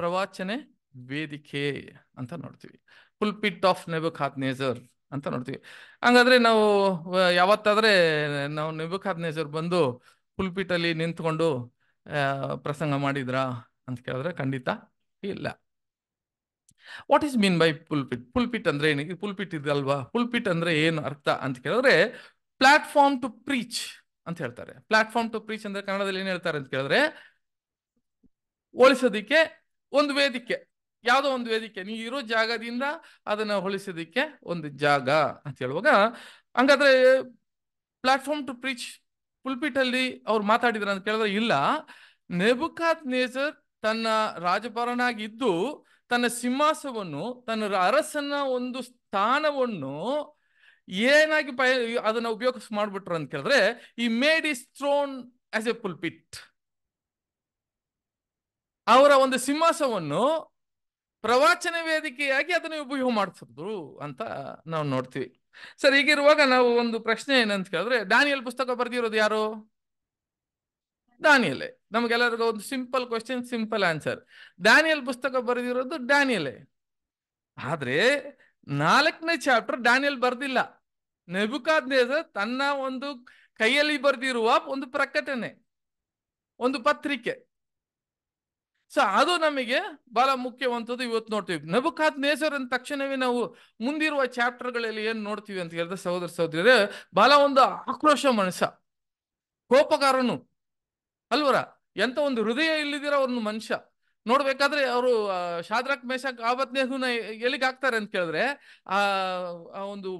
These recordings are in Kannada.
ಪ್ರವಾಚನೆ ವೇದಿಕೆ ಅಂತ ನೋಡ್ತೀವಿ ಪುಲ್ಪಿಟ್ ಆಫ್ ನೆಬುಕ್ ನೇಜರ್ ಅಂತ ನೋಡ್ತೀವಿ ಹಂಗಾದ್ರೆ ನಾವು ಯಾವತ್ತಾದ್ರೆ ನಾವು ನೆಬುಕ್ ನೇಜರ್ ಬಂದು ಪುಲ್ಪಿಟ್ ಅಲ್ಲಿ ನಿಂತ್ಕೊಂಡು ಪ್ರಸಂಗ ಮಾಡಿದ್ರ ಅಂತ ಕೇಳಿದ್ರೆ ಖಂಡಿತ ಇಲ್ಲ what is mean by pulpit pulpit ಅಂದ್ರೆ ಏನಿಗೆ ಪುಲ್ಪಿಟ್ ಇದಲ್ವಾ ಪುಲ್ಪಿಟ್ ಅಂದ್ರೆ ಏನು ಅರ್ಥ ಅಂತ ಕೇಳಿದ್ರೆ ಪ್ಲಾಟ್ಫಾರ್ಮ್ ಟು ಪ್ರೀಚ್ ಅಂತ ಹೇಳ್ತಾರೆ ಪ್ಲಾಟ್ಫಾರ್ಮ್ ಟು ಪ್ರೀಚ್ ಅಂದ್ರೆ ಕನ್ನಡದಲ್ಲಿ ಏನ್ ಹೇಳ್ತಾರೆ ಅಂತ ಕೇಳಿದ್ರೆ ಹೋಲಿಸೋದಿಕ್ಕೆ ಒಂದು ವೇದಿಕೆ ಯಾವುದೋ ಒಂದು ವೇದಿಕೆ ನೀವು ಇರೋ ಜಾಗದಿಂದ ಅದನ್ನ ಹೊಲಿಸೋದಿಕ್ಕೆ ಒಂದು ಜಾಗ ಅಂತ ಹೇಳುವಾಗ ಹಂಗಾದ್ರೆ ಪ್ಲಾಟ್ಫಾರ್ಮ್ ಟು ಪ್ರೀಚ್ ಪುಲ್ಪಿಟ್ ಅಲ್ಲಿ ಅವ್ರು ಮಾತಾಡಿದ್ರ ಅಂತ ಕೇಳಿದ್ರೆ ಇಲ್ಲ ನೆಬುಕಾತ್ ನೇಸರ್ ತನ್ನ ರಾಜಭರನಾಗಿದ್ದು ತನ್ನ ಸಿಂಹಾಸವನ್ನು ತನ್ನ ಅರಸನ ಒಂದು ಸ್ಥಾನವನ್ನು ಏನಾಗಿ ಪಯ ಅದನ್ನ ಉಪಯೋಗಿಸ್ ಮಾಡ್ಬಿಟ್ರು ಅಂತ ಕೇಳಿದ್ರೆ ಈ made is throne as a pulpit ಅವರ ಒಂದು ಸಿಂಹಾಸವನ್ನು ಪ್ರವಚನ ವೇದಿಕೆಯಾಗಿ ಅದನ್ನು ಉಪಯೋಗ ಮಾಡ್ತಿದ್ರು ಅಂತ ನಾವು ನೋಡ್ತೀವಿ ಸರ್ ಹೀಗಿರುವಾಗ ನಾವು ಒಂದು ಪ್ರಶ್ನೆ ಏನಂತ ಕೇಳಿದ್ರೆ ಡ್ಯಾನಿಯಲ್ ಪುಸ್ತಕ ಬರೆದಿರೋದು ಯಾರು ಡ್ಯಾನಿಯಲೆ ನಮಗೆಲ್ಲರಿಗೂ ಒಂದು simple question simple answer Daniel ಪುಸ್ತಕ ಬರೆದಿರೋದು ಡ್ಯಾನಿಯಲೆ ಆದ್ರೆ ನಾಲ್ಕನೇ ಚಾಪ್ಟರ್ ಡ್ಯಾನಿಯಲ್ ಬರ್ದಿಲ್ಲ ನೆಬುಕಾದ್ ತನ್ನ ಒಂದು ಕೈಯಲ್ಲಿ ಬರೆದಿರುವ ಒಂದು ಪ್ರಕಟಣೆ ಒಂದು ಪತ್ರಿಕೆ ಸೊ ಅದು ನಮಗೆ ಬಹಳ ಮುಖ್ಯವಂಥದ್ದು ಇವತ್ತು ನೋಡ್ತೀವಿ ನಬುಖಾತ್ ನೇಸರ್ ಅಂದ ತಕ್ಷಣವೇ ನಾವು ಮುಂದಿರುವ ಚಾಪ್ಟರ್ಗಳಲ್ಲಿ ಏನು ನೋಡ್ತೀವಿ ಅಂತ ಹೇಳಿದ್ರೆ ಸಹೋದರ ಸಹೋದರಿಯರೇ ಬಹಳ ಒಂದು ಆಕ್ರೋಶ ಮನುಷ್ಯ ಕೋಪಕಾರನು ಅಲ್ವರ ಎಂತ ಒಂದು ಹೃದಯ ಇಲ್ಲದಿರೋ ಒಂದು ಮನುಷ್ಯ ನೋಡ್ಬೇಕಾದ್ರೆ ಅವರು ಶಾದ್ರಕ್ ಮೇಷಕ್ ಆಬತ್ನೇಹುನ ಎಲ್ಲಿಗೆ ಹಾಕ್ತಾರೆ ಅಂತ ಕೇಳಿದ್ರೆ ಆ ಒಂದು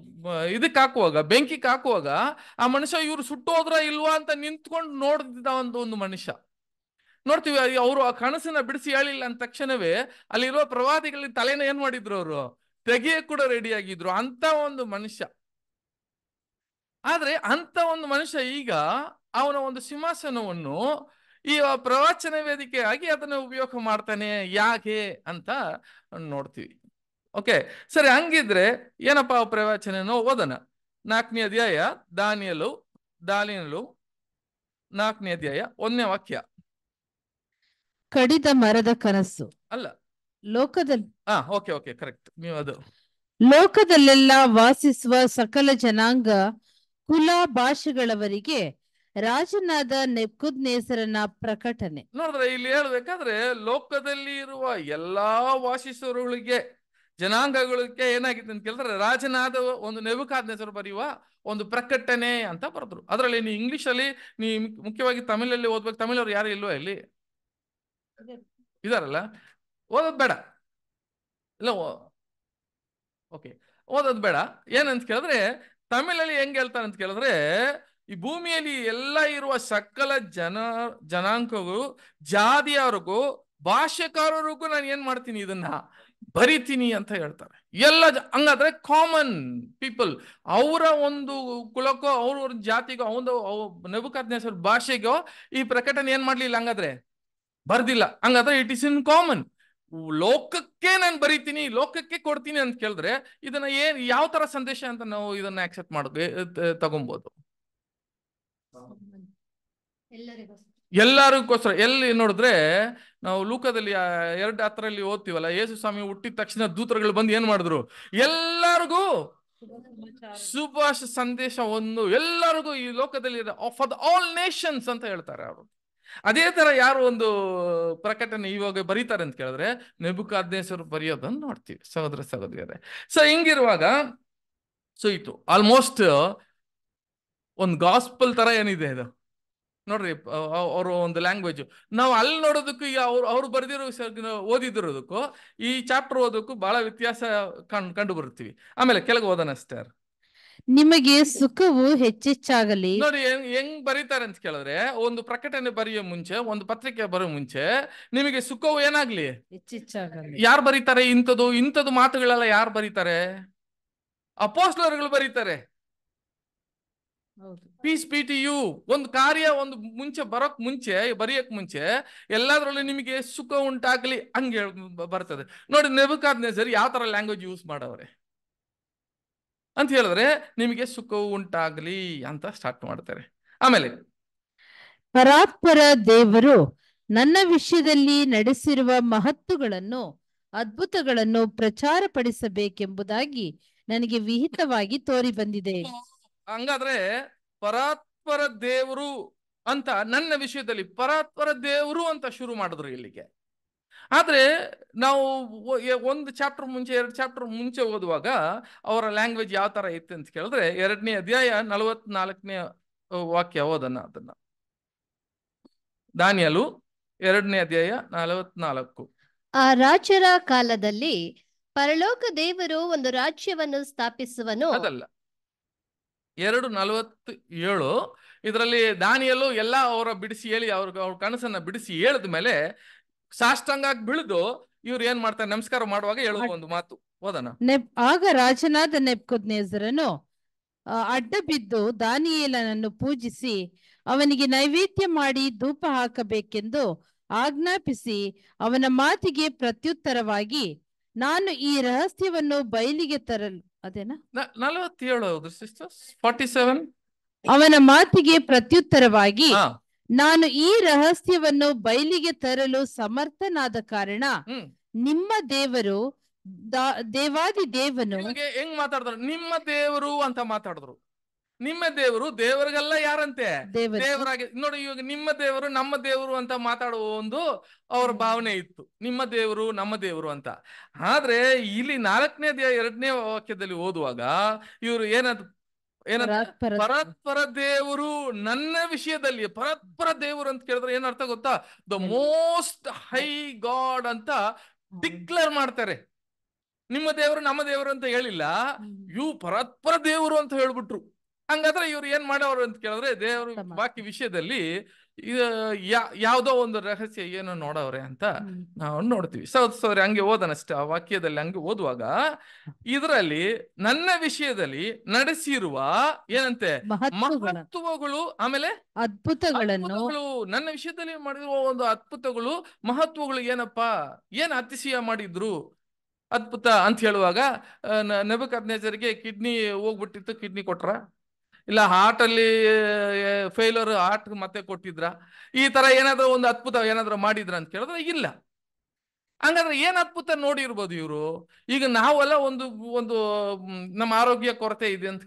ಇದಕ್ಕೆ ಹಾಕುವಾಗ ಬೆಂಕಿಗೆ ಹಾಕುವಾಗ ಆ ಮನುಷ್ಯ ಇವ್ರು ಸುಟ್ಟೋದ್ರ ಇಲ್ವಾ ಅಂತ ನಿಂತ್ಕೊಂಡು ನೋಡಿದ ಒಂದು ಒಂದು ಮನುಷ್ಯ ನೋಡ್ತೀವಿ ಅವರು ಆ ಕನಸನ್ನ ಬಿಡಿಸಿ ಹೇಳಿಲ್ಲ ಅಂದ ತಕ್ಷಣವೇ ಅಲ್ಲಿರುವ ಪ್ರವಾದಿಗಳಲ್ಲಿ ತಲೆನ ಏನ್ ಮಾಡಿದ್ರು ಅವರು ತೆಗೆಯ ಕೂಡ ರೆಡಿ ಆಗಿದ್ರು ಅಂತ ಒಂದು ಮನುಷ್ಯ ಆದ್ರೆ ಅಂತ ಒಂದು ಮನುಷ್ಯ ಈಗ ಅವನ ಒಂದು ಸಿಂಹಾಸನವನ್ನು ಈ ಪ್ರವಚನ ವೇದಿಕೆಯಾಗಿ ಅದನ್ನ ಉಪಯೋಗ ಮಾಡ್ತಾನೆ ಯಾಕೆ ಅಂತ ನೋಡ್ತೀವಿ ಓಕೆ ಸರಿ ಹಂಗಿದ್ರೆ ಏನಪ್ಪಾ ಪ್ರವಚನನೋ ಓದನ ನಾಲ್ಕನೇ ಅಧ್ಯಾಯ ದಾನಿಯಲು ದಾನಿಯಲು ನಾಲ್ಕನೇ ಅಧ್ಯಾಯ ಒಂದನೇ ವಾಕ್ಯ ಕಡಿದ ಮರದ ಕನಸು ಅಲ್ಲ ಲೋಕದಲ್ಲಿ ಆ ಓಕೆ ಓಕೆ ಕರೆಕ್ಟ್ ನೀವು ಅದು ಲೋಕದಲ್ಲೆಲ್ಲ ವಾಸಿಸುವ ಸಕಲ ಜನಾಂಗ ಕುಲ ಭಾಷೆಗಳವರಿಗೆ ರಾಜನಾದ ನೆಬ್ಕುದ್ನೇಸರನ ಪ್ರಕಟಣೆ ನೋಡಿದ್ರೆ ಇಲ್ಲಿ ಹೇಳ್ಬೇಕಾದ್ರೆ ಲೋಕದಲ್ಲಿ ಇರುವ ಎಲ್ಲಾ ವಾಸಿಸುವರುಗಳಿಗೆ ಜನಾಂಗಗಳಿಗೆ ಏನಾಗಿತ್ತು ಅಂತ ಕೇಳಿದ್ರೆ ರಾಜನಾದ ಒಂದು ಹೆಸರು ಬರೆಯುವ ಒಂದು ಪ್ರಕಟಣೆ ಅಂತ ಬರೆದ್ರು ಅದರಲ್ಲಿ ನೀವು ಇಂಗ್ಲಿಷಲ್ಲಿ ನೀ ಮುಖ್ಯವಾಗಿ ತಮಿಳಲ್ಲಿ ಓದ್ಬೇಕು ತಮಿಳವ್ರು ಯಾರು ಇಲ್ವಾ ಇಲ್ಲಿ ಇದಾರಲ್ಲ ಓದೋದು ಬೇಡ ಇಲ್ಲ ಓಕೆ ಓದೋದು ಬೇಡ ಏನಂತ ಕೇಳಿದ್ರೆ ತಮಿಳಲ್ಲಿ ಹೆಂಗ್ ಹೇಳ್ತಾರೆ ಅಂತ ಕೇಳಿದ್ರೆ ಈ ಭೂಮಿಯಲ್ಲಿ ಎಲ್ಲ ಇರುವ ಸಕಲ ಜನ ಜನಾಂಕಗೂ ಜಾತಿಯವರೆಗೂ ಭಾಷೆಕಾರರಿಗೂ ನಾನು ಏನ್ ಮಾಡ್ತೀನಿ ಇದನ್ನ ಬರಿತೀನಿ ಅಂತ ಹೇಳ್ತಾರೆ ಎಲ್ಲ ಹಂಗಾದ್ರೆ ಕಾಮನ್ ಪೀಪಲ್ ಅವರ ಒಂದು ಕುಲಕ್ಕೋ ಅವ್ರ ಜಾತಿಗೋ ಅವನ ನೆಬುಕಾದ್ನೇಶ್ವರ ಭಾಷೆಗೋ ಈ ಪ್ರಕಟಣೆ ಏನ್ ಮಾಡ್ಲಿಲ್ಲ ಹಂಗಾದ್ರೆ ಬರ್ದಿಲ್ಲ ಹಂಗಾದ್ರೆ ಇಟ್ ಇಸ್ ಇನ್ ಕಾಮನ್ ಲೋಕಕ್ಕೆ ನಾನು ಬರೀತೀನಿ ಲೋಕಕ್ಕೆ ಕೊಡ್ತೀನಿ ಅಂತ ಕೇಳಿದ್ರೆ ಇದನ್ನ ಏನ್ ಯಾವ ತರ ಸಂದೇಶ ಅಂತ ನಾವು ಇದನ್ನ ಆಕ್ಸೆಪ್ಟ್ ಮಾಡೋದು ತಗೊಬಹುದು ಎಲ್ಲರಿಗೋಸ್ಕರ ಎಲ್ಲಿ ನೋಡಿದ್ರೆ ನಾವು ಲೂಕದಲ್ಲಿ ಎರಡು ಹತ್ತರಲ್ಲಿ ಓದ್ತೀವಲ್ಲ ಯೇಸು ಸ್ವಾಮಿ ಹುಟ್ಟಿದ ತಕ್ಷಣ ದೂತರಗಳು ಬಂದು ಏನ್ ಮಾಡಿದ್ರು ಎಲ್ಲರಿಗೂ ಸುಭಾಷ್ ಸಂದೇಶ ಒಂದು ಎಲ್ಲರಿಗೂ ಈ ಲೋಕದಲ್ಲಿ ಫಾರ್ ಆಲ್ ನೇಷನ್ಸ್ ಅಂತ ಹೇಳ್ತಾರೆ ಅವರು ಅದೇ ತರ ಯಾರು ಒಂದು ಪ್ರಕಟಣೆ ಇವಾಗ ಬರೀತಾರೆ ಅಂತ ಕೇಳಿದ್ರೆ ಅದ್ನೇಶ್ವರ್ ಬರೆಯೋದನ್ನ ನೋಡ್ತೀವಿ ಸಹೋದರ ಸಹೋದರಿಯರೇ ಸೊ ಹಿಂಗಿರುವಾಗ ಸೊ ಇತ್ತು ಆಲ್ಮೋಸ್ಟ್ ಒಂದು ಗಾಸ್ಪಲ್ ತರ ಏನಿದೆ ಇದು ನೋಡ್ರಿ ಅವರು ಒಂದು ಲ್ಯಾಂಗ್ವೇಜ್ ನಾವು ಅಲ್ಲಿ ನೋಡೋದಕ್ಕೂ ಈಗ ಅವ್ರು ಅವ್ರು ಬರೆದಿರೋ ಓದಿದಿರೋದಕ್ಕೂ ಈ ಚಾಪ್ಟರ್ ಓದೋಕ್ಕೂ ಬಹಳ ವ್ಯತ್ಯಾಸ ಕಂಡು ಕಂಡು ಬರ್ತೀವಿ ಆಮೇಲೆ ಕೆಳಗೆ ಓದೋಣ ಅಷ್ಟೇ ನಿಮಗೆ ಸುಖವು ಹೆಚ್ಚೆಚ್ಚಾಗಲಿ ನೋಡಿ ಹೆಂಗ್ ಬರೀತಾರೆ ಅಂತ ಕೇಳಿದ್ರೆ ಒಂದು ಪ್ರಕಟಣೆ ಬರೆಯೋ ಮುಂಚೆ ಒಂದು ಪತ್ರಿಕೆ ಬರೋ ಮುಂಚೆ ನಿಮಗೆ ಸುಖವು ಏನಾಗ್ಲಿ ಹೆಚ್ಚೆಚ್ಚಾಗಲಿ ಯಾರು ಬರೀತಾರೆ ಇಂಥದ್ದು ಇಂಥದ್ದು ಮಾತುಗಳೆಲ್ಲ ಯಾರು ಬರೀತಾರೆ ಅಪೋಸ್ಲರ್ಗಳು ಬರೀತಾರೆ ಪೀಸ್ ಪಿ ಟಿ ಯು ಒಂದು ಕಾರ್ಯ ಒಂದು ಮುಂಚೆ ಬರೋಕ್ ಮುಂಚೆ ಬರೆಯಕ್ ಮುಂಚೆ ಎಲ್ಲಾದ್ರಲ್ಲೂ ನಿಮಗೆ ಸುಖ ಉಂಟಾಗ್ಲಿ ಹಂಗೆ ಬರ್ತದೆ ನೋಡಿ ನೆಬಕಾದ್ ನೆಸರಿ ಯಾವ ತರ ಲ್ಯಾಂಗ್ವೇಜ್ ಯೂಸ್ ಮಾಡವ್ರೆ ಅಂತ ಹೇಳಿದ್ರೆ ನಿಮಗೆ ಸುಖವು ಉಂಟಾಗ್ಲಿ ಅಂತ ಸ್ಟಾರ್ಟ್ ಮಾಡ್ತಾರೆ ಆಮೇಲೆ ಪರಾತ್ಪರ ದೇವರು ನನ್ನ ವಿಷಯದಲ್ಲಿ ನಡೆಸಿರುವ ಮಹತ್ವಗಳನ್ನು ಅದ್ಭುತಗಳನ್ನು ಪ್ರಚಾರ ಪಡಿಸಬೇಕೆಂಬುದಾಗಿ ನನಗೆ ವಿಹಿತವಾಗಿ ತೋರಿ ಬಂದಿದೆ ಹಂಗಾದ್ರೆ ಪರಾತ್ಪರ ದೇವರು ಅಂತ ನನ್ನ ವಿಷಯದಲ್ಲಿ ಪರಾತ್ಪರ ದೇವರು ಅಂತ ಶುರು ಮಾಡಿದ್ರು ಇಲ್ಲಿಗೆ ಆದರೆ ನಾವು ಒಂದು ಚಾಪ್ಟರ್ ಮುಂಚೆ ಎರಡು ಚಾಪ್ಟರ್ ಮುಂಚೆ ಓದುವಾಗ ಅವರ ಲ್ಯಾಂಗ್ವೇಜ್ ಯಾವ ಥರ ಇತ್ತು ಅಂತ ಕೇಳಿದ್ರೆ ಎರಡನೇ ಅಧ್ಯಾಯ ನಲವತ್ನಾಲ್ಕನೇ ವಾಕ್ಯ ಓದೋಣ ಅದನ್ನ ದಾನಿಯಲು ಎರಡನೇ ಅಧ್ಯಾಯ ನಲವತ್ನಾಲ್ಕು ಆ ರಾಜರ ಕಾಲದಲ್ಲಿ ಪರಲೋಕ ದೇವರು ಒಂದು ರಾಜ್ಯವನ್ನು ಸ್ಥಾಪಿಸುವನು ಅದಲ್ಲ ಎರಡು ನಲವತ್ತು ಏಳು ಇದರಲ್ಲಿ ದಾನಿಯಲು ಎಲ್ಲ ಅವರ ಬಿಡಿಸಿ ಹೇಳಿ ಅವ್ರ ಅವ್ರ ಕನಸನ್ನ ಬಿಡಿಸಿ ಹೇಳಿದ ಮೇಲೆ ಸಾಷ್ಟಾಂಗ ಬಿಳಿದು ಇವ್ರು ಏನ್ ಮಾಡ್ತಾರೆ ನಮಸ್ಕಾರ ಮಾಡುವಾಗ ಹೇಳುವ ಒಂದು ಮಾತು ಆಗ ರಾಜನಾದ ನೇಜರನು ಅಡ್ಡ ಬಿದ್ದು ದಾನಿಯೇಲನನ್ನು ಪೂಜಿಸಿ ಅವನಿಗೆ ನೈವೇದ್ಯ ಮಾಡಿ ಧೂಪ ಹಾಕಬೇಕೆಂದು ಆಜ್ಞಾಪಿಸಿ ಅವನ ಮಾತಿಗೆ ಪ್ರತ್ಯುತ್ತರವಾಗಿ ನಾನು ಈ ರಹಸ್ಯವನ್ನು ಬಯಲಿಗೆ ತರಲು ಅದೇನಾ ಫಾರ್ಟಿ ಸೆವೆನ್ ಅವನ ಮಾತಿಗೆ ಪ್ರತ್ಯುತ್ತರವಾಗಿ ನಾನು ಈ ರಹಸ್ಯವನ್ನು ಬಯಲಿಗೆ ತರಲು ಸಮರ್ಥನಾದ ಕಾರಣ ನಿಮ್ಮ ದೇವರು ದೇವಾದಿ ದೇವನು ಹೆಂಗ್ ಮಾತಾಡಿದ್ರು ನಿಮ್ಮ ದೇವರು ಅಂತ ಮಾತಾಡಿದ್ರು ನಿಮ್ಮ ದೇವರು ದೇವರಿಗೆಲ್ಲ ಯಾರಂತೆ ದೇವರಾಗಿ ನೋಡಿ ಇವಾಗ ನಿಮ್ಮ ದೇವರು ನಮ್ಮ ದೇವರು ಅಂತ ಮಾತಾಡುವ ಒಂದು ಅವ್ರ ಭಾವನೆ ಇತ್ತು ನಿಮ್ಮ ದೇವರು ನಮ್ಮ ದೇವರು ಅಂತ ಆದ್ರೆ ಇಲ್ಲಿ ನಾಲ್ಕನೇ ಎರಡನೇ ವಾಕ್ಯದಲ್ಲಿ ಓದುವಾಗ ಇವರು ಏನಂತ ಪರತ್ಪರ ದೇವರು ನನ್ನ ವಿಷಯದಲ್ಲಿ ಪರತ್ಪರ ದೇವರು ಅಂತ ಕೇಳಿದ್ರೆ ಅರ್ಥ ಗೊತ್ತಾ ದ ಮೋಸ್ಟ್ ಹೈ ಗಾಡ್ ಅಂತ ಡಿಕ್ಲೇರ್ ಮಾಡ್ತಾರೆ ನಿಮ್ಮ ದೇವರು ನಮ್ಮ ದೇವರು ಅಂತ ಹೇಳಿಲ್ಲ ಇವು ಪರತ್ಪರ ದೇವರು ಅಂತ ಹೇಳ್ಬಿಟ್ರು ಹಂಗಾದ್ರೆ ಇವ್ರು ಏನ್ ಮಾಡವ್ರು ಅಂತ ಕೇಳಿದ್ರೆ ದೇವರು ಬಾಕಿ ವಿಷಯದಲ್ಲಿ ಯಾವುದೋ ಒಂದು ರಹಸ್ಯ ಏನು ನೋಡವ್ರೆ ಅಂತ ನಾವು ನೋಡ್ತೀವಿ ಸೌತ್ ಸೌರಿ ಹಂಗೆ ಓದನಷ್ಟ ಆ ವಾಕ್ಯದಲ್ಲಿ ಹಂಗೆ ಓದುವಾಗ ಇದರಲ್ಲಿ ನನ್ನ ವಿಷಯದಲ್ಲಿ ನಡೆಸಿರುವ ಏನಂತೆ ಮಹತ್ವಗಳು ಆಮೇಲೆ ಅದ್ಭುತಗಳನ್ನು ನನ್ನ ವಿಷಯದಲ್ಲಿ ಮಾಡಿರುವ ಒಂದು ಅದ್ಭುತಗಳು ಮಹತ್ವಗಳು ಏನಪ್ಪಾ ಏನ್ ಅತಿಶಯ ಮಾಡಿದ್ರು ಅದ್ಭುತ ಅಂತ ಹೇಳುವಾಗ ನಬಕ್ ಹದಿನೈದರಿಗೆ ಕಿಡ್ನಿ ಹೋಗ್ಬಿಟ್ಟಿತ್ತು ಕಿಡ್ನಿ ಕೊಟ್ರ ಇಲ್ಲ ಹಾರ್ಟಲ್ಲಿ ಫೇಲ್ಯೂರ್ ಹಾರ್ಟ್ ಮತ್ತೆ ಕೊಟ್ಟಿದ್ರ ಈ ತರ ಏನಾದರೂ ಒಂದು ಅದ್ಭುತ ಏನಾದರೂ ಮಾಡಿದ್ರ ಅಂತ ಕೇಳಿದ್ರೆ ಇಲ್ಲ ಹಂಗಾದ್ರೆ ಏನ್ ಅದ್ಭುತ ನೋಡಿರ್ಬೋದು ಇವರು ಈಗ ನಾವೆಲ್ಲ ಒಂದು ಒಂದು ನಮ್ಮ ಆರೋಗ್ಯ ಕೊರತೆ ಇದೆ ಅಂತ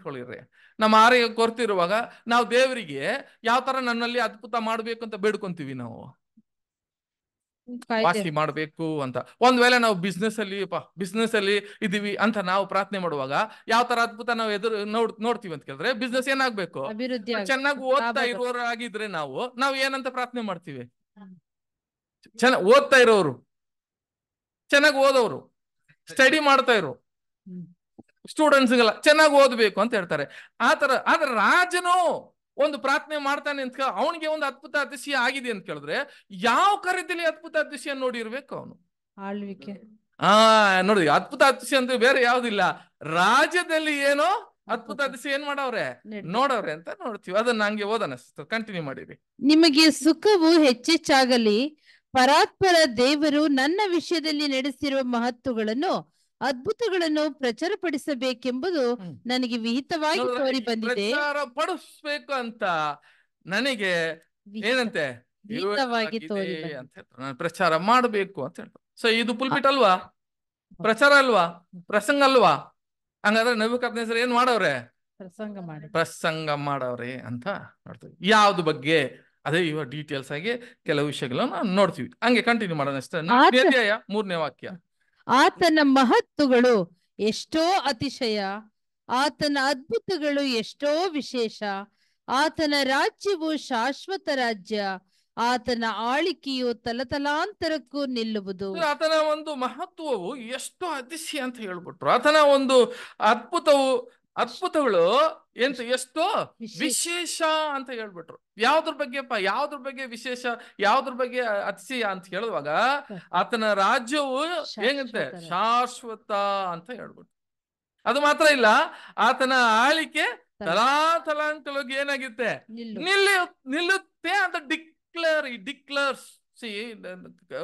ನಮ್ಮ ಆರೋಗ್ಯ ಕೊರತೆ ಇರುವಾಗ ನಾವು ದೇವರಿಗೆ ಯಾವ ತರ ನನ್ನಲ್ಲಿ ಅದ್ಭುತ ಮಾಡ್ಬೇಕು ಅಂತ ಬೇಡ್ಕೊಂತೀವಿ ನಾವು ವಾಸಿ ಮಾಡಬೇಕು ಅಂತ ಒಂದ್ ವೇಳೆ ನಾವು ಬಿಸ್ನೆಸ್ ಅಲ್ಲಿ ಬಿಸ್ನೆಸ್ ಅಲ್ಲಿ ಇದೀವಿ ಅಂತ ನಾವು ಪ್ರಾರ್ಥನೆ ಮಾಡುವಾಗ ಯಾವ ತರ ಅದ್ಭುತ ನಾವು ಎದುರು ನೋಡ್ ನೋಡ್ತೀವಿ ಅಂತ ಕೇಳಿದ್ರೆ ಬಿಸ್ನೆಸ್ ಏನಾಗ್ಬೇಕು ಚೆನ್ನಾಗಿ ಓದ್ತಾ ಆಗಿದ್ರೆ ನಾವು ನಾವು ಏನಂತ ಪ್ರಾರ್ಥನೆ ಮಾಡ್ತೀವಿ ಚೆನ್ನಾಗಿ ಓದ್ತಾ ಇರೋರು ಚೆನ್ನಾಗಿ ಓದೋರು ಸ್ಟಡಿ ಮಾಡ್ತಾ ಇರೋ ಸ್ಟೂಡೆಂಟ್ಸ್ಗೆಲ್ಲ ಚೆನ್ನಾಗಿ ಓದ್ಬೇಕು ಅಂತ ಹೇಳ್ತಾರೆ ಆತರ ಆದ್ರೆ ರಾಜನು ಒಂದು ಪ್ರಾರ್ಥನೆ ಮಾಡ್ತಾನೆ ಅಂತ ಅವನಿಗೆ ಒಂದು ಅದ್ಭುತ ಅತಿಶಯ ಆಗಿದೆ ಅಂತ ಕೇಳಿದ್ರೆ ಯಾವ ಕರೀತಿಲಿ ಅದ್ಭುತ ಅತಿಶಯ ನೋಡಿರ್ಬೇಕು ಅವನು ಆಳ್ವಿಕೆ ಆ ನೋಡಿ ಅದ್ಭುತ ಅತಿಶಯ ಅಂದ್ರೆ ಬೇರೆ ಯಾವ್ದಿಲ್ಲ ರಾಜ್ಯದಲ್ಲಿ ಏನೋ ಅದ್ಭುತ ಅತಿಶಯ ಏನ್ ಮಾಡವ್ರೆ ನೋಡವ್ರೆ ಅಂತ ನೋಡ್ತೀವಿ ಅದನ್ನ ನಂಗೆ ಓದನಿಸ್ತು ಕಂಟಿನ್ಯೂ ಮಾಡಿರಿ ನಿಮಗೆ ಸುಖವು ಹೆಚ್ಚೆಚ್ಚಾಗಲಿ ಪರಾತ್ಪರ ದೇವರು ನನ್ನ ವಿಷಯದಲ್ಲಿ ನಡೆಸಿರುವ ಮಹತ್ವಗಳನ್ನು ಅದ್ಭುತಗಳನ್ನು ಪ್ರಚಾರಪಡಿಸಬೇಕೆಂಬುದು ನನಗೆ ವಿಹಿತವಾಗಿ ತೋರಿ ಬಂದಿದೆ ಪಡಿಸಬೇಕು ಅಂತ ನನಗೆ ಏನಂತೆ ವಿಹಿತವಾಗಿ ತೋರಿ ಅಂತ ಪ್ರಚಾರ ಮಾಡಬೇಕು ಅಂತ ಹೇಳ್ತಾರೆ ಸೊ ಇದು ಪುಲ್ಪಿಟ್ ಅಲ್ವಾ ಪ್ರಚಾರ ಅಲ್ವಾ ಪ್ರಸಂಗ ಅಲ್ವಾ ಹಂಗಾದ್ರೆ ನಬೂಕದ್ನೇಸರ್ ಏನ್ ಮಾಡವ್ರೆ ಪ್ರಸಂಗ ಮಾಡಿ ಪ್ರಸಂಗ ಮಾಡವ್ರೆ ಅಂತ ನೋಡ್ತೀವಿ ಯಾವ್ದು ಬಗ್ಗೆ ಅದೇ ಇವ ಡೀಟೇಲ್ಸ್ ಆಗಿ ಕೆಲವು ವಿಷಯಗಳನ್ನ ನೋಡ್ತೀವಿ ಹಂಗೆ ಕಂಟಿನ್ಯೂ ಮಾಡೋಣ ಅಷ್ಟೇ ಮೂರನೇ ವಾಕ್ಯ ಆತನ ಮಹತ್ತುಗಳು ಎಷ್ಟೋ ಅತಿಶಯ ಆತನ ಅದ್ಭುತಗಳು ಎಷ್ಟೋ ವಿಶೇಷ ಆತನ ರಾಜ್ಯವು ಶಾಶ್ವತ ರಾಜ್ಯ ಆತನ ಆಳಿಕೆಯು ತಲತಲಾಂತರಕ್ಕೂ ನಿಲ್ಲುವುದು ಆತನ ಒಂದು ಮಹತ್ವವು ಎಷ್ಟು ಅತಿಶಯ ಅಂತ ಹೇಳ್ಬಿಟ್ರು ಆತನ ಒಂದು ಅದ್ಭುತವು ಅದ್ಭುತಗಳು ಎಂತ ಎಷ್ಟೋ ವಿಶೇಷ ಅಂತ ಹೇಳ್ಬಿಟ್ರು ಯಾವ್ದ್ರ ಬಗ್ಗೆಪ್ಪ ಯಾವ್ದ್ರ ಬಗ್ಗೆ ವಿಶೇಷ ಯಾವ್ದ್ರ ಬಗ್ಗೆ ಅತಿಶಯ ಅಂತ ಹೇಳುವಾಗ ಆತನ ರಾಜ್ಯವು ಹೆಂಗಂತೆ ಶಾಶ್ವತ ಅಂತ ಹೇಳ್ಬಿಟ್ರು ಅದು ಮಾತ್ರ ಇಲ್ಲ ಆತನ ಆಳಿಕೆ ತಲಾ ತಲಾಂಕಲಿಗೆ ಏನಾಗುತ್ತೆ ನಿಲ್ಲ ನಿಲ್ಲುತ್ತೆ ಅಂತ ಡಿಕ್ಲೇರ್ ಡಿಕ್ಲರ್ಸ್ ಸಿ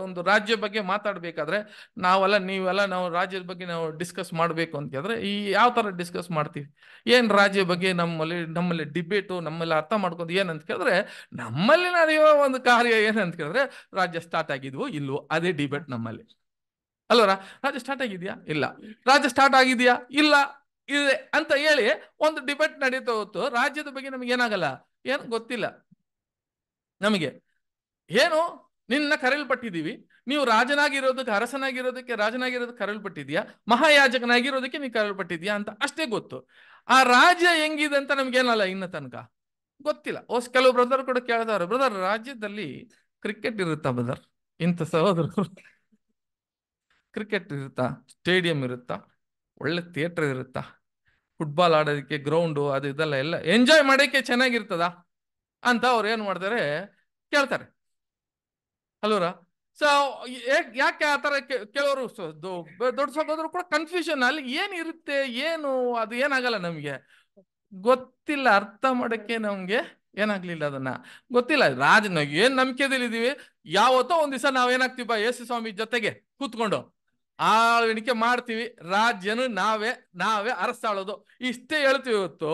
ಒಂದು ರಾಜ್ಯ ಬಗ್ಗೆ ಮಾತಾಡಬೇಕಾದ್ರೆ ನಾವೆಲ್ಲ ನೀವೆಲ್ಲ ನಾವು ರಾಜ್ಯದ ಬಗ್ಗೆ ನಾವು ಡಿಸ್ಕಸ್ ಮಾಡಬೇಕು ಕೇಳಿದ್ರೆ ಈ ಯಾವ ಥರ ಡಿಸ್ಕಸ್ ಮಾಡ್ತೀವಿ ಏನು ರಾಜ್ಯ ಬಗ್ಗೆ ನಮ್ಮಲ್ಲಿ ನಮ್ಮಲ್ಲಿ ಡಿಬೇಟು ನಮ್ಮಲ್ಲಿ ಅರ್ಥ ಮಾಡ್ಕೊಂಡು ಏನಂತ ಕೇಳಿದ್ರೆ ನಮ್ಮಲ್ಲಿ ನಡೆಯುವ ಒಂದು ಕಾರ್ಯ ಏನಂತ ಕೇಳಿದ್ರೆ ರಾಜ್ಯ ಸ್ಟಾರ್ಟ್ ಆಗಿದ್ವು ಇಲ್ವೋ ಅದೇ ಡಿಬೇಟ್ ನಮ್ಮಲ್ಲಿ ಅಲ್ವರ ರಾಜ್ಯ ಸ್ಟಾರ್ಟ್ ಆಗಿದೆಯಾ ಇಲ್ಲ ರಾಜ್ಯ ಸ್ಟಾರ್ಟ್ ಆಗಿದೆಯಾ ಇಲ್ಲ ಇದೆ ಅಂತ ಹೇಳಿ ಒಂದು ಡಿಬೇಟ್ ನಡೀತಾ ಹೊತ್ತು ರಾಜ್ಯದ ಬಗ್ಗೆ ನಮ್ಗೆ ಏನಾಗಲ್ಲ ಏನು ಗೊತ್ತಿಲ್ಲ ನಮಗೆ ಏನು ನಿನ್ನ ಕರೆಯಲ್ಪಟ್ಟಿದ್ದೀವಿ ನೀವು ರಾಜನಾಗಿರೋದಕ್ಕೆ ಅರಸನಾಗಿರೋದಕ್ಕೆ ರಾಜನಾಗಿರೋದಕ್ಕೆ ಕರೆಯಲ್ಪಟ್ಟಿದ್ಯಾ ಮಹಾಯಾಜಕನಾಗಿರೋದಕ್ಕೆ ನೀವು ಕರೆಯಲ್ಪಟ್ಟಿದ್ಯಾ ಅಂತ ಅಷ್ಟೇ ಗೊತ್ತು ಆ ರಾಜ್ಯ ಹೆಂಗಿದೆ ಅಂತ ನಮ್ಗೇನಲ್ಲ ಇನ್ನ ತನಕ ಗೊತ್ತಿಲ್ಲ ಓಸ್ ಕೆಲವು ಬ್ರದರ್ ಕೂಡ ಕೇಳಿದವ್ರು ಬ್ರದರ್ ರಾಜ್ಯದಲ್ಲಿ ಕ್ರಿಕೆಟ್ ಇರುತ್ತಾ ಬ್ರದರ್ ಇಂಥ ಸಹೋದರರು ಕ್ರಿಕೆಟ್ ಇರುತ್ತಾ ಸ್ಟೇಡಿಯಂ ಇರುತ್ತಾ ಒಳ್ಳೆ ಥಿಯೇಟರ್ ಇರುತ್ತಾ ಫುಟ್ಬಾಲ್ ಆಡೋದಕ್ಕೆ ಗ್ರೌಂಡು ಅದು ಇದೆಲ್ಲ ಎಲ್ಲ ಎಂಜಾಯ್ ಮಾಡೋಕ್ಕೆ ಚೆನ್ನಾಗಿರ್ತದ ಅಂತ ಅವ್ರು ಏನು ಮಾಡ್ತಾರೆ ಕೇಳ್ತಾರೆ ಹಲೋರ ಸೊ ಯಾಕೆ ಆ ಥರ ಕೆಲವರು ದೊಡ್ಡ ಕೂಡ ಕನ್ಫ್ಯೂಷನ್ ಅಲ್ಲಿ ಏನಿರುತ್ತೆ ಏನು ಅದು ಏನಾಗಲ್ಲ ನಮಗೆ ಗೊತ್ತಿಲ್ಲ ಅರ್ಥ ಮಾಡಕ್ಕೆ ನಮಗೆ ಏನಾಗ್ಲಿಲ್ಲ ಅದನ್ನ ಗೊತ್ತಿಲ್ಲ ರಾಜನ ಏನ್ ನಂಬಿಕೆದಲ್ಲಿ ಇದೀವಿ ಯಾವತ್ತೋ ಒಂದ್ ದಿವಸ ನಾವ್ ಏನಾಗ್ತೀವಿ ಯೇಸು ಸ್ವಾಮಿ ಜೊತೆಗೆ ಕೂತ್ಕೊಂಡು ಆಳ್ವಣಿಕೆ ಮಾಡ್ತೀವಿ ರಾಜ್ಯನು ನಾವೇ ನಾವೇ ಅರಸಾಳೋದು ಇಷ್ಟೇ ಹೇಳ್ತೀವಿ ಇವತ್ತು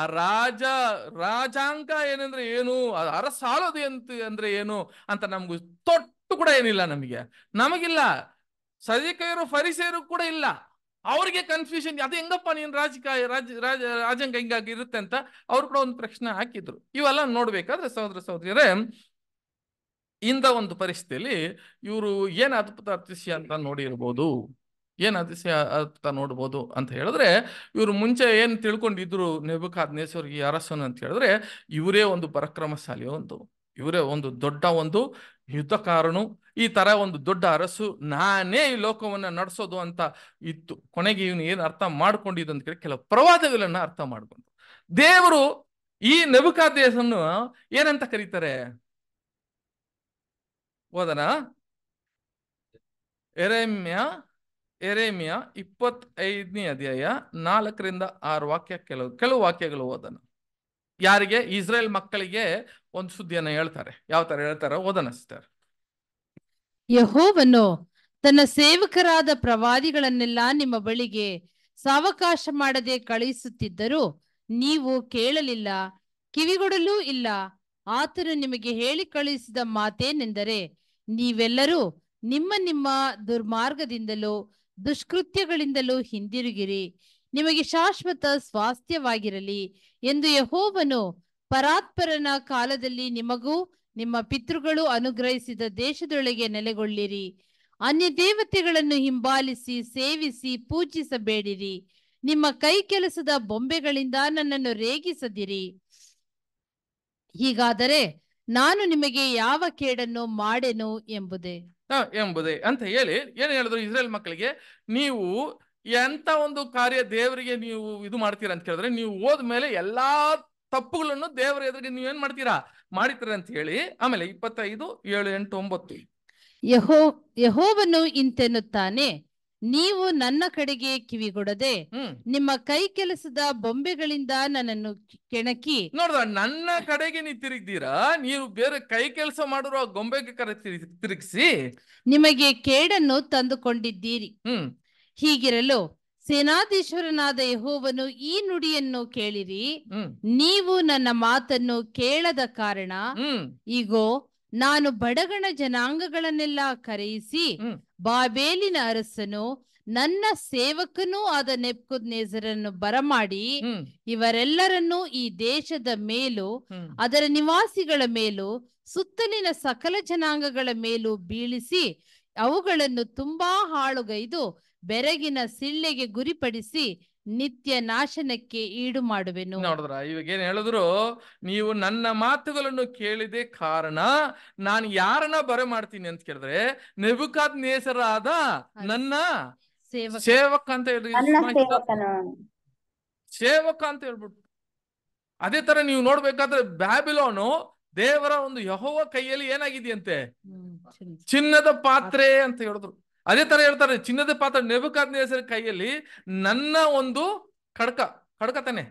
ಆ ರಾಜ ರಾಜಾಂಕ ಏನಂದ್ರೆ ಏನು ಅರಸಾಳೋದು ಅಂತ ಅಂದ್ರೆ ಏನು ಅಂತ ನಮ್ಗೆ ತೊಟ್ಟು ಕೂಡ ಏನಿಲ್ಲ ನಮಗೆ ನಮಗಿಲ್ಲ ಸದಿಕೈರು ಫರಿಸೇರು ಕೂಡ ಇಲ್ಲ ಅವ್ರಿಗೆ ಕನ್ಫ್ಯೂಷನ್ ಅದು ಹೆಂಗಪ್ಪ ನೀನು ರಾಜಕಾಯ ರಾಜ ರಾಜ ರಾಜಾಂಗ ಹಿಂಗಾಗಿ ಇರುತ್ತೆ ಅಂತ ಅವ್ರು ಕೂಡ ಒಂದು ಪ್ರಶ್ನೆ ಹಾಕಿದ್ರು ಇವೆಲ್ಲ ನೋಡ್ಬೇಕಾದ್ರೆ ಸಹೋದರ ಸಹೋದರಿಯರೇ ಇಂದ ಒಂದು ಪರಿಸ್ಥಿತಿಯಲ್ಲಿ ಇವರು ಏನು ಅದ್ಭುತ ಅತಿಶಯ ಅಂತ ನೋಡಿರ್ಬೋದು ಏನು ಅತಿಶಯ ಅದ್ಭುತ ನೋಡ್ಬೋದು ಅಂತ ಹೇಳಿದ್ರೆ ಇವರು ಮುಂಚೆ ಏನು ತಿಳ್ಕೊಂಡಿದ್ರು ನೆಬುಕಾದ್ ನೇಸರ್ಗಿ ಅರಸನು ಅಂತ ಹೇಳಿದ್ರೆ ಇವರೇ ಒಂದು ಪರಾಕ್ರಮಶಾಲಿ ಒಂದು ಇವರೇ ಒಂದು ದೊಡ್ಡ ಒಂದು ಯುದ್ಧಕಾರನು ಈ ತರ ಒಂದು ದೊಡ್ಡ ಅರಸು ನಾನೇ ಈ ಲೋಕವನ್ನ ನಡೆಸೋದು ಅಂತ ಇತ್ತು ಕೊನೆಗೆ ಇವನು ಏನು ಅರ್ಥ ಮಾಡ್ಕೊಂಡಿದ್ದು ಅಂತ ಕೇಳಿ ಕೆಲವು ಪ್ರವಾದಗಳನ್ನ ಅರ್ಥ ಮಾಡ್ಕೊಂಡು ದೇವರು ಈ ನೆಬುಕಾದೇಶನ್ನು ಏನಂತ ಕರೀತಾರೆ ಓದನ ಎರೆಮ್ಯ ಎರೆಮಿಯ ಇಪ್ಪತ್ತೈದನೇ ಅಧ್ಯಾಯ ನಾಲ್ಕರಿಂದ ಆರು ವಾಕ್ಯ ಕೆಲವು ಕೆಲವು ವಾಕ್ಯಗಳು ಓದನ ಯಾರಿಗೆ ಇಸ್ರೇಲ್ ಮಕ್ಕಳಿಗೆ ಒಂದು ಸುದ್ದಿಯನ್ನು ಹೇಳ್ತಾರೆ ಯಾವ ತರ ಹೇಳ್ತಾರ ಓದನ ಸಿಸ್ಟರ್ ಯಹೋವನು ತನ್ನ ಸೇವಕರಾದ ಪ್ರವಾದಿಗಳನ್ನೆಲ್ಲ ನಿಮ್ಮ ಬಳಿಗೆ ಸಾವಕಾಶ ಮಾಡದೆ ಕಳುಹಿಸುತ್ತಿದ್ದರೂ ನೀವು ಕೇಳಲಿಲ್ಲ ಕಿವಿಗೊಡಲೂ ಇಲ್ಲ ಆತನು ನಿಮಗೆ ಹೇಳಿ ಕಳುಹಿಸಿದ ಮಾತೇನೆಂದರೆ ನೀವೆಲ್ಲರೂ ನಿಮ್ಮ ನಿಮ್ಮ ದುರ್ಮಾರ್ಗದಿಂದಲೂ ದುಷ್ಕೃತ್ಯಗಳಿಂದಲೂ ಹಿಂದಿರುಗಿರಿ ನಿಮಗೆ ಶಾಶ್ವತ ಸ್ವಾಸ್ಥ್ಯವಾಗಿರಲಿ ಎಂದು ಯಹೋವನು ಪರಾತ್ಪರನ ಕಾಲದಲ್ಲಿ ನಿಮಗೂ ನಿಮ್ಮ ಪಿತೃಗಳು ಅನುಗ್ರಹಿಸಿದ ದೇಶದೊಳಗೆ ನೆಲೆಗೊಳ್ಳಿರಿ ಅನ್ಯ ದೇವತೆಗಳನ್ನು ಹಿಂಬಾಲಿಸಿ ಸೇವಿಸಿ ಪೂಜಿಸಬೇಡಿರಿ ನಿಮ್ಮ ಕೈ ಕೆಲಸದ ಬೊಂಬೆಗಳಿಂದ ನನ್ನನ್ನು ರೇಗಿಸದಿರಿ ಹೀಗಾದರೆ ನಾನು ನಿಮಗೆ ಯಾವ ಕೇಡನ್ನು ಮಾಡೆನು ಎಂಬುದೇ ಎಂಬುದೇ ಅಂತ ಹೇಳಿ ಏನ್ ಹೇಳಿದ್ರು ಇಸ್ರೇಲ್ ಮಕ್ಕಳಿಗೆ ನೀವು ಎಂತ ಒಂದು ಕಾರ್ಯ ದೇವರಿಗೆ ನೀವು ಇದು ಮಾಡ್ತೀರಾ ಅಂತ ಕೇಳಿದ್ರೆ ನೀವು ಮೇಲೆ ಎಲ್ಲಾ ತಪ್ಪುಗಳನ್ನು ದೇವರ ಎದುರಿಗೆ ನೀವೇನ್ ಮಾಡ್ತೀರಾ ಮಾಡಿತೀರ ಅಂತ ಹೇಳಿ ಆಮೇಲೆ ಇಪ್ಪತ್ತೈದು ಏಳು ಎಂಟು ಒಂಬತ್ತು ಯಹೋ ಯಹೋವನ್ನು ಇಂತೆನ್ನುತ್ತಾನೆ ನೀವು ನನ್ನ ಕಡೆಗೆ ಕಿವಿಗೊಡದೆ ನಿಮ್ಮ ಕೈ ಕೆಲಸದ ಬೊಂಬೆಗಳಿಂದ ನನ್ನನ್ನು ಕೆಣಕಿ ನೋಡಿದ ನನ್ನ ಕಡೆಗೆ ನೀವು ತಿರುಗಿದೀರಾ ನೀವು ಬೇರೆ ಕೈ ಕೆಲಸ ಮಾಡಿರೋ ಗೊಂಬೆಗೆ ಕರೆ ತಿರುಗಿಸಿ ನಿಮಗೆ ಕೇಡನ್ನು ತಂದುಕೊಂಡಿದ್ದೀರಿ ಹೀಗಿರಲು ಸೇನಾಧೀಶ್ವರನಾದ ಯಹೋವನು ಈ ನುಡಿಯನ್ನು ಕೇಳಿರಿ ನೀವು ನನ್ನ ಮಾತನ್ನು ಕೇಳದ ಕಾರಣ ಈಗೋ ನಾನು ಬಡಗಣ ಜನಾಂಗಗಳನ್ನೆಲ್ಲ ಕರೆಯಿಸಿ ಬಾಬೇಲಿನ ಅರಸನು ನನ್ನ ಸೇವಕನೂ ಆದ ನೆಪ್ಕುದ್ ಬರ ಬರಮಾಡಿ ಇವರೆಲ್ಲರನ್ನೂ ಈ ದೇಶದ ಮೇಲೂ ಅದರ ನಿವಾಸಿಗಳ ಮೇಲೂ ಸುತ್ತಲಿನ ಸಕಲ ಜನಾಂಗಗಳ ಮೇಲೂ ಬೀಳಿಸಿ ಅವುಗಳನ್ನು ತುಂಬಾ ಹಾಳುಗೈದು ಬೆರಗಿನ ಸಿಳ್ಳೆಗೆ ಗುರಿಪಡಿಸಿ ನಿತ್ಯ ನಾಶನಕ್ಕೆ ಈಡು ಮಾಡುವೆನು ನೋಡಿದ್ರ ಇವಾಗ ಏನ್ ಹೇಳಿದ್ರು ನೀವು ನನ್ನ ಮಾತುಗಳನ್ನು ಕೇಳಿದೆ ಕಾರಣ ನಾನು ಯಾರನ್ನ ಬರೆ ಮಾಡ್ತೀನಿ ಅಂತ ಕೇಳಿದ್ರೆ ನೆಬುಕಾದ್ ನೇಸರಾದ ನನ್ನ ಸೇವಕ ಅಂತ ಹೇಳಿದ್ರು ಸೇವಕ ಅಂತ ಹೇಳ್ಬಿಟ್ಟು ಅದೇ ತರ ನೀವು ನೋಡ್ಬೇಕಾದ್ರೆ ಬ್ಯಾಬಿಲೋನು ದೇವರ ಒಂದು ಯಹೋವ ಕೈಯಲ್ಲಿ ಏನಾಗಿದೆಯಂತೆ ಚಿನ್ನದ ಪಾತ್ರೆ ಅಂತ ಹೇಳಿದ್ರು ಅದೇ ತರ ಹೇಳ್ತಾರೆ ಚಿನ್ನದ ಪಾತ್ರ ನೆಬುಕಾದ್ನ ಹೆಸರ ಕೈಯಲ್ಲಿ ನನ್ನ ಒಂದು ಖಡ್ಕ ಖಡ್ಕ ತಾನೆ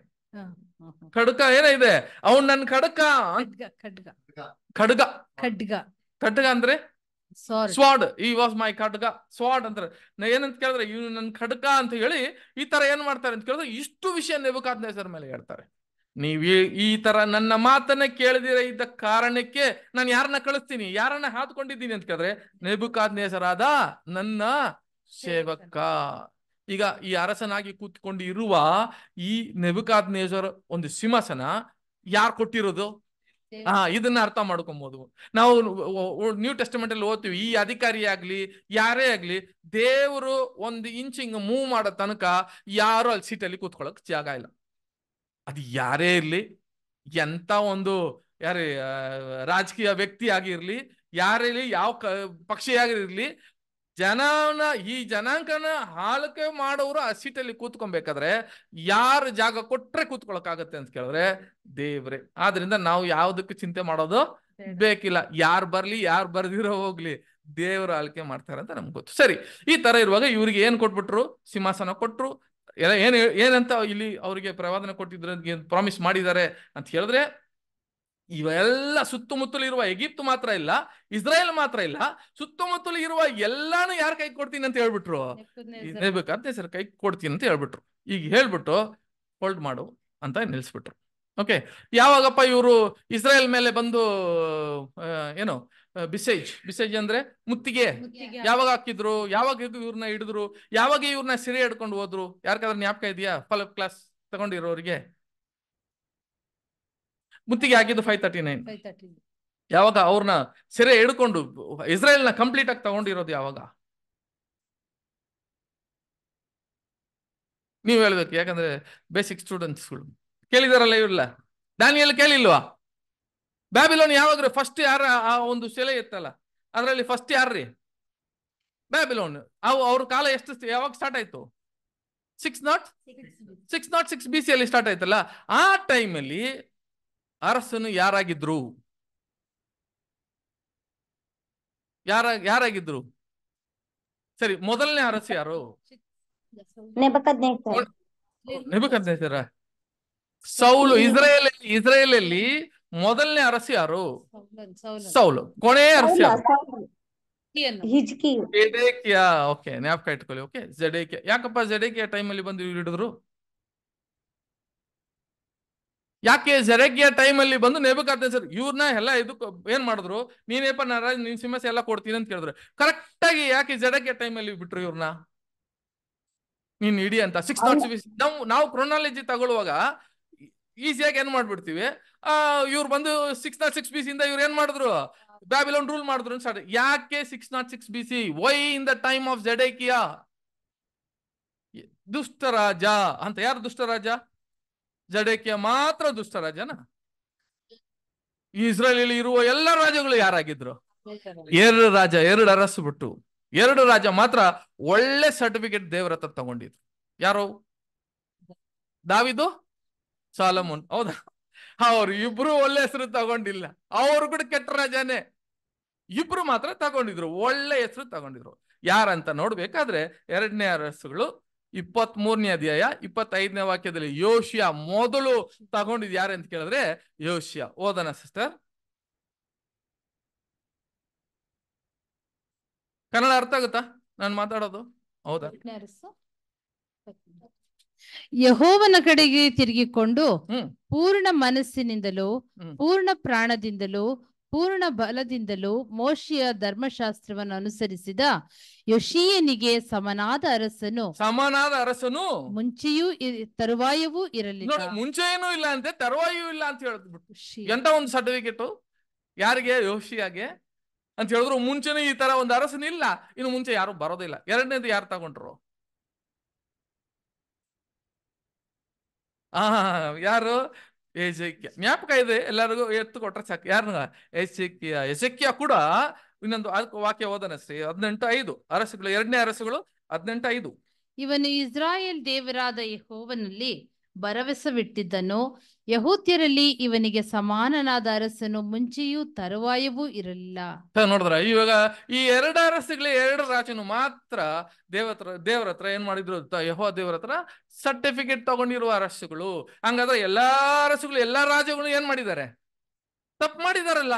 ಖಡ್ಕ ಏನಿದೆ ಅವನ್ ನನ್ ಖಡ್ಕ ಖಡ್ಗ ಖಡ್ಗ ಖಡ್ಗ ಅಂದ್ರೆ ಸ್ವಾಡ್ ಈ ವಾಸ್ ಮೈ ಖಡ್ಗ ಸ್ವಾಡ್ ಅಂತಾರೆ ಏನಂತ ಕೇಳಿದ್ರೆ ಇವ್ ನನ್ ಖಡ್ಗ ಅಂತ ಹೇಳಿ ಈ ತರ ಏನ್ ಮಾಡ್ತಾರೆ ಅಂತ ಕೇಳಿದ್ರೆ ಇಷ್ಟು ವಿಷಯ ನೆಬಕಾದ್ನ ಹೆಸರ ಮೇಲೆ ಹೇಳ್ತಾರೆ ನೀವು ಈ ತರ ನನ್ನ ಮಾತನ್ನ ಕೇಳದಿರ ಇದ್ದ ಕಾರಣಕ್ಕೆ ನಾನು ಯಾರನ್ನ ಕಳಿಸ್ತೀನಿ ಯಾರನ್ನ ಹಾತ್ಕೊಂಡಿದ್ದೀನಿ ಅಂತ ಕೇಳಿದ್ರೆ ನೆಬುಕಾದ್ ನೇಸರಾದ ನನ್ನ ಸೇವಕ ಈಗ ಈ ಅರಸನಾಗಿ ಕೂತ್ಕೊಂಡು ಇರುವ ಈ ನೆಬುಕಾದ್ ನೇಸರ್ ಒಂದು ಸಿಂಹಾಸನ ಯಾರು ಕೊಟ್ಟಿರೋದು ಹಾ ಇದನ್ನ ಅರ್ಥ ಮಾಡ್ಕೊಬೋದು ನಾವು ನ್ಯೂ ಟೆಸ್ಟಮೆಂಟ್ ಅಲ್ಲಿ ಓದ್ತೀವಿ ಈ ಅಧಿಕಾರಿ ಆಗ್ಲಿ ಯಾರೇ ಆಗ್ಲಿ ದೇವರು ಒಂದು ಇಂಚಿಂಗ್ ಮೂವ್ ಮಾಡೋ ತನಕ ಯಾರು ಅಲ್ಲಿ ಸೀಟಲ್ಲಿ ಕೂತ್ಕೊಳ್ಳೋಕೆ ಜಾಗ ಇಲ್ಲ ಅದು ಯಾರೇ ಇರಲಿ ಎಂಥ ಒಂದು ಯಾರೇ ರಾಜಕೀಯ ವ್ಯಕ್ತಿ ಆಗಿರಲಿ ಯಾರಿರಲಿ ಯಾವ ಕ ಆಗಿರಲಿ ಜನನ ಈ ಜನಾಂಗನ ಆಳ್ಕೆ ಮಾಡೋರು ಆ ಸೀಟಲ್ಲಿ ಕೂತ್ಕೊಬೇಕಾದ್ರೆ ಯಾರು ಜಾಗ ಕೊಟ್ರೆ ಕೂತ್ಕೊಳಕಾಗತ್ತೆ ಅಂತ ಕೇಳಿದ್ರೆ ದೇವ್ರೆ ಆದ್ರಿಂದ ನಾವು ಯಾವ್ದಕ್ ಚಿಂತೆ ಮಾಡೋದು ಬೇಕಿಲ್ಲ ಯಾರು ಬರ್ಲಿ ಯಾರು ಬರ್ದಿರೋ ಹೋಗ್ಲಿ ದೇವ್ರ ಆಳ್ಕೆ ಮಾಡ್ತಾರೆ ಅಂತ ನಮ್ಗೆ ಗೊತ್ತು ಸರಿ ಈ ತರ ಇರುವಾಗ ಇವ್ರಿಗೆ ಏನ್ ಕೊಟ್ಬಿಟ್ರು ಸಿಂಹಾಸನ ಕೊಟ್ರು ಏನು ಏನಂತ ಇಲ್ಲಿ ಅವರಿಗೆ ಪ್ರವಾದನ ಕೊಟ್ಟಿದ್ರೆ ಪ್ರಾಮಿಸ್ ಮಾಡಿದ್ದಾರೆ ಅಂತ ಹೇಳಿದ್ರೆ ಇವೆಲ್ಲ ಸುತ್ತಮುತ್ತಲು ಇರುವ ಎಗಿಪ್ತು ಮಾತ್ರ ಇಲ್ಲ ಇಸ್ರಾಯೇಲ್ ಮಾತ್ರ ಇಲ್ಲ ಸುತ್ತಮುತ್ತಲು ಇರುವ ಎಲ್ಲಾನು ಯಾರು ಕೈ ಕೊಡ್ತೀನಿ ಅಂತ ಹೇಳ್ಬಿಟ್ರು ಅದೇ ಸರ್ ಕೈ ಕೊಡ್ತೀನಿ ಅಂತ ಹೇಳ್ಬಿಟ್ರು ಈಗ ಹೇಳ್ಬಿಟ್ಟು ಹೋಲ್ಡ್ ಮಾಡು ಅಂತ ನಿಲ್ಸ್ಬಿಟ್ರು ಓಕೆ ಯಾವಾಗಪ್ಪ ಇವರು ಇಸ್ರಾಯೇಲ್ ಮೇಲೆ ಬಂದು ಏನು ಬಿಸೇಜ್ ಬಿಸೇಜ್ ಅಂದ್ರೆ ಮುತ್ತಿಗೆ ಯಾವಾಗ ಹಾಕಿದ್ರು ಯಾವಾಗ ಇವ್ರನ್ನ ಹಿಡಿದ್ರು ಯಾವಾಗ ಇವ್ರನ್ನ ಸೆರೆ ಹಿಡ್ಕೊಂಡು ಹೋದ್ರು ಯಾರ್ಗಾದ್ರೂ ಜ್ಞಾಪಕ ಇದೆಯಾ ಫಲ ಕ್ಲಾಸ್ ತಗೊಂಡಿರೋರಿಗೆ ಮುತ್ತಿಗೆ ಹಾಕಿದ್ದು ಫೈವ್ ತರ್ಟಿ ನೈನ್ ಯಾವಾಗ ಅವ್ರನ್ನ ಸೆರೆ ಹಿಡ್ಕೊಂಡು ನ ಕಂಪ್ಲೀಟ್ ಆಗಿ ತಗೊಂಡಿರೋದು ಯಾವಾಗ ನೀವ್ ಹೇಳ್ಬೇಕು ಯಾಕಂದ್ರೆ ಬೇಸಿಕ್ ಸ್ಟೂಡೆಂಟ್ಸ್ಗಳು ಕೇಳಿದಾರಲ್ಲ ಇವ್ರಲ್ಲ ದಾನಿಯಲ್ಲಿ ಕೇಳಿಲ್ವಾ ಬ್ಯಾಬಿಲೋನ್ ಯಾವಾಗ್ರೆ ಫಸ್ಟ್ ಯಾರ ಆ ಒಂದು ಶಿಲೆ ಇತ್ತಲ್ಲ ಅದರಲ್ಲಿ ಫಸ್ಟ್ ಯಾರ್ರಿ ಬ್ಯಾಬಿಲೋನ್ ಅವು ಅವ್ರ ಕಾಲ ಎಷ್ಟು ಯಾವಾಗ ಸ್ಟಾರ್ಟ್ ಆಯ್ತು six not six not six B ಅಲ್ಲಿ ಸ್ಟಾರ್ಟ್ ಆಯ್ತಲ್ಲ ಆ ಟೈಮಲ್ಲಿ ಅರಸನು ಯಾರಾಗಿದ್ರು ಯಾರ ಯಾರಾಗಿದ್ರು ಸರಿ ಮೊದಲನೇ ಅರಸು ಯಾರು ನೆಬಕದ್ನೇಸರ ಸೌಲು ಇಸ್ರೇಲ್ ಅಲ್ಲಿ ಮೊದಲನೇ ಅರಸಿ ಯಾರು ಸೌಲು ಕೊನೆಯ ಅರಸಿ ಜಡೇಕಿಯಾ ಓಕೆ ಜ್ಞಾಪಕ ಇಟ್ಕೊಳ್ಳಿ ಓಕೆ ಜಡೇಕೆ ಯಾಕಪ್ಪ ಟೈಮ್ ಟೈಮಲ್ಲಿ ಬಂದು ಇವ್ರು ಹಿಡಿದ್ರು ಯಾಕೆ ಟೈಮ್ ಅಲ್ಲಿ ಬಂದು ನೇಬಕಾದ ಸರ್ ಇವ್ರನ್ನ ಎಲ್ಲ ಇದು ಏನ್ ಮಾಡಿದ್ರು ನೀನೇಪ ನಾರಾಜ್ ನಿನ್ ಸಿಂಹಸ ಎಲ್ಲ ಕೊಡ್ತೀನಿ ಅಂತ ಕೇಳಿದ್ರು ಕರೆಕ್ಟ್ ಆಗಿ ಯಾಕೆ ಟೈಮ್ ಅಲ್ಲಿ ಬಿಟ್ರು ಇವ್ರನ್ನ ನೀನ್ ಇಡಿ ಅಂತ ಸಿಕ್ಸ್ ನಾವು ನಾವು ಕ್ರೊನಾಲಜಿ ತಗೊಳ್ಳುವಾಗ ಈಸಿಯಾಗಿ ಏನ್ ಮಾಡ್ಬಿಡ್ತೀವಿ ಇವ್ರು ಬಂದು ಸಿಕ್ಸ್ ನಾಟ್ ಸಿಕ್ಸ್ ಬಿ ಇಂದ ಇವ್ರು ಏನ್ ಮಾಡಿದ್ರು ಬ್ಯಾಬಿಲೋನ್ ರೂಲ್ ಮಾಡಿದ್ರು ಸ್ಟಾರ್ಟ್ ಯಾಕೆ six not six B why in the time of Zedekiah ದುಷ್ಟರಾಜ ಅಂತ ಯಾರು ದುಷ್ಟ ರಾಜ ಜಡೇಕಿಯ ಮಾತ್ರ ದುಷ್ಟ ದುಷ್ಟರಾಜನ ಇಸ್ರೇಲ್ ಇರುವ ಎಲ್ಲ ರಾಜಗಳು ಯಾರಾಗಿದ್ರು ಎರಡು ರಾಜ ಎರಡು ಅರಸು ಬಿಟ್ಟು ಎರಡು ರಾಜ ಮಾತ್ರ ಒಳ್ಳೆ ಸರ್ಟಿಫಿಕೇಟ್ ದೇವರ ಹತ್ರ ತಗೊಂಡಿದ್ರು ಯಾರು ದಾವಿದು ಸಾಲಮೋನ್ ಹೌದಾ ಅವ್ರು ಇಬ್ರು ಒಳ್ಳೆ ಹೆಸರು ತಗೊಂಡಿಲ್ಲ ಅವ್ರು ಕೂಡ ಕೆಟ್ಟ ರಾಜನೇ ಇಬ್ರು ಮಾತ್ರ ತಗೊಂಡಿದ್ರು ಒಳ್ಳೆ ಹೆಸರು ತಗೊಂಡಿದ್ರು ಯಾರಂತ ನೋಡ್ಬೇಕಾದ್ರೆ ಎರಡನೇ ಅರಸುಗಳು ಇಪ್ಪತ್ತ್ ಮೂರನೇ ಅಧ್ಯಾಯ ಇಪ್ಪತ್ತೈದನೇ ವಾಕ್ಯದಲ್ಲಿ ಯೋಶಿಯ ಮೊದಲು ತಗೊಂಡಿದ್ ಅಂತ ಕೇಳಿದ್ರೆ ಯೋಶಿಯ ಓದನ ಸಿಸ್ಟರ್ ಕನ್ನಡ ಅರ್ಥ ಆಗುತ್ತಾ ನಾನು ಮಾತಾಡೋದು ಹೌದಾ ಯಹೋವನ ಕಡೆಗೆ ತಿರುಗಿಕೊಂಡು ಪೂರ್ಣ ಮನಸ್ಸಿನಿಂದಲೂ ಪೂರ್ಣ ಪ್ರಾಣದಿಂದಲೂ ಪೂರ್ಣ ಬಲದಿಂದಲೂ ಮೋಶಿಯ ಧರ್ಮಶಾಸ್ತ್ರವನ್ನು ಅನುಸರಿಸಿದ ಯೋಶಿಯನಿಗೆ ಸಮನಾದ ಅರಸನು ಸಮನಾದ ಅರಸನು ಮುಂಚೆಯೂ ತರುವಾಯವೂ ಇರಲಿಲ್ಲ ಮುಂಚೆಯೂ ಇಲ್ಲ ಅಂತೆ ತರುವಾಯೂ ಇಲ್ಲ ಅಂತ ಹೇಳಿದ್ಬಿಟ್ಟು ಎಂತ ಒಂದು ಸರ್ಟಿಫಿಕೇಟ್ ಯಾರಿಗೆ ಯೋಶಿಯಾಗೆ ಅಂತ ಹೇಳಿದ್ರು ಮುಂಚೆನೂ ಈ ತರ ಒಂದು ಅರಸನಿಲ್ಲ ಇನ್ನು ಮುಂಚೆ ಯಾರು ಬರೋದಿಲ್ಲ ಎರಡನೇದು ಯಾರು ತಗೊಂಡ್ರು ಆ ಯಾರು ಏಜಕ್ಯ ಜ್ಞಾಪಕ ಇದೆ ಎಲ್ಲರಿಗೂ ಎತ್ತು ಕೊಟ್ರೆ ಸಾಕು ಯಾರು ಎಸಕ್ಯ ಎಸಕ್ಯ ಕೂಡ ಇನ್ನೊಂದು ಅದಕ್ಕೆ ವಾಕ್ಯ ಓದನ ಶ್ರೀ ಹದಿನೆಂಟು ಐದು ಅರಸುಗಳು ಎರಡನೇ ಅರಸುಗಳು ಹದಿನೆಂಟು ಐದು ಇವನು ಇಸ್ರಾಯೇಲ್ ದೇವರಾದ ಯಹೋವನಲ್ಲಿ ಭರವಸವಿಟ್ಟಿದ್ದನು ಯಹೂದ್ಯರಲ್ಲಿ ಇವನಿಗೆ ಸಮಾನನಾದ ಅರಸನು ಮುಂಚೆಯೂ ತರುವಾಯವೂ ಇರಲಿಲ್ಲ ನೋಡಿದ್ರ ಇವಾಗ ಈ ಎರಡು ಅರಸುಗಳ ಎರಡು ರಾಜನು ಮಾತ್ರ ದೇವತ್ರ ದೇವರ ಹತ್ರ ಏನ್ ಮಾಡಿದ್ರು ಯಹೋ ದೇವರ ಹತ್ರ ಸರ್ಟಿಫಿಕೇಟ್ ತಗೊಂಡಿರುವ ಅರಸುಗಳು ಹಂಗಾದ್ರೆ ಎಲ್ಲಾ ಅರಸುಗಳು ಎಲ್ಲಾ ರಾಜಗಳು ಏನ್ ಮಾಡಿದ್ದಾರೆ ತಪ್ಪು ಮಾಡಿದಾರಲ್ಲ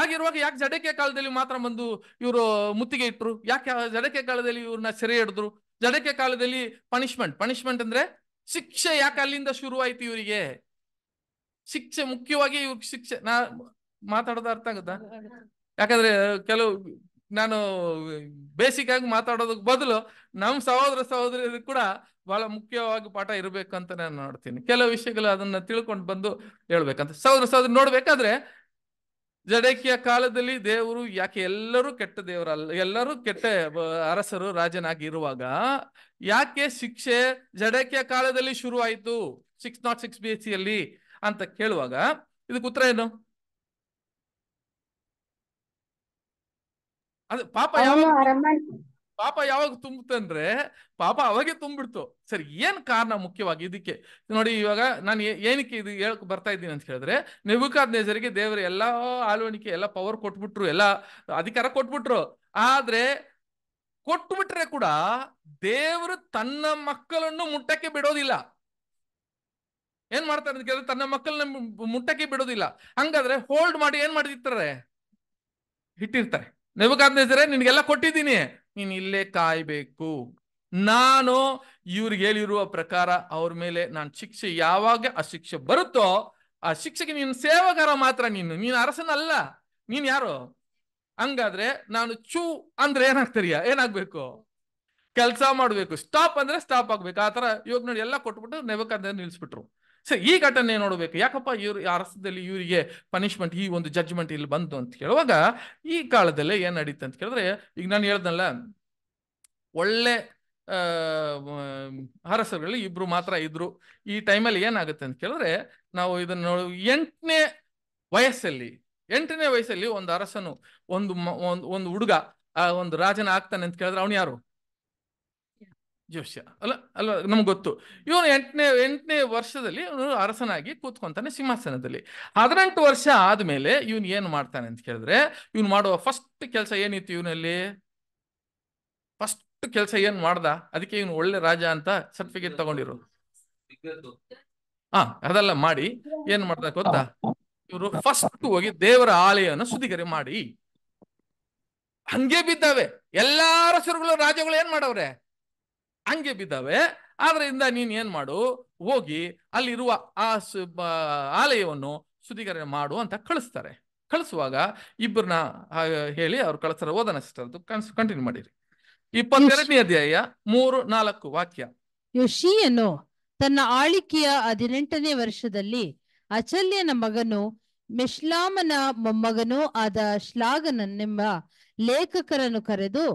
ಆಗಿರುವಾಗ ಯಾಕೆ ಜಡಕೆ ಕಾಲದಲ್ಲಿ ಮಾತ್ರ ಬಂದು ಇವರು ಮುತ್ತಿಗೆ ಇಟ್ರು ಯಾಕೆ ಜಡಕೆ ಕಾಲದಲ್ಲಿ ಇವ್ರನ್ನ ಸೆರೆ ಹಿಡಿದ್ರು ಜಡಕೆ ಕಾಲದಲ್ಲಿ ಪನಿಷ್ಮೆಂಟ್ ಪನಿಷ್ಮೆಂಟ್ ಅಂದ್ರೆ ಶಿಕ್ಷೆ ಯಾಕೆ ಅಲ್ಲಿಂದ ಶುರುವಾಯ್ತು ಇವರಿಗೆ ಶಿಕ್ಷೆ ಮುಖ್ಯವಾಗಿ ಇವ್ರಿಗೆ ಶಿಕ್ಷೆ ನಾ ಮಾತಾಡೋದ ಅರ್ಥ ಆಗುತ್ತಾ ಯಾಕಂದ್ರೆ ಕೆಲವು ನಾನು ಬೇಸಿಕ್ ಆಗಿ ಮಾತಾಡೋದಕ್ಕೆ ಬದಲು ನಮ್ಮ ಸಹೋದರ ಸಹೋದರಿ ಕೂಡ ಬಹಳ ಮುಖ್ಯವಾಗಿ ಪಾಠ ಇರಬೇಕು ಅಂತ ನಾನು ನೋಡ್ತೀನಿ ಕೆಲವು ವಿಷಯಗಳು ಅದನ್ನ ತಿಳ್ಕೊಂಡು ಬಂದು ಹೇಳ್ಬೇಕಂತ ಸಹೋದರ ಸಹೋದರಿ ನೋಡ್ಬೇಕಾದ್ರೆ ಜಡಕಿಯ ಕಾಲದಲ್ಲಿ ದೇವರು ಯಾಕೆ ಎಲ್ಲರೂ ಕೆಟ್ಟ ದೇವರಲ್ಲ ಎಲ್ಲರೂ ಕೆಟ್ಟ ಅರಸರು ರಾಜನಾಗಿರುವಾಗ ಯಾಕೆ ಶಿಕ್ಷೆ ಜಡಕಿಯ ಕಾಲದಲ್ಲಿ ಶುರು ಆಯ್ತು ಸಿಕ್ಸ್ ನಾಟ್ ಸಿಕ್ಸ್ ಬಿ ಎಸ್ ಸಿಯಲ್ಲಿ ಅಂತ ಕೇಳುವಾಗ ಇದಕ್ಕೆ ಉತ್ತರ ಏನು ಅದು ಪಾಪ ಯಾವ ಪಾಪ ಯಾವಾಗ ಅಂದ್ರೆ ಪಾಪ ಅವಾಗೆ ತುಂಬಿಡ್ತು ಸರಿ ಏನ್ ಕಾರಣ ಮುಖ್ಯವಾಗಿ ಇದಕ್ಕೆ ನೋಡಿ ಇವಾಗ ನಾನು ಏನಕ್ಕೆ ಇದು ಹೇಳಕ್ ಬರ್ತಾ ಇದ್ದೀನಿ ಅಂತ ಹೇಳಿದ್ರೆ ನೆಬುಕಾದ್ ನೇಜರಿಗೆ ದೇವರು ಎಲ್ಲಾ ಆಳ್ವಣಿಕೆ ಎಲ್ಲ ಪವರ್ ಕೊಟ್ಬಿಟ್ರು ಎಲ್ಲ ಅಧಿಕಾರ ಕೊಟ್ಬಿಟ್ರು ಆದ್ರೆ ಕೊಟ್ಬಿಟ್ರೆ ಕೂಡ ದೇವರು ತನ್ನ ಮಕ್ಕಳನ್ನು ಮುಟ್ಟಕ್ಕೆ ಬಿಡೋದಿಲ್ಲ ಏನ್ ಮಾಡ್ತಾರೆ ಅಂತ ಕೇಳಿದ್ರೆ ತನ್ನ ಮಕ್ಕಳನ್ನ ಮುಟ್ಟಕ್ಕೆ ಬಿಡೋದಿಲ್ಲ ಹಂಗಾದ್ರೆ ಹೋಲ್ಡ್ ಮಾಡಿ ಏನ್ ಮಾಡಿದಿರ್ತಾರೆ ಇಟ್ಟಿರ್ತಾರೆ ನೆಬುಕಾದ್ ನೇಜರೇ ನಿನ್ಗೆಲ್ಲ ಕೊಟ್ಟಿದ್ದೀನಿ ನೀನು ಇಲ್ಲೇ ಕಾಯ್ಬೇಕು ನಾನು ಇವ್ರಿಗೆ ಹೇಳಿರುವ ಪ್ರಕಾರ ಅವ್ರ ಮೇಲೆ ನಾನು ಶಿಕ್ಷೆ ಯಾವಾಗ ಆ ಶಿಕ್ಷೆ ಬರುತ್ತೋ ಆ ಶಿಕ್ಷೆಗೆ ನೀನು ಸೇವಕರ ಮಾತ್ರ ನೀನು ನೀನು ಅರಸನಲ್ಲ ನೀನ್ ಯಾರು ಹಂಗಾದ್ರೆ ನಾನು ಚೂ ಅಂದ್ರೆ ಏನಾಗ್ತಾರಿಯ ಏನಾಗ್ಬೇಕು ಕೆಲಸ ಮಾಡ್ಬೇಕು ಸ್ಟಾಪ್ ಅಂದ್ರೆ ಸ್ಟಾಪ್ ಆಗ್ಬೇಕು ಆ ತರ ಇವಾಗ ನೋಡಿ ಎಲ್ಲ ಕೊಟ್ಬಿಟ್ಟು ನೆವಕ್ ನಿಲ್ಸ್ಬಿಟ್ರು ಸರಿ ಈ ಘಟನೆ ನೋಡಬೇಕು ಯಾಕಪ್ಪ ಇವರು ಆ ಇವರಿಗೆ ಪನಿಷ್ಮೆಂಟ್ ಈ ಒಂದು ಜಡ್ಜ್ಮೆಂಟ್ ಇಲ್ಲಿ ಬಂತು ಅಂತ ಹೇಳುವಾಗ ಈ ಕಾಲದಲ್ಲೇ ಏನ್ ನಡೀತು ಅಂತ ಕೇಳಿದ್ರೆ ಈಗ ನಾನು ಹೇಳ್ದಲ್ಲ ಒಳ್ಳೆ ಅರಸರುಗಳಲ್ಲಿ ಇಬ್ರು ಮಾತ್ರ ಇದ್ರು ಈ ಟೈಮಲ್ಲಿ ಏನಾಗುತ್ತೆ ಅಂತ ಕೇಳಿದ್ರೆ ನಾವು ಇದನ್ನ ನೋಡ ಎಂಟನೇ ವಯಸ್ಸಲ್ಲಿ ಎಂಟನೇ ವಯಸ್ಸಲ್ಲಿ ಒಂದು ಅರಸನು ಒಂದು ಒಂದು ಹುಡುಗ ಆ ಒಂದು ರಾಜನ ಆಗ್ತಾನೆ ಅಂತ ಕೇಳಿದ್ರೆ ಅವನು ಯಾರು ಜೋಶ್ಯ ಅಲ್ಲ ಅಲ್ಲ ನಮ್ಗೆ ಗೊತ್ತು ಇವನು ಎಂಟನೇ ಎಂಟನೇ ವರ್ಷದಲ್ಲಿ ಇವನು ಅರಸನಾಗಿ ಕೂತ್ಕೊಂತಾನೆ ಸಿಂಹಾಸನದಲ್ಲಿ ಹದಿನೆಂಟು ವರ್ಷ ಆದಮೇಲೆ ಇವನು ಏನು ಮಾಡ್ತಾನೆ ಅಂತ ಕೇಳಿದ್ರೆ ಇವನು ಮಾಡುವ ಫಸ್ಟ್ ಕೆಲಸ ಏನಿತ್ತು ಇವನಲ್ಲಿ ಫಸ್ಟ್ ಕೆಲಸ ಏನು ಮಾಡ್ದ ಅದಕ್ಕೆ ಇವನು ಒಳ್ಳೆ ರಾಜ ಅಂತ ಸರ್ಟಿಫಿಕೇಟ್ ತಗೊಂಡಿರು ಹಾ ಅದೆಲ್ಲ ಮಾಡಿ ಏನ್ ಮಾಡ್ದ ಗೊತ್ತಾ ಇವರು ಫಸ್ಟ್ ಹೋಗಿ ದೇವರ ಆಲಯವನ್ನು ಸುದ್ದಿಗರಿ ಮಾಡಿ ಹಂಗೆ ಬಿದ್ದಾವೆ ಎಲ್ಲಾ ರಸರುಗಳು ರಾಜಗಳು ಏನ್ ಮಾಡವ್ರೆ ಹಂಗೆ ಬಿದ್ದಾವೆ ಆದ್ರಿಂದ ನೀನ್ ಏನ್ ಮಾಡು ಹೋಗಿ ಅಲ್ಲಿರುವ ಆ ಆಲಯವನ್ನು ಶುದ್ಧೀಕರಣ ಮಾಡು ಅಂತ ಕಳಿಸ್ತಾರೆ ಕಳಿಸುವಾಗ ಇಬ್ಬರನ್ನ ಹೇಳಿ ಅವ್ರು ಕಳಿಸ್ತಾರೆ ಓದನ ಕಂಟಿನ್ಯೂ ಮಾಡಿರಿ ಇಪ್ಪತ್ತೆರಡನೇ ಅಧ್ಯಾಯ ಮೂರು ನಾಲ್ಕು ವಾಕ್ಯ ಯೋಶಿಯನ್ನು ತನ್ನ ಆಳಿಕೆಯ ಹದಿನೆಂಟನೇ ವರ್ಷದಲ್ಲಿ ಅಚಲ್ಯನ ಮಗನು ಮೆಶ್ಲಾಮನ ಮೊಮ್ಮಗನೂ ಆದ ಶ್ಲಾಘನನ್ನೆಂಬ ಲೇಖಕರನ್ನು ಕರೆದು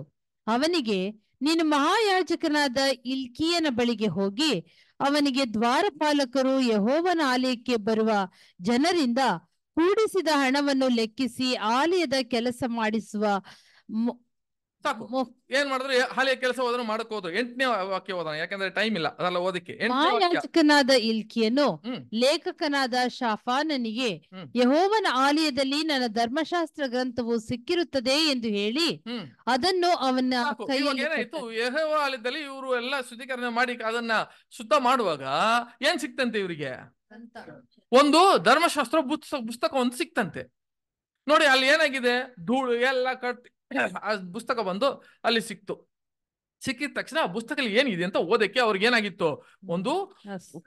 ಅವನಿಗೆ ನೀನು ಮಹಾಯಾಜಕನಾದ ಇಲ್ಕಿಯನ ಬಳಿಗೆ ಹೋಗಿ ಅವನಿಗೆ ದ್ವಾರಪಾಲಕರು ಯಹೋವನ ಆಲಯಕ್ಕೆ ಬರುವ ಜನರಿಂದ ಕೂಡಿಸಿದ ಹಣವನ್ನು ಲೆಕ್ಕಿಸಿ ಆಲಯದ ಕೆಲಸ ಮಾಡಿಸುವ ಸಾಕು ಏನ್ ಮಾಡಿದ್ರೆ ಹಳೆ ಕೆಲಸ ಹೋದ್ರೆ ಮಾಡಕೋದು ಎಂಟನೇ ವಾಕ್ಯ ಓದೋಣ ಯಾಕಂದ್ರೆ ಟೈಮ್ ಇಲ್ಲ ಅದೆಲ್ಲ ಓದಕ್ಕೆ ಯಾಜಕನಾದ ಇಲ್ಕಿಯನು ಲೇಖಕನಾದ ಶಾಫಾನನಿಗೆ ಯಹೋವನ ಆಲಯದಲ್ಲಿ ನನ್ನ ಧರ್ಮಶಾಸ್ತ್ರ ಗ್ರಂಥವು ಸಿಕ್ಕಿರುತ್ತದೆ ಎಂದು ಹೇಳಿ ಅದನ್ನು ಅವನ ಏನಾಯ್ತು ಯಹೋವ ಆಲಯದಲ್ಲಿ ಇವರು ಎಲ್ಲ ಶುದ್ಧೀಕರಣ ಮಾಡಿ ಅದನ್ನ ಶುದ್ಧ ಮಾಡುವಾಗ ಏನ್ ಸಿಕ್ತಂತೆ ಇವರಿಗೆ ಒಂದು ಧರ್ಮಶಾಸ್ತ್ರ ಪುಸ್ತಕ ಒಂದು ಸಿಕ್ತಂತೆ ನೋಡಿ ಅಲ್ಲಿ ಏನಾಗಿದೆ ಧೂಳು ಎಲ್ಲ ಕಟ್ ಆ ಪುಸ್ತಕ ಬಂದು ಅಲ್ಲಿ ಸಿಕ್ತು ಸಿಕ್ಕಿದ ತಕ್ಷಣ ಆ ಪುಸ್ತಕದಲ್ಲಿ ಏನಿದೆ ಅಂತ ಓದಕ್ಕೆ ಅವ್ರಿಗೆ ಏನಾಗಿತ್ತು ಒಂದು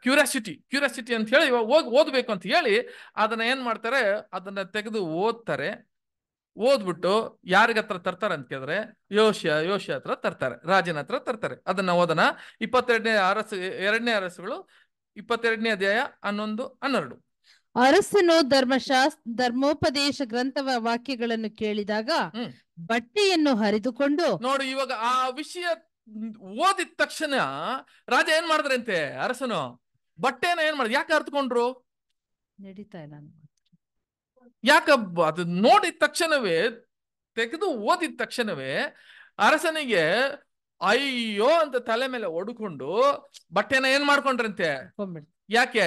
ಕ್ಯೂರಿಯಾಸಿಟಿ ಕ್ಯೂರಿಯಾಸಿಟಿ ಅಂತ ಹೇಳಿ ಹೋಗಿ ಓದ್ಬೇಕು ಅಂತ ಹೇಳಿ ಅದನ್ನ ಏನ್ ಮಾಡ್ತಾರೆ ಅದನ್ನ ತೆಗೆದು ಓದ್ತಾರೆ ಓದ್ಬಿಟ್ಟು ಯಾರಿಗತ್ರ ತರ್ತಾರೆ ಅಂತ ಕೇಳಿದ್ರೆ ಯೋಶ ಯೋಶಿಯ ಹತ್ರ ತರ್ತಾರೆ ರಾಜನ ಹತ್ರ ತರ್ತಾರೆ ಅದನ್ನ ಓದನ ಇಪ್ಪತ್ತೆರಡನೇ ಅರಸು ಎರಡನೇ ಅರಸುಗಳು ಇಪ್ಪತ್ತೆರಡನೇ ಅಧ್ಯಾಯ ಹನ್ನೊಂದು ಹನ್ನೆರಡು ಅರಸನು ಧರ್ಮಶಾಸ್ತ್ರ ಧರ್ಮೋಪದೇಶ ಗ್ರಂಥವ ವಾಕ್ಯಗಳನ್ನು ಕೇಳಿದಾಗ ಬಟ್ಟೆಯನ್ನು ಹರಿದುಕೊಂಡು ನೋಡು ಇವಾಗ ಆ ವಿಷಯ ಓದಿದ ತಕ್ಷಣ ರಾಜ ಏನ್ ಮಾಡಿದ್ರಂತೆ ಅರಸನು ಬಟ್ಟೆನ ಏನ್ ಮಾಡ ಯಾಕೆ ಹರಿದುಕೊಂಡ್ರು ನಡೀತಾ ಇಲ್ಲ ಯಾಕ ಅದು ನೋಡಿದ ತಕ್ಷಣವೇ ತೆಗೆದು ಓದಿದ ತಕ್ಷಣವೇ ಅರಸನಿಗೆ ಅಯ್ಯೋ ಅಂತ ತಲೆ ಮೇಲೆ ಒಡ್ಕೊಂಡು ಬಟ್ಟೆನ ಏನ್ ಮಾಡ್ಕೊಂಡ್ರಂತೆ ಯಾಕೆ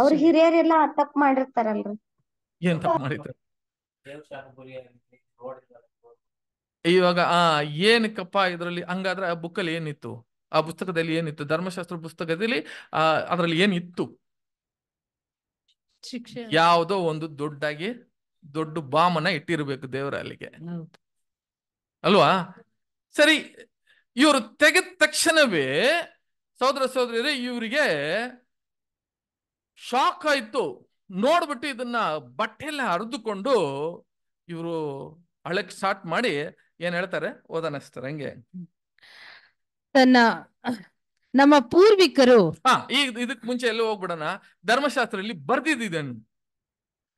ಅವ್ರ ಹಿರಿಯರೆಲ್ಲಾ ತಪ್ಪ ಮಾಡಿರ್ತಾರಲ್ರಿ ಇವಾಗ ಆ ಏನಕ್ಕಪ್ಪ ಇದರಲ್ಲಿ ಹಂಗಾದ್ರೆ ಆ ಬುಕ್ಕಲ್ಲಿ ಏನಿತ್ತು ಆ ಪುಸ್ತಕದಲ್ಲಿ ಏನಿತ್ತು ಧರ್ಮಶಾಸ್ತ್ರ ಪುಸ್ತಕದಲ್ಲಿ ಆ ಅದ್ರಲ್ಲಿ ಏನಿತ್ತು ಶಿಕ್ಷೆ ಯಾವುದೋ ಒಂದು ದೊಡ್ಡಾಗಿ ದೊಡ್ಡ ಬಾಮನ ಇಟ್ಟಿರ್ಬೇಕು ದೇವರ ಅಲ್ಲಿಗೆ ಅಲ್ವಾ ಸರಿ ಇವರು ತೆಗೆದ ತಕ್ಷಣವೇ ಸಹೋದರ ಸಹೋದರಿ ಇವರಿಗೆ ಶಾಕ್ ಆಯ್ತು ನೋಡ್ಬಿಟ್ಟು ಇದನ್ನ ಬಟ್ಟೆಲ್ಲ ಹರಿದುಕೊಂಡು ಇವರು ಅಳಕ್ ಸ್ಟಾರ್ಟ್ ಮಾಡಿ ಏನ್ ಹೇಳ್ತಾರೆ ಓದನಿಸ್ತಾರೆ ಹಂಗೆ ತನ್ನ ನಮ್ಮ ಪೂರ್ವಿಕರು ಹಾ ಈಗ ಇದಕ್ ಮುಂಚೆ ಎಲ್ಲ ಹೋಗ್ಬಿಡೋಣ ಧರ್ಮಶಾಸ್ತ್ರದಲ್ಲಿ ಬರ್ದಿದ್ದೇನು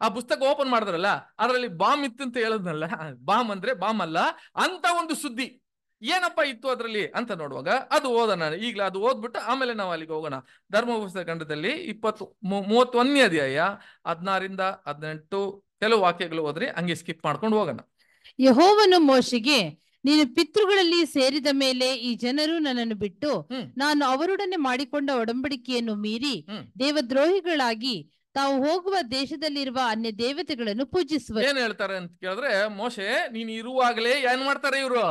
ಆ ಪುಸ್ತಕ ಓಪನ್ ಮಾಡಿದ್ರಲ್ಲ ಅದರಲ್ಲಿ ಬಾಂಬ್ ಅಂತ ಹೇಳದ್ನಲ್ಲ ಬಾಂಬ್ ಅಂದ್ರೆ ಬಾಂಬ್ ಅಲ್ಲ ಅಂತ ಒಂದು ಸುದ್ದಿ ಏನಪ್ಪ ಇತ್ತು ಅದರಲ್ಲಿ ಅಂತ ನೋಡುವಾಗ ಅದು ಓದೋಣ ಈಗಲೇ ಅದು ಓದ್ಬಿಟ್ಟು ಆಮೇಲೆ ನಾವು ಅಲ್ಲಿಗೆ ಹೋಗೋಣ ಧರ್ಮ ಖಂಡದಲ್ಲಿ ಇಪ್ಪತ್ತು ಮೂವತ್ತೊಂದನೇ ಅಧ್ಯಾಯ ಹದಿನಾರಿಂದ ಹದಿನೆಂಟು ಕೆಲವು ವಾಕ್ಯಗಳು ಹೋದ್ರೆ ಹಂಗೆ ಸ್ಕಿಪ್ ಮಾಡ್ಕೊಂಡು ಹೋಗೋಣ ಯಹೋವನು ಮೋಶಿಗೆ ನೀನು ಪಿತೃಗಳಲ್ಲಿ ಸೇರಿದ ಮೇಲೆ ಈ ಜನರು ನನ್ನನ್ನು ಬಿಟ್ಟು ನಾನು ಅವರೊಡನೆ ಮಾಡಿಕೊಂಡ ಒಡಂಬಡಿಕೆಯನ್ನು ಮೀರಿ ದೇವದ್ರೋಹಿಗಳಾಗಿ ತಾವು ಹೋಗುವ ದೇಶದಲ್ಲಿರುವ ಅನ್ಯ ದೇವತೆಗಳನ್ನು ಪೂಜಿಸುವ ಏನ್ ಹೇಳ್ತಾರೆ ಅಂತ ಕೇಳಿದ್ರೆ ಮೋಶೆ ನೀನ್ ಇರುವಾಗಲೇ ಏನ್ ಮಾಡ್ತಾರೆ ಇವರು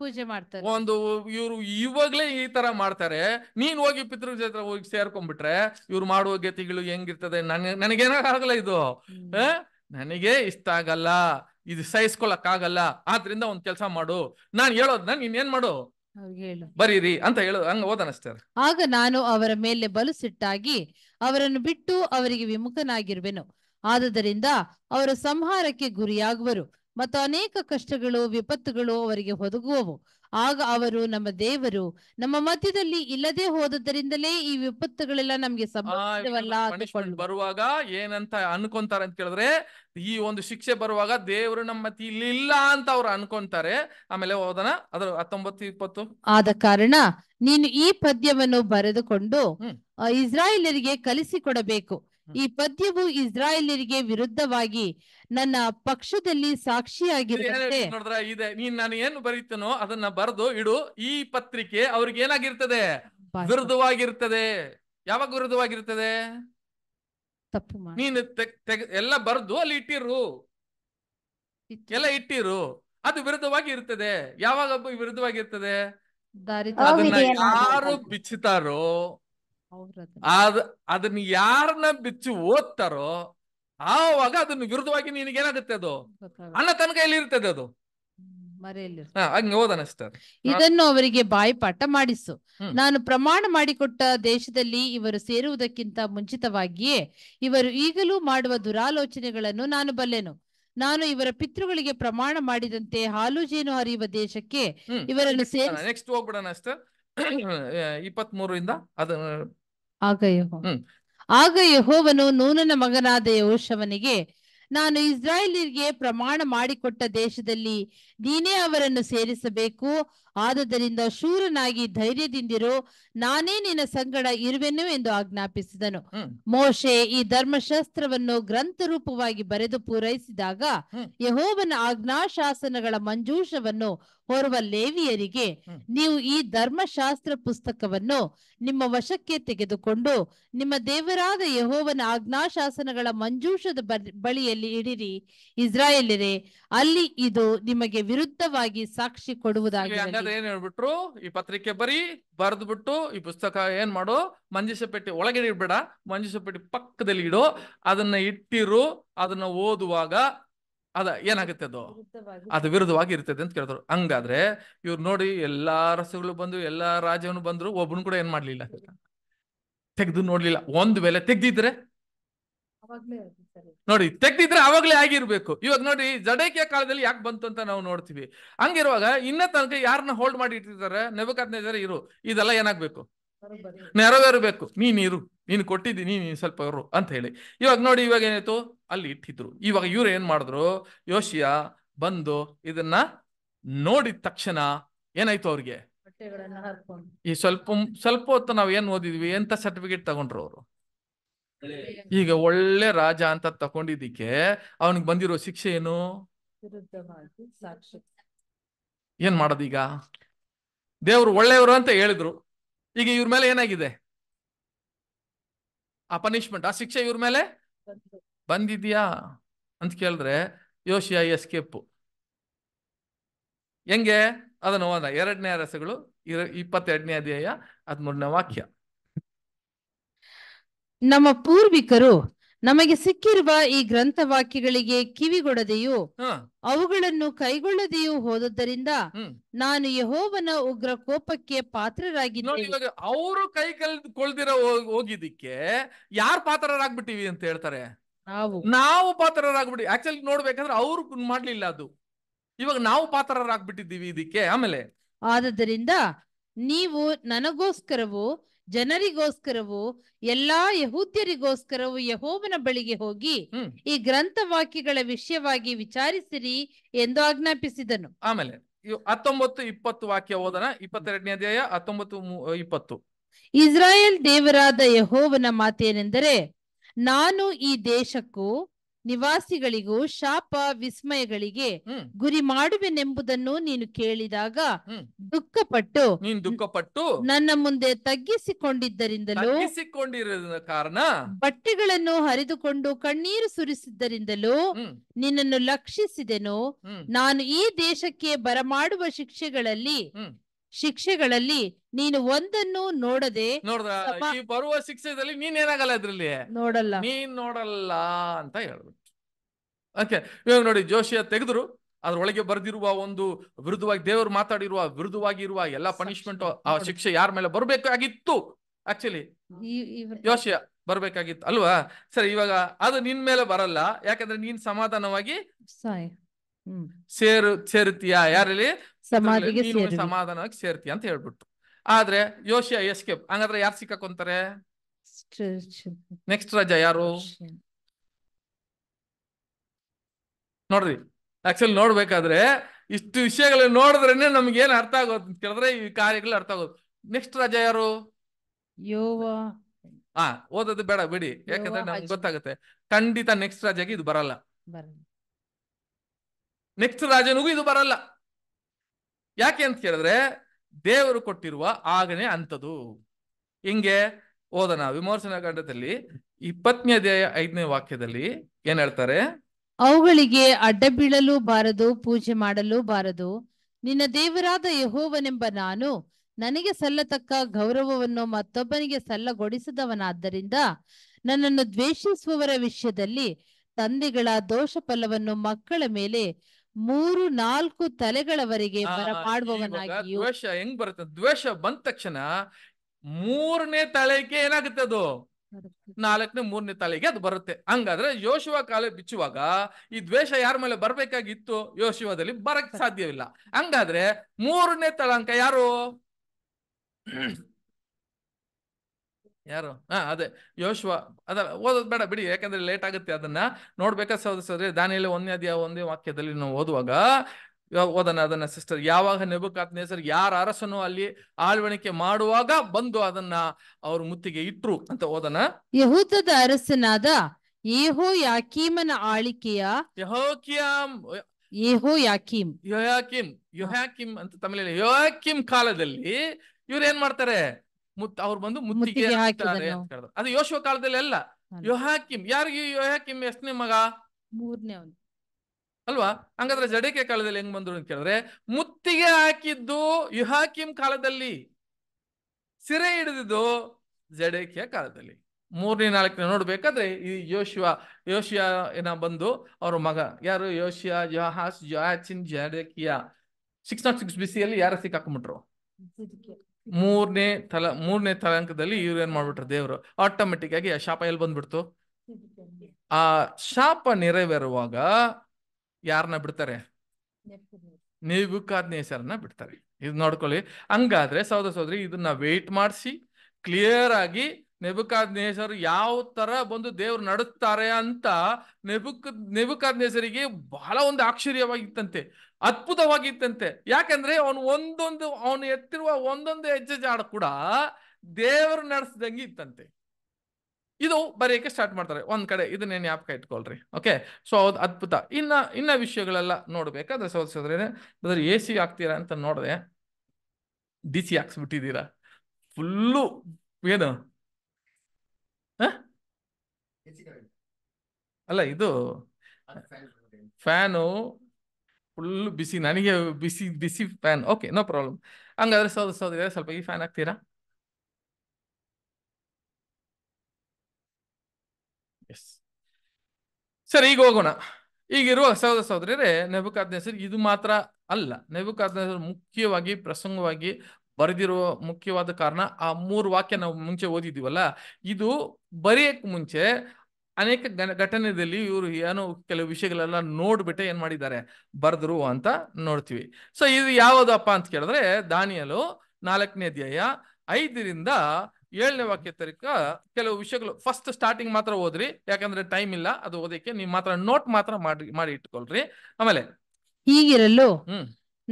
ಪೂಜೆ ಮಾಡ್ತಾರೆ ಒಂದು ಇವ್ರು ಇವಾಗ್ಲೇ ಈ ತರ ಮಾಡ್ತಾರೆ ನೀನ್ ಹೋಗಿ ಪಿತೃ ಜೊತೆ ಹೋಗಿ ಸೇರ್ಕೊಂಡ್ಬಿಟ್ರೆ ಇವ್ರು ಮಾಡುವ ಗತಿಗಳು ಹೆಂಗಿರ್ತದೆ ನನ್ ಆಗಲ್ಲ ಇದು ನನಗೆ ಇಷ್ಟ ಆಗಲ್ಲ ಇದು ಸಹಿಸ್ಕೊಳಕ್ ಆಗಲ್ಲ ಆದ್ರಿಂದ ಒಂದ್ ಕೆಲಸ ಮಾಡು ನಾನ್ ಹೇಳೋದ್ನ ನೀನ್ ಏನ್ ಮಾಡು ಬರೀರಿ ಅಂತ ಹೇಳು ಹಂಗ ಆಗ ನಾನು ಅವರ ಮೇಲೆ ಬಲು ಸಿಟ್ಟಾಗಿ ಅವರನ್ನು ಬಿಟ್ಟು ಅವರಿಗೆ ವಿಮುಖನಾಗಿರುವೆನು ಆದ್ದರಿಂದ ಅವರ ಸಂಹಾರಕ್ಕೆ ಗುರಿಯಾಗುವರು ಮತ್ತು ಅನೇಕ ಕಷ್ಟಗಳು ವಿಪತ್ತುಗಳು ಅವರಿಗೆ ಹೊದಗುವವು ಆಗ ಅವರು ನಮ್ಮ ದೇವರು ನಮ್ಮ ಮಧ್ಯದಲ್ಲಿ ಇಲ್ಲದೆ ಹೋದದರಿಂದಲೇ ಈ ವಿಪತ್ತುಗಳೆಲ್ಲ ನಮ್ಗೆ ಬರುವಾಗ ಏನಂತ ಅನ್ಕೊಂತಾರೆ ಅಂತ ಕೇಳಿದ್ರೆ ಈ ಒಂದು ಶಿಕ್ಷೆ ಬರುವಾಗ ದೇವರು ನಮ್ಮ ಇಲ್ಲಿ ಇಲ್ಲ ಅಂತ ಅವ್ರು ಅನ್ಕೊಂತಾರೆ ಆಮೇಲೆ ಹೋದನ ಅದ್ರ ಹತ್ತೊಂಬತ್ತು ಇಪ್ಪತ್ತು ಆದ ಕಾರಣ ನೀನು ಈ ಪದ್ಯವನ್ನು ಬರೆದುಕೊಂಡು ಇಸ್ರಾಯೇಲರಿಗೆ ಕಲಿಸಿಕೊಡಬೇಕು ಈ ಪದ್ಯವು ಇಸ್ರಾಯೇಲರಿಗೆ ವಿರುದ್ಧವಾಗಿ ನನ್ನ ಪಕ್ಷದಲ್ಲಿ ಸಾಕ್ಷಿಯಾಗಿರುತ್ತೆ ನೋಡಿದ್ರ ಇದೆ ನೀನ್ ನಾನು ಏನು ಬರೀತೇನೋ ಅದನ್ನ ಬರೆದು ಇಡು ಈ ಪತ್ರಿಕೆ ಅವ್ರಿಗೆ ಏನಾಗಿರ್ತದೆ ವಿರುದ್ಧವಾಗಿರ್ತದೆ ಯಾವಾಗ ವಿರುದ್ಧವಾಗಿರ್ತದೆ ತಪ್ಪು ನೀನು ಎಲ್ಲ ಬರೆದು ಅಲ್ಲಿ ಇಟ್ಟಿರು ಎಲ್ಲ ಇಟ್ಟಿರು ಅದು ವಿರುದ್ಧವಾಗಿ ಇರ್ತದೆ ಯಾವಾಗ ವಿರುದ್ಧವಾಗಿರ್ತದೆ ಯಾರು ಬಿಚ್ಚುತ್ತಾರೋ ಅದ್ ಅದನ್ನ ಯಾರನ್ನ ಬಿಚ್ಚಿ ಓದ್ತಾರೋ ಆವಾಗ ಅದನ್ನ ವಿರುದ್ಧವಾಗಿ ನಿನಗೇನಾಗುತ್ತೆ ಅದು ಅಣ್ಣ ತನ್ನ ಕೈಯಲ್ಲಿ ಇರ್ತದೆ ಅದು ಇದನ್ನು ಅವರಿಗೆ ಬಾಯಿಪಾಠ ಮಾಡಿಸು ನಾನು ಪ್ರಮಾಣ ಮಾಡಿಕೊಟ್ಟ ದೇಶದಲ್ಲಿ ಇವರು ಸೇರುವುದಕ್ಕಿಂತ ಮುಂಚಿತವಾಗಿಯೇ ಇವರು ಈಗಲೂ ಮಾಡುವ ದುರಾಲೋಚನೆಗಳನ್ನು ನಾನು ಬಲ್ಲೆನು ನಾನು ಇವರ ಪಿತೃಗಳಿಗೆ ಪ್ರಮಾಣ ಮಾಡಿದಂತೆ ಹಾಲು ಜೇನು ಹರಿಯುವ ದೇಶಕ್ಕೆ ಇವರನ್ನು ಸೇರಿ ನೆಕ್ಸ್ಟ್ ಹೋಗ್ಬಿಡೋಣ ಅಷ್ಟೇ ಇಪ್ಪತ್ಮೂರರಿಂದ ಅದನ್ನು ಆಗ ಯಹೋ ಆಗ ಯಹೋವನು ನೂನನ ಮಗನಾದ ಯಹೋಶವನಿಗೆ ನಾನು ಇಸ್ರಾಯೇಲಿಗೆ ಪ್ರಮಾಣ ಮಾಡಿಕೊಟ್ಟ ದೇಶದಲ್ಲಿ ನೀನೇ ಅವರನ್ನು ಸೇರಿಸಬೇಕು ಆದುದರಿಂದ ಶೂರನಾಗಿ ಧೈರ್ಯದಿಂದಿರೋ ನಾನೇ ನಿನ್ನ ಸಂಗಡ ಇರುವೆನು ಎಂದು ಆಜ್ಞಾಪಿಸಿದನು ಮೋಶೆ ಈ ಧರ್ಮಶಾಸ್ತ್ರವನ್ನು ಗ್ರಂಥ ರೂಪವಾಗಿ ಬರೆದು ಪೂರೈಸಿದಾಗ ಯಹೋವನ ಆಜ್ಞಾಶಾಸನಗಳ ಮಂಜೂಷವನ್ನು ಹೊರುವ ಲೇವಿಯರಿಗೆ ನೀವು ಈ ಧರ್ಮಶಾಸ್ತ್ರ ಪುಸ್ತಕವನ್ನು ನಿಮ್ಮ ವಶಕ್ಕೆ ತೆಗೆದುಕೊಂಡು ನಿಮ್ಮ ದೇವರಾದ ಯಹೋವನ ಆಜ್ಞಾಶಾಸನಗಳ ಮಂಜೂಷದ ಬಳಿಯಲ್ಲಿ ಇಡಿರಿ ಇಸ್ರಾಯೇಲರೇ ಅಲ್ಲಿ ಇದು ನಿಮಗೆ ವಿರುದ್ಧವಾಗಿ ಸಾಕ್ಷಿ ಕೊಡುವುದಾಗಿ ಏನ್ ಹೇಳ್ಬಿಟ್ರು ಈ ಪತ್ರಿಕೆ ಬರೀ ಬರೆದ್ಬಿಟ್ಟು ಈ ಪುಸ್ತಕ ಏನ್ ಮಾಡು ಮಂಜೂಷ ಪೆಟ್ಟಿ ಒಳಗೆ ಇಡ್ಬೇಡ ಮಂಜೂಷ ಪೆಟ್ಟಿ ಪಕ್ಕದಲ್ಲಿ ಇಡು ಅದನ್ನ ಇಟ್ಟಿರು ಅದನ್ನ ಓದುವಾಗ ಅದ ಏನಾಗುತ್ತೆ ಅದು ಅದು ವಿರುದ್ಧವಾಗಿ ಇರ್ತದೆ ಅಂತ ಕೇಳ್ತಾರೆ ಹಂಗಾದ್ರೆ ಇವ್ರು ನೋಡಿ ಎಲ್ಲಾ ರಸಗಳು ಬಂದು ಎಲ್ಲಾ ರಾಜ್ಯವನ್ನು ಬಂದ್ರು ಒಬ್ಬನು ಕೂಡ ಏನ್ ಮಾಡ್ಲಿಲ್ಲ ತೆಗ್ದು ನೋಡ್ಲಿಲ್ಲ ಒಂದ್ ವೇಳೆ ತೆಗ್ದಿದ್ರೆ ನೋಡಿ ತೆಗ್ದಿದ್ರೆ ಅವಾಗಲೇ ಆಗಿರ್ಬೇಕು ಇವಾಗ ನೋಡಿ ಜಡೇಕಿಯ ಕಾಲದಲ್ಲಿ ಯಾಕೆ ಬಂತು ಅಂತ ನಾವು ನೋಡ್ತೀವಿ ಹಂಗಿರುವಾಗ ಇನ್ನ ತನಕ ಯಾರನ್ನ ಹೋಲ್ಡ್ ಮಾಡಿ ಇಟ್ಟಿದ್ದಾರೆ ಇದರ ಇರು ಇದೆಲ್ಲ ಏನಾಗ್ಬೇಕು ನೆರವೇರಬೇಕು ನೀನ್ ಇರು ನೀನ್ ಕೊಟ್ಟಿದ್ದಿ ನೀನ್ ಸ್ವಲ್ಪ ಇರು ಅಂತ ಹೇಳಿ ಇವಾಗ ನೋಡಿ ಇವಾಗ ಏನಾಯ್ತು ಅಲ್ಲಿ ಇಟ್ಟಿದ್ರು ಇವಾಗ ಇವ್ರು ಏನ್ ಮಾಡಿದ್ರು ಯೋಶಿಯ ಬಂದು ಇದನ್ನ ನೋಡಿದ ತಕ್ಷಣ ಏನಾಯ್ತು ಅವ್ರಿಗೆ ಈ ಸ್ವಲ್ಪ ಸ್ವಲ್ಪ ಹೊತ್ತು ನಾವ್ ಏನ್ ಓದಿದ್ವಿ ಎಂತ ಸರ್ಟಿಫಿಕೇಟ್ ತಗೊಂಡ್ರು ಅವರು ಈಗ ಒಳ್ಳೆ ರಾಜ ಅಂತ ತಕೊಂಡಿದ್ದಕ್ಕೆ ಅವನಿಗೆ ಬಂದಿರೋ ಶಿಕ್ಷೆ ಏನು ಏನ್ ಈಗ ದೇವ್ರು ಒಳ್ಳೆಯವರು ಅಂತ ಹೇಳಿದ್ರು ಈಗ ಇವ್ರ ಮೇಲೆ ಏನಾಗಿದೆ ಆ ಪನಿಷ್ಮೆಂಟ್ ಆ ಶಿಕ್ಷೆ ಇವ್ರ ಮೇಲೆ ಬಂದಿದ್ಯಾ ಅಂತ ಕೇಳಿದ್ರೆ ಯೋಶಿಯ ಎಸ್ಕೇಪ್ ಹೆಂಗೆ ಅದನ್ನು ಎರಡನೇ ರಸಗಳು ಇರ ಇಪ್ಪತ್ತೆರಡನೇ ಅಧ್ಯಾಯ ಹದಿಮೂರನೇ ವಾಕ್ಯ ನಮ್ಮ ಪೂರ್ವಿಕರು ನಮಗೆ ಸಿಕ್ಕಿರುವ ಈ ಗ್ರಂಥ ವಾಕ್ಯಗಳಿಗೆ ಕಿವಿಗೊಡದೆಯೂ ಅವುಗಳನ್ನು ಕೈಗೊಳ್ಳದೆಯೂ ಹೋದದ್ದರಿಂದ ನಾನು ಯಹೋವನ ಉಗ್ರ ಕೋಪಕ್ಕೆ ಪಾತ್ರರಾಗಿ ಅವರು ಕೈಗೊಳ್ದಿರ ಹೋಗಿದ್ದಕ್ಕೆ ಯಾರು ಪಾತ್ರರಾಗ್ಬಿಟ್ಟಿವಿ ಅಂತ ಹೇಳ್ತಾರೆ ನಾವು ನಾವು ಪಾತ್ರರಾಗ್ಬಿಟ್ಟಿ ಆಕ್ಚುಲಿ ನೋಡ್ಬೇಕಂದ್ರೆ ಅವರು ಮಾಡ್ಲಿಲ್ಲ ಅದು ಇವಾಗ ನಾವು ಪಾತ್ರರಾಗ್ಬಿಟ್ಟಿದ್ದೀವಿ ಇದಕ್ಕೆ ಆಮೇಲೆ ಆದ್ದರಿಂದ ನೀವು ನನಗೋಸ್ಕರವು ಜನರಿಗೋಸ್ಕರವೂ ಎಲ್ಲಾ ಯಹೂದ್ಯರಿಗೋಸ್ಕರವೂ ಯಹೋವನ ಬಳಿಗೆ ಹೋಗಿ ಈ ಗ್ರಂಥ ವಾಕ್ಯಗಳ ವಿಷಯವಾಗಿ ವಿಚಾರಿಸಿರಿ ಎಂದು ಆಜ್ಞಾಪಿಸಿದನು ಆಮೇಲೆ ಹತ್ತೊಂಬತ್ತು ಇಪ್ಪತ್ತು ವಾಕ್ಯ ಓದನ ಇಪ್ಪತ್ತೆರಡನೇ ಅಧ್ಯಾಯ ಹತ್ತೊಂಬತ್ತು ಇಪ್ಪತ್ತು ಇಸ್ರಾಯೇಲ್ ದೇವರಾದ ಯಹೋವನ ಮಾತೇನೆಂದರೆ ನಾನು ಈ ದೇಶಕ್ಕೂ ನಿವಾಸಿಗಳಿಗೂ ಶಾಪ ವಿಸ್ಮಯಗಳಿಗೆ ಗುರಿ ಮಾಡುವೆನೆಂಬುದನ್ನು ನೀನು ಕೇಳಿದಾಗ ದುಃಖಪಟ್ಟು ದುಃಖಪಟ್ಟು ನನ್ನ ಮುಂದೆ ತಗ್ಗಿಸಿಕೊಂಡಿದ್ದರಿಂದಲೂ ಕಾರಣ ಬಟ್ಟೆಗಳನ್ನು ಹರಿದುಕೊಂಡು ಕಣ್ಣೀರು ಸುರಿಸಿದ್ದರಿಂದಲೂ ನಿನ್ನನ್ನು ಲಕ್ಷಿಸಿದೆನು ನಾನು ಈ ದೇಶಕ್ಕೆ ಬರಮಾಡುವ ಶಿಕ್ಷೆಗಳಲ್ಲಿ ಶಿಕ್ಷೆಗಳಲ್ಲಿ ನೀನು ಒಂದನ್ನು ನೋಡದೆ ಬರುವ ಶಿಕ್ಷೆದಲ್ಲಿ ನೀನ್ ಏನಾಗಲ್ಲ ಅದ್ರಲ್ಲಿ ನೋಡಲ್ಲ ನೀನ್ ನೋಡಲ್ಲ ಅಂತ ಹೇಳ್ಬಿಟ್ಟು ಓಕೆ ಇವಾಗ ನೋಡಿ ಜೋಶಿಯ ತೆಗೆದ್ರು ಅದ್ರೊಳಗೆ ಬರೆದಿರುವ ಒಂದು ವಿರುದ್ಧವಾಗಿ ದೇವರು ಮಾತಾಡಿರುವ ವಿರುದ್ಧವಾಗಿರುವ ಎಲ್ಲಾ ಪನಿಷ್ಮೆಂಟ್ ಆ ಶಿಕ್ಷೆ ಯಾರ ಮೇಲೆ ಬರ್ಬೇಕಾಗಿತ್ತು ಆಕ್ಚುಲಿ ಜೋಶಿಯ ಬರ್ಬೇಕಾಗಿತ್ತು ಅಲ್ವಾ ಸರಿ ಇವಾಗ ಅದು ನಿನ್ ಮೇಲೆ ಬರಲ್ಲ ಯಾಕಂದ್ರೆ ನೀನ್ ಸಮಾಧಾನವಾಗಿ ಸೇರು ಸೇರುತ್ತೀಯಾ ಯಾರಲ್ಲಿ ಸಮಾಧಿಗೆ ಸಮಾಧಾನಕ್ಕೆ ಸೇರ್ತಿ ಅಂತ ಹೇಳ್ಬಿಟ್ಟು ಆದ್ರೆ ಯೋಶಿಯ ಎಸ್ಕೇಪ್ ಹಂಗಾದ್ರೆ ಯಾರು ಸಿಕ್ಕಾಕೊಂತಾರೆ ನೆಕ್ಸ್ಟ್ ರಾಜ ಯಾರು ನೋಡ್ರಿ ಆಕ್ಚುಲಿ ನೋಡ್ಬೇಕಾದ್ರೆ ಇಷ್ಟು ವಿಷಯಗಳು ನೋಡಿದ್ರೇನೆ ನಮ್ಗೆ ಏನ್ ಅರ್ಥ ಆಗೋದು ಕೇಳಿದ್ರೆ ಈ ಕಾರ್ಯಗಳು ಅರ್ಥ ಆಗೋದು ನೆಕ್ಸ್ಟ್ ರಾಜ ಯಾರು ಹಾ ಓದೋದು ಬೇಡ ಬಿಡಿ ಯಾಕಂದ್ರೆ ನಮ್ಗೆ ಗೊತ್ತಾಗುತ್ತೆ ಖಂಡಿತ ನೆಕ್ಸ್ಟ್ ರಾಜಾಗಿ ಇದು ಬರಲ್ಲ ನೆಕ್ಸ್ಟ್ ರಾಜನಿಗೂ ಇದು ಬರಲ್ಲ ಯಾಕೆ ಅಂತ ಕೇಳಿದ್ರೆ ದೇವರು ಕೊಟ್ಟಿರುವ ಆಗನೆ ಅಂಥದು ಹಿಂಗೆ ಓದನ ವಿಮೋಚನಾ ಗಂಡದಲ್ಲಿ ಇಪ್ಪತ್ತನೇ ಅಧ್ಯಾಯ ಐದನೇ ವಾಕ್ಯದಲ್ಲಿ ಏನ್ ಹೇಳ್ತಾರೆ ಅವುಗಳಿಗೆ ಅಡ್ಡ ಬೀಳಲು ಬಾರದು ಪೂಜೆ ಮಾಡಲು ಬಾರದು ನಿನ್ನ ದೇವರಾದ ಯಹೋವನೆಂಬ ನಾನು ನನಗೆ ಸಲ್ಲತಕ್ಕ ಗೌರವವನ್ನು ಮತ್ತೊಬ್ಬನಿಗೆ ಸಲ್ಲಗೊಡಿಸಿದವನಾದ್ದರಿಂದ ನನ್ನನ್ನು ದ್ವೇಷಿಸುವವರ ವಿಷಯದಲ್ಲಿ ತಂದೆಗಳ ದೋಷ ಫಲವನ್ನು ಮಕ್ಕಳ ಮೇಲೆ ಮೂರು ನಾಲ್ಕು ತಲೆಗಳವರೆಗೆ ದ್ವೇಷ ಹೆಂಗ್ ಬರುತ್ತೆ ದ್ವೇಷ ಬಂದ ತಕ್ಷಣ ಮೂರನೇ ತಲೆಗೆ ಏನಾಗುತ್ತೆ ಅದು ನಾಲ್ಕನೇ ಮೂರನೇ ತಲೆಗೆ ಅದು ಬರುತ್ತೆ ಹಂಗಾದ್ರೆ ಯೋಶುವ ಕಾಲ ಬಿಚ್ಚುವಾಗ ಈ ದ್ವೇಷ ಯಾರ ಮೇಲೆ ಬರ್ಬೇಕಾಗಿತ್ತು ಯೋಶುವದಲ್ಲಿ ಬರಕ್ ಸಾಧ್ಯವಿಲ್ಲ ಹಂಗಾದ್ರೆ ಮೂರನೇ ತಳಂಕ ಯಾರು ಯಾರು ಹಾ ಅದೇ ಯೋಶ್ವ ಅದ ಓದೋದು ಬೇಡ ಬಿಡಿ ಯಾಕಂದ್ರೆ ಲೇಟ್ ಆಗುತ್ತೆ ಅದನ್ನ ನೋಡ್ಬೇಕಾ ಸಹೋದರಿ ದಾನಿಯಲ್ಲಿ ಒಂದೇ ಅದ್ಯಾವ ಒಂದೇ ವಾಕ್ಯದಲ್ಲಿ ನಾವು ಓದುವಾಗ ಓದನ ಅದನ್ನ ಸಿಸ್ಟರ್ ಯಾವಾಗ ನೆಬುಕಾತ್ನ ಹೆಸರು ಯಾರ ಅರಸನು ಅಲ್ಲಿ ಆಳ್ವಣಿಕೆ ಮಾಡುವಾಗ ಬಂದು ಅದನ್ನ ಅವ್ರ ಮುತ್ತಿಗೆ ಇಟ್ರು ಅಂತ ಓದನ ಯಹೂದದ ಅರಸನಾದ ಏಹೋ ಯಾಕೀಮನ ಆಳಿಕೆಯ ಯಹೋಕಿಯಾಮ್ ಯೇಹೋ ಯಾಕೀಮ್ ಅಂತ ತಮಿಳಲ್ಲಿ ಯೋಯಾಕಿಮ್ ಕಾಲದಲ್ಲಿ ಇವ್ರ ಏನ್ ಮಾಡ್ತಾರೆ ಮುತ್ತ ಅವ್ರು ಬಂದು ಮುತ್ತಿಗೆ ಹಾಕ್ತಾರೆ ಅದು ಯೋಶುವ ಕಾಲದಲ್ಲಿ ಅಲ್ಲ ಯೋಹಾಕಿಮ್ ಯಾರಿಗೆ ಯೋಹಾಕಿಮ್ ಎಷ್ಟನೇ ಮಗ ಮೂರನೇ ಅಲ್ವಾ ಹಂಗಾದ್ರೆ ಜಡೇಕೆ ಕಾಲದಲ್ಲಿ ಹೆಂಗ್ ಬಂದ್ರು ಅಂತ ಕೇಳಿದ್ರೆ ಮುತ್ತಿಗೆ ಹಾಕಿದ್ದು ಯುಹಾಕಿಮ್ ಕಾಲದಲ್ಲಿ ಸಿರೆ ಹಿಡಿದಿದ್ದು ಜಡೇಕಿಯ ಕಾಲದಲ್ಲಿ ಮೂರನೇ ನಾಲ್ಕನೇ ನೋಡ್ಬೇಕಾದ್ರೆ ಈ ಯೋಶಿಯ ಯೋಶಿಯ ಏನ ಬಂದು ಅವ್ರ ಮಗ ಯಾರು ಯೋಶಿಯ ಯೋಹಾಸ್ ಯೋಹಾಚಿನ್ ಜಡೇಕಿಯ ಸಿಕ್ಸ್ ನಾಟ್ ಸಿಕ್ಸ್ ಬಿಸಿಯಲ್ಲಿ ಯಾರ ಸಿಕ್ಕಾಕೊಂಡ್ಬಿಟ್ರು ಮೂರನೇ ತಲ ಮೂರನೇ ತಲಾಂಕದಲ್ಲಿ ಇವ್ರು ಏನ್ ಮಾಡ್ಬಿಟ್ರು ದೇವ್ರು ಆಟೋಮೆಟಿಕ್ ಆಗಿ ಆ ಶಾಪ ಎಲ್ಲಿ ಬಂದ್ಬಿಡ್ತು ಆ ಶಾಪ ನೆರವೇರುವಾಗ ಯಾರನ್ನ ಬಿಡ್ತಾರೆ ಕಾದ್ನೇಸರನ್ನ ಬಿಡ್ತಾರೆ ಇದು ನೋಡ್ಕೊಳ್ಳಿ ಹಂಗಾದ್ರೆ ಸೌದ ಸೌದರಿ ಇದನ್ನ ವೇಟ್ ಮಾಡಿಸಿ ಕ್ಲಿಯರ್ ಆಗಿ ನೇಸರು ಯಾವ ತರ ಬಂದು ದೇವ್ರು ನಡುತ್ತಾರೆ ಅಂತ ನೆಬುಕ್ ನೇಸರಿಗೆ ಬಹಳ ಒಂದು ಆಶ್ಚರ್ಯವಾಗಿತ್ತಂತೆ ಅದ್ಭುತವಾಗಿತ್ತಂತೆ ಯಾಕಂದ್ರೆ ಅವನು ಒಂದೊಂದು ಅವನು ಎತ್ತಿರುವ ಒಂದೊಂದು ಹೆಜ್ಜೆ ಜಾಡ ಕೂಡ ದೇವರು ನಡೆಸಿದಂಗೆ ಇತ್ತಂತೆ ಇದು ಬರೆಯಕ್ಕೆ ಸ್ಟಾರ್ಟ್ ಮಾಡ್ತಾರೆ ಒಂದ್ ಕಡೆ ಇದನ್ನೇ ಜ್ಞಾಪಕ ಇಟ್ಕೊಳ್ರಿ ಓಕೆ ಸೊ ಅದು ಅದ್ಭುತ ಇನ್ನ ಇನ್ನ ವಿಷಯಗಳೆಲ್ಲ ನೋಡ್ಬೇಕಾದ್ರೆ ಸೋದರಿಸೋದ್ರೆ ಅದ್ರ ಎ ಸಿ ಹಾಕ್ತೀರಾ ಅಂತ ನೋಡಿದೆ ಡಿ ಸಿ ಹಾಕ್ಸ್ಬಿಟ್ಟಿದ್ದೀರಾ ಫುಲ್ಲು ಏನು ಅಲ್ಲ ಇದು ಫ್ಯಾನು ಫುಲ್ ಬಿಸಿ ನನಗೆ ಬಿಸಿ ಬಿಸಿ ಫ್ಯಾನ್ ಓಕೆ ನೋ ಪ್ರಾಬ್ಲಮ್ ಹಂಗಾದ್ರೆ ಸೋದ ಸೋದಿದೆ ಸ್ವಲ್ಪ ಈ ಫ್ಯಾನ್ ಹಾಕ್ತೀರಾ ಎಸ್ ಸರಿ ಈಗ ಹೋಗೋಣ ಈಗಿರುವ ಸಹೋದ ಸಹೋದರಿ ನೆಬುಕಾದ್ನೇಸರ್ ಇದು ಮಾತ್ರ ಅಲ್ಲ ನೆಬುಕಾದ್ನೇಸರ್ ಮುಖ್ಯವಾಗಿ ಪ್ರಸಂಗವಾಗಿ ಬರೆದಿರುವ ಮುಖ್ಯವಾದ ಕಾರಣ ಆ ಮೂರು ವಾಕ್ಯ ನಾವು ಮುಂಚೆ ಓದಿದ್ದೀವಲ್ಲ ಇದು ಬರೆಯಕ್ಕೆ ಮುಂಚೆ ಅನೇಕ ಘಟನೆದಲ್ಲಿ ಇವರು ಏನೋ ಕೆಲವು ವಿಷಯಗಳೆಲ್ಲ ನೋಡ್ಬಿಟ್ಟೆ ಏನ್ ಮಾಡಿದ್ದಾರೆ ಬರೆದ್ರು ಅಂತ ನೋಡ್ತೀವಿ ಸೊ ಇದು ಯಾವುದಪ್ಪ ಅಂತ ಕೇಳಿದ್ರೆ ದಾನಿಯಲು ನಾಲ್ಕನೇ ಅಧ್ಯಾಯ ಐದರಿಂದ ಏಳನೇ ವಾಕ್ಯ ತರಕ ಕೆಲವು ವಿಷಯಗಳು ಫಸ್ಟ್ ಸ್ಟಾರ್ಟಿಂಗ್ ಮಾತ್ರ ಓದ್ರಿ ಯಾಕಂದ್ರೆ ಟೈಮ್ ಇಲ್ಲ ಅದು ಓದಕ್ಕೆ ನೀವು ಮಾತ್ರ ನೋಟ್ ಮಾತ್ರ ಮಾಡಿ ಮಾಡಿ ಇಟ್ಕೊಳ್ರಿ ಆಮೇಲೆ ಹೀಗಿರಲು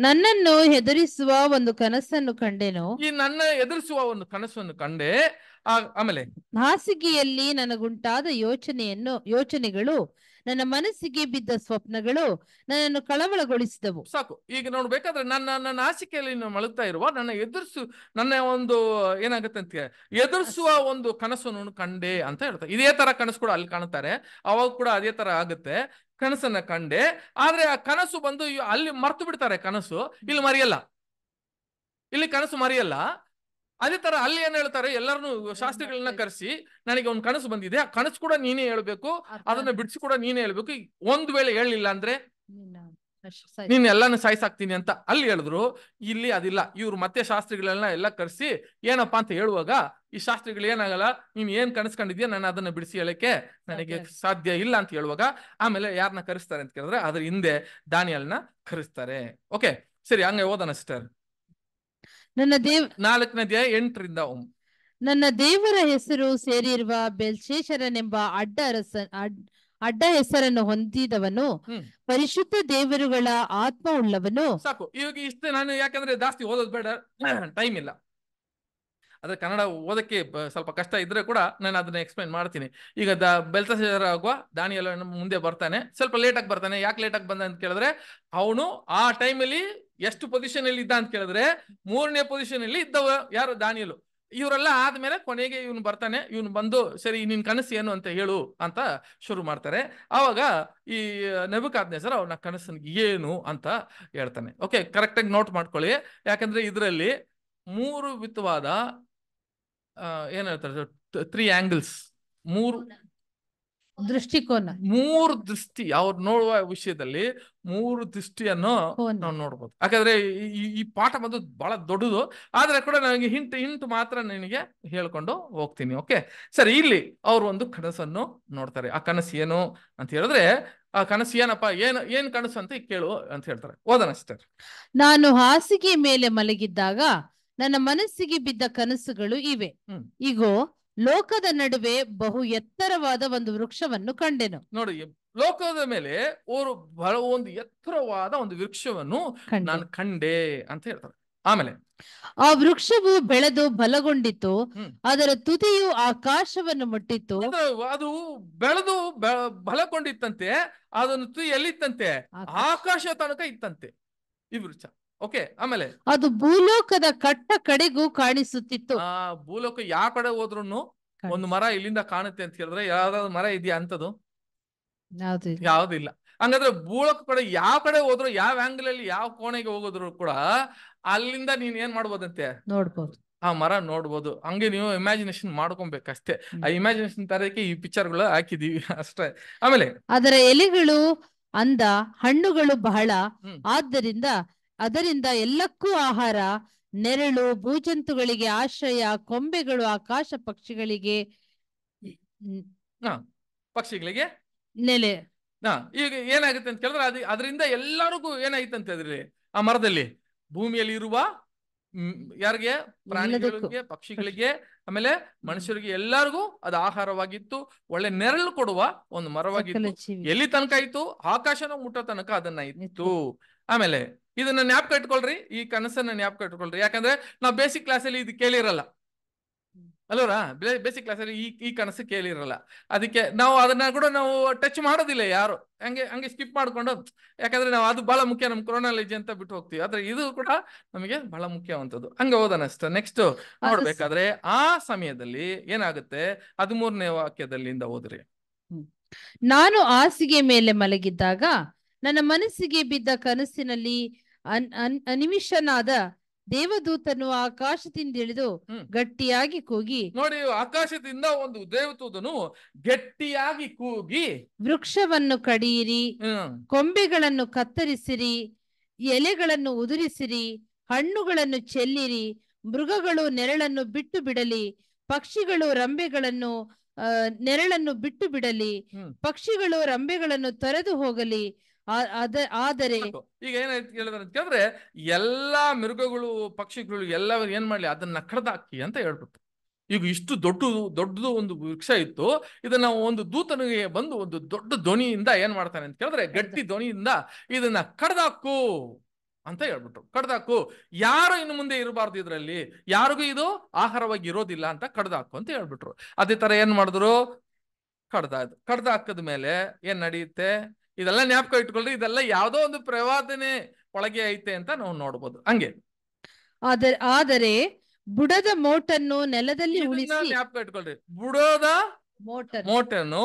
ನನ್ನನ್ನು ಹೆದರಿಸುವ ಒಂದು ಕನಸನ್ನು ಕಂಡೆನು ಈ ನನ್ನ ಎದುರಿಸುವ ಒಂದು ಕನಸನ್ನು ಕಂಡೆ ಆಮೇಲೆ ಹಾಸಿಗೆಯಲ್ಲಿ ನನಗುಂಟಾದ ಯೋಚನೆಯನ್ನು ಯೋಚನೆಗಳು ನನ್ನ ಮನಸ್ಸಿಗೆ ಬಿದ್ದ ಸ್ವಪ್ನಗಳು ನನ್ನನ್ನು ಕಳವಳಗೊಳಿಸಿದವು ಸಾಕು ಈಗ ನೋಡ್ಬೇಕಾದ್ರೆ ನನ್ನ ನನ್ನ ಹಾಸಿಗೆಯಲ್ಲಿ ಮಳಗ್ತಾ ಇರುವ ನನ್ನ ಎದುರಿಸು ನನ್ನ ಒಂದು ಏನಾಗುತ್ತೆ ಅಂತ ಎದುರಿಸುವ ಒಂದು ಕನಸನ್ನು ಕಂಡೆ ಅಂತ ಹೇಳ್ತಾರೆ ಇದೇ ತರ ಕನಸು ಕೂಡ ಅಲ್ಲಿ ಕಾಣ್ತಾರೆ ಅವಾಗ ಕೂಡ ಅದೇ ತರ ಆಗುತ್ತೆ ಕನಸನ್ನ ಕಂಡೆ ಆದ್ರೆ ಆ ಕನಸು ಬಂದು ಅಲ್ಲಿ ಮರ್ತು ಬಿಡ್ತಾರೆ ಕನಸು ಇಲ್ಲಿ ಮರೆಯಲ್ಲ ಇಲ್ಲಿ ಕನಸು ಮರೆಯಲ್ಲ ಅದೇ ತರ ಅಲ್ಲಿ ಏನ್ ಹೇಳ್ತಾರೆ ಎಲ್ಲರನ್ನು ಶಾಸ್ತ್ರಿಗಳನ್ನ ಕರೆಸಿ ನನಗೆ ಒಂದು ಕನಸು ಬಂದಿದೆ ಆ ಕನಸು ಕೂಡ ನೀನೇ ಹೇಳ್ಬೇಕು ಅದನ್ನ ಬಿಡಿಸಿ ಕೂಡ ನೀನೇ ಹೇಳ್ಬೇಕು ಒಂದ್ ವೇಳೆ ಹೇಳಲಿಲ್ಲ ಅಂದ್ರೆ ನೀನ್ ಎಲ್ಲಾನು ಸಾಯಿಸಾಕ್ತೀನಿ ಅಂತ ಅಲ್ಲಿ ಹೇಳಿದ್ರು ಇಲ್ಲಿ ಅದಿಲ್ಲ ಇವ್ರು ಮತ್ತೆ ಶಾಸ್ತ್ರಿಗಳೆಲ್ಲ ಎಲ್ಲ ಕರೆಸಿ ಏನಪ್ಪಾ ಅಂತ ಹೇಳುವಾಗ ಈ ಶಾಸ್ತ್ರಿಗಳು ಏನಾಗಲ್ಲ ನೀನ್ ಏನ್ ಕನಸ್ಕೊಂಡಿದ್ಯಾ ನಾನು ಅದನ್ನ ಬಿಡಿಸಿ ಹೇಳಕ್ಕೆ ನನಗೆ ಸಾಧ್ಯ ಇಲ್ಲ ಅಂತ ಹೇಳುವಾಗ ಆಮೇಲೆ ಯಾರನ್ನ ಕರೆಸ್ತಾರೆ ಅಂತ ಕೇಳಿದ್ರೆ ಅದ್ರ ಹಿಂದೆ ದಾನಿಯಲ್ನ ಕರೆಸ್ತಾರೆ ಓಕೆ ಸರಿ ಹಂಗೆ ಓದೋಣ ಸಿಸ್ಟರ್ ನನ್ನ ದೇವ್ ನಾಲ್ಕನೇ ಎಂಟರಿಂದ ನನ್ನ ದೇವರ ಹೆಸರು ಸೇರಿರುವ ಬೆಲ್ಶೇಷರನೆಂಬ ಅಡ್ಡ ಅರಸನ್ ಅಡ್ಡ ಹೆಸರನ್ನು ಹೊಂದಿದವನು ಪರಿಶುದ್ಧ ದೇವರುಗಳ ಆತ್ಮ ಉಳ್ಳವನು ಸಾಕು ಇವಾಗ ಇಷ್ಟು ನಾನು ಯಾಕಂದ್ರೆ ಜಾಸ್ತಿ ಓದೋದು ಬೇಡ ಟೈಮ್ ಇಲ್ಲ ಆದ್ರೆ ಕನ್ನಡ ಓದಕ್ಕೆ ಸ್ವಲ್ಪ ಕಷ್ಟ ಇದ್ರೆ ಕೂಡ ನಾನು ಅದನ್ನ ಎಕ್ಸ್ಪ್ಲೈನ್ ಮಾಡ್ತೀನಿ ಈಗ ದ ಬೆಲ್ತಸೇರ ಆಗುವ ದಾನಿಯಲ್ಲ ಮುಂದೆ ಬರ್ತಾನೆ ಸ್ವಲ್ಪ ಲೇಟಾಗಿ ಬರ್ತಾನೆ ಯಾಕೆ ಲೇಟಾಗಿ ಬಂದ ಅಂತ ಕೇಳಿದ್ರೆ ಅವನು ಆ ಟೈಮಲ್ಲಿ ಎಷ್ಟು ಪೊಸಿಷನ್ ಅಲ್ಲಿ ಇದ್ದ ಅಂತ ಕೇಳಿದ್ರೆ ಮೂರನೇ ಪೊಸಿಷನ್ ಅಲ್ಲಿ ಇದ್ದವ ಯಾರು ದಾನಿಯಲು ಇವರೆಲ್ಲ ಆದ್ಮೇಲೆ ಕೊನೆಗೆ ಇವನು ಬರ್ತಾನೆ ಇವನು ಬಂದು ಸರಿ ನಿನ್ ಕನಸು ಏನು ಅಂತ ಹೇಳು ಅಂತ ಶುರು ಮಾಡ್ತಾರೆ ಆವಾಗ ಈ ನೆಬಕಾದ್ನೇ ಸರ್ ಅವನ ಕನಸು ಏನು ಅಂತ ಹೇಳ್ತಾನೆ ಓಕೆ ಕರೆಕ್ಟಾಗಿ ನೋಟ್ ಮಾಡ್ಕೊಳ್ಳಿ ಯಾಕಂದ್ರೆ ಇದರಲ್ಲಿ ಮೂರು ವಿಧವಾದ ಏನ್ ಹೇಳ್ತಾರೆ ತ್ರೀ ಆಂಗಲ್ಸ್ ಮೂರು ದೃಷ್ಟಿಕೋನ ಮೂರು ದೃಷ್ಟಿ ಅವ್ರು ನೋಡುವ ವಿಷಯದಲ್ಲಿ ಮೂರು ದೃಷ್ಟಿಯನ್ನು ನಾವು ನೋಡ್ಬೋದು ಯಾಕಂದ್ರೆ ಈ ಪಾಠ ಬಂದು ಬಹಳ ದೊಡ್ಡದು ಆದ್ರೆ ಕೂಡ ನನಗೆ ಹಿಂಟ್ ಹಿಂಟ್ ಮಾತ್ರ ನಿನಗೆ ಹೇಳ್ಕೊಂಡು ಹೋಗ್ತೀನಿ ಓಕೆ ಸರಿ ಇಲ್ಲಿ ಅವ್ರು ಒಂದು ಕನಸನ್ನು ನೋಡ್ತಾರೆ ಆ ಕನಸು ಏನು ಅಂತ ಹೇಳಿದ್ರೆ ಆ ಕನಸು ಏನಪ್ಪ ಏನು ಏನ್ ಕನಸು ಅಂತ ಕೇಳು ಅಂತ ಹೇಳ್ತಾರೆ ಓದನಷ್ಟೇ ನಾನು ಹಾಸಿಗೆ ಮೇಲೆ ಮಲಗಿದ್ದಾಗ ನನ್ನ ಮನಸ್ಸಿಗೆ ಬಿದ್ದ ಕನಸುಗಳು ಇವೆ ಈಗೋ ಲೋಕದ ನಡುವೆ ಬಹು ಎತ್ತರವಾದ ಒಂದು ವೃಕ್ಷವನ್ನು ಕಂಡೆನು ನೋಡಿ ಲೋಕದ ಮೇಲೆ ಅವರು ಬಹಳ ಒಂದು ಎತ್ತರವಾದ ಒಂದು ವೃಕ್ಷವನ್ನು ನಾನು ಕಂಡೆ ಅಂತ ಹೇಳ್ತಾರೆ ಆಮೇಲೆ ಆ ವೃಕ್ಷವು ಬೆಳೆದು ಬಲಗೊಂಡಿತ್ತು ಅದರ ತುದಿಯು ಆಕಾಶವನ್ನು ಮುಟ್ಟಿತ್ತು ಅದು ಬೆಳೆದು ಬಲಗೊಂಡಿತ್ತಂತೆ ಅದನ್ನು ತುದಿ ಎಲ್ಲಿತ್ತಂತೆ ಆಕಾಶ ತನಕ ಇತ್ತಂತೆ ಈ ವೃಕ್ಷ ಓಕೆ ಆಮೇಲೆ ಅದು ಭೂಲೋಕದ ಕಟ್ಟ ಕಡೆಗೂ ಕಾಣಿಸುತ್ತಿತ್ತು ಆ ಭೂಲೋಕ ಯಾವ ಕಡೆ ಹೋದ್ರು ಒಂದು ಮರ ಇಲ್ಲಿಂದ ಕಾಣುತ್ತೆ ಅಂತ ಹೇಳಿದ್ರೆ ಯಾವ್ದಾದ್ರು ಮರ ಇದೆಯಾ ಅಂತದು ಯಾವ್ದು ಇಲ್ಲ ಹಂಗಾದ್ರೆ ಭೂಲೋಕ ಕಡೆ ಯಾವ ಕಡೆ ಹೋದ್ರು ಯಾವ ಆಂಗಲ್ ಅಲ್ಲಿ ಯಾವ ಕೋಣೆಗೆ ಹೋಗೋದ್ರು ಕೂಡ ಅಲ್ಲಿಂದ ನೀನ್ ಏನ್ ಮಾಡ್ಬೋದಂತೆ ನೋಡ್ಬೋದು ಆ ಮರ ನೋಡ್ಬೋದು ಹಂಗೆ ನೀವು ಇಮ್ಯಾಜಿನೇಷನ್ ಮಾಡ್ಕೊಬೇಕಷ್ಟೇ ಆ ಇಮ್ಯಾಜಿನೇಷನ್ ತರಕ್ಕೆ ಈ ಪಿಕ್ಚರ್ಗಳು ಹಾಕಿದೀವಿ ಅಷ್ಟೇ ಆಮೇಲೆ ಅದರ ಎಲೆಗಳು ಅಂದ ಹಣ್ಣುಗಳು ಬಹಳ ಆದ್ದರಿಂದ ಅದರಿಂದ ಎಲ್ಲಕ್ಕೂ ಆಹಾರ ನೆರಳು ಭೂಜಂತುಗಳಿಗೆ ಆಶ್ರಯ ಕೊಂಬೆಗಳು ಆಕಾಶ ಪಕ್ಷಿಗಳಿಗೆ ಪಕ್ಷಿಗಳಿಗೆ ನೆಲೆ ಈಗ ಏನಾಗುತ್ತೆ ಅಂತ ಕೇಳಿದ್ರೆ ಅದ ಅದರಿಂದ ಎಲ್ಲರಿಗೂ ಏನಾಯ್ತು ಅಂತ ಆ ಮರದಲ್ಲಿ ಭೂಮಿಯಲ್ಲಿ ಇರುವ ಯಾರಿಗೆ ಪ್ರಾಣಿಗಳಿಗೆ ಪಕ್ಷಿಗಳಿಗೆ ಆಮೇಲೆ ಮನುಷ್ಯರಿಗೆ ಎಲ್ಲರಿಗೂ ಅದು ಆಹಾರವಾಗಿತ್ತು ಒಳ್ಳೆ ನೆರಳು ಕೊಡುವ ಒಂದು ಮರವಾಗಿತ್ತು ಎಲ್ಲಿ ತನಕ ಇತ್ತು ಆಕಾಶನ ಮುಟ್ಟ ತನಕ ಅದನ್ನ ಇತ್ತು ಆಮೇಲೆ ಇದನ್ನ ನ್ಯಾಪ್ ಕಟ್ಕೊಳ್ರಿ ಈ ಕನಸನ್ನ ನ್ಯಾಪ್ ಕಟ್ಕೊಳ್ರಿ ಯಾಕಂದ್ರೆ ನಾವು ಬೇಸಿಕ್ ಕ್ಲಾಸಲ್ಲಿ ಇದು ಕೇಳಿರಲ್ಲ ಅಲ್ವರಾ ಬೇಸಿಕ್ ಕ್ಲಾಸಲ್ಲಿ ಈ ಈ ಕನಸು ಕೇಳಿರಲ್ಲ ಅದಕ್ಕೆ ನಾವು ಅದನ್ನ ಕೂಡ ನಾವು ಟಚ್ ಮಾಡೋದಿಲ್ಲ ಯಾರು ಹಂಗೆ ಹಂಗೆ ಸ್ಕಿಪ್ ಮಾಡ್ಕೊಂಡು ಯಾಕಂದ್ರೆ ನಾವು ಅದು ಬಹಳ ಮುಖ್ಯ ನಮ್ಮ ಕ್ರೋನಾಲಜಿ ಅಂತ ಬಿಟ್ಟು ಹೋಗ್ತೀವಿ ಆದ್ರೆ ಇದು ಕೂಡ ನಮಗೆ ಬಹಳ ಮುಖ್ಯವಂತದ್ದು ಹಂಗೆ ಓದನಷ್ಟ ನೆಕ್ಸ್ಟ್ ನೋಡ್ಬೇಕಾದ್ರೆ ಆ ಸಮಯದಲ್ಲಿ ಏನಾಗುತ್ತೆ ಹದಿಮೂರನೇ ವಾಕ್ಯದಲ್ಲಿಂದ ಓದ್ರಿ ನಾನು ಹಾಸಿಗೆ ಮೇಲೆ ಮಲಗಿದ್ದಾಗ ನನ್ನ ಮನಸ್ಸಿಗೆ ಬಿದ್ದ ಕನಸಿನಲ್ಲಿ ಅನ್ ಅನಿಮಿಷನಾದ ದೇವದೂತನು ಆಕಾಶದಿಂದ ಇಳಿದು ಗಟ್ಟಿಯಾಗಿ ಕೂಗಿ ನೋಡಿ ಆಕಾಶದಿಂದ ಒಂದು ದೇವದೂತನು ಗಟ್ಟಿಯಾಗಿ ಕೂಗಿ ವೃಕ್ಷವನ್ನು ಕಡಿಯಿರಿ ಕೊಂಬೆಗಳನ್ನು ಕತ್ತರಿಸಿರಿ ಎಲೆಗಳನ್ನು ಉದುರಿಸಿರಿ ಹಣ್ಣುಗಳನ್ನು ಚೆಲ್ಲಿರಿ ಮೃಗಗಳು ನೆರಳನ್ನು ಬಿಟ್ಟು ಬಿಡಲಿ ಪಕ್ಷಿಗಳು ರಂಬೆಗಳನ್ನು ನೆರಳನ್ನು ಬಿಟ್ಟು ಬಿಡಲಿ ಪಕ್ಷಿಗಳು ರಂಬೆಗಳನ್ನು ತೊರೆದು ಹೋಗಲಿ ಆದರೆ ಈಗ ಏನಾಯ್ತು ಹೇಳಿದ್ರೆ ಕೇಳಿದ್ರೆ ಎಲ್ಲಾ ಮೃಗಗಳು ಪಕ್ಷಿಗಳು ಎಲ್ಲ ಏನ್ ಮಾಡ್ಲಿ ಅದನ್ನ ಕಡ್ದಾಕಿ ಅಂತ ಹೇಳ್ಬಿಟ್ಟು ಈಗ ಇಷ್ಟು ದೊಡ್ಡ ದೊಡ್ಡದು ಒಂದು ವೃಕ್ಷ ಇತ್ತು ಇದನ್ನ ಒಂದು ದೂತನಿಗೆ ಬಂದು ಒಂದು ದೊಡ್ಡ ಧ್ವನಿಯಿಂದ ಏನ್ ಮಾಡ್ತಾನೆ ಅಂತ ಕೇಳಿದ್ರೆ ಗಟ್ಟಿ ಧ್ವನಿಯಿಂದ ಇದನ್ನ ಕಡ್ದಾಕು ಅಂತ ಹೇಳ್ಬಿಟ್ರು ಕಡ್ದಾಕು ಯಾರು ಇನ್ನು ಮುಂದೆ ಇರಬಾರ್ದು ಇದರಲ್ಲಿ ಯಾರಿಗೂ ಇದು ಆಹಾರವಾಗಿ ಇರೋದಿಲ್ಲ ಅಂತ ಕಡ್ದಾಕು ಅಂತ ಹೇಳ್ಬಿಟ್ರು ಅದೇ ತರ ಏನ್ ಮಾಡಿದ್ರು ಕಡ್ದ ಕಡ್ದಾಕದ ಮೇಲೆ ಏನ್ ನಡೆಯುತ್ತೆ ಇದೆಲ್ಲ ಜ್ಞಾಪಕ ಇಟ್ಕೊಳ್ರಿ ಇದೆಲ್ಲ ಯಾವುದೋ ಒಂದು ಪ್ರವಾದನೆ ಒಳಗೆ ಐತೆ ಅಂತ ನಾವು ನೋಡ್ಬೋದು ಹಂಗೆ ಆದರೆ ಬುಡದ ಮೋಟನ್ನು ನೆಲದಲ್ಲಿ ಜ್ಞಾಪಕ ಇಟ್ಕೊಳ್ರಿ ಬುಡದ ಮೋಟರ್ ಮೋಟನ್ನು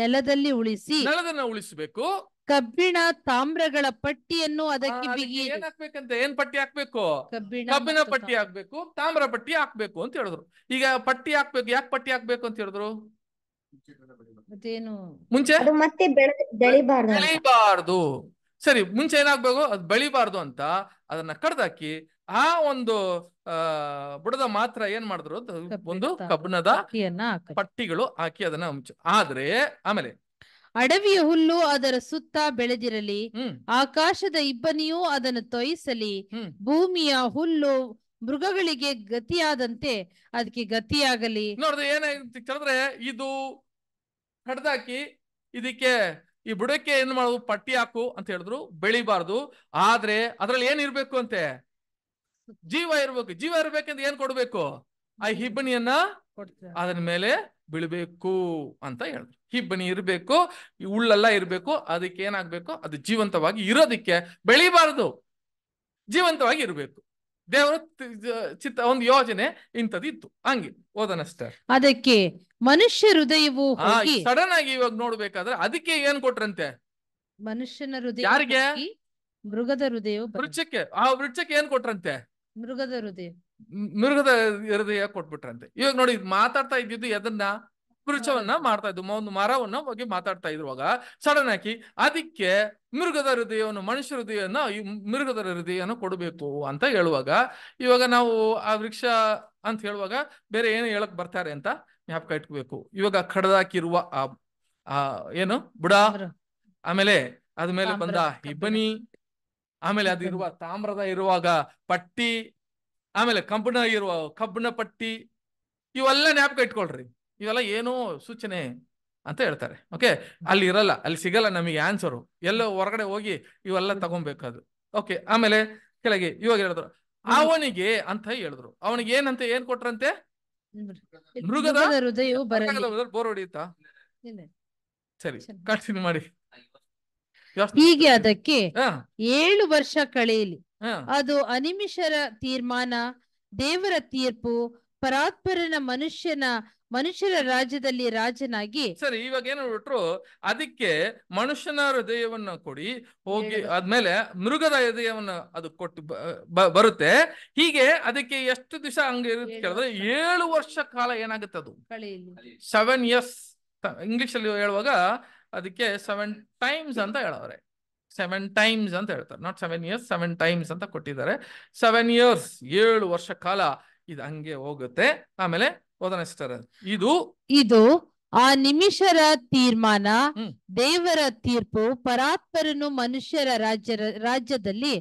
ನೆಲದಲ್ಲಿ ಉಳಿಸಿ ನೆಲದನ್ನ ಉಳಿಸಬೇಕು ಕಬ್ಬಿಣ ತಾಮ್ರಗಳ ಪಟ್ಟಿಯನ್ನು ಅದಕ್ಕೆ ಬಿಗಿ ಏನ್ ಹಾಕ್ಬೇಕಂತ ಏನ್ ಪಟ್ಟಿ ಹಾಕ್ಬೇಕು ಕಬ್ಬಿಣ ಪಟ್ಟಿ ಹಾಕ್ಬೇಕು ತಾಮ್ರ ಪಟ್ಟಿ ಹಾಕ್ಬೇಕು ಅಂತ ಹೇಳಿದ್ರು ಈಗ ಪಟ್ಟಿ ಹಾಕ್ಬೇಕು ಯಾಕೆ ಪಟ್ಟಿ ಹಾಕ್ಬೇಕು ಅಂತ ಹೇಳಿದ್ರು ಮುಂಚೆ ಬೆಳಿಬಾರ್ದು ಸರಿ ಮುಂಚೆ ಏನಾಗ್ಬೇಕು ಅದ್ ಬೆಳಿಬಾರ್ದು ಅಂತ ಅದನ್ನ ಕಡ್ದಾಕಿ ಆ ಒಂದು ಬುಡದ ಮಾತ್ರ ಏನ್ ಮಾಡಿದ್ರು ಒಂದು ಕಬ್ಬಿಣದ ಪಟ್ಟಿಗಳು ಹಾಕಿ ಅದನ್ನ ಆದ್ರೆ ಆಮೇಲೆ ಅಡವಿಯ ಹುಲ್ಲು ಅದರ ಸುತ್ತ ಬೆಳೆದಿರಲಿ ಆಕಾಶದ ಇಬ್ಬನಿಯೂ ಅದನ್ನು ತೊಯಿಸಲಿ ಭೂಮಿಯ ಹುಲ್ಲು ಮೃಗಗಳಿಗೆ ಗತಿಯಾದಂತೆ ಅದಕ್ಕೆ ಗತಿಯಾಗಲಿ ನೋಡಿದ್ರೆ ಏನಾಯ್ತು ಇದು ಕಡ್ದಾಕಿ ಇದಕ್ಕೆ ಈ ಬುಡಕ್ಕೆ ಏನ್ ಮಾಡೋದು ಪಟ್ಟಿ ಹಾಕು ಅಂತ ಹೇಳಿದ್ರು ಬೆಳಿಬಾರ್ದು ಆದ್ರೆ ಅದ್ರಲ್ಲಿ ಏನ್ ಇರ್ಬೇಕು ಅಂತೆ ಜೀವ ಇರ್ಬೇಕು ಜೀವ ಇರ್ಬೇಕಂತ ಏನ್ ಕೊಡ್ಬೇಕು ಆ ಹಿಬ್ಬನಿಯನ್ನ ಅದನ್ ಮೇಲೆ ಬೀಳ್ಬೇಕು ಅಂತ ಹೇಳಿದ್ರು ಹಿಬ್ಬನಿ ಇರ್ಬೇಕು ಉಳ್ಳೆಲ್ಲ ಇರ್ಬೇಕು ಅದಕ್ಕೆ ಏನಾಗ್ಬೇಕು ಅದು ಜೀವಂತವಾಗಿ ಇರೋದಿಕ್ಕೆ ಬೆಳಿಬಾರದು ಜೀವಂತವಾಗಿ ಇರ್ಬೇಕು ದೇವರ ಚಿತ್ತ ಒಂದು ಯೋಜನೆ ಇಂಥದ್ದು ಇತ್ತು ಹಂಗೆ ಓದನಷ್ಟೇ ಅದಕ್ಕೆ ಮನುಷ್ಯ ಹೃದಯವು ಸಡನ್ ಆಗಿ ಇವಾಗ ನೋಡ್ಬೇಕಾದ್ರೆ ಅದಕ್ಕೆ ಏನ್ ಕೊಟ್ರಂತೆ ಮನುಷ್ಯನ ಹೃದಯ ಯಾರಿಗೆ ಮೃಗದ ಹೃದಯ ವೃಕ್ಷಕ್ಕೆ ಆ ವೃಕ್ಷಕ್ಕೆ ಏನ್ ಕೊಟ್ರಂತೆ ಮೃಗದ ಹೃದಯ ಮೃಗದ ಹೃದಯ ಕೊಟ್ಬಿಟ್ರಂತೆ ಇವಾಗ ನೋಡಿ ಮಾತಾಡ್ತಾ ಇದ್ದಿದ್ದು ಎದನ್ನ ವೃಕ್ಷವನ್ನ ಮಾಡ್ತಾ ಇದ್ದು ಒಂದು ಮರವನ್ನ ಹೋಗಿ ಮಾತಾಡ್ತಾ ಇರುವಾಗ ಸಡನ್ ಹಾಕಿ ಅದಕ್ಕೆ ಮೃಗದ ಹೃದಯವನ್ನು ಮನುಷ್ಯ ಹೃದಯವನ್ನ ಮೃಗದ ಹೃದಯನ ಕೊಡಬೇಕು ಅಂತ ಹೇಳುವಾಗ ಇವಾಗ ನಾವು ಆ ವೃಕ್ಷ ಅಂತ ಹೇಳುವಾಗ ಬೇರೆ ಏನು ಹೇಳಕ್ ಬರ್ತಾರೆ ಅಂತ ಜ್ಞಾಪಕ ಇಟ್ಕೋಬೇಕು ಇವಾಗ ಕಡದಾಕಿರುವ ಆ ಆ ಏನು ಬುಡ ಆಮೇಲೆ ಅದ್ಮೇಲೆ ಬಂದ ಇಬ್ಬನಿ ಆಮೇಲೆ ಅದಿರುವ ತಾಮ್ರದ ಇರುವಾಗ ಪಟ್ಟಿ ಆಮೇಲೆ ಕಬ್ಬಣ ಇರುವ ಕಬ್ಬಣ ಪಟ್ಟಿ ಇವೆಲ್ಲ ಜ್ಞಾಪಕ ಇಟ್ಕೊಳ್ರಿ ಇವೆಲ್ಲ ಏನೋ ಸೂಚನೆ ಅಂತ ಹೇಳ್ತಾರೆ ಓಕೆ ಅಲ್ಲಿ ಇರಲ್ಲ ಅಲ್ಲಿ ಸಿಗಲ್ಲ ನಮಗೆ ಆನ್ಸರು ಎಲ್ಲೋ ಹೊರಗಡೆ ಹೋಗಿ ಇವೆಲ್ಲ ತಗೊಬೇಕದು ಓಕೆ ಆಮೇಲೆ ಕೆಳಗೆ ಇವಾಗ ಹೇಳಿದ್ರು ಅವನಿಗೆ ಅಂತ ಹೇಳಿದ್ರು ಅವನಿಗೆ ಏನಂತ ಏನ್ ಕೊಟ್ರಂತೆ ಮೃಗದ ಹೃದಯವು ಬರಲಿ ಬೋರ್ ಹೊಡೆಯುತ್ತಾ ಸರಿ ಕಾಡ್ತೀನಿ ಮಾಡಿ ಹೀಗೆ ಅದಕ್ಕೆ ಏಳು ವರ್ಷ ಕಳೆಯಲಿ ಅದು ಅನಿಮಿಷರ ತೀರ್ಮಾನ ದೇವರ ತೀರ್ಪು ಪರಾತ್ಪರನ ಮನುಷ್ಯನ ಮನುಷ್ಯರ ರಾಜ್ಯದಲ್ಲಿ ರಾಜನಾಗಿ ಸರಿ ಇವಾಗ ಏನ್ ಬಿಟ್ರು ಅದಕ್ಕೆ ಮನುಷ್ಯನ ಹೃದಯವನ್ನ ಕೊಡಿ ಹೋಗಿ ಆದ್ಮೇಲೆ ಮೃಗದ ಹೃದಯವನ್ನ ಅದು ಕೊಟ್ಟು ಬರುತ್ತೆ ಹೀಗೆ ಅದಕ್ಕೆ ಎಷ್ಟು ದಿವಸ ಇರುತ್ತೆ ಕೇಳಿದ್ರೆ ಏಳು ವರ್ಷ ಕಾಲ ಏನಾಗುತ್ತೆ ಅದು ಸೆವೆನ್ ಇಯರ್ಸ್ ಇಂಗ್ಲಿಷ್ ಅಲ್ಲಿ ಹೇಳುವಾಗ ಅದಕ್ಕೆ ಸೆವೆನ್ ಟೈಮ್ಸ್ ಅಂತ ಹೇಳವ್ರೆ ಸೆವೆನ್ ಟೈಮ್ಸ್ ಅಂತ ಹೇಳ್ತಾರೆ not seven years seven times ಅಂತ ಕೊಟ್ಟಿದ್ದಾರೆ ಸೆವೆನ್ ಇಯರ್ಸ್ ಏಳು ವರ್ಷ ಕಾಲ ಇದು ಹಂಗೆ ಹೋಗುತ್ತೆ ಆಮೇಲೆ ಇದು ಇದು ಆ ನಿಮಿಷರ ತೀರ್ಮಾನ ದೇವರ ತೀರ್ಪು ಪರಾತ್ಪರನು ಮನುಷ್ಯರ ರಾಜ್ಯ ರಾಜ್ಯದಲ್ಲಿ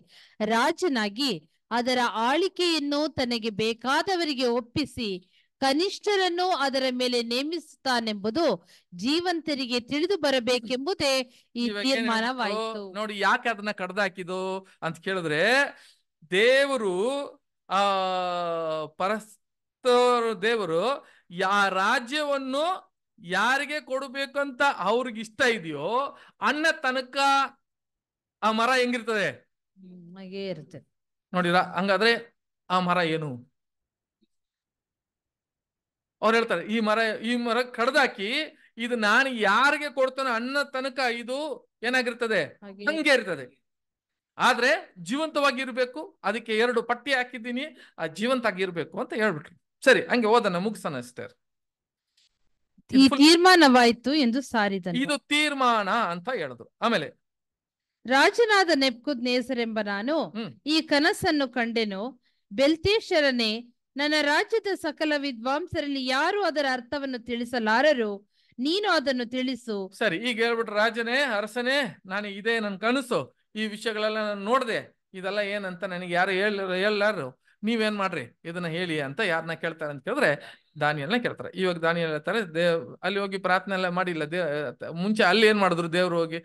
ರಾಜನಾಗಿ ಅದರ ಆಳಿಕೆಯನ್ನು ತನಗೆ ಬೇಕಾದವರಿಗೆ ಒಪ್ಪಿಸಿ ಕನಿಷ್ಠರನ್ನು ಅದರ ಮೇಲೆ ನೇಮಿಸುತ್ತಾನೆಂಬುದು ಜೀವಂತರಿಗೆ ತಿಳಿದು ಬರಬೇಕೆಂಬುದೇ ಈ ತೀರ್ಮಾನವಾಯಿತು ನೋಡಿ ಯಾಕೆ ಅದನ್ನ ಕಡ್ದಾಕಿದು ಅಂತ ಕೇಳಿದ್ರೆ ದೇವರು ಆ ಪರಸ್ತರು ದೇವರು ಯಾ ರಾಜ್ಯವನ್ನು ಯಾರಿಗೆ ಕೊಡಬೇಕಂತ ಅವ್ರಿಗೆ ಇಷ್ಟ ಇದೆಯೋ ಅನ್ನ ತನಕ ಆ ಮರ ಹೆಂಗಿರ್ತದೆ ಇರುತ್ತೆ ನೋಡಿರ ಹಂಗಾದ್ರೆ ಆ ಮರ ಏನು ಅವ್ರು ಹೇಳ್ತಾರೆ ಈ ಮರ ಈ ಮರ ಕಡ್ದಾಕಿ ಇದು ನಾನು ಯಾರಿಗೆ ಕೊಡ್ತಾನೋ ಅನ್ನ ತನಕ ಇದು ಏನಾಗಿರ್ತದೆ ಹಂಗೆ ಇರ್ತದೆ ಆದ್ರೆ ಇರಬೇಕು ಅದಕ್ಕೆ ಎರಡು ಪಟ್ಟಿ ಹಾಕಿದ್ದೀನಿ ಆ ಜೀವಂತಾಗಿರ್ಬೇಕು ಅಂತ ಹೇಳ್ಬಿಟ್ರು ಸರಿ ಹಂಗೆ ಓದನ ಮುಗಿಸೋಣ ಅಷ್ಟೇ ತೀರ್ಮಾನವಾಯ್ತು ಎಂದು ಸಾರಿದ ಇದು ತೀರ್ಮಾನ ಅಂತ ಹೇಳಿದ್ರು ಆಮೇಲೆ ರಾಜನಾದ ನೆಪ್ಕುದ್ ನೇಸರೆಂಬ ನಾನು ಈ ಕನಸನ್ನು ಕಂಡೆನು ಬೆಲ್ತೇಶ್ವರನೇ ನನ್ನ ರಾಜ್ಯದ ಸಕಲ ವಿದ್ವಾಂಸರಲ್ಲಿ ಯಾರು ಅದರ ಅರ್ಥವನ್ನು ತಿಳಿಸಲಾರರು ನೀನು ಅದನ್ನು ತಿಳಿಸು ಸರಿ ಈಗ ಹೇಳ್ಬಿಟ್ರು ರಾಜನೇ ಅರಸನೇ ನಾನು ಇದೇ ನನ್ ಕನಸು ಈ ವಿಷಯಗಳೆಲ್ಲ ನಾನು ನೋಡಿದೆ ಇದೆಲ್ಲ ಏನಂತ ನನಗೆ ಯಾರು ಹೇಳ ಹೇಳಲಾರು ನೀವೇನ್ ಮಾಡ್ರಿ ಇದನ್ನ ಹೇಳಿ ಅಂತ ಯಾರನ್ನ ಕೇಳ್ತಾರೆ ಅಂತ ಕೇಳಿದ್ರೆ ದಾನಿಯಲ್ಲೇ ಕೇಳ್ತಾರೆ ಇವಾಗ ದಾನಿಯಲ್ಲಿ ಹೇಳ್ತಾರೆ ದೇವ್ ಅಲ್ಲಿ ಹೋಗಿ ಪ್ರಾರ್ಥನೆ ಎಲ್ಲ ಮಾಡಿಲ್ಲ ದೇವ್ ಮುಂಚೆ ಅಲ್ಲಿ ಏನ್ ಮಾಡಿದ್ರು ದೇವ್ರು ಹೋಗಿ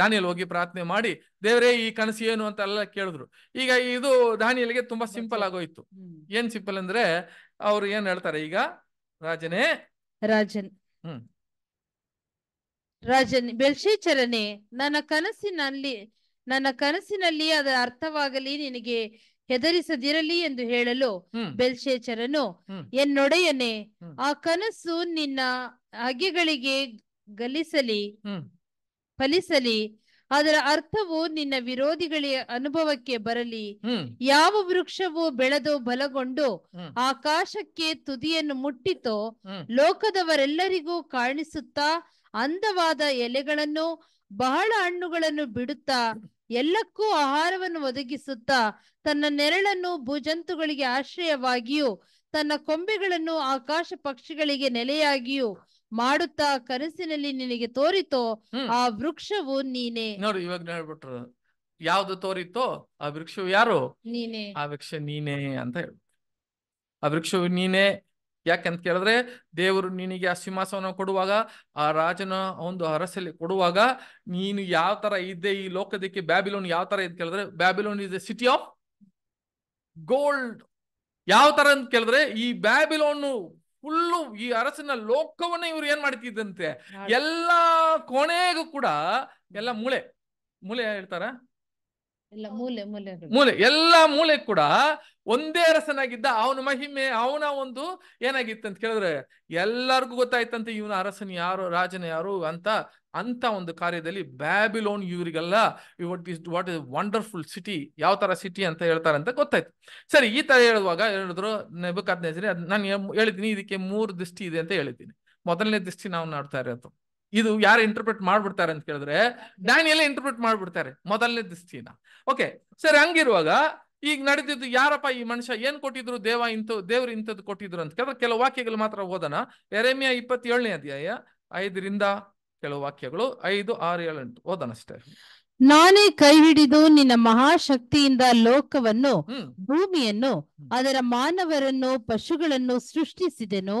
ದಾನಿಯಲ್ಲಿ ಹೋಗಿ ಪ್ರಾರ್ಥನೆ ಮಾಡಿ ದೇವರೇ ಈ ಕನಸು ಏನು ಅಂತ ಎಲ್ಲ ಕೇಳಿದ್ರು ಈಗ ಇದು ದಾನಿಯಲ್ಲಿಗೆ ತುಂಬಾ ಸಿಂಪಲ್ ಆಗೋಯ್ತು ಏನ್ ಸಿಂಪಲ್ ಅಂದ್ರೆ ಅವ್ರು ಏನ್ ಹೇಳ್ತಾರೆ ಈಗ ರಾಜನೇ ರಾಜನ್ ಹ್ಮ್ ರಾಜನ್ ಬೆಲ್ಶೇಚರನೇ ನನ್ನ ಕನಸಿನಲ್ಲಿ ನನ್ನ ಕನಸಿನಲ್ಲಿ ಅದರ ಅರ್ಥವಾಗಲಿ ನಿನಗೆ ಹೆದರಿಸದಿರಲಿ ಎಂದು ಹೇಳಲು ಬೆಲ್ಶೇಚರನು ಎನ್ನೊಡೆಯನೆ ಆ ಕನಸು ನಿನ್ನ ಹಗೆಗಳಿಗೆ ಗಲಿಸಲಿ ಫಲಿಸಲಿ ಅದರ ಅರ್ಥವು ನಿನ್ನ ವಿರೋಧಿಗಳ ಅನುಭವಕ್ಕೆ ಬರಲಿ ಯಾವ ವೃಕ್ಷವು ಬೆಳೆದು ಬಲಗೊಂಡು ಆಕಾಶಕ್ಕೆ ತುದಿಯನ್ನು ಮುಟ್ಟಿತೋ ಲೋಕದವರೆಲ್ಲರಿಗೂ ಕಾಣಿಸುತ್ತಾ ಅಂದವಾದ ಎಲೆಗಳನ್ನು ಬಹಳ ಹಣ್ಣುಗಳನ್ನು ಬಿಡುತ್ತಾ ಎಲ್ಲಕ್ಕೂ ಆಹಾರವನ್ನು ಒದಗಿಸುತ್ತಾ ತನ್ನ ನೆರಳನ್ನು ಭೂಜಂತುಗಳಿಗೆ ಆಶ್ರಯವಾಗಿಯೂ ತನ್ನ ಕೊಂಬೆಗಳನ್ನು ಆಕಾಶ ಪಕ್ಷಿಗಳಿಗೆ ನೆಲೆಯಾಗಿಯೂ ಮಾಡುತ್ತಾ ಕನಸಿನಲ್ಲಿ ನಿನಗೆ ತೋರಿತೋ ಆ ವೃಕ್ಷವು ನೀನೆ ನೋಡು ಇವಾಗ ಹೇಳ್ಬಿಟ್ರು ಯಾವ್ದು ತೋರಿತೋ ಆ ವೃಕ್ಷವು ಯಾರು ನೀನೆ ಆ ವೃಕ್ಷ ನೀನೆ ಅಂತ ಹೇಳ್ಬಿಟ್ಟು ಆ ವೃಕ್ಷವು ನೀನೆ ಯಾಕಂತ ಕೇಳಿದ್ರೆ ದೇವರು ನಿನಗೆ ಆ ಸಿಂಹಾಸವನ್ನು ಕೊಡುವಾಗ ಆ ರಾಜನ ಒಂದು ಅರಸಲ್ಲಿ ಕೊಡುವಾಗ ನೀನು ಯಾವ ತರ ಇದ್ದೆ ಈ ಲೋಕದಕ್ಕೆ ಬ್ಯಾಬಿಲೋನ್ ಯಾವ ತರ ಇದ್ ಕೇಳಿದ್ರೆ Babylon is a city of gold ಯಾವ ತರ ಅಂತ ಕೇಳಿದ್ರೆ ಈ ಬ್ಯಾಬಿಲೋನ್ ಫುಲ್ಲು ಈ ಅರಸನ ಲೋಕವನ್ನ ಇವ್ರು ಏನ್ ಮಾಡ್ತಿದ್ದಂತೆ ಎಲ್ಲಾ ಕೊನೆಗೂ ಕೂಡ ಎಲ್ಲ ಮೂಳೆ ಮೂಳೆ ಹೇಳ್ತಾರ ಮೂಲೆ ಎಲ್ಲಾ ಮೂಲೆ ಕೂಡ ಒಂದೇ ಅರಸನಾಗಿದ್ದ ಅವನ ಮಹಿಮೆ ಅವನ ಒಂದು ಏನಾಗಿತ್ತು ಅಂತ ಕೇಳಿದ್ರೆ ಎಲ್ಲರಿಗೂ ಗೊತ್ತಾಯ್ತಂತೆ ಇವನ ಅರಸನ ಯಾರು ರಾಜನ ಯಾರು ಅಂತ ಅಂತ ಒಂದು ಕಾರ್ಯದಲ್ಲಿ ಬ್ಯಾಬಿಲೋನ್ ಇವರಿಗೆಲ್ಲ what is what wonderful city ಯಾವ ತರ ಸಿಟಿ ಅಂತ ಹೇಳ್ತಾರೆ ಅಂತ ಗೊತ್ತಾಯ್ತು ಸರಿ ಈ ತರ ಹೇಳುವಾಗ ಹೇಳಿದ್ರು ನೆಬಕ್ ನಾನು ಹೇಳಿದ್ದೀನಿ ಇದಕ್ಕೆ ಮೂರು ದೃಷ್ಟಿ ಇದೆ ಅಂತ ಹೇಳಿದ್ದೀನಿ ಮೊದಲನೇ ದೃಷ್ಟಿ ನಾವು ನೋಡ್ತಾ ಇರೋದು ಇದು ಯಾರು ಇಂಟರ್ಪ್ರಿಟ್ ಮಾಡ್ಬಿಡ್ತಾರೆ ಅಂತ ಕೇಳಿದ್ರೆ ಡ್ಯಾನಿಯಲ್ ಇಂಟರ್ಪ್ರಿಟ್ ಮಾಡ್ಬಿಡ್ತಾರೆ ಮೊದಲನೇ ದೃಷ್ಟಿನ ಓಕೆ ಸರಿ ಹಂಗಿರುವಾಗ ಈಗ ನಡೆದಿದ್ದು ಯಾರಪ್ಪ ಈ ಮನುಷ್ಯ ಏನ್ ಕೊಟ್ಟಿದ್ರು ದೇವ ಇಂಥ ದೇವ್ರು ಇಂಥದ್ದು ಕೊಟ್ಟಿದ್ರು ಅಂತ ಕೇಳಿದ್ರೆ ಕೆಲವು ವಾಕ್ಯಗಳು ಮಾತ್ರ ಓದೋಣ ಎರೆಮಿಯ ಇಪ್ಪತ್ತೇಳನೇ ಅಧ್ಯಾಯ ಐದರಿಂದ ಕೆಲವು ವಾಕ್ಯಗಳು ಐದು ಆರು ಏಳೆಂಟು ಓದೋಣ ಅಷ್ಟೇ ನಾನೇ ಕೈ ಹಿಡಿದು ನಿನ್ನ ಮಹಾಶಕ್ತಿಯಿಂದ ಲೋಕವನ್ನು ಭೂಮಿಯನ್ನು ಅದರ ಮಾನವರನ್ನು ಪಶುಗಳನ್ನು ಸೃಷ್ಟಿಸಿದೆನು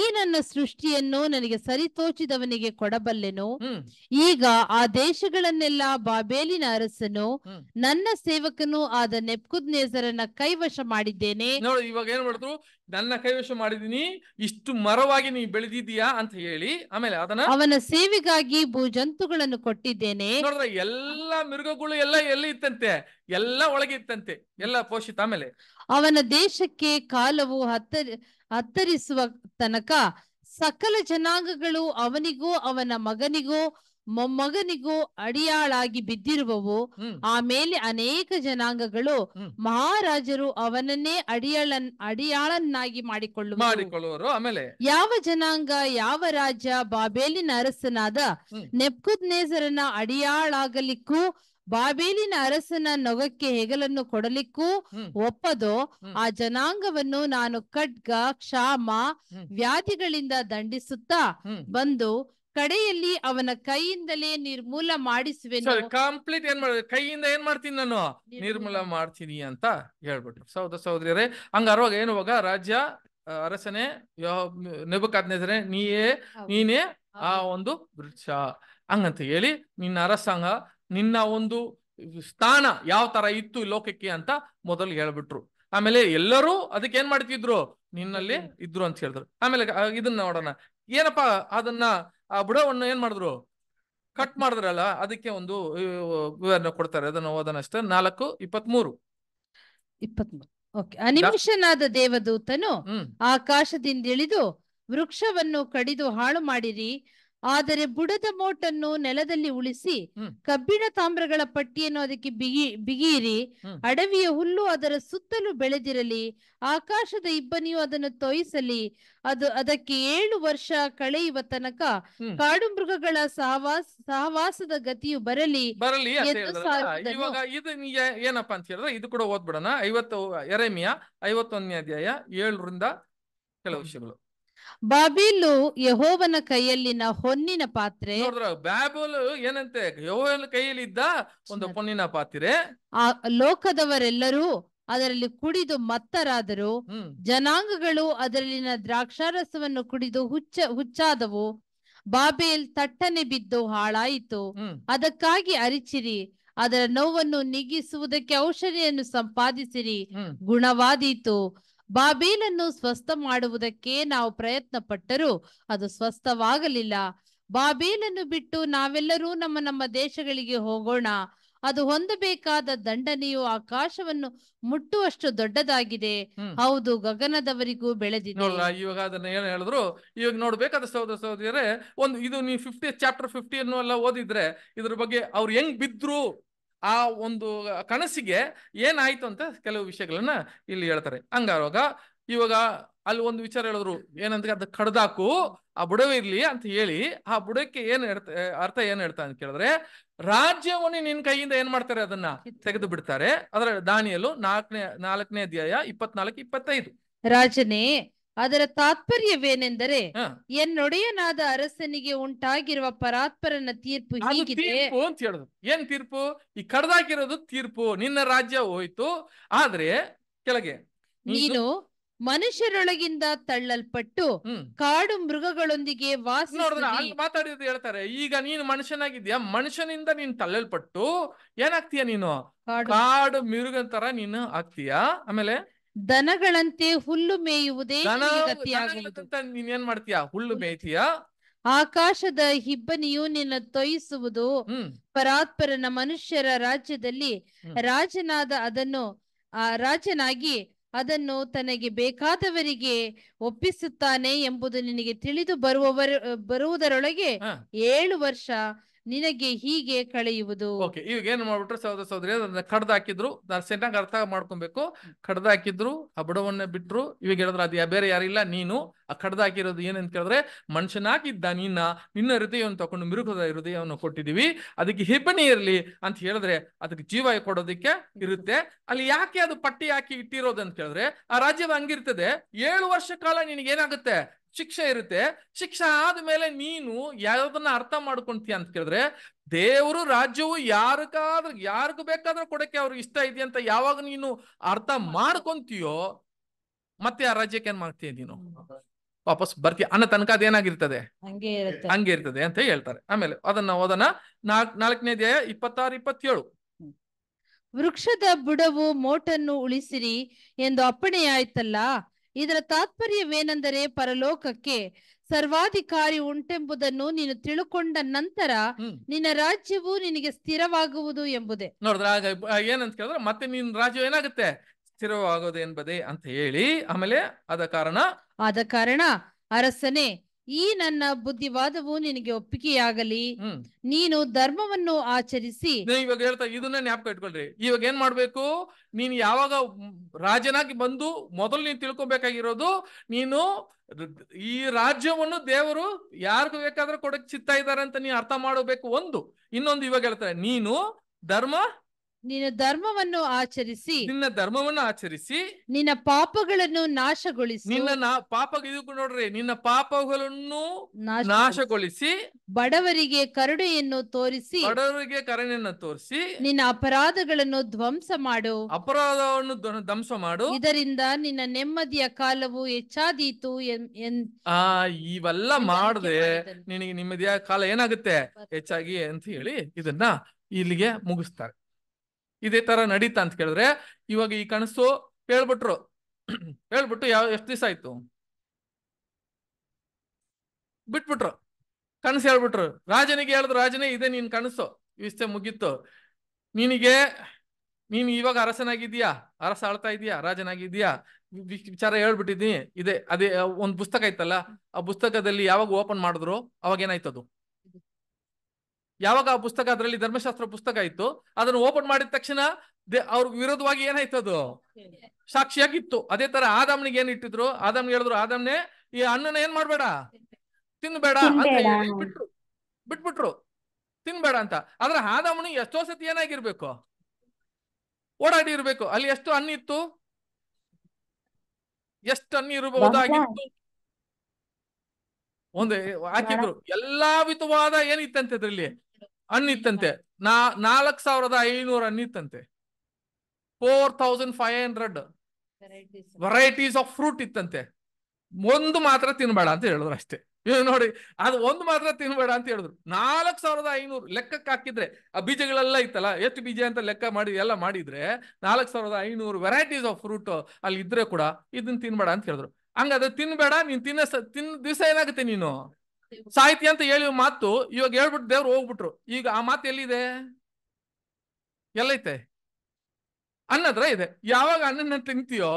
ಈ ನನ್ನ ಸೃಷ್ಟಿಯನ್ನು ನನಗೆ ಸರಿತೋಚಿದವನಿಗೆ ಕೊಡಬಲ್ಲೆನು ಈಗ ಆ ದೇಶಗಳನ್ನೆಲ್ಲ ಬಾಬೇಲಿನ ಅರಸನು ನನ್ನ ಸೇವಕನು ಆದ ನೆಪ್ಕುದ್ ನೇಸರನ್ನ ಕೈವಶ ಮಾಡಿದ್ದೇನೆ ನೋಡಿ ಇವಾಗ ಏನ್ ಮಾಡಿದ್ರು ನನ್ನ ಕೈವಶ ಮಾಡಿದೀನಿ ಇಷ್ಟು ಮರವಾಗಿ ನೀ ಬೆಳೆದಿದ್ದೀಯಾ ಅಂತ ಹೇಳಿ ಆಮೇಲೆ ಅದನ್ನ ಅವನ ಸೇವೆಗಾಗಿ ಭೂಜಂತುಗಳನ್ನು ಕೊಟ್ಟಿದ್ದೇನೆ ನೋಡಿದ್ರೆ ಎಲ್ಲಾ ಮೃಗಗಳು ಎಲ್ಲ ಎಲ್ಲಿ ಇತ್ತಂತೆ ಎಲ್ಲ ಒಳಗೆ ಇತ್ತಂತೆ ಎಲ್ಲ ಪೋಷಿತ ಆಮೇಲೆ ಅವನ ದೇಶಕ್ಕೆ ಕಾಲವು ಹತ್ತ ಅತ್ತರಿಸುವ ತನಕ ಸಕಲ ಜನಾಂಗಗಳು ಅವನಿಗೋ ಅವನ ಮಗನಿಗೋ ಮೊಮ್ಮಗನಿಗೂ ಅಡಿಯಾಳಾಗಿ ಬಿದ್ದಿರುವವು ಆಮೇಲೆ ಅನೇಕ ಜನಾಂಗಗಳು ಮಹಾರಾಜರು ಅವನನ್ನೇ ಅಡಿಯಾಳನ್ ಅಡಿಯಾಳನ್ನಾಗಿ ಮಾಡಿಕೊಳ್ಳುವ ಆಮೇಲೆ ಯಾವ ಜನಾಂಗ ಯಾವ ರಾಜ ಬಾಬೇಲಿನ ಅರಸನಾದ ನೆಪ್ಕುದ್ ಅಡಿಯಾಳಾಗಲಿಕ್ಕೂ ಬಾಬೇಲಿನ ಅರಸನ ನೊಗಕ್ಕೆ ಹೆಗಲನ್ನು ಕೊಡಲಿಕ್ಕೂ ಒಪ್ಪದೋ ಆ ಜನಾಂಗವನ್ನು ನಾನು ಖಡ್ಗ ಕ್ಷಾಮ ವ್ಯಾಧಿಗಳಿಂದ ದಂಡಿಸುತ್ತಾ ಬಂದು ಕಡೆಯಲ್ಲಿ ಅವನ ಕೈಯಿಂದಲೇ ನಿರ್ಮೂಲ ಮಾಡಿಸುವೆ ಕಂಪ್ಲೀಟ್ ಏನ್ ಮಾಡ ಕೈಯಿಂದ ಏನ್ ಮಾಡ್ತೀನಿ ನಾನು ನಿರ್ಮೂಲ ಮಾಡ್ತೀನಿ ಅಂತ ಹೇಳ್ಬಿಟ್ಟು ಸೌದ ಸೌದರಿಯರೇ ಹಂಗ ಅರವಾಗ ಏನು ಹೋಗ ರಾಜ್ಯ ಅರಸನೇ ನೆಬಕಾದ್ನೆಸರೇ ನೀಯೇ ನೀನೇ ಆ ಒಂದು ವೃಕ್ಷ ಹಂಗಂತ ಹೇಳಿ ನಿನ್ನ ಅರಸಾಂಗ ನಿನ್ನ ಒಂದು ಸ್ಥಾನ ಯಾವ ತರ ಇತ್ತು ಲೋಕಕ್ಕೆ ಅಂತ ಮೊದಲು ಹೇಳ್ಬಿಟ್ರು ಆಮೇಲೆ ಎಲ್ಲರೂ ಅದಕ್ಕೆ ಏನ್ ಮಾಡ್ತಿದ್ರು ನಿನ್ನಲ್ಲಿ ಇದ್ರು ಅಂತ ಹೇಳಿದ್ರು ಆಮೇಲೆ ಇದನ್ನ ನೋಡೋಣ ಏನಪ್ಪಾ ಅದನ್ನ ಆ ಬುಡವನ್ನು ಏನ್ ಮಾಡಿದ್ರು ಕಟ್ ಮಾಡಿದ್ರಲ್ಲ ಅದಕ್ಕೆ ಒಂದು ವಿವರಣೆ ಕೊಡ್ತಾರೆ ಅದನ್ನ ಓದನಷ್ಟೇ ನಾಲ್ಕು ಇಪ್ಪತ್ಮೂರು ಇಪ್ಪತ್ಮೂರು ಓಕೆ ಅನಿಮಿಷನಾದ ದೇವದೂತನು ಇಳಿದು ವೃಕ್ಷವನ್ನು ಕಡಿದು ಹಾಳು ಮಾಡಿರಿ ಆದರೆ ಬುಡದ ಮೋಟನ್ನು ನೆಲದಲ್ಲಿ ಉಳಿಸಿ ಕಬ್ಬಿಣ ತಾಮ್ರಗಳ ಪಟ್ಟಿಯನ್ನು ಅದಕ್ಕೆ ಬಿಗಿ ಬಿಗಿಯಿರಿ ಅಡವಿಯ ಹುಲ್ಲು ಅದರ ಸುತ್ತಲೂ ಬೆಳೆದಿರಲಿ ಆಕಾಶದ ಇಬ್ಬನಿಯು ಅದನ್ನು ತೊಯಿಸಲಿ ಅದು ಅದಕ್ಕೆ ಏಳು ವರ್ಷ ಕಳೆಯುವ ತನಕ ಕಾಡು ಮೃಗಗಳ ಸಹವಾಸ ಸಹವಾಸದ ಗತಿಯು ಬರಲಿ ಬರಲಿ ಇವಾಗ ಇದು ಏನಪ್ಪಾ ಅಂತ ಹೇಳಿದ್ರೆ ಇದು ಕೂಡ ಓದ್ಬಿಡೋಣ ಐವತ್ತು ಎರೆಮಿಯ ಐವತ್ತೊಂದನೇ ಅಧ್ಯಾಯ ಏಳರಿಂದ ಕೆಲವು ವಿಷಯಗಳು ಬಾಬಿಲು ಯಹೋವನ ಕೈಯಲ್ಲಿನ ಹೊನ್ನಿನ ಪಾತ್ರೆ ಏನಂತೆ ಯಹೋವನ ಕೈಯಲ್ಲಿ ಇದ್ದ ಒಂದು ಹೊನ್ನಿನ ಪಾತ್ರೆ ಆ ಲೋಕದವರೆಲ್ಲರೂ ಅದರಲ್ಲಿ ಕುಡಿದು ಮತ್ತರಾದರು ಜನಾಂಗಗಳು ಅದರಲ್ಲಿನ ದ್ರಾಕ್ಷಾರಸವನ್ನು ಕುಡಿದು ಹುಚ್ಚ ಹುಚ್ಚಾದವು ಬಾಬೇಲ್ ತಟ್ಟನೆ ಬಿದ್ದು ಹಾಳಾಯಿತು ಅದಕ್ಕಾಗಿ ಅರಿಚಿರಿ ಅದರ ನೋವನ್ನು ನೀಗಿಸುವುದಕ್ಕೆ ಔಷಧಿಯನ್ನು ಸಂಪಾದಿಸಿರಿ ಗುಣವಾದೀತು ಬಾಬೀಲನ್ನು ಸ್ವಸ್ಥ ಮಾಡುವುದಕ್ಕೆ ನಾವು ಪ್ರಯತ್ನ ಪಟ್ಟರೂ ಅದು ಸ್ವಸ್ಥವಾಗಲಿಲ್ಲ ಬಾಬೀಲನ್ನು ಬಿಟ್ಟು ನಾವೆಲ್ಲರೂ ನಮ್ಮ ನಮ್ಮ ದೇಶಗಳಿಗೆ ಹೋಗೋಣ ಅದು ಹೊಂದಬೇಕಾದ ದಂಡನೆಯು ಆಕಾಶವನ್ನು ಮುಟ್ಟುವಷ್ಟು ದೊಡ್ಡದಾಗಿದೆ ಹೌದು ಗಗನದವರಿಗೂ ಬೆಳೆದಿದೆ ಇವಾಗ ಅದನ್ನ ಏನು ಹೇಳಿದ್ರು ಇವಾಗ ನೋಡ್ಬೇಕಾದ ಸಹೋದರ ಸಹೋದರಿಯರೇ ಒಂದು ಇದು ನೀವು ಫಿಫ್ಟಿ ಚಾಪ್ಟರ್ ಫಿಫ್ಟಿ ಅನ್ನು ಎಲ್ಲ ಓದಿದ್ರೆ ಇದ್ರ ಬಗ್ಗೆ ಅವ್ರು ಹೆಂಗ್ ಬಿದ್ರು ಆ ಒಂದು ಕನಸಿಗೆ ಏನಾಯ್ತು ಅಂತ ಕೆಲವು ವಿಷಯಗಳನ್ನ ಇಲ್ಲಿ ಹೇಳ್ತಾರೆ ಹಂಗಾವಾಗ ಇವಾಗ ಅಲ್ಲಿ ಒಂದು ವಿಚಾರ ಹೇಳಿದ್ರು ಏನಂತ ಅದ ಕಡ್ದಾಕು ಆ ಬುಡವೇ ಇರ್ಲಿ ಅಂತ ಹೇಳಿ ಆ ಬುಡಕ್ಕೆ ಏನ್ ಅರ್ಥ ಏನ್ ಹೇಳ್ತಾ ಅಂತ ಕೇಳಿದ್ರೆ ರಾಜ್ಯವನ್ನು ನಿನ್ ಕೈಯಿಂದ ಏನ್ ಮಾಡ್ತಾರೆ ಅದನ್ನ ತೆಗೆದು ಬಿಡ್ತಾರೆ ಅದರ ದಾನಿಯಲು ನಾಲ್ಕನೇ ನಾಲ್ಕನೇ ಅಧ್ಯಾಯ ಇಪ್ಪತ್ನಾಲ್ಕು ಇಪ್ಪತ್ತೈದು ರಾಜನೇ ಅದರ ತಾತ್ಪರ್ಯವೇನೆಂದರೆ ಎನ್ನೊಡೆಯನಾದ ಅರಸನಿಗೆ ಉಂಟಾಗಿರುವ ಪರಾತ್ಪರನ ತೀರ್ಪು ಅಂತ ಹೇಳುದು ಏನ್ ತೀರ್ಪು ಈ ಕಡದಾಗಿರೋದು ತೀರ್ಪು ನಿನ್ನ ರಾಜ್ಯ ಹೋಯ್ತು ಆದ್ರೆ ಕೆಳಗೆ ನೀನು ಮನುಷ್ಯರೊಳಗಿಂದ ತಳ್ಳಲ್ಪಟ್ಟು ಕಾಡು ಮೃಗಗಳೊಂದಿಗೆ ವಾಸ ಮಾತಾಡಿದ್ರು ಹೇಳ್ತಾರೆ ಈಗ ನೀನು ಮನುಷ್ಯನಾಗಿದ್ಯಾ ಮನುಷ್ಯನಿಂದ ನೀನ್ ತಳ್ಳಲ್ಪಟ್ಟು ಏನಾಗ್ತೀಯ ನೀನು ಕಾಡು ಮೃಗ ತರ ನೀನು ಆಗ್ತೀಯಾ ಆಮೇಲೆ ದನಗಳಂತೆ ಹುಲ್ಲು ಮೇಯುವುದೇ ನೀನ್ ಮಾಡ್ತೀಯ ಹುಲ್ಲು ಮೇಯ್ತೀಯ ಆಕಾಶದ ಹಿಬ್ಬನಿಯು ನಿನ್ನ ತೊಯಿಸುವುದು ಪರಾತ್ಪರನ ಮನುಷ್ಯರ ರಾಜ್ಯದಲ್ಲಿ ರಾಜನಾದ ಅದನ್ನು ಆ ರಾಜನಾಗಿ ಅದನ್ನು ತನಗೆ ಬೇಕಾದವರಿಗೆ ಒಪ್ಪಿಸುತ್ತಾನೆ ಎಂಬುದು ನಿನಗೆ ತಿಳಿದು ಬರುವವರು ಬರುವುದರೊಳಗೆ ಏಳು ವರ್ಷ ನಿನಗೆ ಹೀಗೆ ಕಳೆಯುವುದು ಓಕೆ ಈಗ ಏನು ಮಾಡ್ಬಿಟ್ರು ಸಹೋದರ ಸಹೋದರಿ ಅದನ್ನ ಕಡ್ದ ಹಾಕಿದ್ರು ಅರ್ಥ ಮಾಡ್ಕೊಬೇಕು ಕಡ್ದಾಕಿದ್ರು ಹಾಕಿದ್ರು ಬಡವನ್ನ ಬಿಟ್ರು ಇವಾಗ ಹೇಳಿದ್ರೆ ಅದು ಬೇರೆ ಯಾರಿಲ್ಲ ನೀನು ಆ ಕಡ್ದ ಹಾಕಿರೋದು ಏನಂತ ಕೇಳಿದ್ರೆ ಮನುಷ್ಯನಾಗಿದ್ದ ನಿನ್ನ ನಿನ್ನ ಹೃದಯವನ್ನು ತಗೊಂಡು ಮಿರುಗದ ಹೃದಯವನ್ನು ಕೊಟ್ಟಿದೀವಿ ಅದಕ್ಕೆ ಹಿಬ್ಬಣಿ ಇರಲಿ ಅಂತ ಹೇಳಿದ್ರೆ ಅದಕ್ಕೆ ಜೀವ ಕೊಡೋದಿಕ್ಕೆ ಇರುತ್ತೆ ಅಲ್ಲಿ ಯಾಕೆ ಅದು ಪಟ್ಟಿ ಹಾಕಿ ಇಟ್ಟಿರೋದು ಅಂತ ಕೇಳಿದ್ರೆ ಆ ರಾಜ್ಯವ ಹಂಗಿರ್ತದೆ ಏಳು ವರ್ಷ ಕಾಲ ನಿನಗೇನಾಗುತ್ತೆ ಶಿಕ್ಷೆ ಇರುತ್ತೆ ಶಿಕ್ಷೆ ಆದ್ಮೇಲೆ ನೀನು ಯಾವ್ದನ್ನ ಅರ್ಥ ಮಾಡ್ಕೊಂತೀಯ ಅಂತ ಕೇಳಿದ್ರೆ ದೇವರು ರಾಜ್ಯವು ಯಾರಿಗಾದ್ರೂ ಯಾರಿಗೂ ಬೇಕಾದ್ರೂ ಕೊಡಕ್ಕೆ ಅವ್ರಿಗೆ ಇಷ್ಟ ಇದೆಯಾ ಅಂತ ಯಾವಾಗ ನೀನು ಅರ್ಥ ಮಾಡ್ಕೊಂತೀಯೋ ಮತ್ತೆ ಆ ರಾಜ್ಯಕ್ಕೆ ಏನ್ ಮಾಡ್ತೀಯ ನೀನು ವಾಪಸ್ ಬರ್ತೀಯ ಅನ್ನ ತನಕ ಅದೇನಾಗಿರ್ತದೆ ಹಂಗೆ ಇರ್ತದೆ ಅಂತ ಹೇಳ್ತಾರೆ ಆಮೇಲೆ ಅದನ್ನ ಓದನ ನಾಲ್ಕ್ ನಾಲ್ಕನೇ ದೇಹ ಇಪ್ಪತ್ತಾರು ಇಪ್ಪತ್ತೇಳು ವೃಕ್ಷದ ಬುಡವು ಮೋಟನ್ನು ಉಳಿಸಿರಿ ಎಂದು ಅಪ್ಪಣೆಯಾಯ್ತಲ್ಲ ಇದರ ತಾತ್ಪರ್ಯವೇನೆಂದರೆ ಪರಲೋಕಕ್ಕೆ ಸರ್ವಾಧಿಕಾರಿ ಉಂಟೆಂಬುದನ್ನು ನೀನು ತಿಳುಕೊಂಡ ನಂತರ ನಿನ್ನ ರಾಜ್ಯವು ನಿನಗೆ ಸ್ಥಿರವಾಗುವುದು ಎಂಬುದೇ ನೋಡಿದ್ರೆ ಏನಂತ ಕೇಳಿದ್ರೆ ಮತ್ತೆ ನಿನ್ನ ರಾಜ್ಯ ಏನಾಗುತ್ತೆ ಸ್ಥಿರವಾಗುವುದು ಎಂಬುದೇ ಅಂತ ಹೇಳಿ ಆಮೇಲೆ ಆದ ಕಾರಣ ಆದ ಕಾರಣ ಅರಸನೆ ಈ ನನ್ನ ಬುದ್ಧಿವಾದವು ನಿನಗೆ ಒಪ್ಪಿಗೆಯಾಗಲಿ ನೀನು ಧರ್ಮವನ್ನು ಆಚರಿಸಿ ಇವಾಗ ಹೇಳ್ತಾ ಇದನ್ನ ಜ್ಞಾಪಕ ಇಟ್ಕೊಳ್ರಿ ಇವಾಗ ಏನ್ ಮಾಡ್ಬೇಕು ನೀನು ಯಾವಾಗ ರಾಜನಾಗಿ ಬಂದು ಮೊದಲು ನೀನ್ ತಿಳ್ಕೊಬೇಕಾಗಿರೋದು ನೀನು ಈ ರಾಜ್ಯವನ್ನು ದೇವರು ಯಾರಿಗೂ ಬೇಕಾದ್ರೂ ಕೊಡಕ್ ಚಿತ್ತ ಇದ್ದಾರೆ ಅಂತ ನೀನ್ ಅರ್ಥ ಮಾಡಬೇಕು ಒಂದು ಇನ್ನೊಂದು ಇವಾಗ ಹೇಳ್ತಾರೆ ನೀನು ಧರ್ಮ ನಿನ್ನ ಧರ್ಮವನ್ನು ಆಚರಿಸಿ ನಿನ್ನ ಧರ್ಮವನ್ನು ಆಚರಿಸಿ ನಿನ್ನ ಪಾಪಗಳನ್ನು ನಾಶಗೊಳಿಸಿ ನಿನ್ನ ಪಾಪ ನೋಡ್ರಿ ನಿನ್ನ ಪಾಪಗಳನ್ನು ನಾಶಗೊಳಿಸಿ ಬಡವರಿಗೆ ಕರುಣೆಯನ್ನು ತೋರಿಸಿ ಬಡವರಿಗೆ ಕರುಣೆಯನ್ನು ತೋರಿಸಿ ನಿನ್ನ ಅಪರಾಧಗಳನ್ನು ಧ್ವಂಸ ಮಾಡು ಅಪರಾಧವನ್ನು ಧ್ವಂಸ ಮಾಡು ಇದರಿಂದ ನಿನ್ನ ನೆಮ್ಮದಿಯ ಕಾಲವು ಹೆಚ್ಚಾದೀತು ಆ ಇವೆಲ್ಲ ಮಾಡಿದ್ರೆ ನಿನಗೆ ನೆಮ್ಮದಿಯ ಕಾಲ ಏನಾಗುತ್ತೆ ಹೆಚ್ಚಾಗಿ ಅಂತ ಹೇಳಿ ಇದನ್ನ ಇಲ್ಲಿಗೆ ಮುಗಿಸ್ತಾರೆ ಇದೇ ತರ ನಡೀತಾ ಅಂತ ಕೇಳಿದ್ರೆ ಇವಾಗ ಈ ಕನಸು ಹೇಳ್ಬಿಟ್ರು ಹೇಳ್ಬಿಟ್ಟು ಯಾವ ಎಷ್ಟು ದಿವಸ ಆಯ್ತು ಬಿಟ್ಬಿಟ್ರು ಕನಸು ಹೇಳ್ಬಿಟ್ರು ರಾಜನಿಗೆ ಹೇಳಿದ್ರು ರಾಜನೇ ಇದೆ ನೀನ್ ಕನಸು ಇಷ್ಟೇ ಮುಗೀತು ನಿನಗೆ ನೀನ್ ಇವಾಗ ಅರಸನಾಗಿದ್ಯಾ ಅರಸ ಆಳ್ತಾ ಇದೀಯಾ ರಾಜನಾಗಿದ್ಯಾ ವಿಚಾರ ಹೇಳ್ಬಿಟ್ಟಿದ್ದೀನಿ ಇದೆ ಅದೇ ಒಂದ್ ಪುಸ್ತಕ ಐತಲ್ಲ ಆ ಪುಸ್ತಕದಲ್ಲಿ ಯಾವಾಗ ಓಪನ್ ಮಾಡಿದ್ರು ಅವಾಗ ಏನಾಯ್ತದು ಯಾವಾಗ ಆ ಪುಸ್ತಕ ಅದರಲ್ಲಿ ಧರ್ಮಶಾಸ್ತ್ರ ಪುಸ್ತಕ ಇತ್ತು ಅದನ್ನು ಓಪನ್ ಮಾಡಿದ ತಕ್ಷಣ ಅವ್ರ ವಿರೋಧವಾಗಿ ಏನಾಯ್ತು ಅದು ಸಾಕ್ಷಿಯಾಗಿತ್ತು ಅದೇ ತರ ಆದಾಮ್ನಿಗೆ ಏನ್ ಇಟ್ಟಿದ್ರು ಆದಾಮ್ ಹೇಳಿದ್ರು ಆದಾಮ್ನೆ ಈ ಅನ್ನನ ಏನ್ ಮಾಡ್ಬೇಡ ತಿನ್ಬೇಡ ಅಂತ ಬಿಟ್ರು ಬಿಟ್ಬಿಟ್ರು ತಿನ್ಬೇಡ ಅಂತ ಆದ್ರೆ ಆದಾಮ್ನಿ ಎಷ್ಟೋ ಸತಿ ಏನಾಗಿರ್ಬೇಕು ಓಡಾಡಿ ಇರ್ಬೇಕು ಅಲ್ಲಿ ಎಷ್ಟು ಇತ್ತು ಎಷ್ಟು ಅನ್ನ ಇರಬಹುದಾಗಿತ್ತು ಒಂದು ಹಾಕಿದ್ರು ಎಲ್ಲಾ ವಿಧವಾದ ಏನಿತ್ತಂತೆ ಅದ್ರಲ್ಲಿ ಹಣ್ಣಿತ್ತಂತೆ ನಾ ನಾಲ್ಕ್ ಸಾವಿರದ ಐನೂರ ಹಣ್ಣಿತ್ತಂತೆ four thousand five hundred varieties of fruit ಇತ್ತಂತೆ ಒಂದು ಮಾತ್ರ ತಿನ್ಬೇಡ ಅಂತ ಹೇಳಿದ್ರು ಅಷ್ಟೇ ನೋಡಿ ಅದು ಒಂದು ಮಾತ್ರ ತಿನ್ಬೇಡ ಅಂತ ಹೇಳಿದ್ರು ನಾಲ್ಕ್ ಸಾವಿರದ ಐನೂರು ಲೆಕ್ಕಕ್ಕೆ ಹಾಕಿದ್ರೆ ಆ ಬೀಜಗಳೆಲ್ಲ ಇತ್ತಲ್ಲ ಎಷ್ಟು ಬೀಜ ಅಂತ ಲೆಕ್ಕ ಮಾಡಿ ಎಲ್ಲ ಮಾಡಿದ್ರೆ ನಾಲ್ಕ್ ಸಾವಿರದ ಐನೂರು ವೆರೈಟೀಸ್ ಆಫ್ ಫ್ರೂಟ್ ಅಲ್ಲಿ ಇದ್ರೆ ಕೂಡ ಇದನ್ನ ತಿನ್ಬೇಡ ಅಂತ ಹೇಳಿದ್ರು ಹಂಗ ಅದ ತಿನ್ಬೇಡ ನೀನ್ ತಿನ್ನ ತಿನ್ ದಿವಸ ಏನಾಗುತ್ತೆ ನೀನು ಸಾಹಿತ್ಯ ಅಂತ ಹೇಳಿ ಮಾತು ಇವಾಗ ಹೇಳ್ಬಿಟ್ಟು ದೇವ್ರು ಹೋಗ್ಬಿಟ್ರು ಈಗ ಆ ಮಾತು ಎಲ್ಲಿದೆ ಎಲ್ಲೈತೆ ಅನ್ನದ್ರ ಇದೆ ಯಾವಾಗ ಅನ್ನನ ತಿಂತೀಯೋ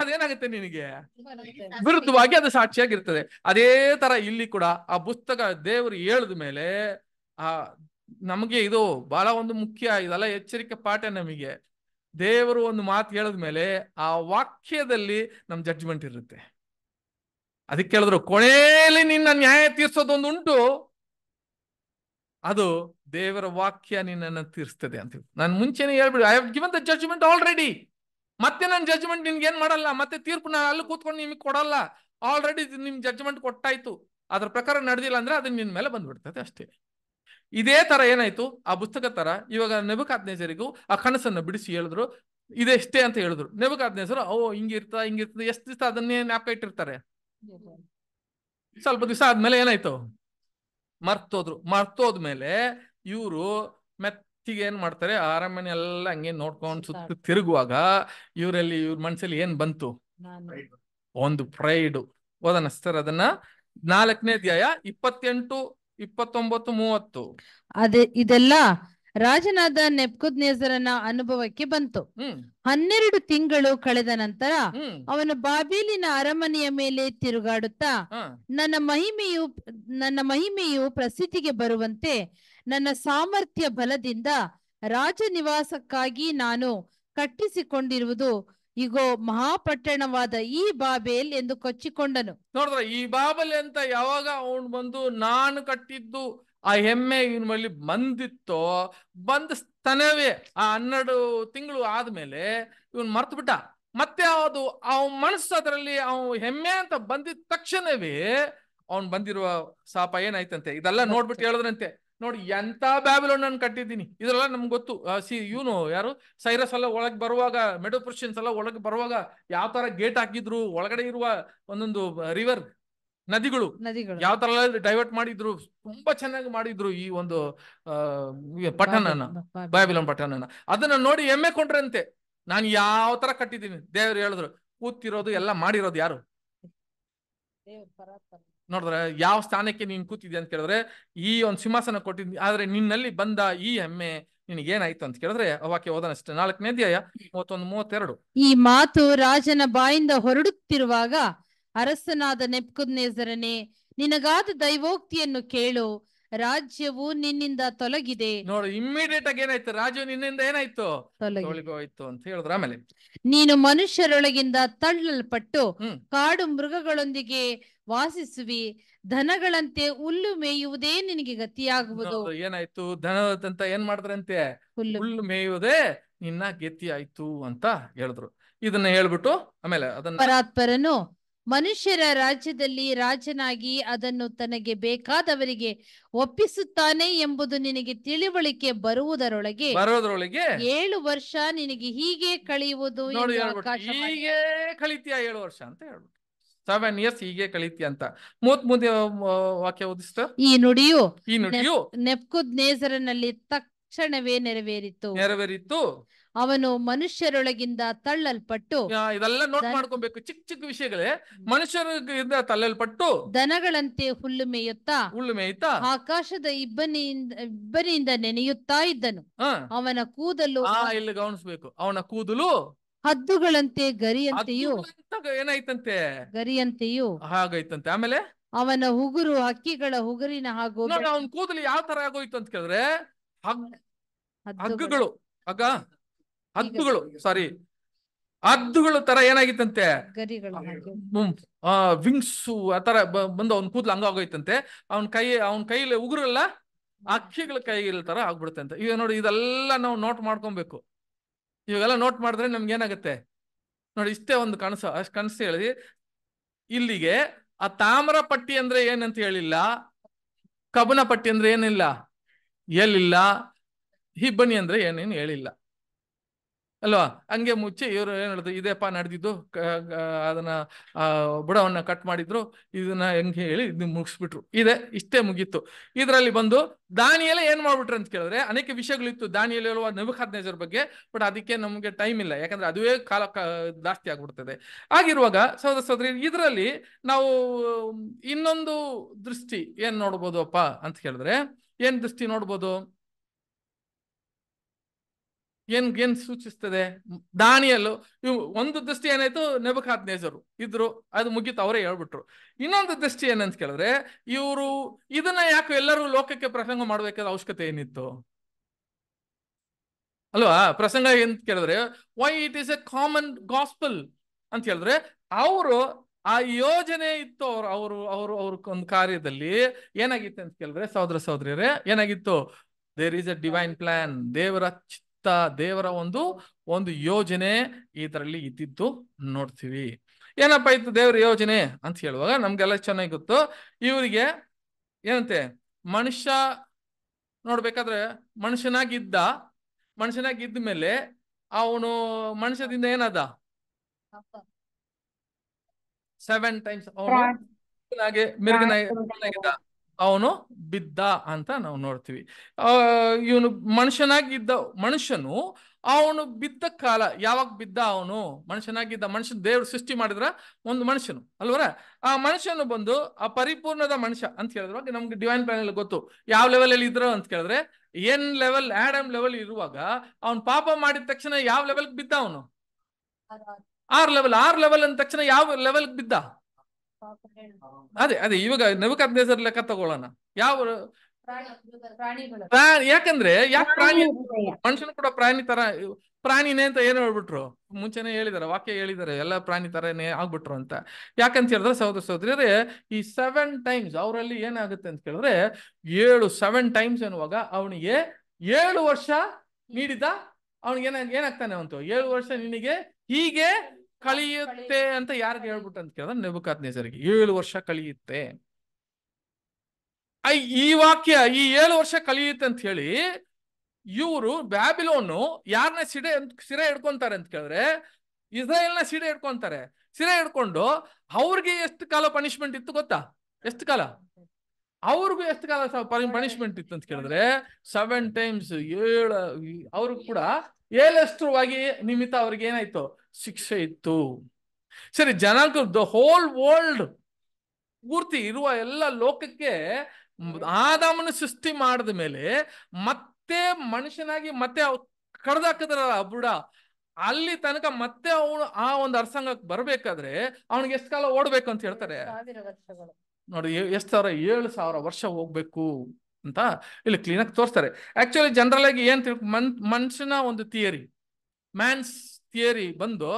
ಅದೇನಾಗುತ್ತೆ ನಿನಗೆ ವಿರುದ್ಧವಾಗಿ ಅದು ಸಾಕ್ಷಿಯಾಗಿರ್ತದೆ ಅದೇ ತರ ಇಲ್ಲಿ ಕೂಡ ಆ ಪುಸ್ತಕ ದೇವ್ರು ಹೇಳಿದ ಮೇಲೆ ಆ ನಮಗೆ ಇದು ಬಹಳ ಒಂದು ಮುಖ್ಯ ಇದೆಲ್ಲ ಎಚ್ಚರಿಕೆ ಪಾಠ ನಮಗೆ ದೇವರು ಒಂದು ಮಾತು ಹೇಳಿದ ಮೇಲೆ ಆ ವಾಕ್ಯದಲ್ಲಿ ನಮ್ ಜಡ್ಜ್ಮೆಂಟ್ ಇರುತ್ತೆ ಅದಕ್ಕೆ ಹೇಳಿದ್ರು ಕೊನೆಯಲ್ಲಿ ನಿನ್ನ ನ್ಯಾಯ ತೀರ್ಸೋದೊಂದು ಉಂಟು ಅದು ದೇವರ ವಾಕ್ಯ ನಿನ್ನನ್ನು ತೀರ್ಸ್ತದೆ ಅಂತ ನಾನು ಮುಂಚೆನೇ ಹೇಳ್ಬಿಡು I have the judgment already ಮತ್ತೆ ನನ್ನ ಜಜ್ಮೆಂಟ್ ನಿನ್ಗೆ ಏನ್ ಮಾಡಲ್ಲ ಮತ್ತೆ ತೀರ್ಪು ನಾನು ಅಲ್ಲಿ ಕೂತ್ಕೊಂಡು ನಿಮಗೆ ಕೊಡಲ್ಲ ಆಲ್ರೆಡಿ ನಿಮ್ ಜಜ್ಮೆಂಟ್ ಕೊಟ್ಟಾಯ್ತು ಅದ್ರ ಪ್ರಕಾರ ನಡೆದಿಲ್ಲ ಅಂದ್ರೆ ಅದು ನಿನ್ ಮೇಲೆ ಬಂದ್ಬಿಡ್ತದೆ ಅಷ್ಟೇ ಇದೇ ತರ ಏನಾಯ್ತು ಆ ಪುಸ್ತಕ ತರ ಇವಾಗ ನೆಬುಕಾದ್ನೇಜರಿಗೂ ಆ ಕನಸನ್ನು ಬಿಡಿಸಿ ಹೇಳಿದ್ರು ಇದೆಷ್ಟೇ ಅಂತ ಹೇಳಿದ್ರು ನೆಬಕಾದ್ನೇಜರು ಓ ಹಿಂಗಿರ್ತಾ ಹಿಂಗಿರ್ತದೆ ಎಷ್ಟು ದಿವಸ ಅದನ್ನೇ ನ್ಯಾಪ ಇಟ್ಟಿರ್ತಾರೆ ಸ್ವಲ್ಪ ದಿವಸ ಆದ್ಮೇಲೆ ಏನಾಯ್ತು ಮರ್ತೋದ್ರು ಮರ್ತೋದ್ಮೇಲೆ ಇವರು ಮೆತ್ತಿಗೆ ಏನ್ ಮಾಡ್ತಾರೆ ಅರಮನೆ ಎಲ್ಲ ಹಂಗೆ ನೋಡ್ಕೊಂಡು ಸುತ್ತ ತಿರುಗುವಾಗ ಇವರಲ್ಲಿ ಇವ್ರ ಮನ್ಸಲ್ಲಿ ಏನ್ ಬಂತು ಒಂದು ಪ್ರೈಡ್ ಓದನ ಸರ್ ಅದನ್ನ ನಾಲ್ಕನೇ ಅಧ್ಯಾಯ ಇಪ್ಪತ್ತೆಂಟು ಇಪ್ಪತ್ತೊಂಬತ್ತು ಮೂವತ್ತು ಅದೇ ಇದೆಲ್ಲ ರಾಜನಾದ ನೇಸರನ ಅನುಭವಕ್ಕೆ ಬಂತು ಹನ್ನೆರಡು ತಿಂಗಳು ಕಳೆದ ನಂತರ ಅವನು ಬಾಬೇಲಿನ ಅರಮನೆಯ ಮೇಲೆ ತಿರುಗಾಡುತ್ತಾ ನನ್ನ ಮಹಿಮೆಯು ನನ್ನ ಮಹಿಮೆಯು ಪ್ರಸಿದ್ಧಿಗೆ ಬರುವಂತೆ ನನ್ನ ಸಾಮರ್ಥ್ಯ ಬಲದಿಂದ ರಾಜನಿವಾಸಕ್ಕಾಗಿ ನಾನು ಕಟ್ಟಿಸಿಕೊಂಡಿರುವುದು ಈಗೋ ಮಹಾಪಟ್ಟಣವಾದ ಈ ಬಾಬೇಲ್ ಎಂದು ಕೊಚ್ಚಿಕೊಂಡನು ನೋಡಿದ್ರ ಈ ಬಾಬೆಲ್ ಅಂತ ಯಾವಾಗ ಅವನು ಬಂದು ನಾನು ಕಟ್ಟಿದ್ದು ಆ ಹೆಮ್ಮೆ ಇವನ ಬಂದಿತ್ತೋ ಬಂದ ಸ್ತನವೇ ಆ ಹನ್ನೆರಡು ತಿಂಗಳು ಆದ್ಮೇಲೆ ಇವನ್ ಮರ್ತು ಬಿಟ್ಟ ಮತ್ತೆ ಅದು ಅವ್ ಮನಸ್ಸು ಅದರಲ್ಲಿ ಅವ್ ಹೆಮ್ಮೆ ಅಂತ ಬಂದಿದ ತಕ್ಷಣವೇ ಅವನ್ ಬಂದಿರುವ ಸಾಪ ಏನಾಯ್ತಂತೆ ಇದೆಲ್ಲ ನೋಡ್ಬಿಟ್ಟು ಹೇಳದ್ರಂತೆ ನೋಡಿ ಎಂತ ಬ್ಯಾಬಿಲೋನ್ ನಾನು ಕಟ್ಟಿದ್ದೀನಿ ಇದ್ರೆಲ್ಲ ನಮ್ಗೆ ಗೊತ್ತು ಸಿ ಇವನು ಯಾರು ಸೈರಸ್ ಎಲ್ಲ ಒಳಗೆ ಬರುವಾಗ ಮೆಡೋ ಪುರುಷನ್ಸ್ ಎಲ್ಲ ಒಳಗೆ ಬರುವಾಗ ಯಾವ ತರ ಗೇಟ್ ಹಾಕಿದ್ರು ಒಳಗಡೆ ಇರುವ ಒಂದೊಂದು ರಿವರ್ ನದಿಗಳು ನದಿಗಳು ಯಾವ ತರ ಡೈವರ್ಟ್ ಮಾಡಿದ್ರು ತುಂಬಾ ಚೆನ್ನಾಗಿ ಮಾಡಿದ್ರು ಈ ಒಂದು ಪಠಣನ ಬೈಬಿಲನ್ ಪಠಣನ ಅದನ್ನ ನೋಡಿ ಎಮ್ಮೆ ಕೊಂಡ್ರಂತೆ ನಾನು ಯಾವ ತರ ಕಟ್ಟಿದ್ದೀನಿ ದೇವರು ಹೇಳಿದ್ರು ಕೂತಿರೋದು ಎಲ್ಲ ಮಾಡಿರೋದು ಯಾರು ನೋಡಿದ್ರೆ ಯಾವ ಸ್ಥಾನಕ್ಕೆ ನೀನ್ ಕೂತಿದ್ಯಾ ಅಂತ ಕೇಳಿದ್ರೆ ಈ ಒಂದು ಸಿಂಹಾಸನ ಕೊಟ್ಟಿದ್ದೀನಿ ಆದ್ರೆ ನಿನ್ನಲ್ಲಿ ಬಂದ ಈ ಹೆಮ್ಮೆ ಏನಾಯ್ತು ಅಂತ ಕೇಳಿದ್ರೆ ಅವಾಕ್ಯ ಓದನಷ್ಟೆ ನಾಲ್ಕನೇ ಅಧ್ಯಾಯ ಮೂವತ್ತೊಂದು ಮೂವತ್ತೆರಡು ಈ ಮಾತು ರಾಜನ ಬಾಯಿಂದ ಹೊರಡುತ್ತಿರುವಾಗ ಅರಸನಾದ ನೆಪ್ಕುದ್ನೇಸರನೇ ನಿನಗಾದ ದೈವೋಕ್ತಿಯನ್ನು ಕೇಳು ರಾಜ್ಯವು ನಿನ್ನಿಂದ ತೊಲಗಿದೆ ನೋಡು ಇಮ್ಮಿಡಿಯೇಟ್ ಆಗಿ ಏನಾಯ್ತು ರಾಜ್ಯ ನಿನ್ನಿಂದ ಏನಾಯ್ತು ತೊಲಗೋಯ್ತು ಅಂತ ಹೇಳಿದ್ರು ಆಮೇಲೆ ನೀನು ಮನುಷ್ಯರೊಳಗಿಂದ ತಳ್ಳಲ್ಪಟ್ಟು ಕಾಡು ಮೃಗಗಳೊಂದಿಗೆ ವಾಸಿಸುವಿ ದನಗಳಂತೆ ಹುಲ್ಲು ಮೇಯುವುದೇ ನಿನಗೆ ಗತಿಯಾಗುವುದು ಏನಾಯ್ತು ದನದಂತ ಏನ್ ಮಾಡಿದ್ರಂತೆ ಹುಲ್ಲು ಮೇಯುವುದೇ ನಿನ್ನ ಗತಿ ಆಯ್ತು ಅಂತ ಹೇಳಿದ್ರು ಇದನ್ನ ಹೇಳ್ಬಿಟ್ಟು ಆಮೇಲೆ ಅದನ್ನ ಪರಾತ್ಪರನು ಮನುಷ್ಯರ ರಾಜ್ಯದಲ್ಲಿ ರಾಜನಾಗಿ ಅದನ್ನು ತನಗೆ ಬೇಕಾದವರಿಗೆ ಒಪ್ಪಿಸುತ್ತಾನೆ ಎಂಬುದು ನಿನಗೆ ತಿಳಿವಳಿಕೆ ಬರುವುದರೊಳಗೆ ಬರುವುದರೊಳಗೆ ಏಳು ವರ್ಷ ನಿನಗೆ ಹೀಗೆ ಕಳೆಯುವುದು ಹೀಗೆ ಕಳೀತೀಯ ಏಳು ವರ್ಷ ಅಂತ ಹೇಳ್ಬಿಟ್ಟು ಸೆವೆನ್ ಇಯರ್ಸ್ ಹೀಗೆ ಕಳೀತೀಯ ಅಂತ ಮೂತ್ ಮುಂದೆ ವಾಕ್ಯ ಓದಿಸ್ತ ಈ ನುಡಿಯು ಈ ನುಡಿಯು ನೆಪ್ಕುದ್ ನೇಸರನಲ್ಲಿ ತಕ್ಷಣವೇ ನೆರವೇರಿತು ನೆರವೇರಿತು ಅವನು ಮನುಷ್ಯರೊಳಗಿಂದ ತಳ್ಳಲ್ಪಟ್ಟು ಇದೆಲ್ಲ ನೋಟ್ ಮಾಡ್ಕೊಬೇಕು ಚಿಕ್ಕ ಚಿಕ್ಕ ವಿಷಯಗಳೇ ಮನುಷ್ಯರಿಂದ ತಳ್ಳಲ್ಪಟ್ಟು ದನಗಳಂತೆ ಹುಲ್ಲು ಮೇಯುತ್ತಾ ಹುಲ್ಲು ಮೇಯುತ್ತಾ ಆಕಾಶದ ಇಬ್ಬನಿಯಿಂದ ಇಬ್ಬನಿಯಿಂದ ನೆನೆಯುತ್ತಾ ಇದ್ದನು ಅವನ ಕೂದಲು ಇಲ್ಲಿ ಗಮನಿಸಬೇಕು ಅವನ ಕೂದಲು ಹದ್ದುಗಳಂತೆ ಗರಿಯಂತೆಯೂ ಏನಾಯ್ತಂತೆ ಗರಿಯಂತೆಯೂ ಹಾಗೈತಂತೆ ಆಮೇಲೆ ಅವನ ಉಗುರು ಹಕ್ಕಿಗಳ ಉಗುರಿನ ಹಾಗೂ ಅವನ ಕೂದಲು ಯಾವ ತರ ಆಗೋಯ್ತು ಅಂತ ಕೇಳಿದ್ರೆ ಹಗ್ಗಗಳು ಹಗ್ಗ ಹದ್ದುಗಳು ಸಾರಿ ಹದ್ದುಗಳು ತರ ಏನಾಗಿತ್ತಂತೆ ವಿಂಗ್ಸು ತರ ಬಂದು ಅವ್ನ ಕೂದಲು ಹಂಗಾಗೋಯ್ತಂತೆ ಅವನ್ ಕೈ ಅವನ್ ಕೈಲಿ ಉಗುರಲ್ಲ ಅಕ್ಕಿಗಳ ಕೈಗಳ ತರ ಆಗ್ಬಿಡುತ್ತೆ ಅಂತ ಈಗ ನೋಡಿ ಇದೆಲ್ಲ ನಾವು ನೋಟ್ ಮಾಡ್ಕೊಬೇಕು ಇವಾಗೆಲ್ಲ ನೋಟ್ ಮಾಡಿದ್ರೆ ನಮ್ಗೆ ಏನಾಗುತ್ತೆ ನೋಡಿ ಇಷ್ಟೇ ಒಂದು ಕನಸು ಅಷ್ಟು ಕನಸು ಹೇಳಿ ಇಲ್ಲಿಗೆ ಆ ತಾಮ್ರ ಪಟ್ಟಿ ಅಂದ್ರೆ ಏನಂತ ಹೇಳಿಲ್ಲ ಕಬನ ಪಟ್ಟಿ ಅಂದ್ರೆ ಏನಿಲ್ಲ ಎಲ್ಲಿಲ್ಲ ಹಿಬ್ಬನಿ ಅಂದ್ರೆ ಏನೇನು ಹೇಳಿಲ್ಲ ಅಲ್ವಾ ಹಂಗೆ ಮುಚ್ಚಿ ಇವರು ಏನ್ ಹೇಳಿದ್ರು ಇದೇಪ್ಪ ನಡೆದಿದ್ದು ಅದನ್ನ ಬುಡವನ್ನ ಕಟ್ ಮಾಡಿದ್ರು ಇದನ್ನ ಹೆಂಗೆ ಹೇಳಿ ಇದನ್ನ ಮುಗಿಸ್ಬಿಟ್ರು ಇದೆ ಇಷ್ಟೇ ಮುಗೀತು ಇದರಲ್ಲಿ ಬಂದು ದಾನಿಯಲ್ಲೇ ಏನ್ ಮಾಡ್ಬಿಟ್ರು ಅಂತ ಕೇಳಿದ್ರೆ ಅನೇಕ ವಿಷಯಗಳಿತ್ತು ದಾನಿಯಲ್ಲಿ ಹೇಳುವ ನೆಜರ್ ಬಗ್ಗೆ ಬಟ್ ಅದಕ್ಕೆ ನಮ್ಗೆ ಟೈಮ್ ಇಲ್ಲ ಯಾಕಂದ್ರೆ ಅದುವೇ ಕಾಲ ಜಾಸ್ತಿ ಆಗ್ಬಿಡ್ತದೆ ಆಗಿರುವಾಗ ಸಹೋದರ ಸಹೋದರಿ ಇದರಲ್ಲಿ ನಾವು ಇನ್ನೊಂದು ದೃಷ್ಟಿ ಏನ್ ನೋಡ್ಬೋದಪ್ಪ ಅಂತ ಕೇಳಿದ್ರೆ ಏನ್ ದೃಷ್ಟಿ ನೋಡ್ಬೋದು ಏನ್ ಏನ್ ಸೂಚಿಸ್ತದೆ ದಾನಿಯಲ್ಲು ಒಂದು ದೃಷ್ಟಿ ಏನಾಯ್ತು ನೇಜರು ಇದ್ರು ಅದು ಮುಗೀತು ಅವರೇ ಹೇಳ್ಬಿಟ್ರು ಇನ್ನೊಂದು ದೃಷ್ಟಿ ಏನಂತ ಕೇಳಿದ್ರೆ ಇವರು ಇದನ್ನ ಯಾಕೆ ಎಲ್ಲರೂ ಲೋಕಕ್ಕೆ ಪ್ರಸಂಗ ಮಾಡ್ಬೇಕಾದ ಅವಶ್ಯಕತೆ ಏನಿತ್ತು ಅಲ್ವಾ ಪ್ರಸಂಗ ಅಂತ ಕೇಳಿದ್ರೆ why it is a common gospel ಅಂತ ಹೇಳಿದ್ರೆ ಅವರು ಆ ಯೋಜನೆ ಇತ್ತು ಅವ್ರು ಅವರು ಅವರು ಅವ್ರ ಒಂದು ಕಾರ್ಯದಲ್ಲಿ ಏನಾಗಿತ್ತು ಅಂತ ಕೇಳಿದ್ರೆ ಸಹೋದರ ಸಹೋದರಿಯರೇ ಏನಾಗಿತ್ತು there is a divine plan ದೇವರ ದೇವರ ಒಂದು ಒಂದು ಯೋಜನೆ ಇದರಲ್ಲಿ ಇದ್ದಿದ್ದು ನೋಡ್ತೀವಿ ಏನಪ್ಪಾ ಇತ್ತು ದೇವರ ಯೋಜನೆ ಅಂತ ಹೇಳುವಾಗ ನಮ್ಗೆಲ್ಲ ಚೆನ್ನಾಗಿ ಗೊತ್ತು ಇವರಿಗೆ ಏನಂತೆ ಮನುಷ್ಯ ನೋಡ್ಬೇಕಾದ್ರೆ ಮನುಷ್ಯನಾಗಿದ್ದ ಮನುಷ್ಯನಾಗಿದ್ದ ಮೇಲೆ ಅವನು ಮನುಷ್ಯದಿಂದ ಏನಾದ ಸೆವೆನ್ ಟೈಮ್ಸ್ ಅವನು ಮಿರ್ಗನಾಗಿದ್ದ ಅವನು ಬಿದ್ದ ಅಂತ ನಾವು ನೋಡ್ತೀವಿ ಇವನು ಮನುಷ್ಯನಾಗಿದ್ದ ಮನುಷ್ಯನು ಅವನು ಬಿದ್ದ ಕಾಲ ಯಾವಾಗ ಬಿದ್ದ ಅವನು ಮನುಷ್ಯನಾಗಿದ್ದ ಮನುಷ್ಯ ದೇವ್ರು ಸೃಷ್ಟಿ ಮಾಡಿದ್ರ ಒಂದು ಮನುಷ್ಯನು ಅಲ್ವರ ಆ ಮನುಷ್ಯನು ಬಂದು ಆ ಪರಿಪೂರ್ಣದ ಮನುಷ್ಯ ಅಂತ ಹೇಳಿದ್ರೆ ನಮ್ಗೆ ಡಿವೈನ್ ಪ್ಲಾನ್ ಗೊತ್ತು ಯಾವ ಲೆವೆಲ್ ಅಲ್ಲಿ ಇದ್ರು ಅಂತ ಕೇಳಿದ್ರೆ ಏನ್ ಲೆವೆಲ್ ಆಡಮ್ ಲೆವೆಲ್ ಇರುವಾಗ ಅವನ್ ಪಾಪ ಮಾಡಿದ ತಕ್ಷಣ ಯಾವ ಲೆವೆಲ್ ಬಿದ್ದ ಅವನು ಆರ್ ಲೆವೆಲ್ ಆರ್ ಲೆವೆಲ್ ಅಂದ ತಕ್ಷಣ ಯಾವ ಲೆವೆಲ್ ಬಿದ್ದ ಅದೇ ಅದೇ ಇವಾಗ ನಬುಕದ್ನೇಸರ್ ಲೆಕ್ಕ ತಗೊಳ್ಳೋಣ ಯಾವ ಯಾಕಂದ್ರೆ ಯಾಕೆ ಪ್ರಾಣಿ ಮನುಷ್ಯನು ಕೂಡ ಪ್ರಾಣಿ ತರ ಪ್ರಾಣಿನೇ ಅಂತ ಏನ್ ಹೇಳ್ಬಿಟ್ರು ಮುಂಚೆನೆ ಹೇಳಿದಾರೆ ವಾಕ್ಯ ಹೇಳಿದಾರೆ ಎಲ್ಲ ಪ್ರಾಣಿ ತರನೇ ಆಗ್ಬಿಟ್ರು ಅಂತ ಯಾಕಂತ ಹೇಳಿದ್ರೆ ಸಹೋದರ ಅಂದ್ರೆ ಈ ಸೆವೆನ್ ಟೈಮ್ಸ್ ಅವರಲ್ಲಿ ಏನಾಗುತ್ತೆ ಅಂತ ಕೇಳಿದ್ರೆ ಏಳು ಸೆವೆನ್ ಟೈಮ್ಸ್ ಎನ್ನುವಾಗ ಅವನಿಗೆ ಏಳು ವರ್ಷ ನೀಡಿದ ಅವನಿಗೆ ಏನಾಗ್ತಾನೆ ಅಂತು ಏಳು ವರ್ಷ ನಿನಗೆ ಹೀಗೆ ಕಳಿಯುತ್ತೆ ಅಂತ ಯಾರಿಗೆ ಹೇಳ್ಬಿಟ್ಟಂತ ಅಂತ ಕೇಳಿದ್ರೆ ನೆಬಕಾತ್ ನೇಸರಿಗೆ ಏಳು ವರ್ಷ ಕಳಿಯುತ್ತೆ ಈ ವಾಕ್ಯ ಈ ಏಳು ವರ್ಷ ಕಲಿಯುತ್ತೆ ಅಂತ ಹೇಳಿ ಇವರು ಬ್ಯಾಬಿಲೋನು ಯಾರನ್ನ ಸಿಡೆ ಸಿರೆ ಹಿಡ್ಕೊಂತಾರೆ ಅಂತ ಕೇಳಿದ್ರೆ ಇಸ್ರೇಲ್ನ ಸಿಡೆ ಹಿಡ್ಕೊಂತಾರೆ ಸಿರೆ ಹಿಡ್ಕೊಂಡು ಅವ್ರಿಗೆ ಎಷ್ಟು ಕಾಲ ಪನಿಷ್ಮೆಂಟ್ ಇತ್ತು ಗೊತ್ತಾ ಎಷ್ಟು ಕಾಲ ಅವ್ರಿಗೂ ಎಷ್ಟು ಕಾಲ ಪನಿಷ್ಮೆಂಟ್ ಇತ್ತು ಅಂತ ಕೇಳಿದ್ರೆ ಸೆವೆನ್ ಟೈಮ್ಸ್ ಏಳು ಅವ್ರಿಗೂ ಕೂಡ ಏಳಷ್ಟರವಾಗಿ ನಿಮಿತ್ತ ಅವ್ರಿಗೆ ಏನಾಯ್ತು ಶಿಕ್ಷೆ ಇತ್ತು ಸರಿ ಜನಾಂಗ ದ ಹೋಲ್ ವರ್ಲ್ಡ್ ಪೂರ್ತಿ ಇರುವ ಎಲ್ಲ ಲೋಕಕ್ಕೆ ಆದಾಮನ ಸೃಷ್ಟಿ ಮಾಡಿದ ಮೇಲೆ ಮತ್ತೆ ಮನುಷ್ಯನಾಗಿ ಮತ್ತೆ ಕಡ್ದಾಕಿದ್ರಲ್ಲ ಬುಡ ಅಲ್ಲಿ ತನಕ ಮತ್ತೆ ಅವನು ಆ ಒಂದು ಅರ್ಸಂಗಕ್ಕೆ ಬರ್ಬೇಕಾದ್ರೆ ಅವನಿಗೆ ಎಷ್ಟು ಕಾಲ ಓಡ್ಬೇಕು ಅಂತ ಹೇಳ್ತಾರೆ ನೋಡಿ ಎಷ್ಟು ಸಾವಿರ ಏಳು ಸಾವಿರ ವರ್ಷ ಹೋಗ್ಬೇಕು ಅಂತ ಇಲ್ಲಿ ಕ್ಲೀನಾಗಿ ತೋರಿಸ್ತಾರೆ ಆಕ್ಚುಲಿ ಜನರಲ್ ಆಗಿ ಏನ್ ತಿಳ್ ಮನ್ ಮನುಷ್ಯನ ಒಂದು ಥಿಯರಿ ಮ್ಯಾನ್ಸ್ ಥಿಯರಿ ಬಂದು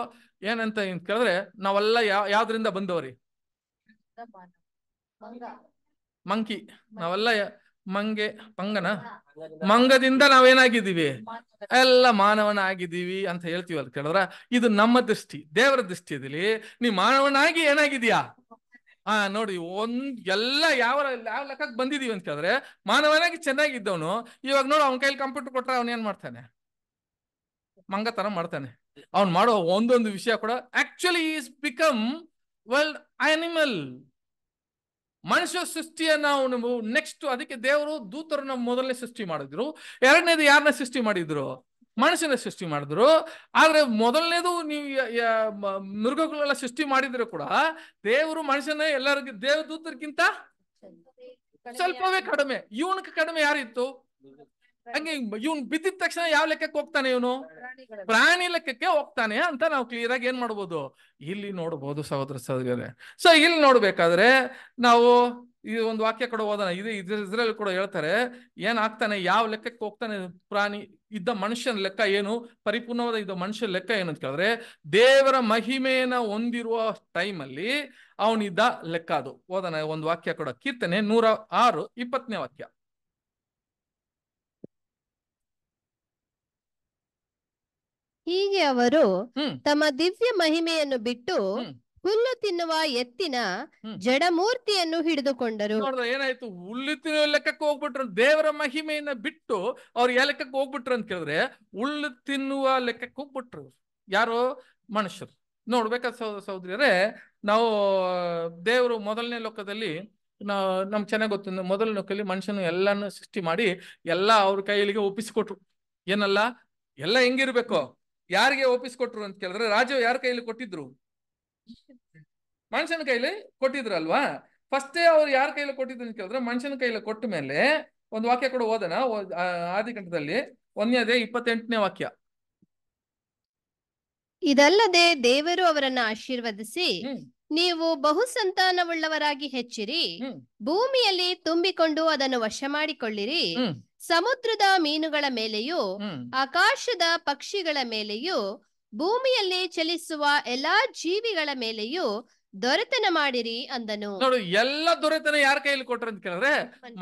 ಏನಂತ ಕೇಳಿದ್ರೆ ನಾವೆಲ್ಲ ಯಾವ್ದ್ರಿಂದ ಬಂದವ್ರಿ ಮಂಕಿ ನಾವೆಲ್ಲ ಮಂಗೆ ಮಂಗನ ಮಂಗದಿಂದ ನಾವೇನಾಗಿದ್ದೀವಿ ಎಲ್ಲ ಮಾನವನ ಆಗಿದ್ದೀವಿ ಅಂತ ಹೇಳ್ತೀವಲ್ಲ ಕೇಳಿದ್ರ ಇದು ನಮ್ಮ ದೃಷ್ಟಿ ದೇವರ ದೃಷ್ಟಿಯಲ್ಲಿ ನೀ ಮಾನವನಾಗಿ ಏನಾಗಿದೀಯಾ ಹಾ ನೋಡಿ ಒಂದ್ ಎಲ್ಲ ಯಾವ ಯಾವ ಲೆಕ್ಕಕ್ಕೆ ಬಂದಿದೀವಿ ಅಂತ ಕೇಳಿದ್ರೆ ಮಾನವನಾಗಿ ಚೆನ್ನಾಗಿದ್ದವನು ಇವಾಗ ನೋಡು ಅವನ ಕೈಲಿ ಕಂಪ್ಯೂಟರ್ ಕೊಟ್ರೆ ಅವನೇನ್ ಮಾಡ್ತಾನೆ ಮಂಗತನ ಮಾಡ್ತಾನೆ ಅವ್ನು ಮಾಡೋ ಒಂದೊಂದು ವಿಷಯ ಕೂಡ actually is become well animal ಮನುಷ್ಯ ಸೃಷ್ಟಿಯನ್ನ ಅವನು ನೆಕ್ಸ್ಟ್ ಅದಕ್ಕೆ ದೇವರು ದೂತರನ್ನ ಮೊದಲನೇ ಸೃಷ್ಟಿ ಮಾಡಿದ್ರು ಎರಡನೇದು ಯಾರನ್ನ ಸೃಷ್ಟಿ ಮಾಡಿದ್ರು ಮನುಷ್ಯನ ಸೃಷ್ಟಿ ಮಾಡಿದ್ರು ಆದ್ರೆ ಮೊದಲನೇದು ನೀವು ಮೃಗಗಳೆಲ್ಲ ಸೃಷ್ಟಿ ಮಾಡಿದ್ರು ಕೂಡ ದೇವರು ಮನುಷ್ಯನ ಎಲ್ಲರಿಗೂ ದೂತರಿಗಿಂತ ಸ್ವಲ್ಪವೇ ಕಡಿಮೆ ಇವನಕ್ಕೆ ಕಡಿಮೆ ಯಾರಿತ್ತು ಹಂಗೆ ಇವನ್ ಬಿದ್ದಿದ ತಕ್ಷಣ ಯಾವ ಲೆಕ್ಕಕ್ಕೆ ಹೋಗ್ತಾನೆ ಇವನು ಪ್ರಾಣಿ ಲೆಕ್ಕಕ್ಕೆ ಹೋಗ್ತಾನೆ ಅಂತ ನಾವು ಕ್ಲಿಯರ್ ಆಗಿ ಏನ್ ಮಾಡ್ಬೋದು ಇಲ್ಲಿ ನೋಡ್ಬೋದು ಸಹೋದರ ಸಹೋದರೇ ಸೊ ಇಲ್ಲಿ ನೋಡ್ಬೇಕಾದ್ರೆ ನಾವು ಈ ಒಂದು ವಾಕ್ಯ ಕೂಡ ಓದೋಣ ಇದು ಇದ್ರಲ್ಲಿ ಕೂಡ ಹೇಳ್ತಾರೆ ಏನ್ ಆಗ್ತಾನೆ ಯಾವ ಲೆಕ್ಕಕ್ಕೆ ಹೋಗ್ತಾನೆ ಪ್ರಾಣಿ ಇದ್ದ ಮನುಷ್ಯನ ಲೆಕ್ಕ ಏನು ಪರಿಪೂರ್ಣವಾದ ಇದ್ದ ಮನುಷ್ಯನ ಲೆಕ್ಕ ಏನು ಅಂತ ಕೇಳಿದ್ರೆ ದೇವರ ಮಹಿಮೆಯನ್ನ ಹೊಂದಿರುವ ಟೈಮಲ್ಲಿ ಅವನಿದ್ದ ಲೆಕ್ಕ ಅದು ಓದನ ಒಂದು ವಾಕ್ಯ ಕೂಡ ಕೀರ್ತನೆ ನೂರ ಆರು ಇಪ್ಪತ್ತನೇ ವಾಕ್ಯ ಹೀಗೆ ಅವರು ತಮ್ಮ ದಿವ್ಯ ಮಹಿಮೆಯನ್ನು ಬಿಟ್ಟು ಹುಲ್ಲು ತಿನ್ನುವ ಎತ್ತಿನ ಜಡಮೂರ್ತಿಯನ್ನು ಹಿಡಿದುಕೊಂಡರು ಏನಾಯ್ತು ಹುಲ್ಲು ತಿನ್ನುವ ಲೆಕ್ಕಕ್ಕೆ ಹೋಗ್ಬಿಟ್ರು ದೇವರ ಮಹಿಮೆಯನ್ನ ಬಿಟ್ಟು ಅವ್ರು ಯಾವ ಲೆಕ್ಕಕ್ಕೆ ಹೋಗ್ಬಿಟ್ರು ಅಂತ ಕೇಳಿದ್ರೆ ಹುಲ್ಲು ತಿನ್ನುವ ಲೆಕ್ಕಕ್ಕೆ ಹೋಗ್ಬಿಟ್ರು ಯಾರೋ ಮನುಷ್ಯರು ನೋಡ್ಬೇಕಾದ ಸೌ ಸೌದರಿಯರೇ ನಾವು ದೇವರು ಮೊದಲನೇ ಲೋಕದಲ್ಲಿ ನಾ ನಮ್ಗೆ ಚೆನ್ನಾಗಿ ಗೊತ್ತು ಮೊದಲ ಲೋಕದಲ್ಲಿ ಮನುಷ್ಯನು ಎಲ್ಲಾನು ಸೃಷ್ಟಿ ಮಾಡಿ ಎಲ್ಲ ಅವ್ರ ಕೈಲಿಗೆ ಒಪ್ಪಿಸಿಕೊಟ್ರು ಏನಲ್ಲ ಎಲ್ಲ ಹೆಂಗಿರ್ಬೇಕು ಯಾರಿಗೆ ಒಪ್ಪಿಸ್ ಕೊಟ್ರು ಅಂತ ಕೇಳಿದ್ರೆ ರಾಜ ಯಾರ ಕೈಲಿ ಕೊಟ್ಟಿದ್ರು ಮನುಷ್ಯನ ಕೈಲಿ ಅಲ್ವಾ ಫಸ್ಟೇ ಅವ್ರು ಯಾರ ಕೈಲಿ ಕೊಟ್ಟಿದ್ರು ಅಂತ ಕೇಳಿದ್ರೆ ಮನುಷ್ಯನ ಕೈಲಿ ಕೊಟ್ಟ ಮೇಲೆ ಒಂದು ವಾಕ್ಯ ಕೂಡ ಓದೋಣ ಆದಿಕಂಠದಲ್ಲಿ ಒಂದನೇದೇ ಇಪ್ಪತ್ತೆಂಟನೇ ವಾಕ್ಯ ಇದಲ್ಲದೆ ದೇವರು ಅವರನ್ನ ಆಶೀರ್ವದಿಸಿ ನೀವು ಬಹು ಸಂತಾನವುಳ್ಳವರಾಗಿ ಹೆಚ್ಚಿರಿ ಭೂಮಿಯಲ್ಲಿ ತುಂಬಿಕೊಂಡು ಅದನ್ನು ವಶ ಮಾಡಿಕೊಳ್ಳಿರಿ ಸಮುದ್ರದ ಮೀನುಗಳ ಮೇಲೆಯೂ ಆಕಾಶದ ಪಕ್ಷಿಗಳ ಮೇಲೆಯೂ ಭೂಮಿಯಲ್ಲಿ ಚಲಿಸುವ ಎಲ್ಲಾ ಜೀವಿಗಳ ಮೇಲೆಯೂ ದೊರೆತನ ಮಾಡಿರಿ ಅಂದನು ನೋಡು ಎಲ್ಲ ದೊರೆತನ ಯಾರ ಕೈಯಲ್ಲಿ ಕೊಟ್ರು ಅಂತ ಕೇಳಿದ್ರೆ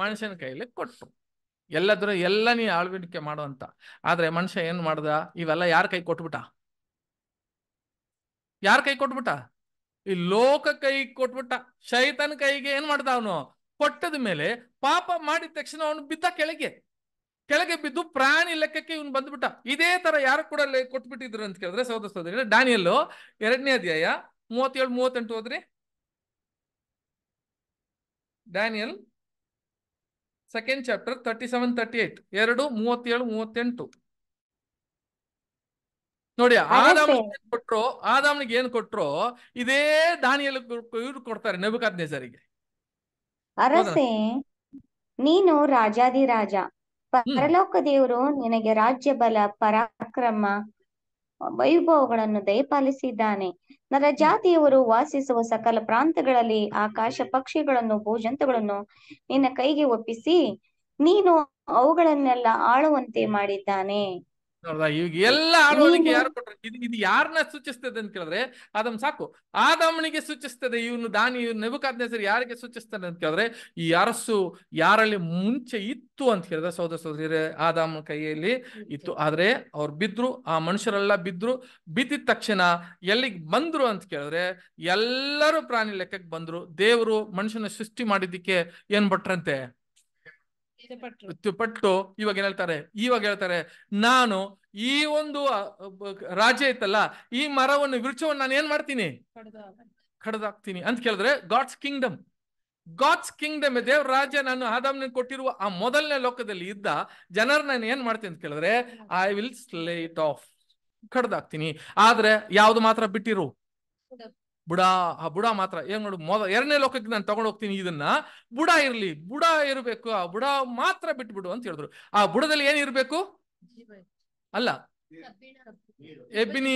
ಮನುಷ್ಯನ ಕೈಯಲ್ಲಿ ಕೊಟ್ರು ಎಲ್ಲ ದೊರೆ ಎಲ್ಲ ನೀ ಆಳ್ವಿಕೆ ಮಾಡುವಂತ ಆದ್ರೆ ಮನುಷ್ಯ ಏನ್ ಮಾಡ್ದ ಇವೆಲ್ಲ ಯಾರ ಕೈ ಕೊಟ್ಬಿಟ ಯಾರ ಕೈ ಕೊಟ್ಬಿಟ ಈ ಲೋಕ ಕೈ ಕೊಟ್ಬಿಟ್ಟ ಶೈತನ ಕೈಗೆ ಏನ್ ಮಾಡ್ದ ಅವನು ಕೊಟ್ಟದ ಮೇಲೆ ಪಾಪ ಮಾಡಿದ ತಕ್ಷಣ ಅವನು ಬಿದ್ದ ಕೆಳಗೆ ಕೆಳಗೆ ಬಿದ್ದು ಪ್ರಾಣಿ ಲೆಕ್ಕಕ್ಕೆ ಇವ್ನು ಬಂದ್ಬಿಟ್ಟ ಇದೇ ತರ ಯಾರು ಕೂಡ ಕೊಟ್ಬಿಟ್ಟಿದ್ರು ಅಂತ ಕೇಳಿದ್ರೆ ಸಹೋದರ ಸಹೋದರಿ ಡ್ಯಾನಿಯಲ್ಲು ಎರಡನೇ ಅಧ್ಯಾಯ ಮೂವತ್ತೇಳು ಮೂವತ್ತೆಂಟು ಹೋದ್ರಿ Daniel second chapter thirty seven thirty eight ಎರಡು ಮೂವತ್ತೇಳು ಮೂವತ್ತೆಂಟು ನೋಡಿ ಆದಾಮ್ ಏನ್ ಕೊಟ್ರು ಆದಾಮ್ನಿಗೆ ಏನ್ ಕೊಟ್ರು ಇದೇ ದಾನಿಯಲ್ಲಿ ಇವ್ರು ಕೊಡ್ತಾರೆ ನೆಬಕಾದ್ನೇಸರಿಗೆ ಅರಸೆ ನೀನು ರಾಜಾದಿ ರಾಜ ಪರಲೋಕ ದೇವರು ನಿನಗೆ ರಾಜ್ಯ ಬಲ ಪರಾಕ್ರಮ ವೈಭವಗಳನ್ನು ದಯಪಾಲಿಸಿದ್ದಾನೆ ನರ ಜಾತಿಯವರು ವಾಸಿಸುವ ಸಕಲ ಪ್ರಾಂತಗಳಲ್ಲಿ ಆಕಾಶ ಪಕ್ಷಿಗಳನ್ನು ಭೂಜಂತುಗಳನ್ನು ನಿನ್ನ ಕೈಗೆ ಒಪ್ಪಿಸಿ ನೀನು ಅವುಗಳನ್ನೆಲ್ಲ ಆಳುವಂತೆ ಮಾಡಿದ್ದಾನೆ ನೋಡ್ದಾ ಈಗ ಎಲ್ಲ ಯಾರು ಕೊಟ್ರು ಇದು ಇದು ಯಾರನ್ನ ಸೂಚಿಸ್ತದೆ ಅಂತ ಕೇಳಿದ್ರೆ ಅದಮ್ ಸಾಕು ಆದಮ್ನಿಗೆ ಸೂಚಿಸ್ತದೆ ಇವನು ದಾನಿ ನೆಬಕಾದ್ನ ಹೆಸರು ಯಾರಿಗೆ ಸೂಚಿಸ್ತಾನೆ ಅಂತ ಕೇಳಿದ್ರೆ ಈ ಅರಸು ಯಾರಲ್ಲಿ ಮುಂಚೆ ಇತ್ತು ಅಂತ ಕೇಳಿದ್ರೆ ಸೋದರ ಸೋದರಿ ಕೈಯಲ್ಲಿ ಇತ್ತು ಆದ್ರೆ ಅವ್ರು ಬಿದ್ರು ಆ ಮನುಷ್ಯರೆಲ್ಲ ಬಿದ್ರು ಬಿದ್ದಿದ ತಕ್ಷಣ ಎಲ್ಲಿಗೆ ಬಂದ್ರು ಅಂತ ಕೇಳಿದ್ರೆ ಎಲ್ಲರೂ ಪ್ರಾಣಿ ಲೆಕ್ಕಕ್ಕೆ ಬಂದ್ರು ದೇವರು ಮನುಷ್ಯನ ಸೃಷ್ಟಿ ಮಾಡಿದ್ದಕ್ಕೆ ಏನ್ ಬಿಟ್ರಂತೆ ಪಟ್ಟು ಇವಾಗ ಏನ್ ಹೇಳ್ತಾರೆ ಇವಾಗ ಹೇಳ್ತಾರೆ ನಾನು ಈ ಒಂದು ರಾಜ್ಯ ಇತ್ತಲ್ಲ ಈ ಮರವನ್ನು ವೃಕ್ಷವನ್ನು ನಾನು ಏನ್ ಮಾಡ್ತೀನಿ ಕಡದಾಕ್ತೀನಿ ಅಂತ ಕೇಳಿದ್ರೆ ಗಾಡ್ಸ್ ಕಿಂಗ್ಡಮ್ ಗಾಡ್ಸ್ ಕಿಂಗ್ಡಮ್ ದೇವ್ರ ರಾಜ್ಯ ನಾನು ಆದಾಮ್ನ ಕೊಟ್ಟಿರುವ ಆ ಮೊದಲನೇ ಲೋಕದಲ್ಲಿ ಇದ್ದ ಜನರ ನಾನು ಏನ್ ಮಾಡ್ತೀನಿ ಅಂತ ಕೇಳಿದ್ರೆ ಐ ವಿಲ್ ಸ್ಲೇಟ್ ಆಫ್ ಕಡ್ದಾಕ್ತೀನಿ ಆದ್ರೆ ಯಾವ್ದು ಮಾತ್ರ ಬಿಟ್ಟಿರು ಬುಡ ಆ ಬುಡ ಮಾತ್ರ ಏನ್ ನೋಡು ಮೊದ ಎರಡನೇ ಲೋಕಕ್ಕೆ ನಾನು ತಗೊಂಡು ಹೋಗ್ತೀನಿ ಇದನ್ನ ಬುಡ ಇರ್ಲಿ ಬುಡ ಇರಬೇಕು ಆ ಬುಡ ಮಾತ್ರ ಬಿಟ್ಬಿಡು ಅಂತ ಹೇಳಿದ್ರು ಆ ಬುಡದಲ್ಲಿ ಏನ್ ಅಲ್ಲ ಹೆಬ್ಬಿನಿ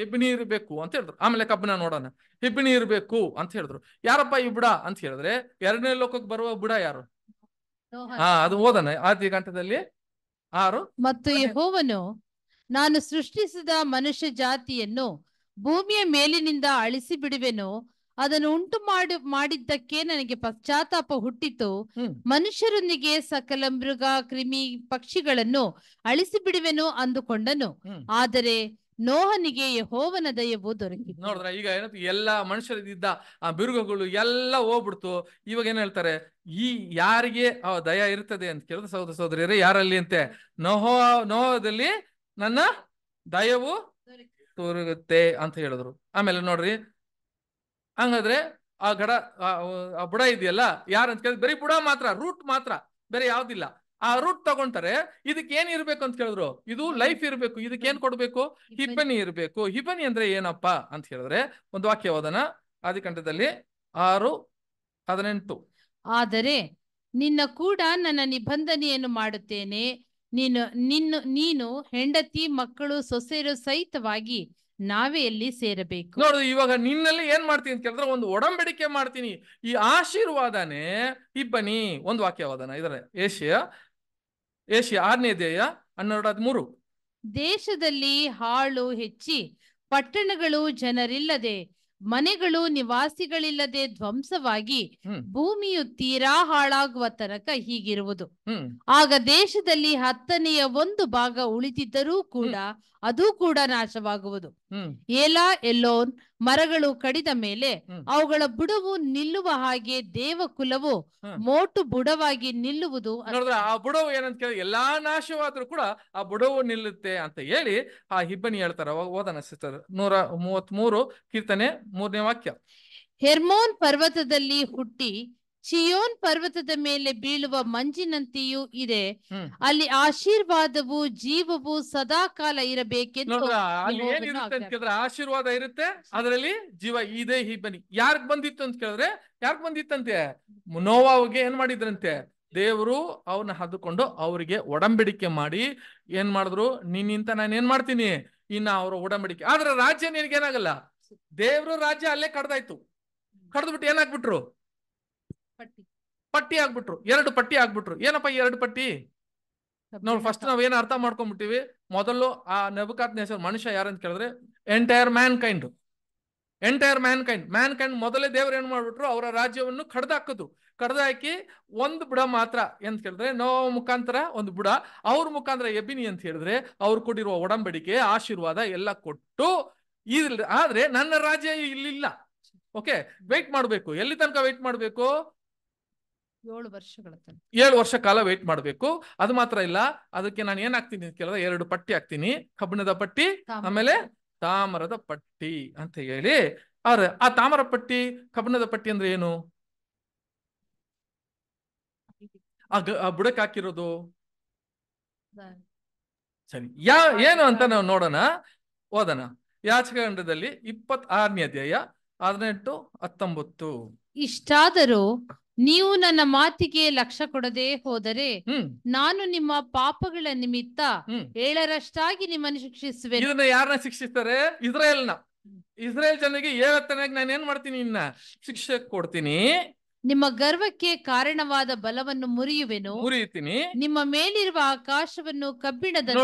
ಹೆಬ್ಬಿನಿ ಇರಬೇಕು ಅಂತ ಹೇಳಿದ್ರು ಆಮೇಲೆ ಕಬ್ಬಿನ ನೋಡೋಣ ಹೆಬ್ಬಿನಿ ಇರ್ಬೇಕು ಅಂತ ಹೇಳಿದ್ರು ಯಾರಪ್ಪ ಈ ಬುಡ ಅಂತ ಹೇಳಿದ್ರೆ ಎರಡನೇ ಲೋಕಕ್ಕೆ ಬರುವ ಬುಡ ಯಾರು ಹಾ ಅದು ಹೋದನ ಆದ್ಯ ಗಂಟದಲ್ಲಿ ಆರು ಮತ್ತು ಯಹೋವನು ನಾನು ಸೃಷ್ಟಿಸಿದ ಮನುಷ್ಯ ಜಾತಿಯನ್ನು ಭೂಮಿಯ ಮೇಲಿನಿಂದ ಅಳಿಸಿ ಬಿಡುವೆನೋ ಅದನ್ನು ಉಂಟು ಮಾಡಿ ಮಾಡಿದ್ದಕ್ಕೆ ನನಗೆ ಪಶ್ಚಾತ್ತಾಪ ಹುಟ್ಟಿತು ಮನುಷ್ಯರೊಂದಿಗೆ ಸಕಲ ಮೃಗ ಕ್ರಿಮಿ ಪಕ್ಷಿಗಳನ್ನು ಅಳಿಸಿ ಬಿಡುವೆನು ಅಂದುಕೊಂಡನು ಆದರೆ ನೋಹನಿಗೆ ಹೋವನ ದಯವು ದೊರಕಿ ನೋಡಿದ್ರ ಈಗ ಏನಂತ ಎಲ್ಲಾ ಮನುಷ್ಯರಿದ್ದ ಆ ಬಿರುಗುಗಳು ಎಲ್ಲ ಹೋಗ್ಬಿಡ್ತು ಇವಾಗ ಏನ್ ಹೇಳ್ತಾರೆ ಈ ಯಾರಿಗೆ ಅವ ದಯ ಇರ್ತದೆ ಅಂತ ಕೇಳಿದ್ರೆ ಸಹೋದರ ಸಹೋದರಿಯರೇ ಯಾರಲ್ಲಿ ಅಂತೆ ನೋಹ ನೋಹದಲ್ಲಿ ನನ್ನ ದಯವು ತೋರುತ್ತೆ ಅಂತ ಹೇಳಿದ್ರು ಆಮೇಲೆ ನೋಡ್ರಿ ಹಂಗಾದ್ರೆ ಆ ಗಡ ಆ ಬುಡ ಇದೆಯಲ್ಲ ಯಾರಂತ ಕೇಳಿದ್ರು ಬರೀ ಬುಡ ಮಾತ್ರ ರೂಟ್ ಮಾತ್ರ ಬೇರೆ ಯಾವ್ದಿಲ್ಲ ಆ ರೂಟ್ ತಗೊಂತಾರೆ ಇದಕ್ಕೆ ಏನ್ ಇರ್ಬೇಕು ಅಂತ ಕೇಳಿದ್ರು ಇದು ಲೈಫ್ ಇರ್ಬೇಕು ಇದಕ್ಕೆ ಏನ್ ಕೊಡ್ಬೇಕು ಹಿಬ್ಬನಿ ಇರ್ಬೇಕು ಹಿಬ್ಬನಿ ಅಂದ್ರೆ ಏನಪ್ಪಾ ಅಂತ ಹೇಳಿದ್ರೆ ಒಂದು ವಾಕ್ಯವಾದನ ಆದಿಕಂಠದಲ್ಲಿ ಆರು ಹದಿನೆಂಟು ಆದರೆ ನಿನ್ನ ಕೂಡ ನನ್ನ ನಿಬಂಧನೆಯನ್ನು ಮಾಡುತ್ತೇನೆ ನೀನು ನಿನ್ನ ನೀನು ಹೆಂಡತಿ ಮಕ್ಕಳು ಸೊಸೆಯರು ಸಹಿತವಾಗಿ ನಾವೇ ಎಲ್ಲಿ ಸೇರಬೇಕು ನೋಡು ಇವಾಗ ನಿನ್ನಲ್ಲಿ ಏನ್ ಮಾಡ್ತೀನಿ ಅಂತ ಕೇಳಿದ್ರೆ ಒಂದು ಒಡಂಬಡಿಕೆ ಮಾಡ್ತೀನಿ ಈ ಆಶೀರ್ವಾದನೆ ಇಬ್ಬನಿ ಒಂದು ವಾಕ್ಯವಾದನ ಇದರ ಏಷ್ಯಾ ಏಷ್ಯಾ ಆರನೇ ಧ್ಯೇಯ ಹನ್ನೆರಡು ಹದಿಮೂರು ದೇಶದಲ್ಲಿ ಹಾಳು ಹೆಚ್ಚಿ ಪಟ್ಟಣಗಳು ಜನರಿಲ್ಲದೆ ಮನೆಗಳು ನಿವಾಸಿಗಳಿಲ್ಲದೆ ಧ್ವಂಸವಾಗಿ ಭೂಮಿಯು ತೀರಾ ಹಾಳಾಗುವ ತನಕ ಹೀಗಿರುವುದು ಆಗ ದೇಶದಲ್ಲಿ ಹತ್ತನೆಯ ಒಂದು ಭಾಗ ಉಳಿದಿದ್ದರೂ ಕೂಡ ಅದು ಕೂಡ ನಾಶವಾಗುವುದು ಏಲಾ ಎಲ್ಲೋನ್ ಮರಗಳು ಕಡಿದ ಮೇಲೆ ಅವುಗಳ ಬುಡವು ನಿಲ್ಲುವ ಹಾಗೆ ದೇವ ಕುಲವು ಮೋಟು ಬುಡವಾಗಿ ನಿಲ್ಲುವುದು ಆ ಬುಡವು ಏನಂತ ಕೇಳಿ ಎಲ್ಲಾ ನಾಶವಾದ್ರೂ ಕೂಡ ಆ ಬುಡವು ನಿಲ್ಲುತ್ತೆ ಅಂತ ಹೇಳಿ ಆ ಹಿಬ್ಬನಿ ಹೇಳ್ತಾರೆ ಓದನ ಸಿಸ್ಟರ್ ನೂರ ಮೂವತ್ಮೂರು ಕೀರ್ತನೆ ಮೂರನೇ ವಾಕ್ಯ ಹೆರ್ಮೋನ್ ಪರ್ವತದಲ್ಲಿ ಹುಟ್ಟಿ ಚಿಯೋನ್ ಪರ್ವತದ ಮೇಲೆ ಬೀಳುವ ಮಂಜಿನಂತೆಯೂ ಇದೆ ಅಲ್ಲಿ ಆಶೀರ್ವಾದವು ಜೀವವು ಸದಾ ಕಾಲ ಇರಬೇಕೆಂದ್ರೆ ಆಶೀರ್ವಾದ ಇರುತ್ತೆ ಅದರಲ್ಲಿ ಜೀವ ಇದೆ ಹಿ ಬನ್ನಿ ಯಾರ್ಗ್ ಬಂದಿತ್ತು ಅಂತ ಕೇಳಿದ್ರೆ ಯಾರ್ಗ್ ಬಂದಿತ್ತಂತೆ ನೋವಾಗೆ ಏನ್ ಮಾಡಿದ್ರಂತೆ ದೇವರು ಅವನ್ನ ಹದ್ದುಕೊಂಡು ಅವರಿಗೆ ಒಡಂಬಡಿಕೆ ಮಾಡಿ ಏನ್ ಮಾಡಿದ್ರು ನಿನ್ನಿಂತ ನಾನು ಏನ್ ಮಾಡ್ತೀನಿ ಇನ್ನ ಅವ್ರ ಒಡಂಬಡಿಕೆ ಆದ್ರೆ ರಾಜ್ಯ ನಿನಗೇನಾಗಲ್ಲ ದೇವರು ರಾಜ್ಯ ಅಲ್ಲೇ ಕಡ್ದಾಯ್ತು ಬಿಟ್ಟು ಏನಾಗ್ಬಿಟ್ರು ಪಟ್ಟಿ ಆಗ್ಬಿಟ್ರು ಎರಡು ಪಟ್ಟಿ ಆಗ್ಬಿಟ್ರು ಏನಪ್ಪ ಎರಡು ಪಟ್ಟಿ ನಾವು ಫಸ್ಟ್ ನಾವು ಏನು ಅರ್ಥ ಮಾಡ್ಕೊಂಡ್ಬಿಟ್ಟಿವಿ ಮೊದಲು ಆ ನಬಕಾತ್ ಹೆಸರು ಮನುಷ್ಯ ಯಾರಂತ ಕೇಳಿದ್ರೆ entire mankind entire mankind mankind ಮೊದಲೇ ದೇವರು ಏನ್ ಮಾಡ್ಬಿಟ್ರು ಅವರ ರಾಜ್ಯವನ್ನು ಕಡ್ದಾಕದು ಕಡ್ದಾಕಿ ಒಂದು ಬುಡ ಮಾತ್ರ ಅಂತ ಕೇಳಿದ್ರೆ ನೋ ಮುಖಾಂತರ ಒಂದು ಬುಡ ಅವ್ರ ಮುಖಾಂತರ ಎಬಿನಿ ಅಂತ ಹೇಳಿದ್ರೆ ಅವ್ರು ಕೊಟ್ಟಿರುವ ಒಡಂಬಡಿಕೆ ಆಶೀರ್ವಾದ ಎಲ್ಲ ಕೊಟ್ಟು ಇದ್ರ ಆದ್ರೆ ನನ್ನ ರಾಜ್ಯ ಇಲ್ಲಿಲ್ಲ ಓಕೆ ವೆಯ್ಟ್ ಮಾಡ್ಬೇಕು ಎಲ್ಲಿ ತನಕ ವೆಯ್ಟ್ ಮಾಡ್ಬೇಕು ಏಳು ವರ್ಷ ಕಾಲ ವೇಟ್ ಮಾಡಬೇಕು ಅದು ಮಾತ್ರ ಇಲ್ಲ ಅದಕ್ಕೆ ನಾನು ಏನ್ ಹಾಕ್ತೀನಿ ಕೇಳಿದ್ರೆ ಎರಡು ಪಟ್ಟಿ ಹಾಕ್ತೀನಿ ಕಬ್ಬಿಣದ ಪಟ್ಟಿ ಆಮೇಲೆ ತಾಮರದ ಪಟ್ಟಿ ಅಂತ ಹೇಳಿ ಅವ್ರ ಆ ತಾಮರ ಪಟ್ಟಿ ಕಬ್ಬಿಣದ ಪಟ್ಟಿ ಅಂದ್ರೆ ಏನು ಆ ಬುಡಕ್ ಹಾಕಿರೋದು ಸರಿ ಯಾ ಏನು ಅಂತ ನಾವು ನೋಡೋಣ ಓದೋಣ ಯಾಚಕಂಡದಲ್ಲಿ ಇಪ್ಪತ್ ಅಧ್ಯಾಯ ಹದಿನೆಂಟು ಹತ್ತೊಂಬತ್ತು ಇಷ್ಟಾದರೂ ನೀವು ನನ್ನ ಮಾತಿಗೆ ಲಕ್ಷ ಕೊಡದೆ ಹೋದರೆ ನಾನು ನಿಮ್ಮ ಪಾಪಗಳ ನಿಮಿತ್ತ ಏಳರಷ್ಟಾಗಿ ನಿಮ್ಮನ್ನು ಶಿಕ್ಷಿಸುವೆ ಯಾರನ್ನ ಶಿಕ್ಷಿಸ್ತಾರೆ ಇಸ್ರೇಲ್ನ ಇಸ್ರೇಲ್ ಜನರಿಗೆ ಏಳತ್ತನಾಗಿ ನಾನು ಏನ್ ಮಾಡ್ತೀನಿ ಇನ್ನ ಶಿಕ್ಷೆ ಕೊಡ್ತೀನಿ ನಿಮ್ಮ ಗರ್ವಕ್ಕೆ ಕಾರಣವಾದ ಬಲವನ್ನು ಮುರಿಯುವೆನು ಮುರಿಯುತ್ತೀನಿ ನಿಮ್ಮ ಮೇಲಿರುವ ಆಕಾಶವನ್ನು ಕಬ್ಬಿಣದ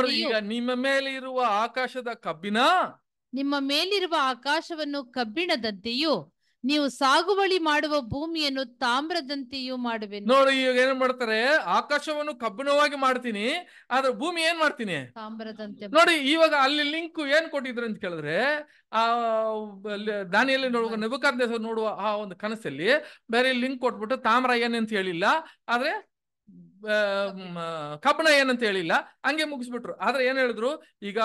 ನಿಮ್ಮ ಮೇಲೆ ಆಕಾಶದ ಕಬ್ಬಿಣ ನಿಮ್ಮ ಮೇಲಿರುವ ಆಕಾಶವನ್ನು ಕಬ್ಬಿಣದಂತೆಯೂ ನೀವು ಸಾಗುವಳಿ ಮಾಡುವ ಭೂಮಿಯನ್ನು ತಾಮ್ರದಂತೆಯೂ ಮಾಡುವೆ ನೋಡಿ ಇವಾಗ ಏನ್ ಮಾಡ್ತಾರೆ ಆಕಾಶವನ್ನು ಕಬ್ಬಿಣವಾಗಿ ಮಾಡ್ತೀನಿ ಆದ್ರೆ ಭೂಮಿ ಏನ್ ಮಾಡ್ತೀನಿ ತಾಮ್ರದಂತೆ ನೋಡಿ ಇವಾಗ ಅಲ್ಲಿ ಲಿಂಕ್ ಏನ್ ಕೊಟ್ಟಿದ್ರು ಅಂತ ಕೇಳಿದ್ರೆ ಆ ದಾನಿಯಲ್ಲಿ ನೋಡುವ ನಬುಕಾರ್ ನೋಡುವ ಆ ಒಂದು ಕನಸಲ್ಲಿ ಬೇರೆ ಲಿಂಕ್ ಕೊಟ್ಬಿಟ್ಟು ತಾಮ್ರ ಏನಂತ ಹೇಳಿಲ್ಲ ಆದ್ರೆ ಕಬ್ಬಣ ಏನಂತ ಹೇಳಿಲ್ಲ ಹಂಗೆ ಮುಗಿಸ್ಬಿಟ್ರು ಆದ್ರೆ ಏನ್ ಹೇಳಿದ್ರು ಈಗ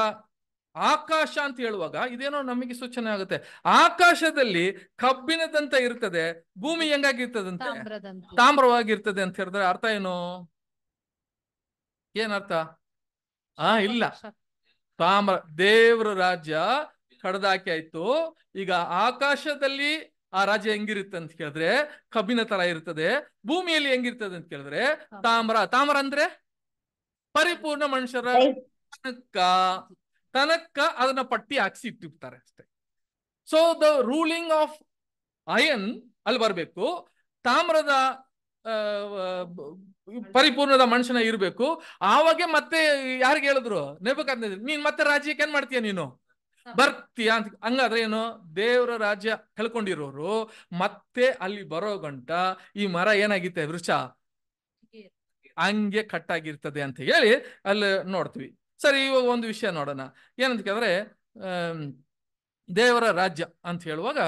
ಆಕಾಶ ಅಂತ ಹೇಳುವಾಗ ಇದೇನೋ ನಮಗೆ ಸೂಚನೆ ಆಗುತ್ತೆ ಆಕಾಶದಲ್ಲಿ ಕಬ್ಬಿನದಂತ ಇರ್ತದೆ ಭೂಮಿ ಹೆಂಗಾಗಿರ್ತದಂತೆ ತಾಮ್ರವಾಗಿರ್ತದೆ ಅಂತ ಹೇಳಿದ್ರೆ ಅರ್ಥ ಏನು ಏನರ್ಥ ಆ ಇಲ್ಲ ತಾಮ್ರ ದೇವ್ರ ರಾಜ್ಯ ಕಡದಾಕಿ ಆಯ್ತು ಈಗ ಆಕಾಶದಲ್ಲಿ ಆ ರಾಜ್ಯ ಹೆಂಗಿರುತ್ತೆ ಅಂತ ಕೇಳಿದ್ರೆ ಕಬ್ಬಿನ ತರ ಇರ್ತದೆ ಭೂಮಿಯಲ್ಲಿ ಹೆಂಗಿರ್ತದೆ ಅಂತ ಕೇಳಿದ್ರೆ ತಾಮ್ರ ತಾಮ್ರ ಅಂದ್ರೆ ಪರಿಪೂರ್ಣ ಮನುಷ್ಯರ ತನಕ ಅದನ್ನ ಪಟ್ಟಿ ಹಾಕ್ಸಿ ಇಟ್ಟಿರ್ತಾರೆ ಅಷ್ಟೇ so the ruling of iron ಅಲ್ಲಿ ಬರಬೇಕು ತಾಮ್ರದ ಪರಿಪೂರ್ಣದ ಮನುಷ್ಯನ ಇರಬೇಕು ಆವಾಗೆ ಮತ್ತೆ ಯಾರಿಗೆ ಹೇಳಿದ್ರು ನೆಪಕಂತ ನೀನ್ ಮತ್ತೆ ರಾಜ್ಯಕ್ಕೆ ಏನ್ ಮಾಡ್ತೀಯ ನೀನು ಬರ್ತೀಯಾ ಅಂತ ಹಂಗಾದ್ರೆ ಏನು ದೇವರ ರಾಜ್ಯ ಕಳ್ಕೊಂಡಿರೋರು ಮತ್ತೆ ಅಲ್ಲಿ ಬರೋ ಗಂಟ ಈ ಮರ ಏನಾಗಿತ್ತೆ ವೃಷ ಹಂಗೆ ಕಟ್ಟಾಗಿರ್ತದೆ ಅಂತ ಹೇಳಿ ಅಲ್ಲಿ ನೋಡ್ತೀವಿ ಸರಿ ಇವಾಗ ಒಂದು ವಿಷಯ ನೋಡೋಣ ಏನಂತ ಕೇಳಿದ್ರೆ ದೇವರ ರಾಜ್ಯ ಅಂತ ಹೇಳುವಾಗ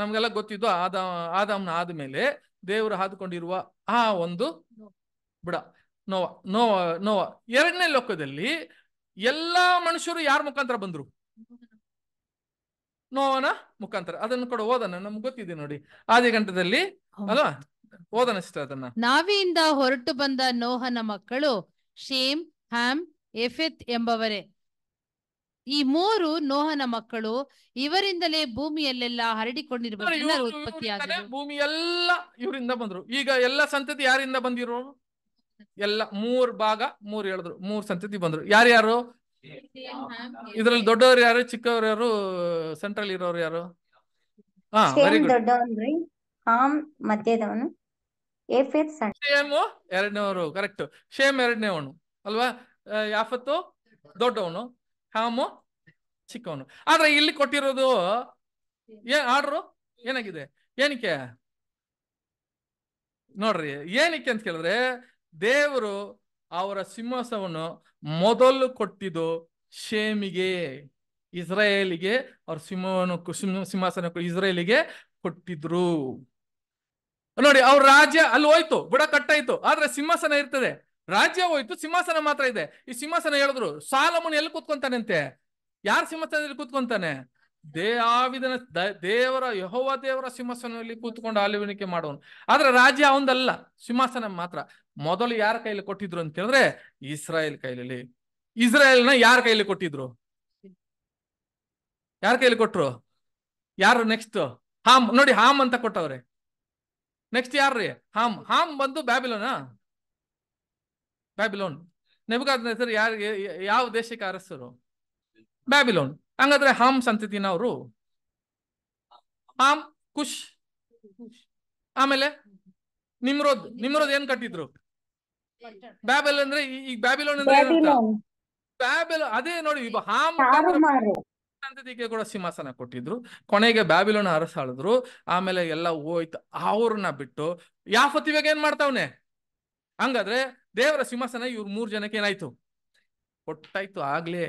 ನಮ್ಗೆಲ್ಲ ಗೊತ್ತಿದ್ದು ಆದ ಆದಾಮ್ನ ಆದ್ಮೇಲೆ ದೇವರು ಹಾದುಕೊಂಡಿರುವ ಆ ಒಂದು ಬುಡ ನೋವ ನೋವ ನೋವ ಎರಡನೇ ಲೋಕದಲ್ಲಿ ಎಲ್ಲಾ ಮನುಷ್ಯರು ಯಾರ ಮುಖಾಂತರ ಬಂದ್ರು ನೋವನ ಮುಖಾಂತರ ಅದನ್ನು ಕೂಡ ಓದನ ನಮ್ಗೆ ಗೊತ್ತಿದೆ ನೋಡಿ ಆದಿ ಗಂಟದಲ್ಲಿ ಅಲ್ವಾ ಓದನ ಅದನ್ನ ನಾವಿಯಿಂದ ಹೊರಟು ಬಂದ ನೋಹನ ಮಕ್ಕಳು ಶೇಮ್ ಹ್ಯಾಮ್ ಎಫೆತ್ ಎಂಬವರೇ ಈ ಮೂರು ನೋಹನ ಮಕ್ಕಳು ಇವರಿಂದಲೇ ಭೂಮಿಯಲ್ಲೆಲ್ಲ ಹರಡಿಕೊಂಡಿರುವ ಉತ್ಪತ್ತಿ ಭೂಮಿ ಎಲ್ಲ ಇವರಿಂದ ಬಂದ್ರು ಈಗ ಎಲ್ಲ ಸಂತತಿ ಯಾರಿಂದ ಬಂದಿರೋ ಎಲ್ಲ ಮೂರ್ ಭಾಗ ಮೂರ್ ಹೇಳಿದ್ರು ಮೂರ್ ಸಂತತಿ ಬಂದ್ರು ಯಾರ್ಯಾರು ಇದ್ರಲ್ಲಿ ದೊಡ್ಡವ್ರು ಯಾರು ಚಿಕ್ಕವ್ರು ಯಾರು ಸೆಂಟ್ರಲ್ ಇರೋರು ಯಾರು ಹಾ ವೆರಿ ಗುಡ್ ಕರೆಕ್ಟ್ ಶೇಮ್ ಎರಡನೇ ಅವನು ಅಲ್ವಾ ಯಾಫತ್ತು ದೊಡ್ಡವನು ಹಾಮು ಚಿಕ್ಕವನು ಆದ್ರೆ ಇಲ್ಲಿ ಕೊಟ್ಟಿರೋದು ಏನ್ ಆರ್ಡ್ರು ಏನಾಗಿದೆ ಏನಕ್ಕೆ ನೋಡ್ರಿ ಏನಕ್ಕೆ ಅಂತ ಕೇಳಿದ್ರೆ ದೇವರು ಅವರ ಸಿಂಹಾಸವನ್ನು ಮೊದಲು ಕೊಟ್ಟಿದ್ದು ಶೇಮಿಗೆ ಇಸ್ರಾಯೇಲಿಗೆ ಅವ್ರ ಸಿಂಹವನ್ನು ಸಿಂಹಾಸನ ಇಸ್ರಾಯೇಲಿಗೆ ಕೊಟ್ಟಿದ್ರು ನೋಡಿ ಅವ್ರ ರಾಜ್ಯ ಅಲ್ಲಿ ಹೋಯ್ತು ಬುಡ ಕಟ್ಟಾಯ್ತು ಆದ್ರೆ ಸಿಂಹಾಸನ ಇರ್ತದೆ ರಾಜ್ಯ ಹೋಯ್ತು ಸಿಂಹಾಸನ ಮಾತ್ರ ಇದೆ ಈ ಸಿಂಹಾಸನ ಹೇಳಿದ್ರು ಸಾಲಮನ್ ಎಲ್ಲಿ ಕೂತ್ಕೊಂತಾನಂತೆ ಯಾರ ಸಿಂಹಾಸನದಲ್ಲಿ ಕೂತ್ಕೊಂತಾನೆ ದೇವಿದನ ದೇವರ ಯಹೋವ ದೇವರ ಸಿಂಹಾಸನದಲ್ಲಿ ಕೂತ್ಕೊಂಡು ಆಲಿವಿನಿಕೆ ಮಾಡೋನು ಆದ್ರೆ ರಾಜ್ಯ ಅವಂದಲ್ಲ ಸಿಂಹಾಸನ ಮಾತ್ರ ಮೊದಲು ಯಾರ ಕೈಲಿ ಕೊಟ್ಟಿದ್ರು ಅಂತ ಹೇಳಿದ್ರೆ ಇಸ್ರಾಯೇಲ್ ಕೈಲಿ ಇಸ್ರಾಯೇಲ್ನ ಯಾರ ಕೈಲಿ ಕೊಟ್ಟಿದ್ರು ಯಾರ ಕೈಲಿ ಕೊಟ್ರು ಯಾರು ನೆಕ್ಸ್ಟ್ ಹಾಮ್ ನೋಡಿ ಹಾಮ್ ಅಂತ ಕೊಟ್ಟವ್ರೆ ನೆಕ್ಸ್ಟ್ ಯಾರ್ರಿ ಹಾಮ್ ಹಾಮ್ ಬಂದು ಬ್ಯಾಬಿಲೋನಾ ಬ್ಯಾಬಿಲೋನ್ ಹೆಸರು ಯಾರು ಯಾವ ದೇಶಕ್ಕೆ ಅರಸರು ಬ್ಯಾಬಿಲೋನ್ ಹಂಗಾದ್ರೆ ಹಾಮ್ ಸಂತತಿನ ಅವರು ಹಾಮ್ ಕುಶ್ ಆಮೇಲೆ ನಿಮ್ರೋದ್ ನಿಮ್ರೋದ್ ಏನ್ ಕಟ್ಟಿದ್ರು ಬ್ಯಾಬೆಲ್ ಅಂದ್ರೆ ಈಗ ಬ್ಯಾಬಿಲೋನ್ ಅಂದ್ರೆ ಬ್ಯಾಬೆಲ್ ಅದೇ ನೋಡಿ ಹಾಮ್ ಸಂತತಿಗೆ ಕೂಡ ಸಿಂಹಾಸನ ಕೊಟ್ಟಿದ್ರು ಕೊನೆಗೆ ಬ್ಯಾಬಿಲೋನ್ ಅರಸಾಳಿದ್ರು ಆಮೇಲೆ ಎಲ್ಲ ಹೋಯ್ತು ಅವ್ರನ್ನ ಬಿಟ್ಟು ಯಾಫತ್ ಇವಾಗ ಏನ್ ಮಾಡ್ತಾವ್ನೆ ಹಂಗಾದ್ರೆ ದೇವರ ಸಿಂಹಾಸನ ಇವ್ರ ಮೂರ್ ಜನಕ್ಕೆ ಏನಾಯ್ತು ಕೊಟ್ಟಾಯ್ತು ಆಗ್ಲೇ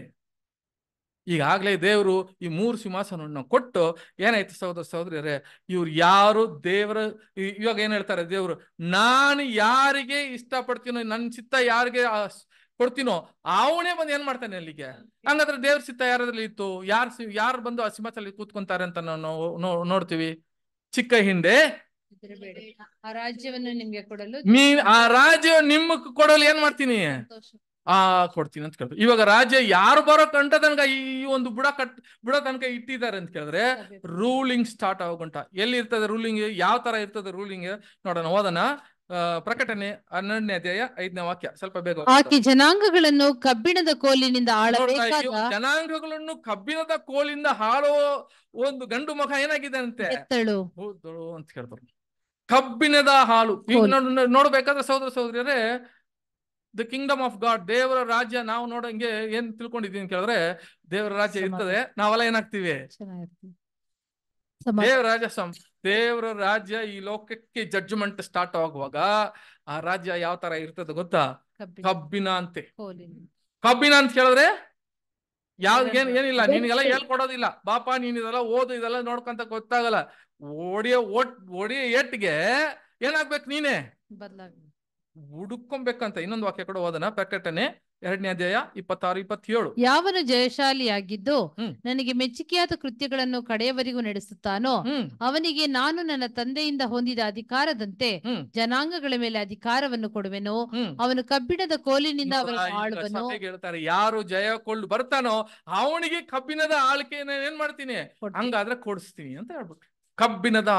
ಈಗಾಗಲೇ ದೇವರು ಈ ಮೂರು ಸಿಂಹಾಸನವನ್ನು ಕೊಟ್ಟು ಏನಾಯ್ತು ಸಹೋದರ ಸಹೋದರಿಯರೇ ಇವ್ರು ಯಾರು ದೇವರ ಇವಾಗ ಏನ್ ಹೇಳ್ತಾರೆ ದೇವ್ರು ನಾನು ಯಾರಿಗೆ ಇಷ್ಟಪಡ್ತೀನೋ ನನ್ನ ಚಿತ್ತ ಯಾರಿಗೆ ಕೊಡ್ತೀನೋ ಅವನೇ ಬಂದು ಏನ್ ಮಾಡ್ತಾನೆ ಅಲ್ಲಿಗೆ ಹಂಗಾದ್ರೆ ದೇವ್ರ ಚಿತ್ತ ಯಾರಾದ್ರಲ್ಲಿ ಇತ್ತು ಯಾರು ಯಾರು ಬಂದು ಆ ಸಿಂಹಾಸನಲ್ಲಿ ಕೂತ್ಕೊಂತಾರೆ ಅಂತ ನಾವು ನೋಡ್ತೀವಿ ಚಿಕ್ಕ ಹಿಂದೆ ಆ ಕೊಡಲು ಆ ರಾಜ್ಯ ನಿಮ್ ಕೊಡಲು ಏನ್ ಮಾಡ್ತೀನಿ ಆ ಕೊಡ್ತೀನಿ ಅಂತ ಕೇಳಿದ್ರು ಇವಾಗ ರಾಜ್ಯ ಯಾರು ಬರೋ ಕಂಟ ತನಕ ಈ ಒಂದು ಬುಡ ಕಟ್ ಬುಡ ತನಕ ಇಟ್ಟಿದ್ದಾರೆ ಅಂತ ಕೇಳಿದ್ರೆ ರೂಲಿಂಗ್ ಸ್ಟಾರ್ಟ್ ಆಗೋಗಂಟ ಎಲ್ಲಿ ಇರ್ತದೆ ರೂಲಿಂಗ್ ಯಾವ ತರ ಇರ್ತದೆ ರೂಲಿಂಗ್ ನೋಡೋಣ ಓದೋಣ ಪ್ರಕಟಣೆ ಹನ್ನೆರಡನೇ ಅಧ್ಯಾಯ ಐದನೇ ವಾಕ್ಯ ಸ್ವಲ್ಪ ಬೇಗ ಜನಾಂಗಗಳನ್ನು ಕಬ್ಬಿಣದ ಕೋಲಿನಿಂದ ಜನಾಂಗಗಳನ್ನು ಕಬ್ಬಿಣದ ಕೋಲಿಂದ ಹಾಳೋ ಒಂದು ಗಂಡು ಮಗ ಏನಾಗಿದೆ ಅಂತೆ ಅಂತ ಕೇಳಿದ್ರು ಕಬ್ಬಿಣದ ಹಾಲು ನೋಡ್ಬೇಕಾದ್ರೆ ಸಹೋದರ ಸಹೋದರಿಯರೇ ದ ಕಿಂಗ್ಡಮ್ ಆಫ್ ಗಾಡ್ ದೇವರ ರಾಜ್ಯ ನಾವು ನೋಡಂಗೆ ಏನ್ ಅಂತ ಕೇಳಿದ್ರೆ ದೇವರ ರಾಜ್ಯ ಇರ್ತದೆ ನಾವೆಲ್ಲ ಏನಾಗ್ತೀವಿ ದೇವರ ರಾಜ್ಯ ದೇವರ ರಾಜ್ಯ ಈ ಲೋಕಕ್ಕೆ ಜಡ್ಜ್ಮೆಂಟ್ ಸ್ಟಾರ್ಟ್ ಆಗುವಾಗ ಆ ರಾಜ್ಯ ಯಾವ ತರ ಇರ್ತದೆ ಗೊತ್ತಾ ಕಬ್ಬಿನ ಅಂತೆ ಕಬ್ಬಿನ ಅಂತ ಹೇಳಿದ್ರೆ ಯಾವ್ದು ಏನ್ ಏನಿಲ್ಲ ನಿನ್ಗೆಲ್ಲ ಹೇಳ್ಕೊಡೋದಿಲ್ಲ ಬಾಪಾ ನೀನ್ ಇದೆಲ್ಲ ಓದು ಇದೆಲ್ಲ ನೋಡ್ಕೊಂತ ಗೊತ್ತಾಗಲ್ಲ ಒಡೆಯ ಒಟ್ ಒಡೆಯ ಎಟ್ಗೆ ಏನಾಗ್ಬೇಕು ನೀನೆ ಹುಡುಕೊಂಬೇಕಂತ ಇನ್ನೊಂದು ವಾಕ್ಯ ಕೂಡ ಹೋದನ ಪ್ರಕಟಣೆ ಎರಡನೇ ಅಧ್ಯಾಯ ಇಪ್ಪತ್ತಾರು ಇಪ್ಪತ್ತೇಳು ಯಾವನು ಜಯಶಾಲಿಯಾಗಿದ್ದು ನನಗೆ ಮೆಚ್ಚುಗೆಯಾದ ಕೃತ್ಯಗಳನ್ನು ಕಡೆಯವರೆಗೂ ನಡೆಸುತ್ತಾನೋ ಅವನಿಗೆ ನಾನು ನನ್ನ ತಂದೆಯಿಂದ ಹೊಂದಿದ ಅಧಿಕಾರದಂತೆ ಜನಾಂಗಗಳ ಮೇಲೆ ಅಧಿಕಾರವನ್ನು ಕೊಡುವೆನು ಅವನು ಕಬ್ಬಿಣದ ಕೋಲಿನಿಂದ ಹೇಳ್ತಾರೆ ಯಾರು ಜಯ ಕೊಳ್ಳು ಬರ್ತಾನೋ ಅವನಿಗೆ ಕಬ್ಬಿಣದ ಆಳ್ಕೆಯನ್ನು ಏನ್ ಮಾಡ್ತೀನಿ ಹಂಗಾದ್ರೆ ಕೊಡಿಸ್ತೀನಿ ಅಂತ ಹೇಳ್ಬಿಟ್ಟು ಕಬ್ಬಿಣದ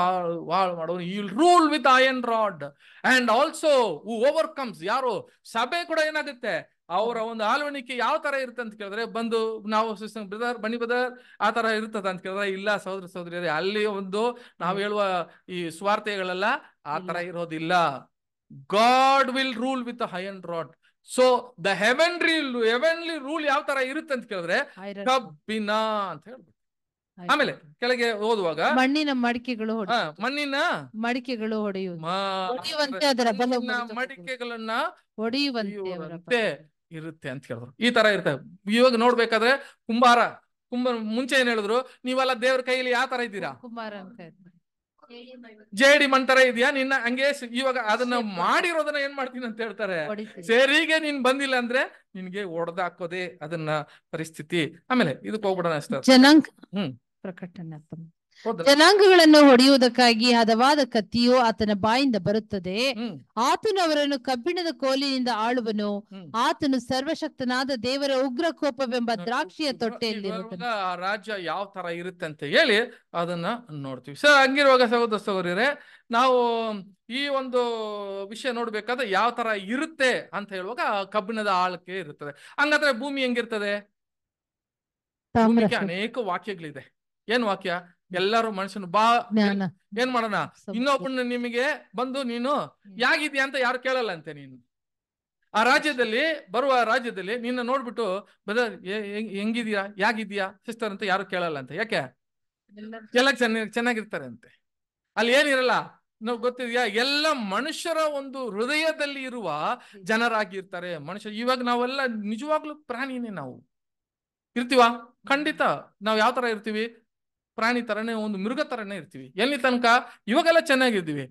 ವಾಳ್ ಮಾಡೋನು ಈ rule with iron rod and also overcomes ಯಾರು ಸಭೆ ಕೂಡ ಏನಾಗುತ್ತೆ ಅವರ ಒಂದು ಆಳ್ವಣಿಕೆ ಯಾವ ತರ ಇರುತ್ತೆ ಅಂತ ಕೇಳಿದ್ರೆ ಬಂದು ನಾವು ಬ್ರದರ್ ಬನ್ನಿ ಬ್ರದರ್ ಆ ತರ ಇರ್ತದ ಅಂತ ಕೇಳಿದ್ರೆ ಇಲ್ಲ ಸಹೋದರ ಸಹೋದರಿ ಅಲ್ಲಿ ಒಂದು ನಾವು ಹೇಳುವ ಈ ಸ್ವಾರ್ಥೆಗಳೆಲ್ಲ ಆ ತರ ಇರೋದಿಲ್ಲ God will rule with iron rod so the heaven ರೀ ಹೆವೆನ್ಲಿ ರೂಲ್ ಯಾವ ತರ ಇರುತ್ತೆ ಅಂತ ಕೇಳಿದ್ರೆ ಕಬ್ಬಿನ ಅಂತ ಹೇಳ್ಬೋದು ಆಮೇಲೆ ಕೆಳಗೆ ಓದುವಾಗ ಮಣ್ಣಿನ ಮಡಿಕೆಗಳು ಮಣ್ಣಿನ ಮಡಿಕೆಗಳು ಹೊಡೆಯುವಂತೆ ಅದರ ಮಡಿಕೆಗಳನ್ನ ಹೊಡೆಯುವಂತೆ ಇರುತ್ತೆ ಅಂತ ಹೇಳಿದ್ರು ಈ ತರ ಇರ್ತವೆ ಇವಾಗ ನೋಡ್ಬೇಕಾದ್ರೆ ಕುಂಬಾರ ಕುಂಬ ಮುಂಚೆ ಏನ್ ಹೇಳಿದ್ರು ನೀವೆಲ್ಲ ದೇವ್ರ ಕೈಯಲ್ಲಿ ಯಾವ ತರ ಇದ್ದೀರಾ ಕುಂಬಾರ ಅಂತ ಜೇಡಿ ಮಣ್ ಇದೆಯಾ ನಿನ್ನ ಹಂಗೆ ಇವಾಗ ಅದನ್ನ ಮಾಡಿರೋದನ್ನ ಏನ್ ಮಾಡ್ತೀನಿ ಅಂತ ಹೇಳ್ತಾರೆ ಸೇರಿಗೆ ನೀನ್ ಬಂದಿಲ್ಲ ಅಂದ್ರೆ ನಿನ್ಗೆ ಒಡ್ದಾಕೋದೆ ಅದನ್ನ ಪರಿಸ್ಥಿತಿ ಆಮೇಲೆ ಇದಕ್ಕೆ ಹೋಗ್ಬಿಡೋಣ ಅಷ್ಟೇ ಹ್ಮ್ ಪ್ರಕಟನಾಗ್ತಾನೆ ಜನಾಂಗಗಳನ್ನು ಹೊಡೆಯುವುದಕ್ಕಾಗಿ ಹದವಾದ ಕತ್ತಿಯು ಆತನ ಬಾಯಿಂದ ಬರುತ್ತದೆ ಆತನು ಅವರನ್ನು ಕಬ್ಬಿಣದ ಕೋಲಿನಿಂದ ಆಳುವನು ಆತನು ಸರ್ವಶಕ್ತನಾದ ದೇವರ ಉಗ್ರ ಕೋಪವೆಂಬ ದ್ರಾಕ್ಷಿಯ ತೊಟ್ಟೆಯಲ್ಲಿ ರಾಜ್ಯ ಯಾವ ತರ ಇರುತ್ತೆ ಅಂತ ಹೇಳಿ ಅದನ್ನ ನೋಡ್ತೀವಿ ಸರ್ ಹಂಗಿರುವಾಗ ಸಹೋದರ ನಾವು ಈ ಒಂದು ವಿಷಯ ನೋಡ್ಬೇಕಾದ್ರೆ ಯಾವ ತರ ಇರುತ್ತೆ ಅಂತ ಹೇಳುವಾಗ ಕಬ್ಬಿಣದ ಆಳಕ್ಕೆ ಇರುತ್ತದೆ ಹಂಗಾದ್ರೆ ಭೂಮಿ ಹೆಂಗಿರ್ತದೆ ಅನೇಕ ವಾಕ್ಯಗಳಿದೆ ಏನ್ ವಾಕ್ಯ ಎಲ್ಲಾರು ಮನುಷ್ಯನು ಬಾ ಏನ್ ಮಾಡೋಣ ಇನ್ನೊಬ್ಬನ ನಿಮಗೆ ಬಂದು ನೀನು ಯಾಗಿದ್ಯಾ ಅಂತ ಯಾರು ಕೇಳಲ್ಲ ಅಂತೆ ನೀನು ಆ ರಾಜ್ಯದಲ್ಲಿ ಬರುವ ರಾಜ್ಯದಲ್ಲಿ ನಿನ್ನ ನೋಡ್ಬಿಟ್ಟು ಬ್ರದರ್ ಹೆಂಗಿದ್ಯಾ ಯಾಗಿದ್ಯಾ ಸಿಸ್ಟರ್ ಅಂತ ಯಾರು ಕೇಳಲ್ಲ ಅಂತ ಯಾಕೆ ಎಲ್ಲ ಚೆನ್ನಾಗಿ ಚೆನ್ನಾಗಿರ್ತಾರೆ ಅಂತೆ ಅಲ್ಲಿ ಏನಿರಲ್ಲ ನಾವು ಗೊತ್ತಿದ್ಯಾ ಎಲ್ಲ ಮನುಷ್ಯರ ಒಂದು ಹೃದಯದಲ್ಲಿ ಇರುವ ಜನರಾಗಿರ್ತಾರೆ ಮನುಷ್ಯ ಇವಾಗ ನಾವೆಲ್ಲ ನಿಜವಾಗ್ಲೂ ಪ್ರಾಣಿನೇ ನಾವು ಇರ್ತೀವ ಖಂಡಿತ ನಾವ್ ಯಾವ ತರ ಇರ್ತೀವಿ ಪ್ರಾಣಿ ತರನೇ ಒಂದು ಮೃಗ ತರನೇ ಇರ್ತೀವಿ ಎಲ್ಲಿ ತನಕ ಇವಾಗೆಲ್ಲ ಚೆನ್ನಾಗಿದ್ದೀವಿ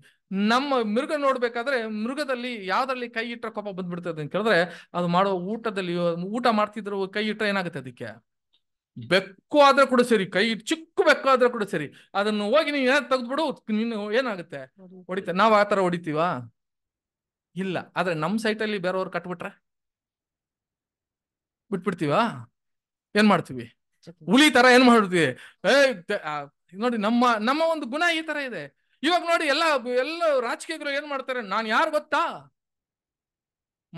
ನಮ್ಮ ಮೃಗ ನೋಡ್ಬೇಕಾದ್ರೆ ಮೃಗದಲ್ಲಿ ಯಾವ್ದ್ರಲ್ಲಿ ಕೈ ಇಟ್ಟರೆ ಕೋಪ ಬಂದ್ಬಿಡ್ತದೆ ಅಂತ ಕೇಳಿದ್ರೆ ಅದು ಮಾಡೋ ಊಟದಲ್ಲಿ ಊಟ ಮಾಡ್ತಿದ್ರು ಕೈ ಇಟ್ಟರೆ ಏನಾಗುತ್ತೆ ಅದಕ್ಕೆ ಬೆಕ್ಕು ಆದ್ರೆ ಕೂಡ ಸರಿ ಕೈ ಚಿಕ್ಕ ಬೆಕ್ಕು ಆದ್ರೆ ಕೂಡ ಸರಿ ಅದನ್ನು ಹೋಗಿ ನೀವು ಏನಾದ್ರು ತೆಗೆದ್ಬಿಡು ನೀನು ಏನಾಗುತ್ತೆ ಹೊಡಿತೆ ನಾವು ಆ ತರ ಹೊಡಿತೀವಾ ಇಲ್ಲ ಆದ್ರೆ ನಮ್ ಸೈಟಲ್ಲಿ ಬೇರೆಯವ್ರು ಕಟ್ಬಿಟ್ರೆ ಬಿಟ್ಬಿಡ್ತೀವ ಏನ್ ಮಾಡ್ತೀವಿ ಹುಲಿ ತರ ಏನ್ ಮಾಡ್ತೀವಿ ನೋಡಿ ನಮ್ಮ ನಮ್ಮ ಒಂದು ಗುಣ ಈ ತರ ಇದೆ ಇವಾಗ ನೋಡಿ ಎಲ್ಲ ಎಲ್ಲ ರಾಜಕೀಯಗಳು ಏನ್ ಮಾಡ್ತಾರೆ ನಾನು ಯಾರು ಗೊತ್ತಾ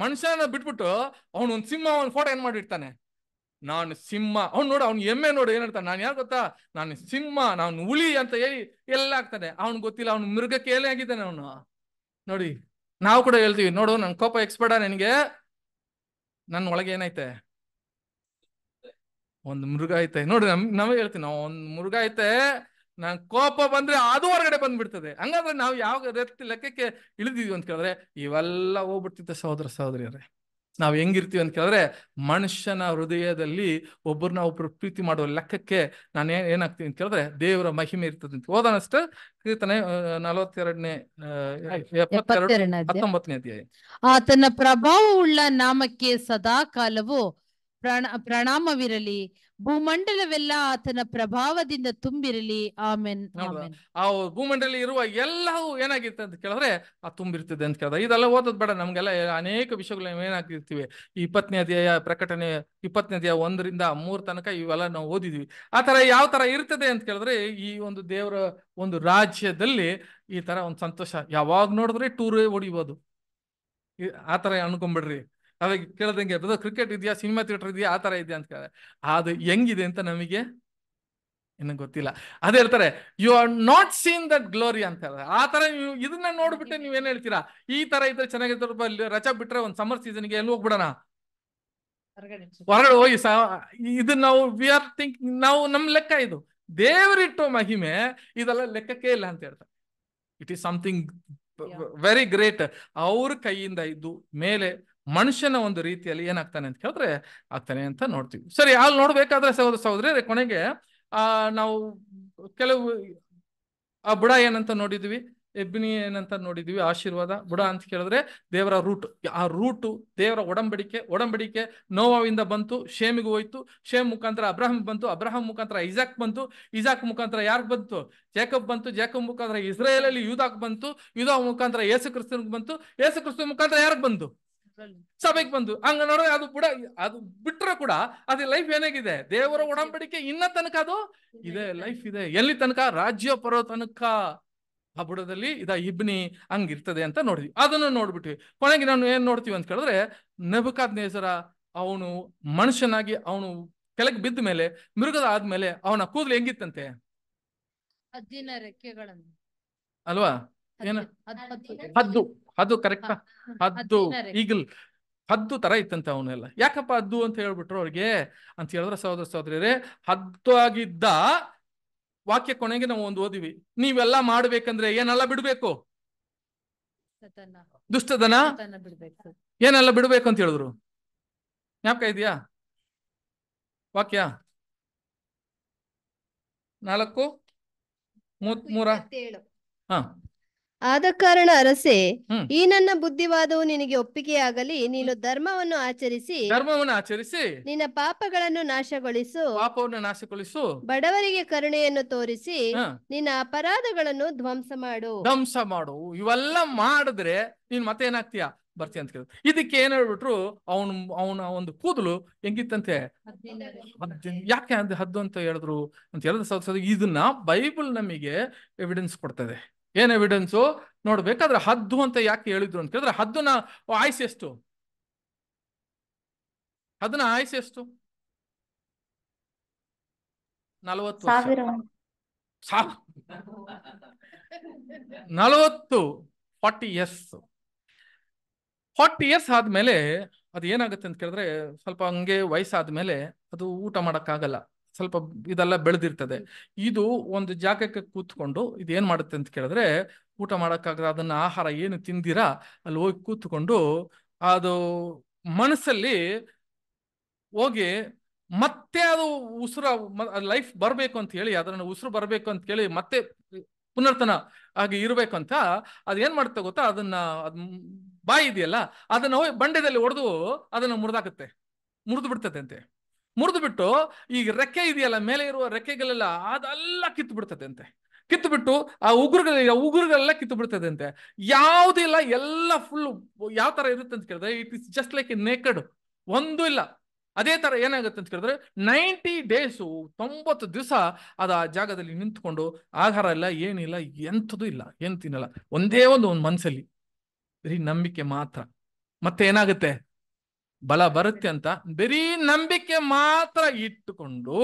ಮನುಷ್ಯನ ಬಿಟ್ಬಿಟ್ಟು ಅವನು ಒಂದು ಸಿಂಹ ಒಂದು ಫೋಟೋ ಏನ್ ಮಾಡಿರ್ತಾನೆ ನಾನು ಸಿಂಹ ಅವ್ನು ನೋಡು ಅವ್ನು ಎಮ್ಮೆ ನೋಡು ಏನ್ ಹೇಳ್ತಾನೆ ನಾನು ಯಾರು ಗೊತ್ತಾ ನಾನು ಸಿಂಹ ನಾನು ಹುಲಿ ಅಂತ ಹೇಳಿ ಎಲ್ಲ ಆಗ್ತಾನೆ ಅವ್ನು ಗೊತ್ತಿಲ್ಲ ಅವ್ನ ಮೃಗಕ್ಕೆ ಏನೇ ಆಗಿದ್ದಾನೆ ಅವನು ನೋಡಿ ನಾವು ಕೂಡ ಹೇಳ್ತೀವಿ ನೋಡು ನನ್ನ ಕೋಪ ಎಕ್ಸ್ಪರ್ಟ ನನಗೆ ನನ್ನ ಒಳಗೆ ಏನೈತೆ ಒಂದು ಮೃಗ ಐತೆ ನೋಡ್ರಿ ನಮ್ ನಾವೇ ಹೇಳ್ತೀವಿ ನಾವು ಒಂದು ಮೃಗ ಐತೆ ನಾನ್ ಕೋಪ ಬಂದ್ರೆ ಅದು ಹೊರಗಡೆ ಬಂದ್ಬಿಡ್ತದೆ ಹಂಗಾದ್ರೆ ನಾವು ಯಾವ ರೀತಿ ಲೆಕ್ಕಕ್ಕೆ ಇಳಿದಿದ್ವಿ ಅಂತ ಕೇಳಿದ್ರೆ ಇವೆಲ್ಲ ಹೋಗ್ಬಿಡ್ತಿದ್ದೆ ಸಹೋದರ ಸಹೋದರಿಯರೇ ನಾವ್ ಹೆಂಗಿರ್ತೀವಿ ಅಂತ ಕೇಳಿದ್ರೆ ಮನುಷ್ಯನ ಹೃದಯದಲ್ಲಿ ಒಬ್ಬರನ್ನ ಒಬ್ರು ಪ್ರೀತಿ ಮಾಡುವ ಲೆಕ್ಕಕ್ಕೆ ನಾನು ಏನ್ ಏನಾಗ್ತೀನಿ ಅಂತ ಕೇಳಿದ್ರೆ ದೇವರ ಮಹಿಮೆ ಇರ್ತದೆ ಅಂತ ಹೋದನಷ್ಟ ಕೀರ್ತನೆ ನಲವತ್ತೆರಡನೇ ಹತ್ತೊಂಬತ್ತನೇ ಅಧ್ಯಾಯ ಆತನ ಪ್ರಭಾವವುಳ್ಳ ನಾಮಕ್ಕೆ ಸದಾ ಕಾಲವು ಪ್ರಾಣ ಪ್ರಣಾಮವಿರಲಿ ಭೂಮಂಡಲವೆಲ್ಲ ಆತನ ಪ್ರಭಾವದಿಂದ ತುಂಬಿರಲಿ ಆಮೇನ್ ಆ ಭೂಮಂಡಲ ಇರುವ ಎಲ್ಲವೂ ಏನಾಗಿತ್ತು ಅಂತ ಕೇಳಿದ್ರೆ ಆ ತುಂಬಿರ್ತದೆ ಅಂತ ಕೇಳಿದ್ರೆ ಇದೆಲ್ಲ ಓದೋದ್ ಬೇಡ ನಮ್ಗೆಲ್ಲ ಅನೇಕ ವಿಷಯಗಳು ಈ ಇಪ್ಪತ್ತನೇ ಅಧ್ಯಾಯ ಪ್ರಕಟಣೆ ಇಪ್ಪತ್ತನೇ ಅಧ್ಯಾಯ ಒಂದರಿಂದ ಮೂರ್ ತನಕ ಇವೆಲ್ಲ ನಾವು ಓದಿದ್ವಿ ಆ ತರ ಯಾವ ತರ ಇರ್ತದೆ ಅಂತ ಕೇಳಿದ್ರೆ ಈ ಒಂದು ದೇವರ ಒಂದು ರಾಜ್ಯದಲ್ಲಿ ಈ ತರ ಒಂದು ಸಂತೋಷ ಯಾವಾಗ ನೋಡಿದ್ರೆ ಟೂರ್ ಹೊಡಿಬೋದು ಆ ತರ ಅನ್ಕೊಂಬಿಡ್ರಿ ಅವಾಗ ಕೇಳ್ದಂಗೆ ಕ್ರಿಕೆಟ್ ಇದೆಯಾ ಸಿನಿಮಾ ಥಿಯೇಟರ್ ಇದೆಯಾ ಆ ಥರ ಇದೆಯಾ ಅಂತ ಕೇಳಿದೆ ಅದು ಹೆಂಗಿದೆ ಅಂತ ನಮಗೆ ಇನ್ನು ಗೊತ್ತಿಲ್ಲ ಅದೇ ಹೇಳ್ತಾರೆ you are not seen that glory ಅಂತ ಹೇಳಿದ್ರೆ ಆ ತರ ನೀವು ಇದನ್ನ ನೋಡ್ಬಿಟ್ಟು ನೀವ್ ಏನ್ ಹೇಳ್ತೀರಾ ಈ ತರ ಇದ್ರೆ ಚೆನ್ನಾಗಿರ್ತಾರೆ ರಜಾ ಬಿಟ್ರೆ ಒಂದ್ ಸಮರ್ ಸೀಸನ್ಗೆ ಎಲ್ಲಿ ಹೋಗ್ಬಿಡೋಣ ಹೊರಗಡೆ ಹೋಗಿ ಇದು ನಾವು ವಿ ಆರ್ ಥಿಂಕ್ ನಾವು ನಮ್ ಲೆಕ್ಕ ಇದು ದೇವರಿಟ್ಟು ಮಹಿಮೆ ಇದೆಲ್ಲ ಲೆಕ್ಕಕ್ಕೆ ಇಲ್ಲ ಅಂತ ಹೇಳ್ತಾರೆ it is something very great ಅವ್ರ ಕೈಯಿಂದ ಇದ್ದು ಮೇಲೆ ಮನುಷ್ಯನ ಒಂದು ರೀತಿಯಲ್ಲಿ ಏನಾಗ್ತಾನೆ ಅಂತ ಕೇಳಿದ್ರೆ ಆಗ್ತಾನೆ ಅಂತ ನೋಡ್ತೀವಿ ಸರಿ ಅಲ್ಲಿ ನೋಡ್ಬೇಕಾದ್ರೆ ಸಹೋದರ ಸಹೋದರಿ ಕೊನೆಗೆ ಆ ನಾವು ಕೆಲವು ಆ ಬುಡ ಏನಂತ ನೋಡಿದ್ವಿ ಎಬ್ಬಿನಿ ಏನಂತ ನೋಡಿದ್ವಿ ಆಶೀರ್ವಾದ ಬುಡ ಅಂತ ಕೇಳಿದ್ರೆ ದೇವರ ರೂಟ್ ಆ ರೂಟು ದೇವರ ಒಡಂಬಡಿಕೆ ಒಡಂಬಡಿಕೆ ನೋವಾವಿಂದ ಬಂತು ಶೇಮಿಗೆ ಹೋಯ್ತು ಶೇಮ್ ಮುಖಾಂತರ ಅಬ್ರಾಹಂ ಬಂತು ಅಬ್ರಾಹಂ ಮುಖಾಂತರ ಇಜಾಕ್ ಬಂತು ಇಜಾಕ್ ಮುಖಾಂತರ ಯಾರು ಬಂತು ಜಾಕಬ್ ಬಂತು ಜಾಕಬ್ ಮುಖಾಂತರ ಇಸ್ರೇಲಲ್ಲಿ ಯೂದಾಕ್ ಬಂತು ಯೂದಾ ಮುಖಾಂತರ ಯೇಸು ಕ್ರಿಸ್ತನಿಗೆ ಬಂತು ಯೇಸು ಕ್ರಿಸ್ತನ ಮುಖಾಂತರ ಯಾರಿಗೆ ಬಂತು ಸಭೆಗೆ ಬಂದು ಹಂಗ ನೋಡಿದ್ರೆ ಅದು ಕೂಡ ಅದು ಬಿಟ್ರೆ ಕೂಡ ಅದೇ ಲೈಫ್ ಏನಾಗಿದೆ ದೇವರ ಒಡಂಬಡಿಕೆ ಇನ್ನ ತನಕ ಅದು ಇದೆ ಲೈಫ್ ಇದೆ ಎಲ್ಲಿ ತನಕ ರಾಜ್ಯ ಪರೋ ತನಕ ಆ ಬುಡದಲ್ಲಿ ಇದ ಇಬ್ನಿ ಹಂಗಿರ್ತದೆ ಅಂತ ನೋಡಿದ್ವಿ ಅದನ್ನು ನೋಡ್ಬಿಟ್ವಿ ಕೊನೆಗೆ ನಾನು ಏನ್ ನೋಡ್ತೀವಿ ಅಂತ ಕೇಳಿದ್ರೆ ನೆಬಕಾದ್ ನೇಸರ ಅವನು ಮನುಷ್ಯನಾಗಿ ಅವನು ಕೆಳಗೆ ಬಿದ್ದ ಮೇಲೆ ಮೃಗದ ಆದ್ಮೇಲೆ ಅವನ ಕೂದಲು ಹೆಂಗಿತ್ತಂತೆ ಅಲ್ವಾ ಏನ ಹದ್ದು ಅದು ಕರೆಕ್ಟಾ ಹದ್ದು ಈಗಲ್ ಹದ್ದು ತರ ಇತ್ತಂತೆ ಅವನೆಲ್ಲ ಯಾಕಪ್ಪ ಹದ್ದು ಅಂತ ಹೇಳ್ಬಿಟ್ರು ಅವ್ರಿಗೆ ಅಂತ ಹೇಳಿದ್ರೆ ಸಹೋದರ ಸಹೋದರಿಯರೇ ಹದ್ದು ಆಗಿದ್ದ ವಾಕ್ಯ ಕೊನೆಗೆ ನಾವು ಒಂದು ಓದಿವಿ ನೀವೆಲ್ಲ ಮಾಡ್ಬೇಕಂದ್ರೆ ಏನೆಲ್ಲ ಬಿಡ್ಬೇಕು ದುಷ್ಟದನ ಏನೆಲ್ಲ ಬಿಡ್ಬೇಕು ಅಂತ ಹೇಳಿದ್ರು ಯಾಕ ಇದೆಯಾ ವಾಕ್ಯ ನಾಲ್ಕು ಮೂವತ್ಮೂರ ಹ ಆದ ಕಾರಣ ಅರಸೆ ಈ ನನ್ನ ಬುದ್ಧಿವಾದವು ನಿನಗೆ ಆಗಲಿ ನೀನು ಧರ್ಮವನ್ನು ಆಚರಿಸಿ ಧರ್ಮವನ್ನು ಆಚರಿಸಿ ನಿನ್ನ ಪಾಪಗಳನ್ನು ನಾಶಗೊಳಿಸು ಪಾಪವನ್ನು ನಾಶಗೊಳಿಸು ಬಡವರಿಗೆ ಕರುಣೆಯನ್ನು ತೋರಿಸಿ ನಿನ್ನ ಅಪರಾಧಗಳನ್ನು ಧ್ವಂಸ ಮಾಡು ಧ್ವಂಸ ಮಾಡು ಇವೆಲ್ಲ ಮಾಡಿದ್ರೆ ನೀನ್ ಮತ್ತೆ ಏನಾಗ್ತೀಯ ಬರ್ತೀಯ ಅಂತ ಕೇಳಿದ್ರು ಇದಕ್ಕೆ ಏನ್ ಹೇಳ್ಬಿಟ್ರು ಅವನು ಅವನ ಒಂದು ಕೂದಲು ಹೆಂಗಿತ್ತಂತೆ ಯಾಕೆ ಅದು ಹದ್ದು ಅಂತ ಹೇಳಿದ್ರು ಅಂತ ಹೇಳಿದ ಇದನ್ನ ಬೈಬಲ್ ನಮಗೆ ಎವಿಡೆನ್ಸ್ ಕೊಡ್ತದೆ ಏನ್ ಎವಿಡೆನ್ಸು ನೋಡ್ಬೇಕಾದ್ರೆ ಹದ್ದು ಅಂತ ಯಾಕೆ ಹೇಳಿದ್ರು ಅಂತ ಕೇಳಿದ್ರೆ ಹದ್ದನ್ನ ಆಯ್ಸ್ ಎಷ್ಟು ಅದನ್ನ ಆಯ್ಸ್ ಎಷ್ಟು ನಲವತ್ತು ನಲವತ್ತು ಫಾರ್ಟಿ ಇಯರ್ಸ್ ಫಾರ್ಟಿ ಇಯರ್ಸ್ ಆದ್ಮೇಲೆ ಅದು ಏನಾಗುತ್ತೆ ಅಂತ ಕೇಳಿದ್ರೆ ಸ್ವಲ್ಪ ಹಂಗೆ ವಯಸ್ಸಾದ್ಮೇಲೆ ಅದು ಊಟ ಮಾಡೋಕ್ಕಾಗಲ್ಲ ಸ್ವಲ್ಪ ಇದೆಲ್ಲ ಬೆಳೆದಿರ್ತದೆ ಇದು ಒಂದು ಜಾಗಕ್ಕೆ ಕೂತ್ಕೊಂಡು ಏನ್ ಮಾಡುತ್ತೆ ಅಂತ ಕೇಳಿದ್ರೆ ಊಟ ಮಾಡೋಕ್ಕಾಗದ ಅದನ್ನ ಆಹಾರ ಏನು ತಿಂದಿರಾ ಅಲ್ಲಿ ಹೋಗಿ ಕೂತ್ಕೊಂಡು ಅದು ಮನಸ್ಸಲ್ಲಿ ಹೋಗಿ ಮತ್ತೆ ಅದು ಉಸಿರ ಲೈಫ್ ಬರಬೇಕು ಅಂತ ಹೇಳಿ ಅದನ್ನು ಉಸಿರು ಬರಬೇಕು ಅಂತ ಕೇಳಿ ಮತ್ತೆ ಪುನರ್ತನ ಆಗಿ ಇರಬೇಕು ಅಂತ ಅದೇನ್ ಮಾಡುತ್ತೆ ಗೊತ್ತಾ ಅದನ್ನ ಅದ್ ಬಾಯಿ ಇದೆಯಲ್ಲ ಅದನ್ನ ಬಂಡೆದಲ್ಲಿ ಹೊಡೆದು ಅದನ್ನ ಮುರಿದಾಕತ್ತೆ ಮುರಿದು ಬಿಡ್ತದೆ ಅಂತೆ ಮುರಿದು ಬಿಟ್ಟು ಈ ರೆಕ್ಕೆ ಇದೆಯಲ್ಲ ಮೇಲೆ ಇರುವ ರೆಕ್ಕೆಗಳೆಲ್ಲ ಅದೆಲ್ಲ ಕಿತ್ತು ಬಿಡ್ತದೆ ಅಂತೆ ಕಿತ್ತು ಬಿಟ್ಟು ಆ ಉಗುರುಗಳ ಉಗುರುಗಳೆಲ್ಲ ಕಿತ್ತು ಬಿಡ್ತದೆ ಅಂತೆ ಇಲ್ಲ ಎಲ್ಲ ಫುಲ್ ಯಾವ ತರ ಇರುತ್ತೆ ಅಂತ ಕೇಳಿದ್ರೆ it is just like a naked ಒಂದು ಇಲ್ಲ ಅದೇ ತರ ಏನಾಗುತ್ತೆ ಅಂತ ಕೇಳಿದ್ರೆ ನೈಂಟಿ ಡೇಸು ತೊಂಬತ್ತು ದಿವಸ ಅದ ಆ ಜಾಗದಲ್ಲಿ ನಿಂತ್ಕೊಂಡು ಆಹಾರ ಇಲ್ಲ ಏನಿಲ್ಲ ಎಂಥದ್ದು ಇಲ್ಲ ಏನು ತಿನ್ನಲ್ಲ ಒಂದೇ ಒಂದು ಒಂದು ಮನಸ್ಸಲ್ಲಿ ಬರೀ ನಂಬಿಕೆ ಮಾತ್ರ ಮತ್ತೆ ಏನಾಗುತ್ತೆ ಬಲ ಬರುತ್ತೆ ಅಂತ ಬರೀ ನಂಬಿಕೆ ಮಾತ್ರ ಇಟ್ಟುಕೊಂಡು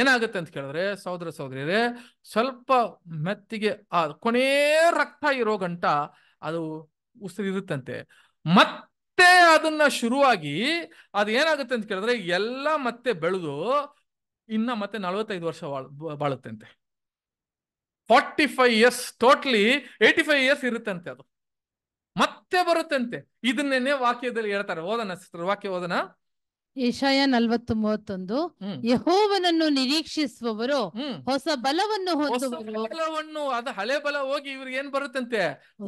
ಏನಾಗುತ್ತೆ ಅಂತ ಕೇಳಿದ್ರೆ ಸಹೋದರ ಸಹೋದರಿಯರೇ ಸ್ವಲ್ಪ ಮೆತ್ತಿಗೆ ಆ ಕೊನೇ ರಕ್ತ ಇರೋ ಗಂಟ ಅದು ಉಸಿರಿರುತ್ತಂತೆ ಮತ್ತೆ ಅದನ್ನ ಶುರುವಾಗಿ ಅದು ಏನಾಗುತ್ತೆ ಅಂತ ಕೇಳಿದ್ರೆ ಎಲ್ಲ ಮತ್ತೆ ಬೆಳೆದು ಇನ್ನ ಮತ್ತೆ ನಲ್ವತ್ತೈದು ವರ್ಷ ಬಾಳುತ್ತಂತೆ forty five years totally eighty five years ಇರುತ್ತಂತೆ ಅದು ಮತ್ತೆ ಬರುತ್ತಂತೆ ಇದನ್ನೇನೆ ವಾಕ್ಯದಲ್ಲಿ ಹೇಳ್ತಾರೆ ಓದನ ವಾಕ್ಯ ಓದನ ಏಷಾಯ ನಲ್ವತ್ತು ಮೂವತ್ತೊಂದು ಯಹೋವನನ್ನು ನಿರೀಕ್ಷಿಸುವವರು ಹೊಸ ಬಲವನ್ನು ಬಲವನ್ನು ಅದ ಹಳೆ ಬಲ ಹೋಗಿ ಇವ್ರಿಗೆ ಏನ್ ಬರುತ್ತಂತೆ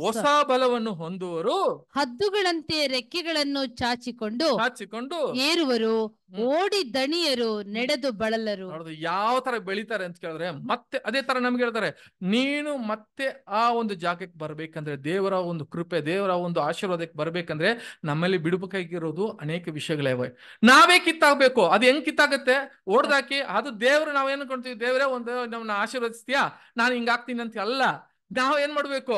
ಹೊಸ ಬಲವನ್ನು ಹೊಂದುವರು ಹದ್ದುಗಳಂತೆ ರೆಕ್ಕೆಗಳನ್ನು ಚಾಚಿಕೊಂಡು ಚಾಚಿಕೊಂಡು ಏರುವರು ಓಡಿ ದಣಿಯರು ನಡೆದು ಬಳಲರು ಯಾವ ತರ ಬೆಳಿತಾರೆ ಅಂತ ಕೇಳಿದ್ರೆ ಮತ್ತೆ ಅದೇ ತರ ನಮ್ಗೆ ಹೇಳ್ತಾರೆ ನೀನು ಮತ್ತೆ ಆ ಒಂದು ಜಾಗಕ್ಕೆ ಬರ್ಬೇಕಂದ್ರೆ ದೇವರ ಒಂದು ಕೃಪೆ ದೇವರ ಒಂದು ಆಶೀರ್ವಾದಕ್ಕೆ ಬರ್ಬೇಕಂದ್ರೆ ನಮ್ಮಲ್ಲಿ ಬಿಡುಬೇಕಾಗಿರೋದು ಅನೇಕ ವಿಷಯಗಳಿವೆ ನಾವೇ ಕಿತ್ತಾಗ್ಬೇಕು ಅದು ಹೆಂಗ್ ಕಿತ್ತಾಗತ್ತೆ ಓಡ್ದಾಕಿ ಅದು ದೇವರು ಏನ್ ಅನ್ಕೊಂತೀವಿ ದೇವರೇ ಒಂದು ನಮ್ಮನ್ನ ಆಶೀರ್ವದಿಸ್ತೀಯಾ ನಾನು ಹಿಂಗಾಗ್ತೀನಿ ಅಂತ ಅಲ್ಲ ನಾವ್ ಏನ್ ಮಾಡ್ಬೇಕು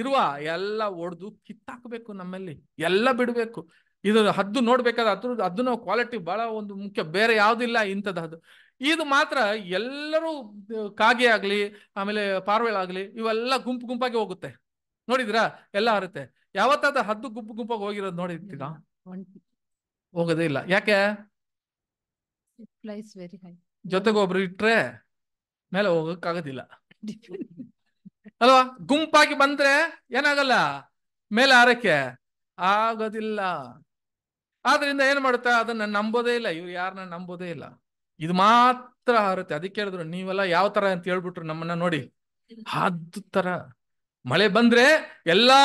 ಇರುವ ಎಲ್ಲಾ ಒಡೆದು ಕಿತ್ತಾಕ್ಬೇಕು ನಮ್ಮಲ್ಲಿ ಎಲ್ಲ ಬಿಡ್ಬೇಕು ಇದು ಹದ್ದು ನೋಡ್ಬೇಕಾದ್ರೆ ಅದ್ರ ಅದನ್ನ ಕ್ವಾಲಿಟಿ ಬಹಳ ಒಂದು ಮುಖ್ಯ ಬೇರೆ ಯಾವ್ದಿಲ್ಲ ಇಂಥದ್ದು ಅದು ಇದು ಮಾತ್ರ ಎಲ್ಲರೂ ಕಾಗೆ ಆಗಲಿ ಆಮೇಲೆ ಪಾರ್ವೆಲ್ ಆಗಲಿ ಇವೆಲ್ಲ ಗುಂಪು ಗುಂಪಾಗಿ ಹೋಗುತ್ತೆ ನೋಡಿದ್ರಾ ಎಲ್ಲ ಹರುತ್ತೆ ಯಾವತ್ತಾದ ಹದ್ದು ಗುಂಪು ಗುಂಪಾಗಿ ಹೋಗಿರೋದು ನೋಡಿರ್ತೀರಾ ಹೋಗೋದೇ ಇಲ್ಲ ಯಾಕೆ ಜೊತೆಗೆ ಒಬ್ರು ಇಟ್ರೆ ಮೇಲೆ ಹೋಗಕ್ಕಾಗೋದಿಲ್ಲ ಅಲ್ವಾ ಗುಂಪಾಗಿ ಬಂದ್ರೆ ಏನಾಗಲ್ಲ ಮೇಲೆ ಆರಕ್ಕೆ ಆಗೋದಿಲ್ಲ ಆದ್ರಿಂದ ಏನ್ ಮಾಡುತ್ತೆ ಅದನ್ನ ನಂಬೋದೇ ಇಲ್ಲ ಇವ್ರು ಯಾರನ್ನ ನಂಬೋದೇ ಇಲ್ಲ ಇದು ಮಾತ್ರ ಹರುತ್ತೆ ಅದಕ್ಕೆ ಹೇಳಿದ್ರು ನೀವೆಲ್ಲ ಯಾವ ತರ ಅಂತ ಹೇಳ್ಬಿಟ್ರು ನಮ್ಮನ್ನ ನೋಡಿ ಹದ್ದು ತರ ಮಳೆ ಬಂದ್ರೆ ಎಲ್ಲಾ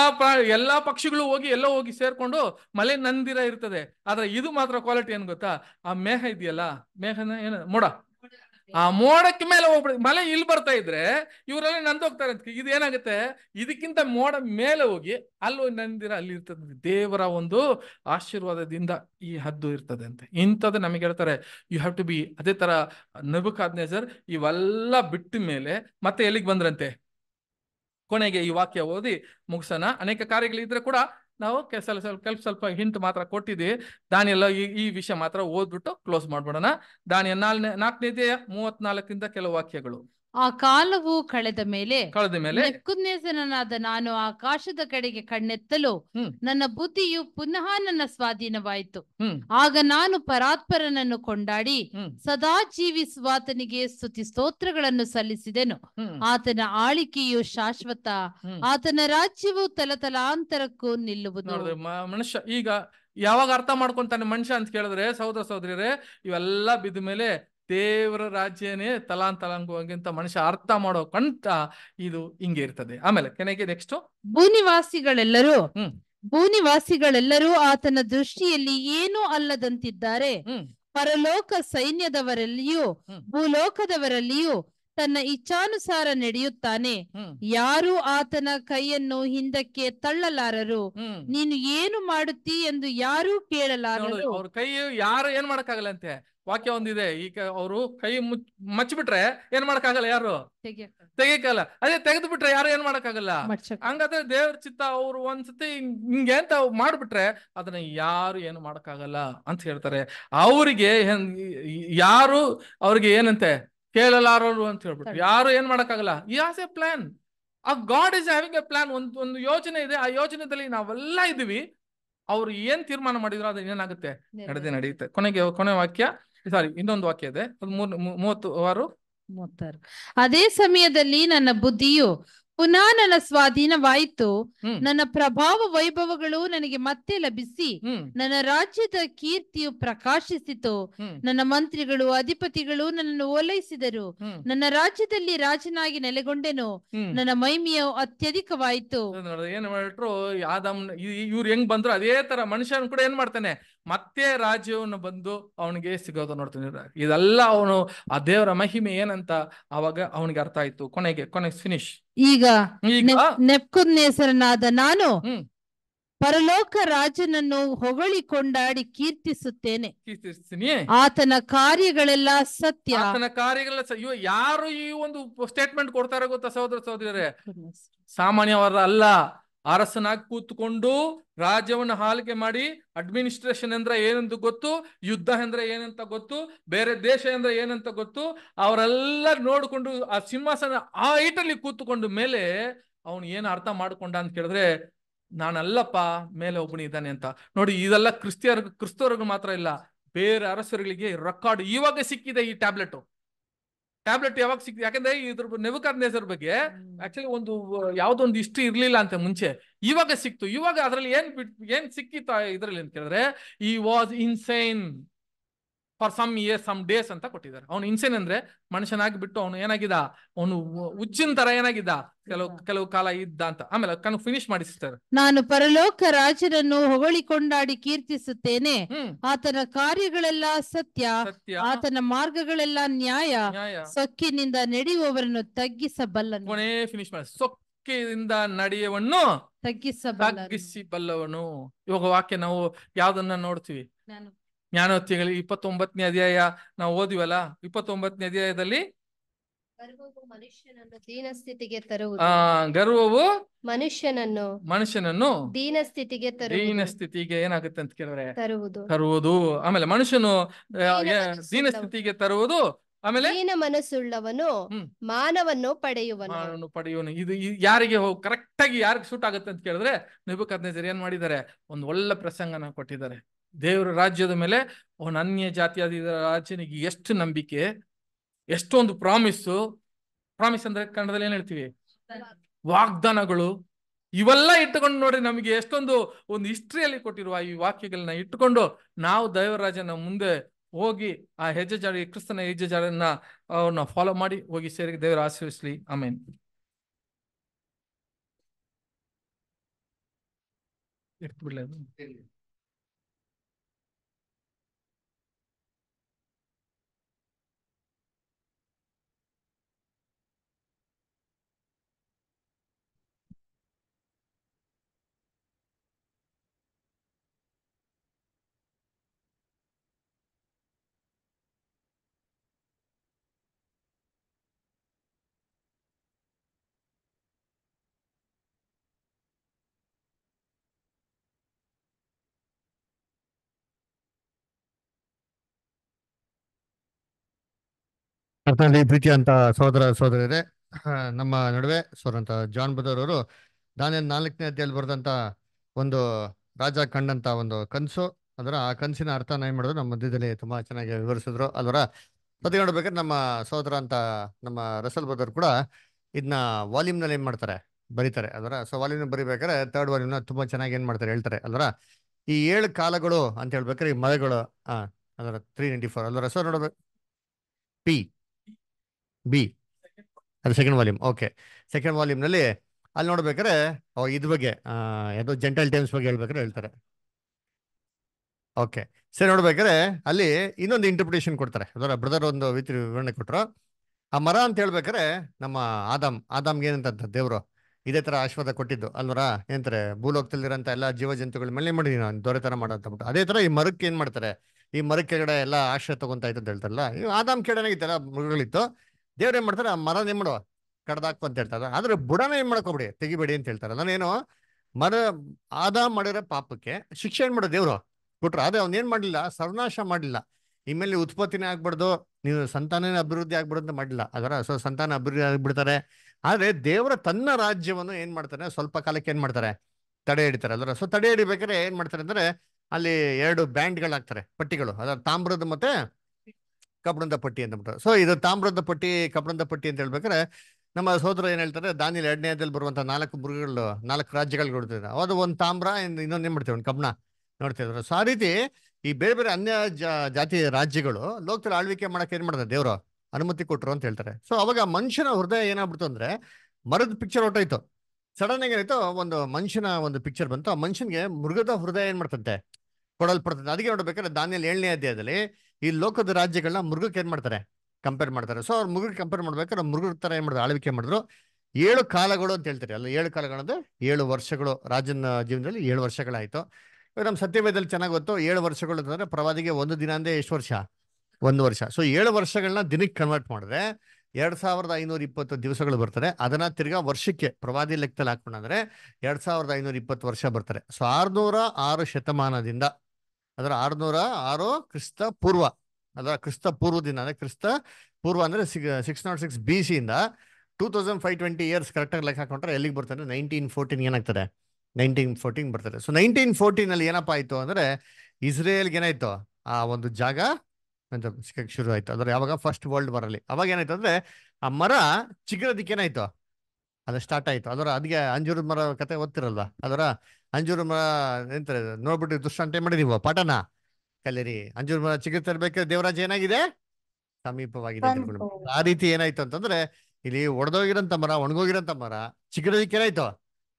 ಎಲ್ಲಾ ಪಕ್ಷಿಗಳು ಹೋಗಿ ಎಲ್ಲ ಹೋಗಿ ಸೇರ್ಕೊಂಡು ಮಳೆ ನಂದಿರ ಇರ್ತದೆ ಆದ್ರೆ ಇದು ಮಾತ್ರ ಕ್ವಾಲಿಟಿ ಏನ್ ಗೊತ್ತಾ ಆ ಮೇಘ ಇದೆಯಲ್ಲ ಮೇಘನ ಏನ ಮೋಡ ಆ ಮೋಡಕ್ಕೆ ಮೇಲೆ ಹೋಗ್ಬಿಡುತ್ತೆ ಮಳೆ ಇಲ್ಲಿ ಬರ್ತಾ ಇದ್ರೆ ಇವರೆಲ್ಲ ನಂದೋಗ್ತಾರೆ ಅಂತ ಇದು ಏನಾಗುತ್ತೆ ಇದಕ್ಕಿಂತ ಮೋಡ ಮೇಲೆ ಹೋಗಿ ಅಲ್ಲಿ ನಂದಿರ ಅಲ್ಲಿ ಇರ್ತದೆ ದೇವರ ಒಂದು ಆಶೀರ್ವಾದದಿಂದ ಈ ಹದ್ದು ಇರ್ತದೆ ಅಂತ ಇಂಥದ್ದು ನಮಗೆ ಹೇಳ್ತಾರೆ ಯು ಹ್ಯಾವ್ ಟು ಬಿ ಅದೇ ತರ ನಬುಕಾದ್ನೇಜರ್ ಇವೆಲ್ಲ ಬಿಟ್ಟ ಮೇಲೆ ಮತ್ತೆ ಎಲ್ಲಿಗೆ ಬಂದ್ರಂತೆ ಕೊನೆಗೆ ಈ ವಾಕ್ಯ ಓದಿ ಮುಗಿಸೋಣ ಅನೇಕ ಕಾರ್ಯಗಳಿದ್ರೆ ಕೂಡ ನಾವು ಸ್ವಲ್ಪ ಸ್ವಲ್ಪ ಸ್ವಲ್ಪ ಹಿಂಟ್ ಮಾತ್ರ ಕೊಟ್ಟಿದ್ದೀವಿ ದಾನಿಯಲ್ಲ ಈ ಈ ವಿಷಯ ಮಾತ್ರ ಓದ್ಬಿಟ್ಟು ಕ್ಲೋಸ್ ಮಾಡ್ಬಿಡೋಣ ದಾನಿಯ ನಾಲ್ನೇ ನಾಲ್ಕನೇದೇ ಮೂವತ್ನಾಲ್ಕರಿಂದ ಕೆಲವು ವಾಕ್ಯಗಳು ಆ ಕಾಲವು ಕಳೆದ ಮೇಲೆ ಕಳೆದ ಮೇಲೆ ಕುನ್ನೇಸನಾದ ನಾನು ಆಕಾಶದ ಕಡೆಗೆ ಕಣ್ಣೆತ್ತಲು ನನ್ನ ಬುದ್ಧಿಯು ಪುನಃ ನನ್ನ ಸ್ವಾಧೀನವಾಯಿತು ಆಗ ನಾನು ಪರಾತ್ಪರನನ್ನು ಕೊಂಡಾಡಿ ಸದಾ ಜೀವಿಸುವಾತನಿಗೆ ಸ್ತುತಿ ಸ್ತೋತ್ರಗಳನ್ನು ಸಲ್ಲಿಸಿದೆನು ಆತನ ಆಳಿಕೆಯು ಶಾಶ್ವತ ಆತನ ರಾಜ್ಯವು ತಲತಲಾಂತರಕ್ಕೂ ನಿಲ್ಲುವುದು ಮನುಷ್ಯ ಈಗ ಯಾವಾಗ ಅರ್ಥ ಮಾಡ್ಕೊಂತಾನೆ ಮನುಷ್ಯ ಅಂತ ಕೇಳಿದ್ರೆ ಸಹೋದರ ಸಹೋದರಿಯರೇ ಇವೆಲ್ಲ ಬಿದ್ದ ಮೇಲೆ ದೇವರ ರಾಜ್ಯನೇ ತಲಾಂತಲಾಂಗುವಂತ ಮನುಷ್ಯ ಅರ್ಥ ಮಾಡೋ ಕಂಠ ಇದು ಹಿಂಗೆ ಇರ್ತದೆ ಆಮೇಲೆ ಕೆನೆಗೆ ನೆಕ್ಸ್ಟ್ ಭೂನಿವಾಸಿಗಳೆಲ್ಲರೂ ಭೂನಿವಾಸಿಗಳೆಲ್ಲರೂ ಆತನ ದೃಷ್ಟಿಯಲ್ಲಿ ಏನೂ ಅಲ್ಲದಂತಿದ್ದಾರೆ ಪರಲೋಕ ಸೈನ್ಯದವರಲ್ಲಿಯೂ ಭೂಲೋಕದವರಲ್ಲಿಯೂ ತನ್ನ ಇಚ್ಛಾನುಸಾರ ನಡೆಯುತ್ತಾನೆ ಯಾರು ಆತನ ಕೈಯನ್ನು ಹಿಂದಕ್ಕೆ ತಳ್ಳಲಾರರು ನೀನು ಏನು ಮಾಡುತ್ತಿ ಎಂದು ಯಾರು ಕೇಳಲಾರರು ಅವ್ರ ಕೈ ಯಾರು ಏನ್ ಮಾಡಕ್ಕಾಗಲ್ಲಂತೆ ವಾಕ್ಯ ಒಂದಿದೆ ಈಗ ಅವರು ಕೈ ಮುಚ್ ಮಚ್ಬಿಟ್ರೆ ಏನ್ ಮಾಡಕ್ಕಾಗಲ್ಲ ಯಾರು ತೆಗಿಯಕ್ಕಲ್ಲ ಅದೇ ತೆಗೆದು ಬಿಟ್ರೆ ಯಾರು ಏನ್ ಮಾಡಕ್ಕಾಗಲ್ಲ ಹಂಗಾದ್ರೆ ದೇವ್ರ ಚಿತ್ತ ಅವ್ರು ಒಂದ್ಸತಿ ಹಿಂಗೆ ಅಂತ ಮಾಡ್ಬಿಟ್ರೆ ಅದನ್ನ ಯಾರು ಏನು ಮಾಡಕ್ಕಾಗಲ್ಲ ಅಂತ ಹೇಳ್ತಾರೆ ಅವರಿಗೆ ಯಾರು ಅವ್ರಿಗೆ ಏನಂತೆ ಕೇಳಲಾರರು ಅಂತ ಹೇಳ್ಬಿಟ್ರು ಯಾರು ಏನ್ ಮಾಡಕ್ಕಾಗಲ್ಲ ಯಾಸ್ ಎ ಪ್ಲಾನ್ ಆ God is having a plan ಒಂದು ಒಂದು ಯೋಜನೆ ಇದೆ ಆ ಯೋಜನೆದಲ್ಲಿ ನಾವೆಲ್ಲ ಇದೀವಿ ಅವ್ರು ಏನ್ ತೀರ್ಮಾನ ಮಾಡಿದ್ರು ಅದನ್ನ ಏನಾಗುತ್ತೆ ನಡೆದೇ ನಡೆಯುತ್ತೆ ಕೊನೆಗೆ ಕೊನೆ ವಾಕ್ಯ ಸಾರಿ ಇನ್ನೊಂದು ವಾಕ್ಯ ಇದೆ ಮೂವತ್ತು ಮೂವತ್ತಾರು ಅದೇ ಸಮಯದಲ್ಲಿ ನನ್ನ ಬುದ್ಧಿಯು ಪುನಃ ನನ್ನ ಸ್ವಾಧೀನವಾಯಿತು ನನ್ನ ಪ್ರಭಾವ ವೈಭವಗಳು ನನಗೆ ಮತ್ತೆ ಲಭಿಸಿ ನನ್ನ ರಾಜ್ಯದ ಕೀರ್ತಿಯು ಪ್ರಕಾಶಿಸಿತು ನನ್ನ ಮಂತ್ರಿಗಳು ಅಧಿಪತಿಗಳು ನನ್ನನ್ನು ಓಲೈಸಿದರು ನನ್ನ ರಾಜ್ಯದಲ್ಲಿ ರಾಜನಾಗಿ ನೆಲೆಗೊಂಡೆನು ನನ್ನ ಮೈಮಿಯ ಅತ್ಯಧಿಕವಾಯಿತು ಏನ್ ಮಾಡ್ರು ಯಾದಮ್ ಇವ್ರು ಹೆಂಗ್ ಬಂದ್ರು ಅದೇ ತರ ಮನುಷ್ಯನ ಕೂಡ ಏನ್ ಮಾಡ್ತಾನೆ ಮತ್ತೆ ರಾಜ್ಯವನ್ನು ಬಂದು ಅವನಿಗೆ ಸಿಗೋದು ನೋಡ್ತೀನಿ ಇದೆಲ್ಲ ಅವನು ಆ ದೇವರ ಮಹಿಮೆ ಏನಂತ ಅವಾಗ ಅವನಿಗೆ ಅರ್ಥ ಆಯ್ತು ಕೊನೆಗೆ ಕೊನೆಗೆ ಫಿನಿಶ್ ಈಗ ನೇಸರನಾದ ನಾನು ಪರಲೋಕ ರಾಜನನ್ನು ಹೊಗಳಿ ಕೊಂಡಾಡಿ ಕೀರ್ತಿಸುತ್ತೇನೆ ಕೀರ್ತಿಸ್ತೀನಿ ಆತನ ಕಾರ್ಯಗಳೆಲ್ಲ ಸತ್ಯ ಆತನ ಕಾರ್ಯಗಳೆಲ್ಲ ಯಾರು ಈ ಒಂದು ಸ್ಟೇಟ್ಮೆಂಟ್ ಕೊಡ್ತಾರೋ ಗೊತ್ತಾ ಸಹೋದರ ಸಹೋದರರೇ ಸಾಮಾನ್ಯವರ ಅಲ್ಲ ಅರಸನಾಗಿ ಕೂತ್ಕೊಂಡು ರಾಜ್ಯವನ್ನು ಹಾಲಿಕೆ ಮಾಡಿ ಅಡ್ಮಿನಿಸ್ಟ್ರೇಷನ್ ಅಂದ್ರೆ ಏನಂತ ಗೊತ್ತು ಯುದ್ಧ ಅಂದ್ರೆ ಏನಂತ ಗೊತ್ತು ಬೇರೆ ದೇಶ ಅಂದ್ರೆ ಏನಂತ ಗೊತ್ತು ಅವರೆಲ್ಲ ನೋಡಿಕೊಂಡು ಆ ಸಿಂಹಾಸನ ಆ ಐಟಲ್ಲಿ ಕೂತ್ಕೊಂಡ ಮೇಲೆ ಅವನು ಏನು ಅರ್ಥ ಮಾಡ್ಕೊಂಡ ಅಂತ ಕೇಳಿದ್ರೆ ನಾನಲ್ಲಪ್ಪ ಮೇಲೆ ಇದ್ದಾನೆ ಅಂತ ನೋಡಿ ಇದೆಲ್ಲ ಕ್ರಿಸ್ತಿಯರ್ ಕ್ರಿಸ್ತವರ್ಗ ಮಾತ್ರ ಇಲ್ಲ ಬೇರೆ ಅರಸರುಗಳಿಗೆ ರೆಕಾರ್ಡ್ ಇವಾಗ ಸಿಕ್ಕಿದೆ ಈ ಟ್ಯಾಬ್ಲೆಟು ಟ್ಯಾಬ್ಲೆಟ್ ಯಾವಾಗ ಸಿಕ್ತು ಯಾಕಂದ್ರೆ ಇದ್ರ ನೆವಕರ್ ನೇಸರ್ ಬಗ್ಗೆ ಆಕ್ಚುಲಿ ಒಂದು ಯಾವ್ದೊಂದು ಹಿಸ್ಟ್ರಿ ಇರ್ಲಿಲ್ಲ ಅಂತ ಮುಂಚೆ ಇವಾಗ ಸಿಕ್ತು ಇವಾಗ ಅದ್ರಲ್ಲಿ ಏನ್ ಬಿಟ್ ಏನ್ ಸಿಕ್ಕಿತ್ತು ಇದ್ರಲ್ಲಿ ಅಂತ ಕೇಳಿದ್ರೆ he was insane for some year some days ಅಂತ ಕೊಟ್ಟಿದ್ದಾರೆ ಅವನು ಇನ್ಸೇನ್ ಅಂದ್ರೆ ಮನುಷ್ಯನಾಗಿ ಬಿಟ್ಟು ಅವನು ಏನಾಗಿದ್ದ ಅವನು ಉಜ್ಜಿನ ತರ ಏನಾಗಿದ್ದ ಕೆಲವು ಕೆಲವು ಕಾಲ ಇದ್ದ ಅಂತ ಆಮೇಲೆ ಕಣ್ಣು ಫಿನಿಶ್ ಮಾಡಿಸ್ತಾರೆ ನಾನು ಪರಲೋಕ ರಾಜರನ್ನು ಹೊಗಳಿಕೊಂಡಾಡಿ ಕೀರ್ತಿಸುತ್ತೇನೆ ಆತನ ಕಾರ್ಯಗಳೆಲ್ಲ ಸತ್ಯ ಆತನ ಮಾರ್ಗಗಳೆಲ್ಲ ನ್ಯಾಯ ಸೊಕ್ಕಿನಿಂದ ನಡೆಯುವವರನ್ನು ತಗ್ಗಿಸಬಲ್ಲ ಕೊನೆ ಫಿನಿಶ್ ಮಾಡಿ ಸೊಕ್ಕಿನಿಂದ ನಡೆಯುವನು ತಗ್ಗಿಸಬಲ್ಲವನು ಇವಾಗ ವಾಕ್ಯ ನಾವು ಯಾವ್ದನ್ನ ನೋಡ್ತೀವಿ ಜ್ಞಾನೋತ್ತಿಗಳು ಇಪ್ಪತ್ತೊಂಬತ್ತನೇ ಅಧ್ಯಾಯ ನಾವು ಓದಿವಲ್ಲ ಇಪ್ಪತ್ತೊಂಬತ್ತನೇ ಅಧ್ಯಾಯದಲ್ಲಿ ಗರ್ವವು ಮನುಷ್ಯನನ್ನು ಮನುಷ್ಯನನ್ನು ದೀನ ಸ್ಥಿತಿಗೆ ದೀನ ಸ್ಥಿತಿಗೆ ಏನಾಗುತ್ತೆ ಅಂತ ಕೇಳಿದ್ರೆ ತರುವುದು ಆಮೇಲೆ ಮನುಷ್ಯನು ದೀನ ಸ್ಥಿತಿಗೆ ತರುವುದು ಆಮೇಲೆ ದೀನ ಮನಸ್ಸುಳ್ಳವನು ಮಾನವನ್ನು ಪಡೆಯುವನು ಪಡೆಯುವನು ಇದು ಯಾರಿಗೆ ಕರೆಕ್ಟ್ ಆಗಿ ಯಾರಿಗೆ ಸೂಟ್ ಆಗುತ್ತೆ ಅಂತ ಕೇಳಿದ್ರೆ ನಿಬುಕದ್ನೇಜರ್ ಏನ್ ಮಾಡಿದ್ದಾರೆ ಒಂದು ಒಳ್ಳೆ ಪ್ರಸಂಗನ ಕೊಟ್ಟಿದ್ದಾರೆ ದೇವರ ರಾಜ್ಯದ ಮೇಲೆ ಅವನ ಅನ್ಯ ಜಾತಿಯಾದ ರಾಜನಿಗೆ ಎಷ್ಟು ನಂಬಿಕೆ ಎಷ್ಟೊಂದು ಪ್ರಾಮಿಸ್ಸು ಪ್ರಾಮಿಸ್ ಅಂದ್ರೆ ಕನ್ನಡದಲ್ಲಿ ಏನ್ ಹೇಳ್ತೀವಿ ವಾಗ್ದಾನಗಳು ಇವೆಲ್ಲ ಇಟ್ಟುಕೊಂಡು ನೋಡಿ ನಮಗೆ ಎಷ್ಟೊಂದು ಒಂದು ಹಿಸ್ಟ್ರಿಯಲ್ಲಿ ಕೊಟ್ಟಿರುವ ಈ ವಾಕ್ಯಗಳನ್ನ ಇಟ್ಟುಕೊಂಡು ನಾವು ರಾಜನ ಮುಂದೆ ಹೋಗಿ ಆ ಹೆಜ್ಜೆ ಜಾಡಿ ಕ್ರಿಸ್ತನ ಹೆಜ್ಜೆ ಜಾಡನ್ನ ಅವ್ರನ್ನ ಫಾಲೋ ಮಾಡಿ ಹೋಗಿ ಸೇರಿ ದೇವರ ಆಶೀರ್ವಿಸ್ಲಿ ಆಮೇನ್ ಬಿಡ್ಲ ಕರ್ತನಲ್ಲಿ ಪ್ರೀತಿ ಅಂತ ಸಹೋದರ ಸಹೋದರರೇ ನಮ್ಮ ನಡುವೆ ಸೋರಂತ ಜಾನ್ ಬದರ್ ಅವರು ದಾನಿಯಲ್ ನಾಲ್ಕನೇ ಅಧ್ಯಯಲ್ಲಿ ಬರೆದಂತ ಒಂದು ರಾಜ ಕಂಡಂತ ಒಂದು ಕನಸು ಅದರ ಆ ಕನಸಿನ ಅರ್ಥನ ಏನ್ ಮಾಡಿದ್ರು ನಮ್ಮ ಮಧ್ಯದಲ್ಲಿ ತುಂಬಾ ಚೆನ್ನಾಗಿ ವಿವರಿಸಿದ್ರು ಅದರ ಮತ್ತೆ ನೋಡ್ಬೇಕಾದ್ರೆ ನಮ್ಮ ಸಹೋದರ ಅಂತ ನಮ್ಮ ರಸಲ್ ಬದರ್ ಕೂಡ ಇದನ್ನ ವಾಲ್ಯೂಮ್ ನಲ್ಲಿ ಏನ್ ಮಾಡ್ತಾರೆ ಬರೀತಾರೆ ಅದರ ಸೊ ವಾಲ್ಯೂಮ್ ಬರಿಬೇಕಾದ್ರೆ ತರ್ಡ್ ವಾಲ್ಯೂಮ್ ನ ತುಂಬಾ ಚೆನ್ನಾಗಿ ಏನ್ ಮಾಡ್ತಾರೆ ಹೇಳ್ತಾರೆ ಅದರ ಈ ಏಳು ಕಾಲಗಳು ಅಂತ ಹೇಳ್ಬೇಕಾದ್ರೆ ಈ ಮಳೆಗಳು ಆ ಅದರ ತ್ರೀ ನೈಂಟಿ ಫೋರ್ ಅಲ್ವರ ಸೊ ನೋಡ್ಬೇಕು ಪಿ ಬಿ ಅದು ಸೆಕೆಂಡ್ ವಾಲ್ಯೂಮ್ ಓಕೆ ಸೆಕೆಂಡ್ ವಾಲ್ಯೂಮ್ನಲ್ಲಿ ಅಲ್ಲಿ ನೋಡ್ಬೇಕಾರೆ ಇದ್ ಬಗ್ಗೆ ಯಾವುದೋ ಜೆಂಟಲ್ ಟೈಮ್ಸ್ ಬಗ್ಗೆ ಹೇಳ್ಬೇಕಾರೆ ಹೇಳ್ತಾರೆ ಓಕೆ ಸರಿ ನೋಡ್ಬೇಕಾರೆ ಅಲ್ಲಿ ಇನ್ನೊಂದು ಇಂಟರ್ಪ್ರಿಟೇಷನ್ ಕೊಡ್ತಾರೆ ಅದರ ಬ್ರದರ್ ಒಂದು ವಿತ್ರ ವಿವರಣೆ ಕೊಟ್ಟರು ಆ ಮರ ಅಂತ ಹೇಳ್ಬೇಕಾರೆ ನಮ್ಮ ಆದಾಮ್ ಆದಾಮ್ಗೆ ಏನಂತ ದೇವರು ಇದೇ ತರ ಆಶೀರ್ವಾದ ಕೊಟ್ಟಿದ್ದು ಅಲ್ವರ ಏನಂತಾರೆ ಭೂಲೋಕದಲ್ಲಿರೋ ಎಲ್ಲ ಜೀವ ಜಂತುಗಳ ಮೇಲೆ ಮಾಡಿ ನಾನು ದೊರೆತನ ಮಾಡೋಂಥಬಿಟ್ಟು ಅದೇ ತರ ಈ ಮರಕ್ಕೆ ಏನು ಮಾಡ್ತಾರೆ ಈ ಮರ ಕೆಳಗಡೆ ಎಲ್ಲ ಆಶ್ರಯ ತಗೊಂತ ಇತ್ತು ಅಂತ ಹೇಳ್ತಾರಲ್ಲ ಆದಾಮ್ ಕೆಳಗಡೆ ಮೃಗಗಳಿತ್ತು ದೇವ್ರ ಏನ್ ಮಾಡ್ತಾರೆ ಆ ಮರ ನಿಮ್ಮಡು ಕಡ್ದಾಕು ಅಂತ ಹೇಳ್ತಾರೆ ಆದ್ರೆ ಬುಡನ ಏನ್ ಮಾಡ್ಕೊಬಿಡಿ ತೆಗಿಬೇಡಿ ಅಂತ ಹೇಳ್ತಾರೆ ನಾನೇನು ಮರ ಆದ ಮಾಡಿರೋ ಪಾಪಕ್ಕೆ ಶಿಕ್ಷೆ ಏನ್ ಮಾಡೋ ದೇವ್ರು ಕೊಟ್ರು ಆದ್ರೆ ಅವ್ನೇನ್ ಮಾಡ್ಲಿಲ್ಲ ಸರ್ವನಾಶ ಮಾಡ್ಲಿಲ್ಲ ಇಮೇಲೆ ಉತ್ಪತ್ತಿನೇ ಆಗ್ಬಾರ್ದು ನೀವು ಸಂತಾನ ಅಭಿವೃದ್ಧಿ ಆಗ್ಬಿಡು ಅಂತ ಮಾಡಿಲ್ಲ ಅದರ ಸೊ ಸಂತಾನ ಅಭಿವೃದ್ಧಿ ಆಗ್ಬಿಡ್ತಾರೆ ಆದ್ರೆ ದೇವರ ತನ್ನ ರಾಜ್ಯವನ್ನು ಏನ್ ಮಾಡ್ತಾರೆ ಸ್ವಲ್ಪ ಕಾಲಕ್ಕೆ ಏನ್ ಮಾಡ್ತಾರೆ ತಡೆ ಹಿಡಿತಾರೆ ಅದರ ಸೊ ತಡೆ ಹಿಡಿಬೇಕಾದ್ರೆ ಏನ್ ಮಾಡ್ತಾರೆ ಅಂದ್ರೆ ಅಲ್ಲಿ ಎರಡು ಬ್ಯಾಂಡ್ಗಳಾಗ್ತಾರೆ ಪಟ್ಟಿಗಳು ಅದರ ತಾಮ್ರದ ಮತ್ತೆ ಕಬ್ಬಿಣದ ಪಟ್ಟಿ ಅಂತ ಸೊ ಇದು ತಾಮ್ರದ ಪಟ್ಟಿ ಕಬ್ಬಿಣದ ಪಟ್ಟಿ ಅಂತ ಹೇಳ್ಬೇಕಾದ್ರೆ ನಮ್ಮ ಸೋದರ ಏನ್ ಹೇಳ್ತಾರೆ ದಾನಿಲ್ ಎರಡನೇದಲ್ಲಿ ಬರುವಂತ ನಾಲ್ಕು ಮೃಗಗಳು ನಾಲ್ಕು ರಾಜ್ಯಗಳು ಕೊಡ್ತಿದ್ರು ಅದು ಒಂದು ತಾಮ್ರ ಇನ್ನೊಂದು ಏನ್ ಮಾಡ್ತೇವೆ ಒಂದು ಕಬ್ಣ ನೋಡ್ತಿದ್ರು ಸೊ ಆ ರೀತಿ ಈ ಬೇರೆ ಬೇರೆ ಅನ್ಯ ಜಾತಿ ರಾಜ್ಯಗಳು ಲೋಕದಲ್ಲಿ ಆಳ್ವಿಕೆ ಮಾಡಕ್ಕೆ ಏನ್ ಮಾಡ್ತಾರೆ ದೇವರು ಅನುಮತಿ ಕೊಟ್ಟರು ಅಂತ ಹೇಳ್ತಾರೆ ಸೊ ಅವಾಗ ಮನುಷ್ಯನ ಹೃದಯ ಏನಾಗ್ಬಿಡ್ತು ಅಂದ್ರೆ ಮರದ ಪಿಕ್ಚರ್ ಹೊಟ್ಟೋಯ್ತು ಸಡನ್ ಆಗಿ ಏನಾಯ್ತು ಒಂದು ಮನುಷ್ಯನ ಒಂದು ಪಿಕ್ಚರ್ ಬಂತು ಆ ಮನುಷ್ಯನಿಗೆ ಮೃಗದ ಹೃದಯ ಏನು ಮಾಡ್ತಂತೆ ಕೊಡಲ್ಪಡ್ತದೆ ಅದಕ್ಕೆ ನೋಡ್ಬೇಕಾದ್ರೆ ದಾನಿಯಲ್ಲಿ ಏಳನೇ ಅಧ್ಯಾಯದಲ್ಲಿ ಈ ಲೋಕದ ರಾಜ್ಯಗಳನ್ನ ಮೃಗಕ್ಕೆ ಏನ್ ಮಾಡ್ತಾರೆ ಕಂಪೇರ್ ಮಾಡ್ತಾರೆ ಸೊ ಅವ್ರು ಮೃಗಕ್ಕೆ ಕಂಪೇರ್ ಮಾಡ್ಬೇಕಾದ್ರೆ ಮೃಗರ ತರ ಏನ್ ಮಾಡಿದ್ರು ಆಳ್ವಿಕೆ ಮಾಡಿದ್ರು ಏಳು ಕಾಲಗಳು ಅಂತ ಹೇಳ್ತಾರೆ ಅಲ್ಲ ಏಳು ಕಾಲಗಳಂದ್ರೆ ಏಳು ವರ್ಷಗಳು ರಾಜನ ಜೀವನದಲ್ಲಿ ಏಳು ವರ್ಷಗಳಾಯ್ತು ಇವಾಗ ನಮ್ಮ ಸತ್ಯವೇದಲ್ಲಿ ಚೆನ್ನಾಗಿ ಗೊತ್ತು ಏಳು ವರ್ಷಗಳು ಅಂತಂದ್ರೆ ಪ್ರವಾದಿಗೆ ಒಂದು ದಿನ ಅಂದ್ರೆ ಎಷ್ಟು ವರ್ಷ ಒಂದು ವರ್ಷ ಸೊ ಏಳು ವರ್ಷಗಳನ್ನ ದಿನಕ್ಕೆ ಕನ್ವರ್ಟ್ ಮಾಡಿದ್ರೆ ಎರಡ್ ಸಾವಿರದ ಐನೂರ ಇಪ್ಪತ್ತು ದಿವಸಗಳು ಬರ್ತಾರೆ ಅದನ್ನ ತಿರ್ಗಾ ವರ್ಷಕ್ಕೆ ಪ್ರವಾದಿ ಲೆಕ್ಕದಲ್ಲಿ ಹಾಕೊಂಡ್ರೆ ಎರಡ್ ಸಾವಿರದ ಐನೂರ ಇಪ್ಪತ್ತು ವರ್ಷ ಬರ್ತಾರೆ ಸೊ ಆರ್ನೂರ ಆರು ಶತಮಾನದಿಂದ ಅದರ ಆರುನೂರ ಆರು ಕ್ರಿಸ್ತ ಪೂರ್ವ ಅದರ ಕ್ರಿಸ್ತ ಪೂರ್ವ ದಿನ ಅಂದರೆ ಕ್ರಿಸ್ತ ಪೂರ್ವ ಅಂದರೆ ಸಿಕ್ಸ್ ನಾಟ್ ಸಿಕ್ಸ್ ಬಿ ಸಿಯಿಂದ two thousand five twenty years ಕರೆಕ್ಟಾಗಿ ಲೆಕ್ಕ ಹಾಕೊಂಡ್ರೆ ಎಲ್ಲಿಗೆ ಬರ್ತಾರೆ ನೈನ್ಟೀನ್ ಫೋರ್ಟೀನ್ ಏನಾಗ್ತದೆ ನೈನ್ಟೀನ್ ಫೋರ್ಟೀನ್ ಬರ್ತದೆ ಸೊ ನೈನ್ಟೀನ್ ಏನಪ್ಪಾ ಏನಪ್ಪ ಆಯಿತು ಅಂದರೆ ಇಸ್ರೇಲ್ಗೆ ಏನಾಯಿತು ಆ ಒಂದು ಜಾಗ ಸಿಕ್ಕಕ್ಕೆ ಶುರು ಆಯಿತು ಅದರ ಯಾವಾಗ ಫಸ್ಟ್ ವರ್ಲ್ಡ್ ಬರಲಿ ಅವಾಗ ಏನಾಯ್ತು ಅಂದರೆ ಆ ಮರ ಚಿಗ್ರದಿಕ್ಕೆ ಏನಾಯಿತು ಅದು ಸ್ಟಾರ್ಟ್ ಆಯಿತು ಅದರ ಅದಕ್ಕೆ ಅಂಜೂರದ ಮರ ಕತೆ ಓದ್ತಿರಲ್ವಾ ಅದರ ಅಂಜೂರ ಮರ ಎಂತಾರೆ ನೋಡ್ಬಿಟ್ಟು ದುಷ್ಟಂತೆ ಮಾಡಿ ನೀವು ಪಠನ ಕಲಿರಿ ಅಂಜೂರ ಮರ ಚಿಕ್ಕ ತರಬೇಕಾದ್ರೆ ದೇವರಾಜ್ ಏನಾಗಿದೆ ಸಮೀಪವಾಗಿದೆ ಆ ರೀತಿ ಏನಾಯ್ತು ಅಂತಂದ್ರೆ ಇಲ್ಲಿ ಒಡೆದೋಗಿರಂತ ಮರ ಒಣಗೋಗಿರಂತ ಮರ ಚಿಕ್ಕದಕ್ಕೆ ಏನಾಯ್ತು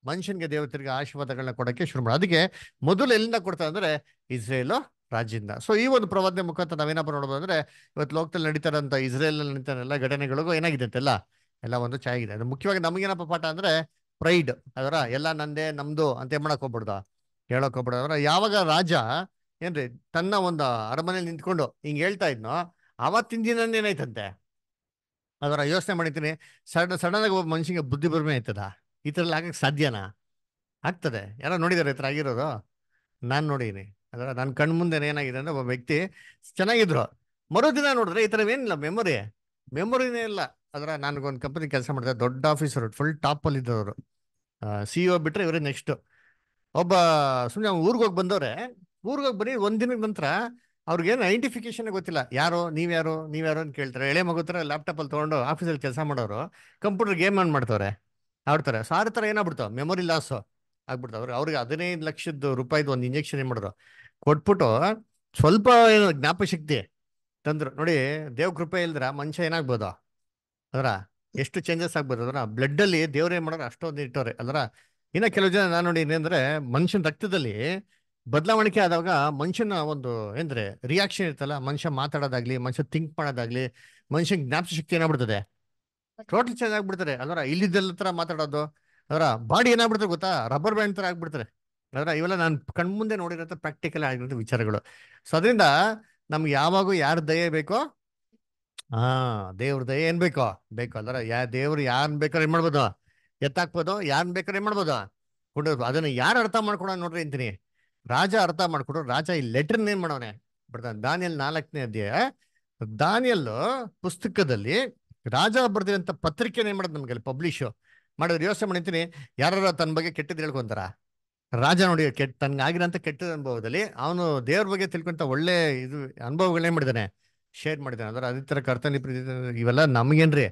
ಮನುಷ್ಯನ್ಗೆ ದೇವತೆಗೆ ಆಶೀರ್ವಾದಗಳನ್ನ ಕೊಡಕ್ಕೆ ಶುರು ಮಾಡ ಅದಕ್ಕೆ ಮೊದಲು ಎಲ್ಲಿಂದ ಕೊಡ್ತಾರೆ ಅಂದ್ರೆ ಇಸ್ರೇಲ್ ರಾಜ್ಯದಿಂದ ಸೊ ಈ ಒಂದು ಪ್ರವಾದನೆ ಮುಖಾಂತರ ನಾವೇನಪ್ಪ ನೋಡಬಹುದು ಅಂದ್ರೆ ಇವತ್ತು ಲೋಕದಲ್ಲಿ ನಡೀತಾರಂತ ಇಸ್ರೇಲ್ ನಲ್ಲಿ ನಡೀತಾರ ಎಲ್ಲ ಘಟನೆಗಳಿಗೂ ಏನಾಗಿದೆ ಅಂತೆಲ್ಲ ಎಲ್ಲ ಒಂದು ಚಾಯಾಗಿದೆ ಅದು ಮುಖ್ಯವಾಗಿ ನಮಗೇನಪ್ಪ ಪಾಠ ಅಂದ್ರೆ ಪ್ರೈಡ್ ಅದರ ಎಲ್ಲ ನಂದೇ ನಮ್ದು ಅಂತ ಮಾಡಕ್ ಹೋಗ್ಬಿಡ್ದ ಹೇಳಕ್ ಹೋಗ್ಬಿಡ ಯಾವಾಗ ರಾಜ ಏನ್ರಿ ತನ್ನ ಒಂದು ಅರಮನೆಯಲ್ಲಿ ನಿಂತ್ಕೊಂಡು ಹಿಂಗೆ ಹೇಳ್ತಾ ಇದ್ನೋ ಅವತ್ತಿನ ದಿನ ಏನಾಯ್ತಂತೆ ಅದರ ಯೋಚನೆ ಮಾಡಿತೀನಿ ಸಡನ್ ಸಡನ್ ಆಗಿ ಒಬ್ಬ ಮನುಷ್ಯಗೆ ಬುದ್ಧಿ ಬರ್ಮೆ ಆಯ್ತದ ಈ ಥರಲ್ಲಿ ಆಗಕ್ಕೆ ಸಾಧ್ಯನಾ ಆಗ್ತದೆ ಯಾರೋ ನೋಡಿದಾರೆ ಈ ಥರ ಆಗಿರೋದು ನಾನು ನೋಡಿದೀನಿ ಅದರ ನನ್ನ ಕಣ್ ಮುಂದೆ ಏನಾಗಿದೆ ಅಂದ್ರೆ ಒಬ್ಬ ವ್ಯಕ್ತಿ ಚೆನ್ನಾಗಿದ್ರು ಮರುದಿನ ನೋಡಿದ್ರೆ ಈ ಏನಿಲ್ಲ ಮೆಮೊರಿ ಮೆಮೊರಿನೇ ಇಲ್ಲ ಆದ್ರೆ ನನಗೊಂದು ಕಂಪನಿ ಕೆಲಸ ಮಾಡಿದೆ ದೊಡ್ಡ ಆಫೀಸರ್ ಫುಲ್ ಟಾಪಲ್ಲಿ ಇದ್ದವರು ಸಿ ಇ e ಬಿಟ್ಟರೆ ಇವರೇ ನೆಕ್ಸ್ಟ್ ಒಬ್ಬ ಸುಮ್ಮನೆ ಊರಿಗೆ ಹೋಗಿ ಬಂದವ್ರೆ ಊರಿಗೆ ಹೋಗಿ ಬರೀ ಒಂದು ದಿನದ ನಂತರ ಅವ್ರಿಗೇನು ಐಡೆಂಟಿಫಿಕೇಶನ್ ಗೊತ್ತಿಲ್ಲ ಯಾರು ನೀವ್ಯಾರೋ ಯಾರು ಅಂತ ಕೇಳ್ತಾರೆ ಎಳೆ ಮಗು ಲ್ಯಾಪ್ಟಾಪ್ ಲ್ಯಾಪ್ಟಾಪಲ್ಲಿ ತಗೊಂಡು ಆಫೀಸಲ್ಲಿ ಕೆಲಸ ಮಾಡೋರು ಕಂಪ್ಯೂಟರ್ ಗೇಮ್ ಆನ್ ಮಾಡ್ತವ್ರೆ ಆಡ್ತಾರೆ ಸೊ ಆ ಥರ ಏನಾಗ್ಬಿಡ್ತಾವೆ ಮೆಮೊರಿ ಲಾಸ್ ಆಗ್ಬಿಡ್ತಾವ್ರೆ ಅವ್ರಿಗೆ ಹದಿನೈದು ಲಕ್ಷದ ರೂಪಾಯಿದು ಒಂದು ಇಂಜೆಕ್ಷನ್ ಏನು ಮಾಡೋರು ಕೊಟ್ಬಿಟ್ಟು ಸ್ವಲ್ಪ ಜ್ಞಾಪಶಕ್ತಿ ತಂದ್ರು ನೋಡಿ ದೇವ್ ಕೃಪೆ ಇಲ್ದ್ರ ಮನುಷ್ಯ ಏನಾಗ್ಬೋದು ಅದರ ಎಷ್ಟು ಚೇಂಜಸ್ ಆಗ್ಬೋದು ಅದರ ಬ್ಲಡ್ ಅಲ್ಲಿ ದೇವರೇ ಮಾಡೋರು ಅಷ್ಟೊಂದು ಇಟ್ಟವ್ರೆ ಅದರ ಇನ್ನ ಕೆಲವು ಜನ ನಾನು ನೋಡಿ ಏನಂದ್ರೆ ಮನುಷ್ಯನ ರಕ್ತದಲ್ಲಿ ಬದಲಾವಣಿಕೆ ಆದಾಗ ಮನುಷ್ಯನ ಒಂದು ಏನಂದ್ರೆ ರಿಯಾಕ್ಷನ್ ಇರ್ತಲ್ಲ ಮನುಷ್ಯ ಮಾತಾಡೋದಾಗ್ಲಿ ಮನುಷ್ಯ ಥಿಂಕ್ ಮಾಡೋದಾಗ್ಲಿ ಮನುಷ್ಯನ ಜ್ಞಾಪಕ ಶಕ್ತಿ ಏನಾಗ್ಬಿಡ್ತದೆ ಟೋಟಲ್ ಚೇಂಜ್ ಆಗ್ಬಿಡ್ತಾರೆ ಅದರ ಇಲ್ಲಿದ್ದೆಲ್ಲ ತರ ಮಾತಾಡೋದು ಅದರ ಬಾಡಿ ಏನಾಗ್ಬಿಡ್ತಾರೆ ಗೊತ್ತಾ ರಬ್ಬರ್ ಬ್ಯಾಂಡ್ ತರ ಆಗ್ಬಿಡ್ತಾರೆ ಅದರ ಇವೆಲ್ಲ ನಾನು ಕಣ್ಮುಂದೆ ನೋಡಿರೋ ಪ್ರಾಕ್ಟಿಕಲ್ ಆಗಿರೋ ವಿಚಾರಗಳು ಸೊ ಅದರಿಂದ ನಮ್ಗೆ ಯಾವಾಗೂ ಯಾರು ದಯೆ ಬೇಕೋ ಹಾ ದೇವ್ರದ ಏನ್ ಬೇಕೋ ಬೇಕು ಅಂದ್ರೆ ಯಾ ದೇವ್ರು ಯಾರನ್ ಬೇಕಾದ್ರೆ ಏನ್ ಮಾಡ್ಬೋದು ಎತ್ತಾಕ್ಬೋದು ಯಾರನ್ ಬೇಕಾದ್ರೆ ಏನ್ ಮಾಡ್ಬೋದು ಕೊಡೋದು ಅದನ್ನ ಯಾರು ಅರ್ಥ ಮಾಡ್ಕೊಡ ನೋಡ್ರಿ ಅಂತೀನಿ ರಾಜ ಅರ್ಥ ಮಾಡ್ಕೊಡು ರಾಜ ಈ ಲೆಟರ್ ಏನ್ ಮಾಡೋಣೆ ಬರ್ತಾನೆ ದಾನಿಯಲ್ ನಾಲ್ಕನೇ ಅಧ್ಯಾಯ ದಾನಿಯಲ್ ಪುಸ್ತಕದಲ್ಲಿ ರಾಜ ಬರ್ದಿರಂತ ಪತ್ರಿಕೆ ಏನ್ ಮಾಡೋದು ನಮ್ಗೆ ಪಬ್ಲಿಷ್ ಮಾಡಿದ್ರೆ ಯೋಚನೆ ಮಾಡಿಂತೀನಿ ಯಾರು ತನ್ನ ಬಗ್ಗೆ ಕೆಟ್ಟದ್ದು ಹೇಳ್ಕೊಂತಾರ ರಾಜ ನೋಡಿ ಕೆಟ್ಟ ತನ್ಗೆ ಅಂತ ಕೆಟ್ಟದ ಅನುಭವದಲ್ಲಿ ಅವನು ದೇವ್ರ ಬಗ್ಗೆ ತಿಳ್ಕೊಂತ ಒಳ್ಳೆ ಇದು ಅನುಭವಗಳೇನ್ ಮಾಡಿದಾನೆ ಶೇರ್ ಮಾಡಿದ್ದಾನೆ ಅಂದ್ರೆ ಅದೇ ಥರ ಕರ್ತನಿ ಇವೆಲ್ಲ ನಮಗೇನ್ರಿ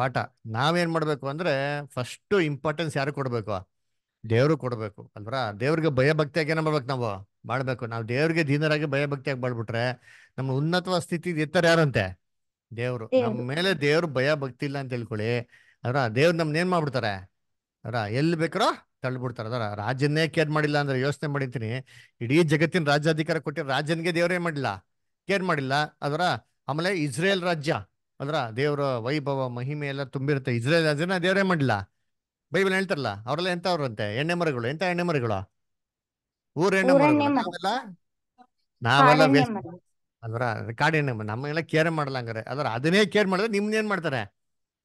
ಪಾಠ ನಾವೇನ್ ಮಾಡಬೇಕು ಅಂದ್ರೆ ಫಸ್ಟ್ ಇಂಪಾರ್ಟೆನ್ಸ್ ಯಾರು ಕೊಡಬೇಕು ದೇವ್ರು ಕೊಡಬೇಕು ಅಲ್ವರ ದೇವ್ರಿಗೆ ಭಯ ಭಕ್ತಿಯಾಗಿ ಏನ ಮಾಡ್ಬೇಕು ನಾವು ಮಾಡ್ಬೇಕು ನಾವು ದೇವ್ರಿಗೆ ದೀನರಾಗಿ ಭಯ ಭಕ್ತಿಯಾಗಿ ಬಾಳ್ಬಿಟ್ರೆ ನಮ್ಮ ಉನ್ನತ ಸ್ಥಿತಿ ಎತ್ತರ ಯಾರಂತೆ ದೇವ್ರು ನಮ್ಮ ಮೇಲೆ ದೇವ್ರ ಭಯ ಭಕ್ತಿ ಇಲ್ಲ ಅಂತ ಹೇಳ್ಕೊಳ್ಳಿ ಅದ್ರ ದೇವ್ರು ನಮ್ನ ಏನ್ ಮಾಡ್ಬಿಡ್ತಾರೆ ಅದ್ರ ಎಲ್ಲಿ ಬೇಕ್ರೋ ತಳ್ಳಿಬಿಡ್ತಾರೆ ಅದರ ರಾಜನ್ನೇ ಕೇರ್ ಮಾಡಿಲ್ಲ ಅಂದ್ರೆ ಯೋಚನೆ ಮಾಡಿರ್ತೀನಿ ಇಡೀ ಜಗತ್ತಿನ ರಾಜ್ಯಾಧಿಕಾರ ಕೊಟ್ಟಿರೋ ರಾಜನ್ಗೆ ದೇವ್ರೇನ್ ಮಾಡಿಲ್ಲ ಕೇರ್ ಮಾಡಿಲ್ಲ ಅದರ ಆಮೇಲೆ ಇಸ್ರೇಲ್ ರಾಜ್ಯ ಅದರ ದೇವರ ವೈಭವ ಮಹಿಮೆ ಎಲ್ಲ ತುಂಬಿರುತ್ತೆ ಇಸ್ರೇಲ್ ರಾಜ್ಯನ ದೇವರೇ ಮಾಡಿಲ್ಲ ಬೈಬಲ್ ಹೇಳ್ತಾರಲ್ಲ ಅವರೆಲ್ಲ ಅವ್ರಂತೆ ಎಣ್ಣೆ ಮರಗಳು ಎಂತ ಎಣ್ಣೆ ಮರಗಳು ಊರ್ ಎಣ್ಣೆ ಮರಗಳು ನಾವೆಲ್ಲ ನಾವೆಲ್ಲ ಅಲ್ವರ ಎಣ್ಣೆ ನಮ್ಮೆಲ್ಲ ಕೇರ್ ಮಾಡಲ್ಲ ಹಂಗಾರೆ ಅದರ ಅದನ್ನೇ ಕೇರ್ ಮಾಡಿದ್ರೆ ನಿಮ್ನ ಏನ್ ಮಾಡ್ತಾರೆ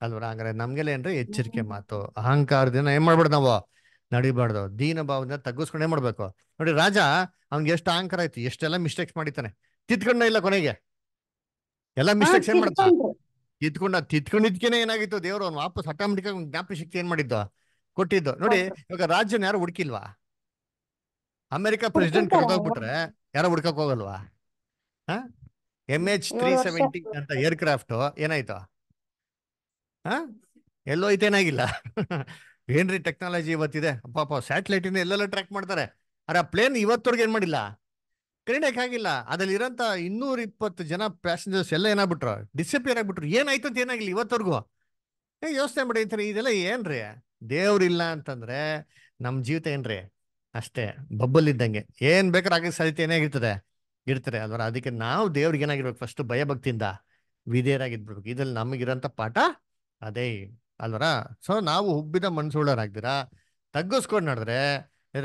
ಅಲ್ವರ ಹಂಗಾರೆ ನಮ್ಗೆಲ್ಲ ಏನ್ರಿ ಎಚ್ಚರಿಕೆ ಮಾತು ಅಹಂಕಾರದಿಂದ ಏನ್ ಮಾಡ್ಬಾರ್ದು ನಾವು ನಡಿಬಾರ್ದು ದೀನ ಭಾವದಿಂದ ತಗ್ಗಿಸ್ಕೊಂಡು ಏನ್ ಮಾಡ್ಬೇಕು ನೋಡಿ ರಾಜ ಅವ್ನ್ಗೆ ಎಷ್ಟು ಅಹಂಕಾರ ಆಯ್ತು ಎಷ್ಟೆಲ್ಲ ಮಿಸ್ಟೇಕ್ಸ್ ಮಾಡಿತಾನೆ ತಿತ್ಕೊಂಡ ಇಲ್ಲ ಕೊನೆಗೆ ಎಲ್ಲ ಮಿಸ್ಟೇಕ್ ಏನ್ ಮಾಡ್ತಾ ತಿತ್ಕೊಂಡ ತಿತ್ಕೊಂಡಿದ್ಕೇನೆ ಏನಾಗಿತ್ತು ದೇವ್ರು ಅವ್ನು ವಾಪಸ್ ಆಟೋಮೆಟಿಕ್ ಜ್ಞಾಪಕ ಶಕ್ತಿ ಏನ್ ಮಾಡಿದ್ದು ಕೊಟ್ಟಿದ್ದು ನೋಡಿ ಇವಾಗ ರಾಜ್ಯನ ಯಾರು ಹುಡುಕಿಲ್ವಾ ಅಮೆರಿಕ ಪ್ರೆಸಿಡೆಂಟ್ ಕರ್ದೋಗ್ಬಿಟ್ರೆ ಯಾರೋ ಹುಡ್ಕಕ್ ಹೋಗಲ್ವಾ ಎಂ ಎಚ್ ತ್ರೀ ಸೆವೆಂಟಿ ಅಂತ ಏರ್ಕ್ರಾಫ್ಟ್ ಏನಾಯ್ತು ಹಾ ಎಲ್ಲೋ ಏನಾಗಿಲ್ಲ ಏನ್ರಿ ಟೆಕ್ನಾಲಜಿ ಇವತ್ತಿದೆ ಪಾಪ ಸ್ಯಾಟಲೈಟ್ ಇಂದ ಎಲ್ಲೆಲ್ಲ ಟ್ರ್ಯಾಕ್ ಮಾಡ್ತಾರೆ ಅರೆ ಆ ಪ್ಲೇನ್ ಇವತ್ತವರೆಗೆ ಏನ್ ಮಾಡಿಲ್ಲ ಕಡಿಮೆ ಆಗಿಲ್ಲ ಅದ್ರಲ್ಲಿ ಇರೋಂತ ಇನ್ನೂರ ಇಪ್ಪತ್ತು ಜನ ಪ್ಯಾಸೆಂಜರ್ಸ್ ಎಲ್ಲ ಏನಾಗ್ಬಿಟ್ರು ಡಿಸಪಿಯರ್ ಆಗ್ಬಿಟ್ರು ಏನಾಯ್ತು ಅಂತ ಏನಾಗಿಲ್ಲ ಇವತ್ತವರೆಗೂ ಏ ಯೋಚನೆ ಮಾಡಿ ಅಂತಾರೆ ಇದೆಲ್ಲ ಏನ್ರಿ ದೇವ್ರಿಲ್ಲ ಅಂತಂದ್ರೆ ನಮ್ ಜೀವಿತ ಏನ್ರಿ ಅಷ್ಟೇ ಬಬ್ಬಲ್ ಇದ್ದಂಗೆ ಏನ್ ಬೇಕಾದ್ರೆ ಆಗೋ ಸಾಧ್ಯತೆ ಏನಾಗಿರ್ತದೆ ಇರ್ತಾರೆ ಅಲ್ವಾರ ಅದಕ್ಕೆ ನಾವು ದೇವ್ರಿಗೆ ಏನಾಗಿರ್ಬೇಕು ಫಸ್ಟ್ ಭಯಭಕ್ತಿಯಿಂದ ವಿಧೇಯರಾಗಿದ್ಬಿಡ್ಬೇಕು ಇದ್ರಲ್ಲಿ ನಮಗಿರೋಂಥ ಪಾಠ ಅದೇ ಅಲ್ವರ ಸೊ ನಾವು ಹುಬ್ಬಿದ ಮನ್ಸುಳ್ಳರಾಗ್ದಿರಾ ತಗ್ಗಿಸ್ಕೊಂಡು ನಡೆದ್ರೆ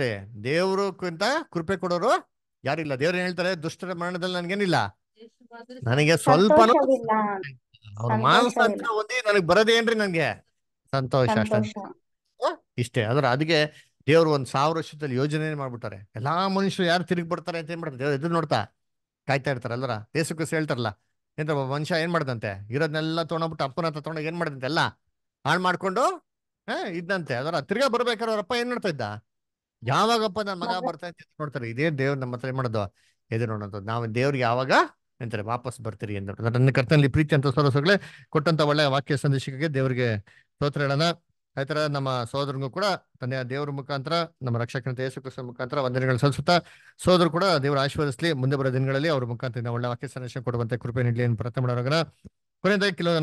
ರೀ ದೇವ್ರಕ್ಕಿಂತ ಕೃಪೆ ಕೊಡೋರು ಯಾರಿಲ್ಲ ದೇವ್ರ ಹೇಳ್ತಾರೆ ದುಷ್ಟರ ಮರಣದಲ್ಲಿ ನನ್ಗೇನಿಲ್ಲ ನನಗೆ ಸ್ವಲ್ಪ ಅವ್ರ ಮಾನಸ ಓದಿ ನನಗ್ ಬರೋದೇನ್ರಿ ನನ್ಗೆ ಸಂತೋಷ ಅಷ್ಟು ಇಷ್ಟೇ ಅದ್ರ ಅದಕ್ಕೆ ದೇವ್ರು ಒಂದ್ ಸಾವಿರ ವರ್ಷದಲ್ಲಿ ಯೋಜನೆ ಮಾಡ್ಬಿಟ್ಟಾರೆ ಎಲ್ಲಾ ಮನುಷ್ಯರು ಯಾರು ತಿರುಗಿ ಬರ್ತಾರೆ ಅಂತ ಏನ್ ಮಾಡ್ತಾರೆ ದೇವ್ರು ಎದುರು ನೋಡ್ತಾ ಕಾಯ್ತಾ ಇರ್ತಾರೆ ಅಲ್ರ ದೇಶಕ್ಕೂ ಹೇಳ್ತಾರಲ್ಲ ಏನ್ ಮನುಷ್ಯ ಏನ್ ಮಾಡ್ದಂತೆ ಇರೋದನ್ನೆಲ್ಲ ತೊಗೊಂಡ್ಬಿಟ್ಟು ಅಪ್ಪನ ಹತ್ರ ತೊಗೊಂಡೋಗಿ ಏನ್ ಮಾಡ್ದಂತೆ ಎಲ್ಲ ಹಾಳು ಮಾಡ್ಕೊಂಡು ಹಾ ಇದ್ದಂತೆ ಅದರ ತಿರ್ಗಾ ಬರ್ಬೇಕಾದ್ರೆ ಅವ್ರಪ್ಪ ಏನ್ ಮಾಡ್ತಾ ಇದ್ದ ಯಾವಾಗಪ್ಪ ನನ್ನ ಮಗ ಬರ್ತಾ ಅಂತ ನೋಡ್ತಾರೆ ಇದೇ ದೇವ್ರು ನಮ್ಮ ಹತ್ರ ಮಾಡೋದು ಎದುರು ನೋಡೋದು ನಾವು ದೇವ್ರಿಗೆ ಯಾವಾಗ ಅಂತಾರೆ ವಾಪಸ್ ಬರ್ತೀರಿ ಅಂತ ನನ್ನ ಕರ್ತನಲ್ಲಿ ಪ್ರೀತಿ ಅಂತ ಸೋದರಸುಗಳೇ ಕೊಟ್ಟಂತ ಒಳ್ಳೆ ವಾಕ್ಯ ಸಂದೇಶಕ್ಕೆ ದೇವ್ರಿಗೆ ಸ್ತೋತ್ರ ಹೇಳೋಣ ತರ ನಮ್ಮ ಸೋದರಿಗೂ ಕೂಡ ತನ್ನ ದೇವರ ಮುಖಾಂತರ ನಮ್ಮ ರಕ್ಷಕನಂತ ಯೇಸು ಕೃಷ್ಣ ಮುಖಾಂತರ ವಂದನೆಗಳು ಸಲ್ಲಿಸುತ್ತಾ ಸೋದರು ಕೂಡ ದೇವರ ಆಶೀರ್ವದಿಸಲಿ ಮುಂದೆ ಬರೋ ದಿನಗಳಲ್ಲಿ ಅವ್ರ ಮುಖಾಂತರ ಒಳ್ಳೆ ವಾಕ್ಯ ಸಂದೇಶ ಕೊಡುವಂತೆ ಕೃಪೆ ನೀಡಲಿ ಏನು ಪ್ರಾರ್ಥನೆ ಮಾಡೋರಾಗ ಕೊನೆಯದಾಗಿ ಕೆಲವು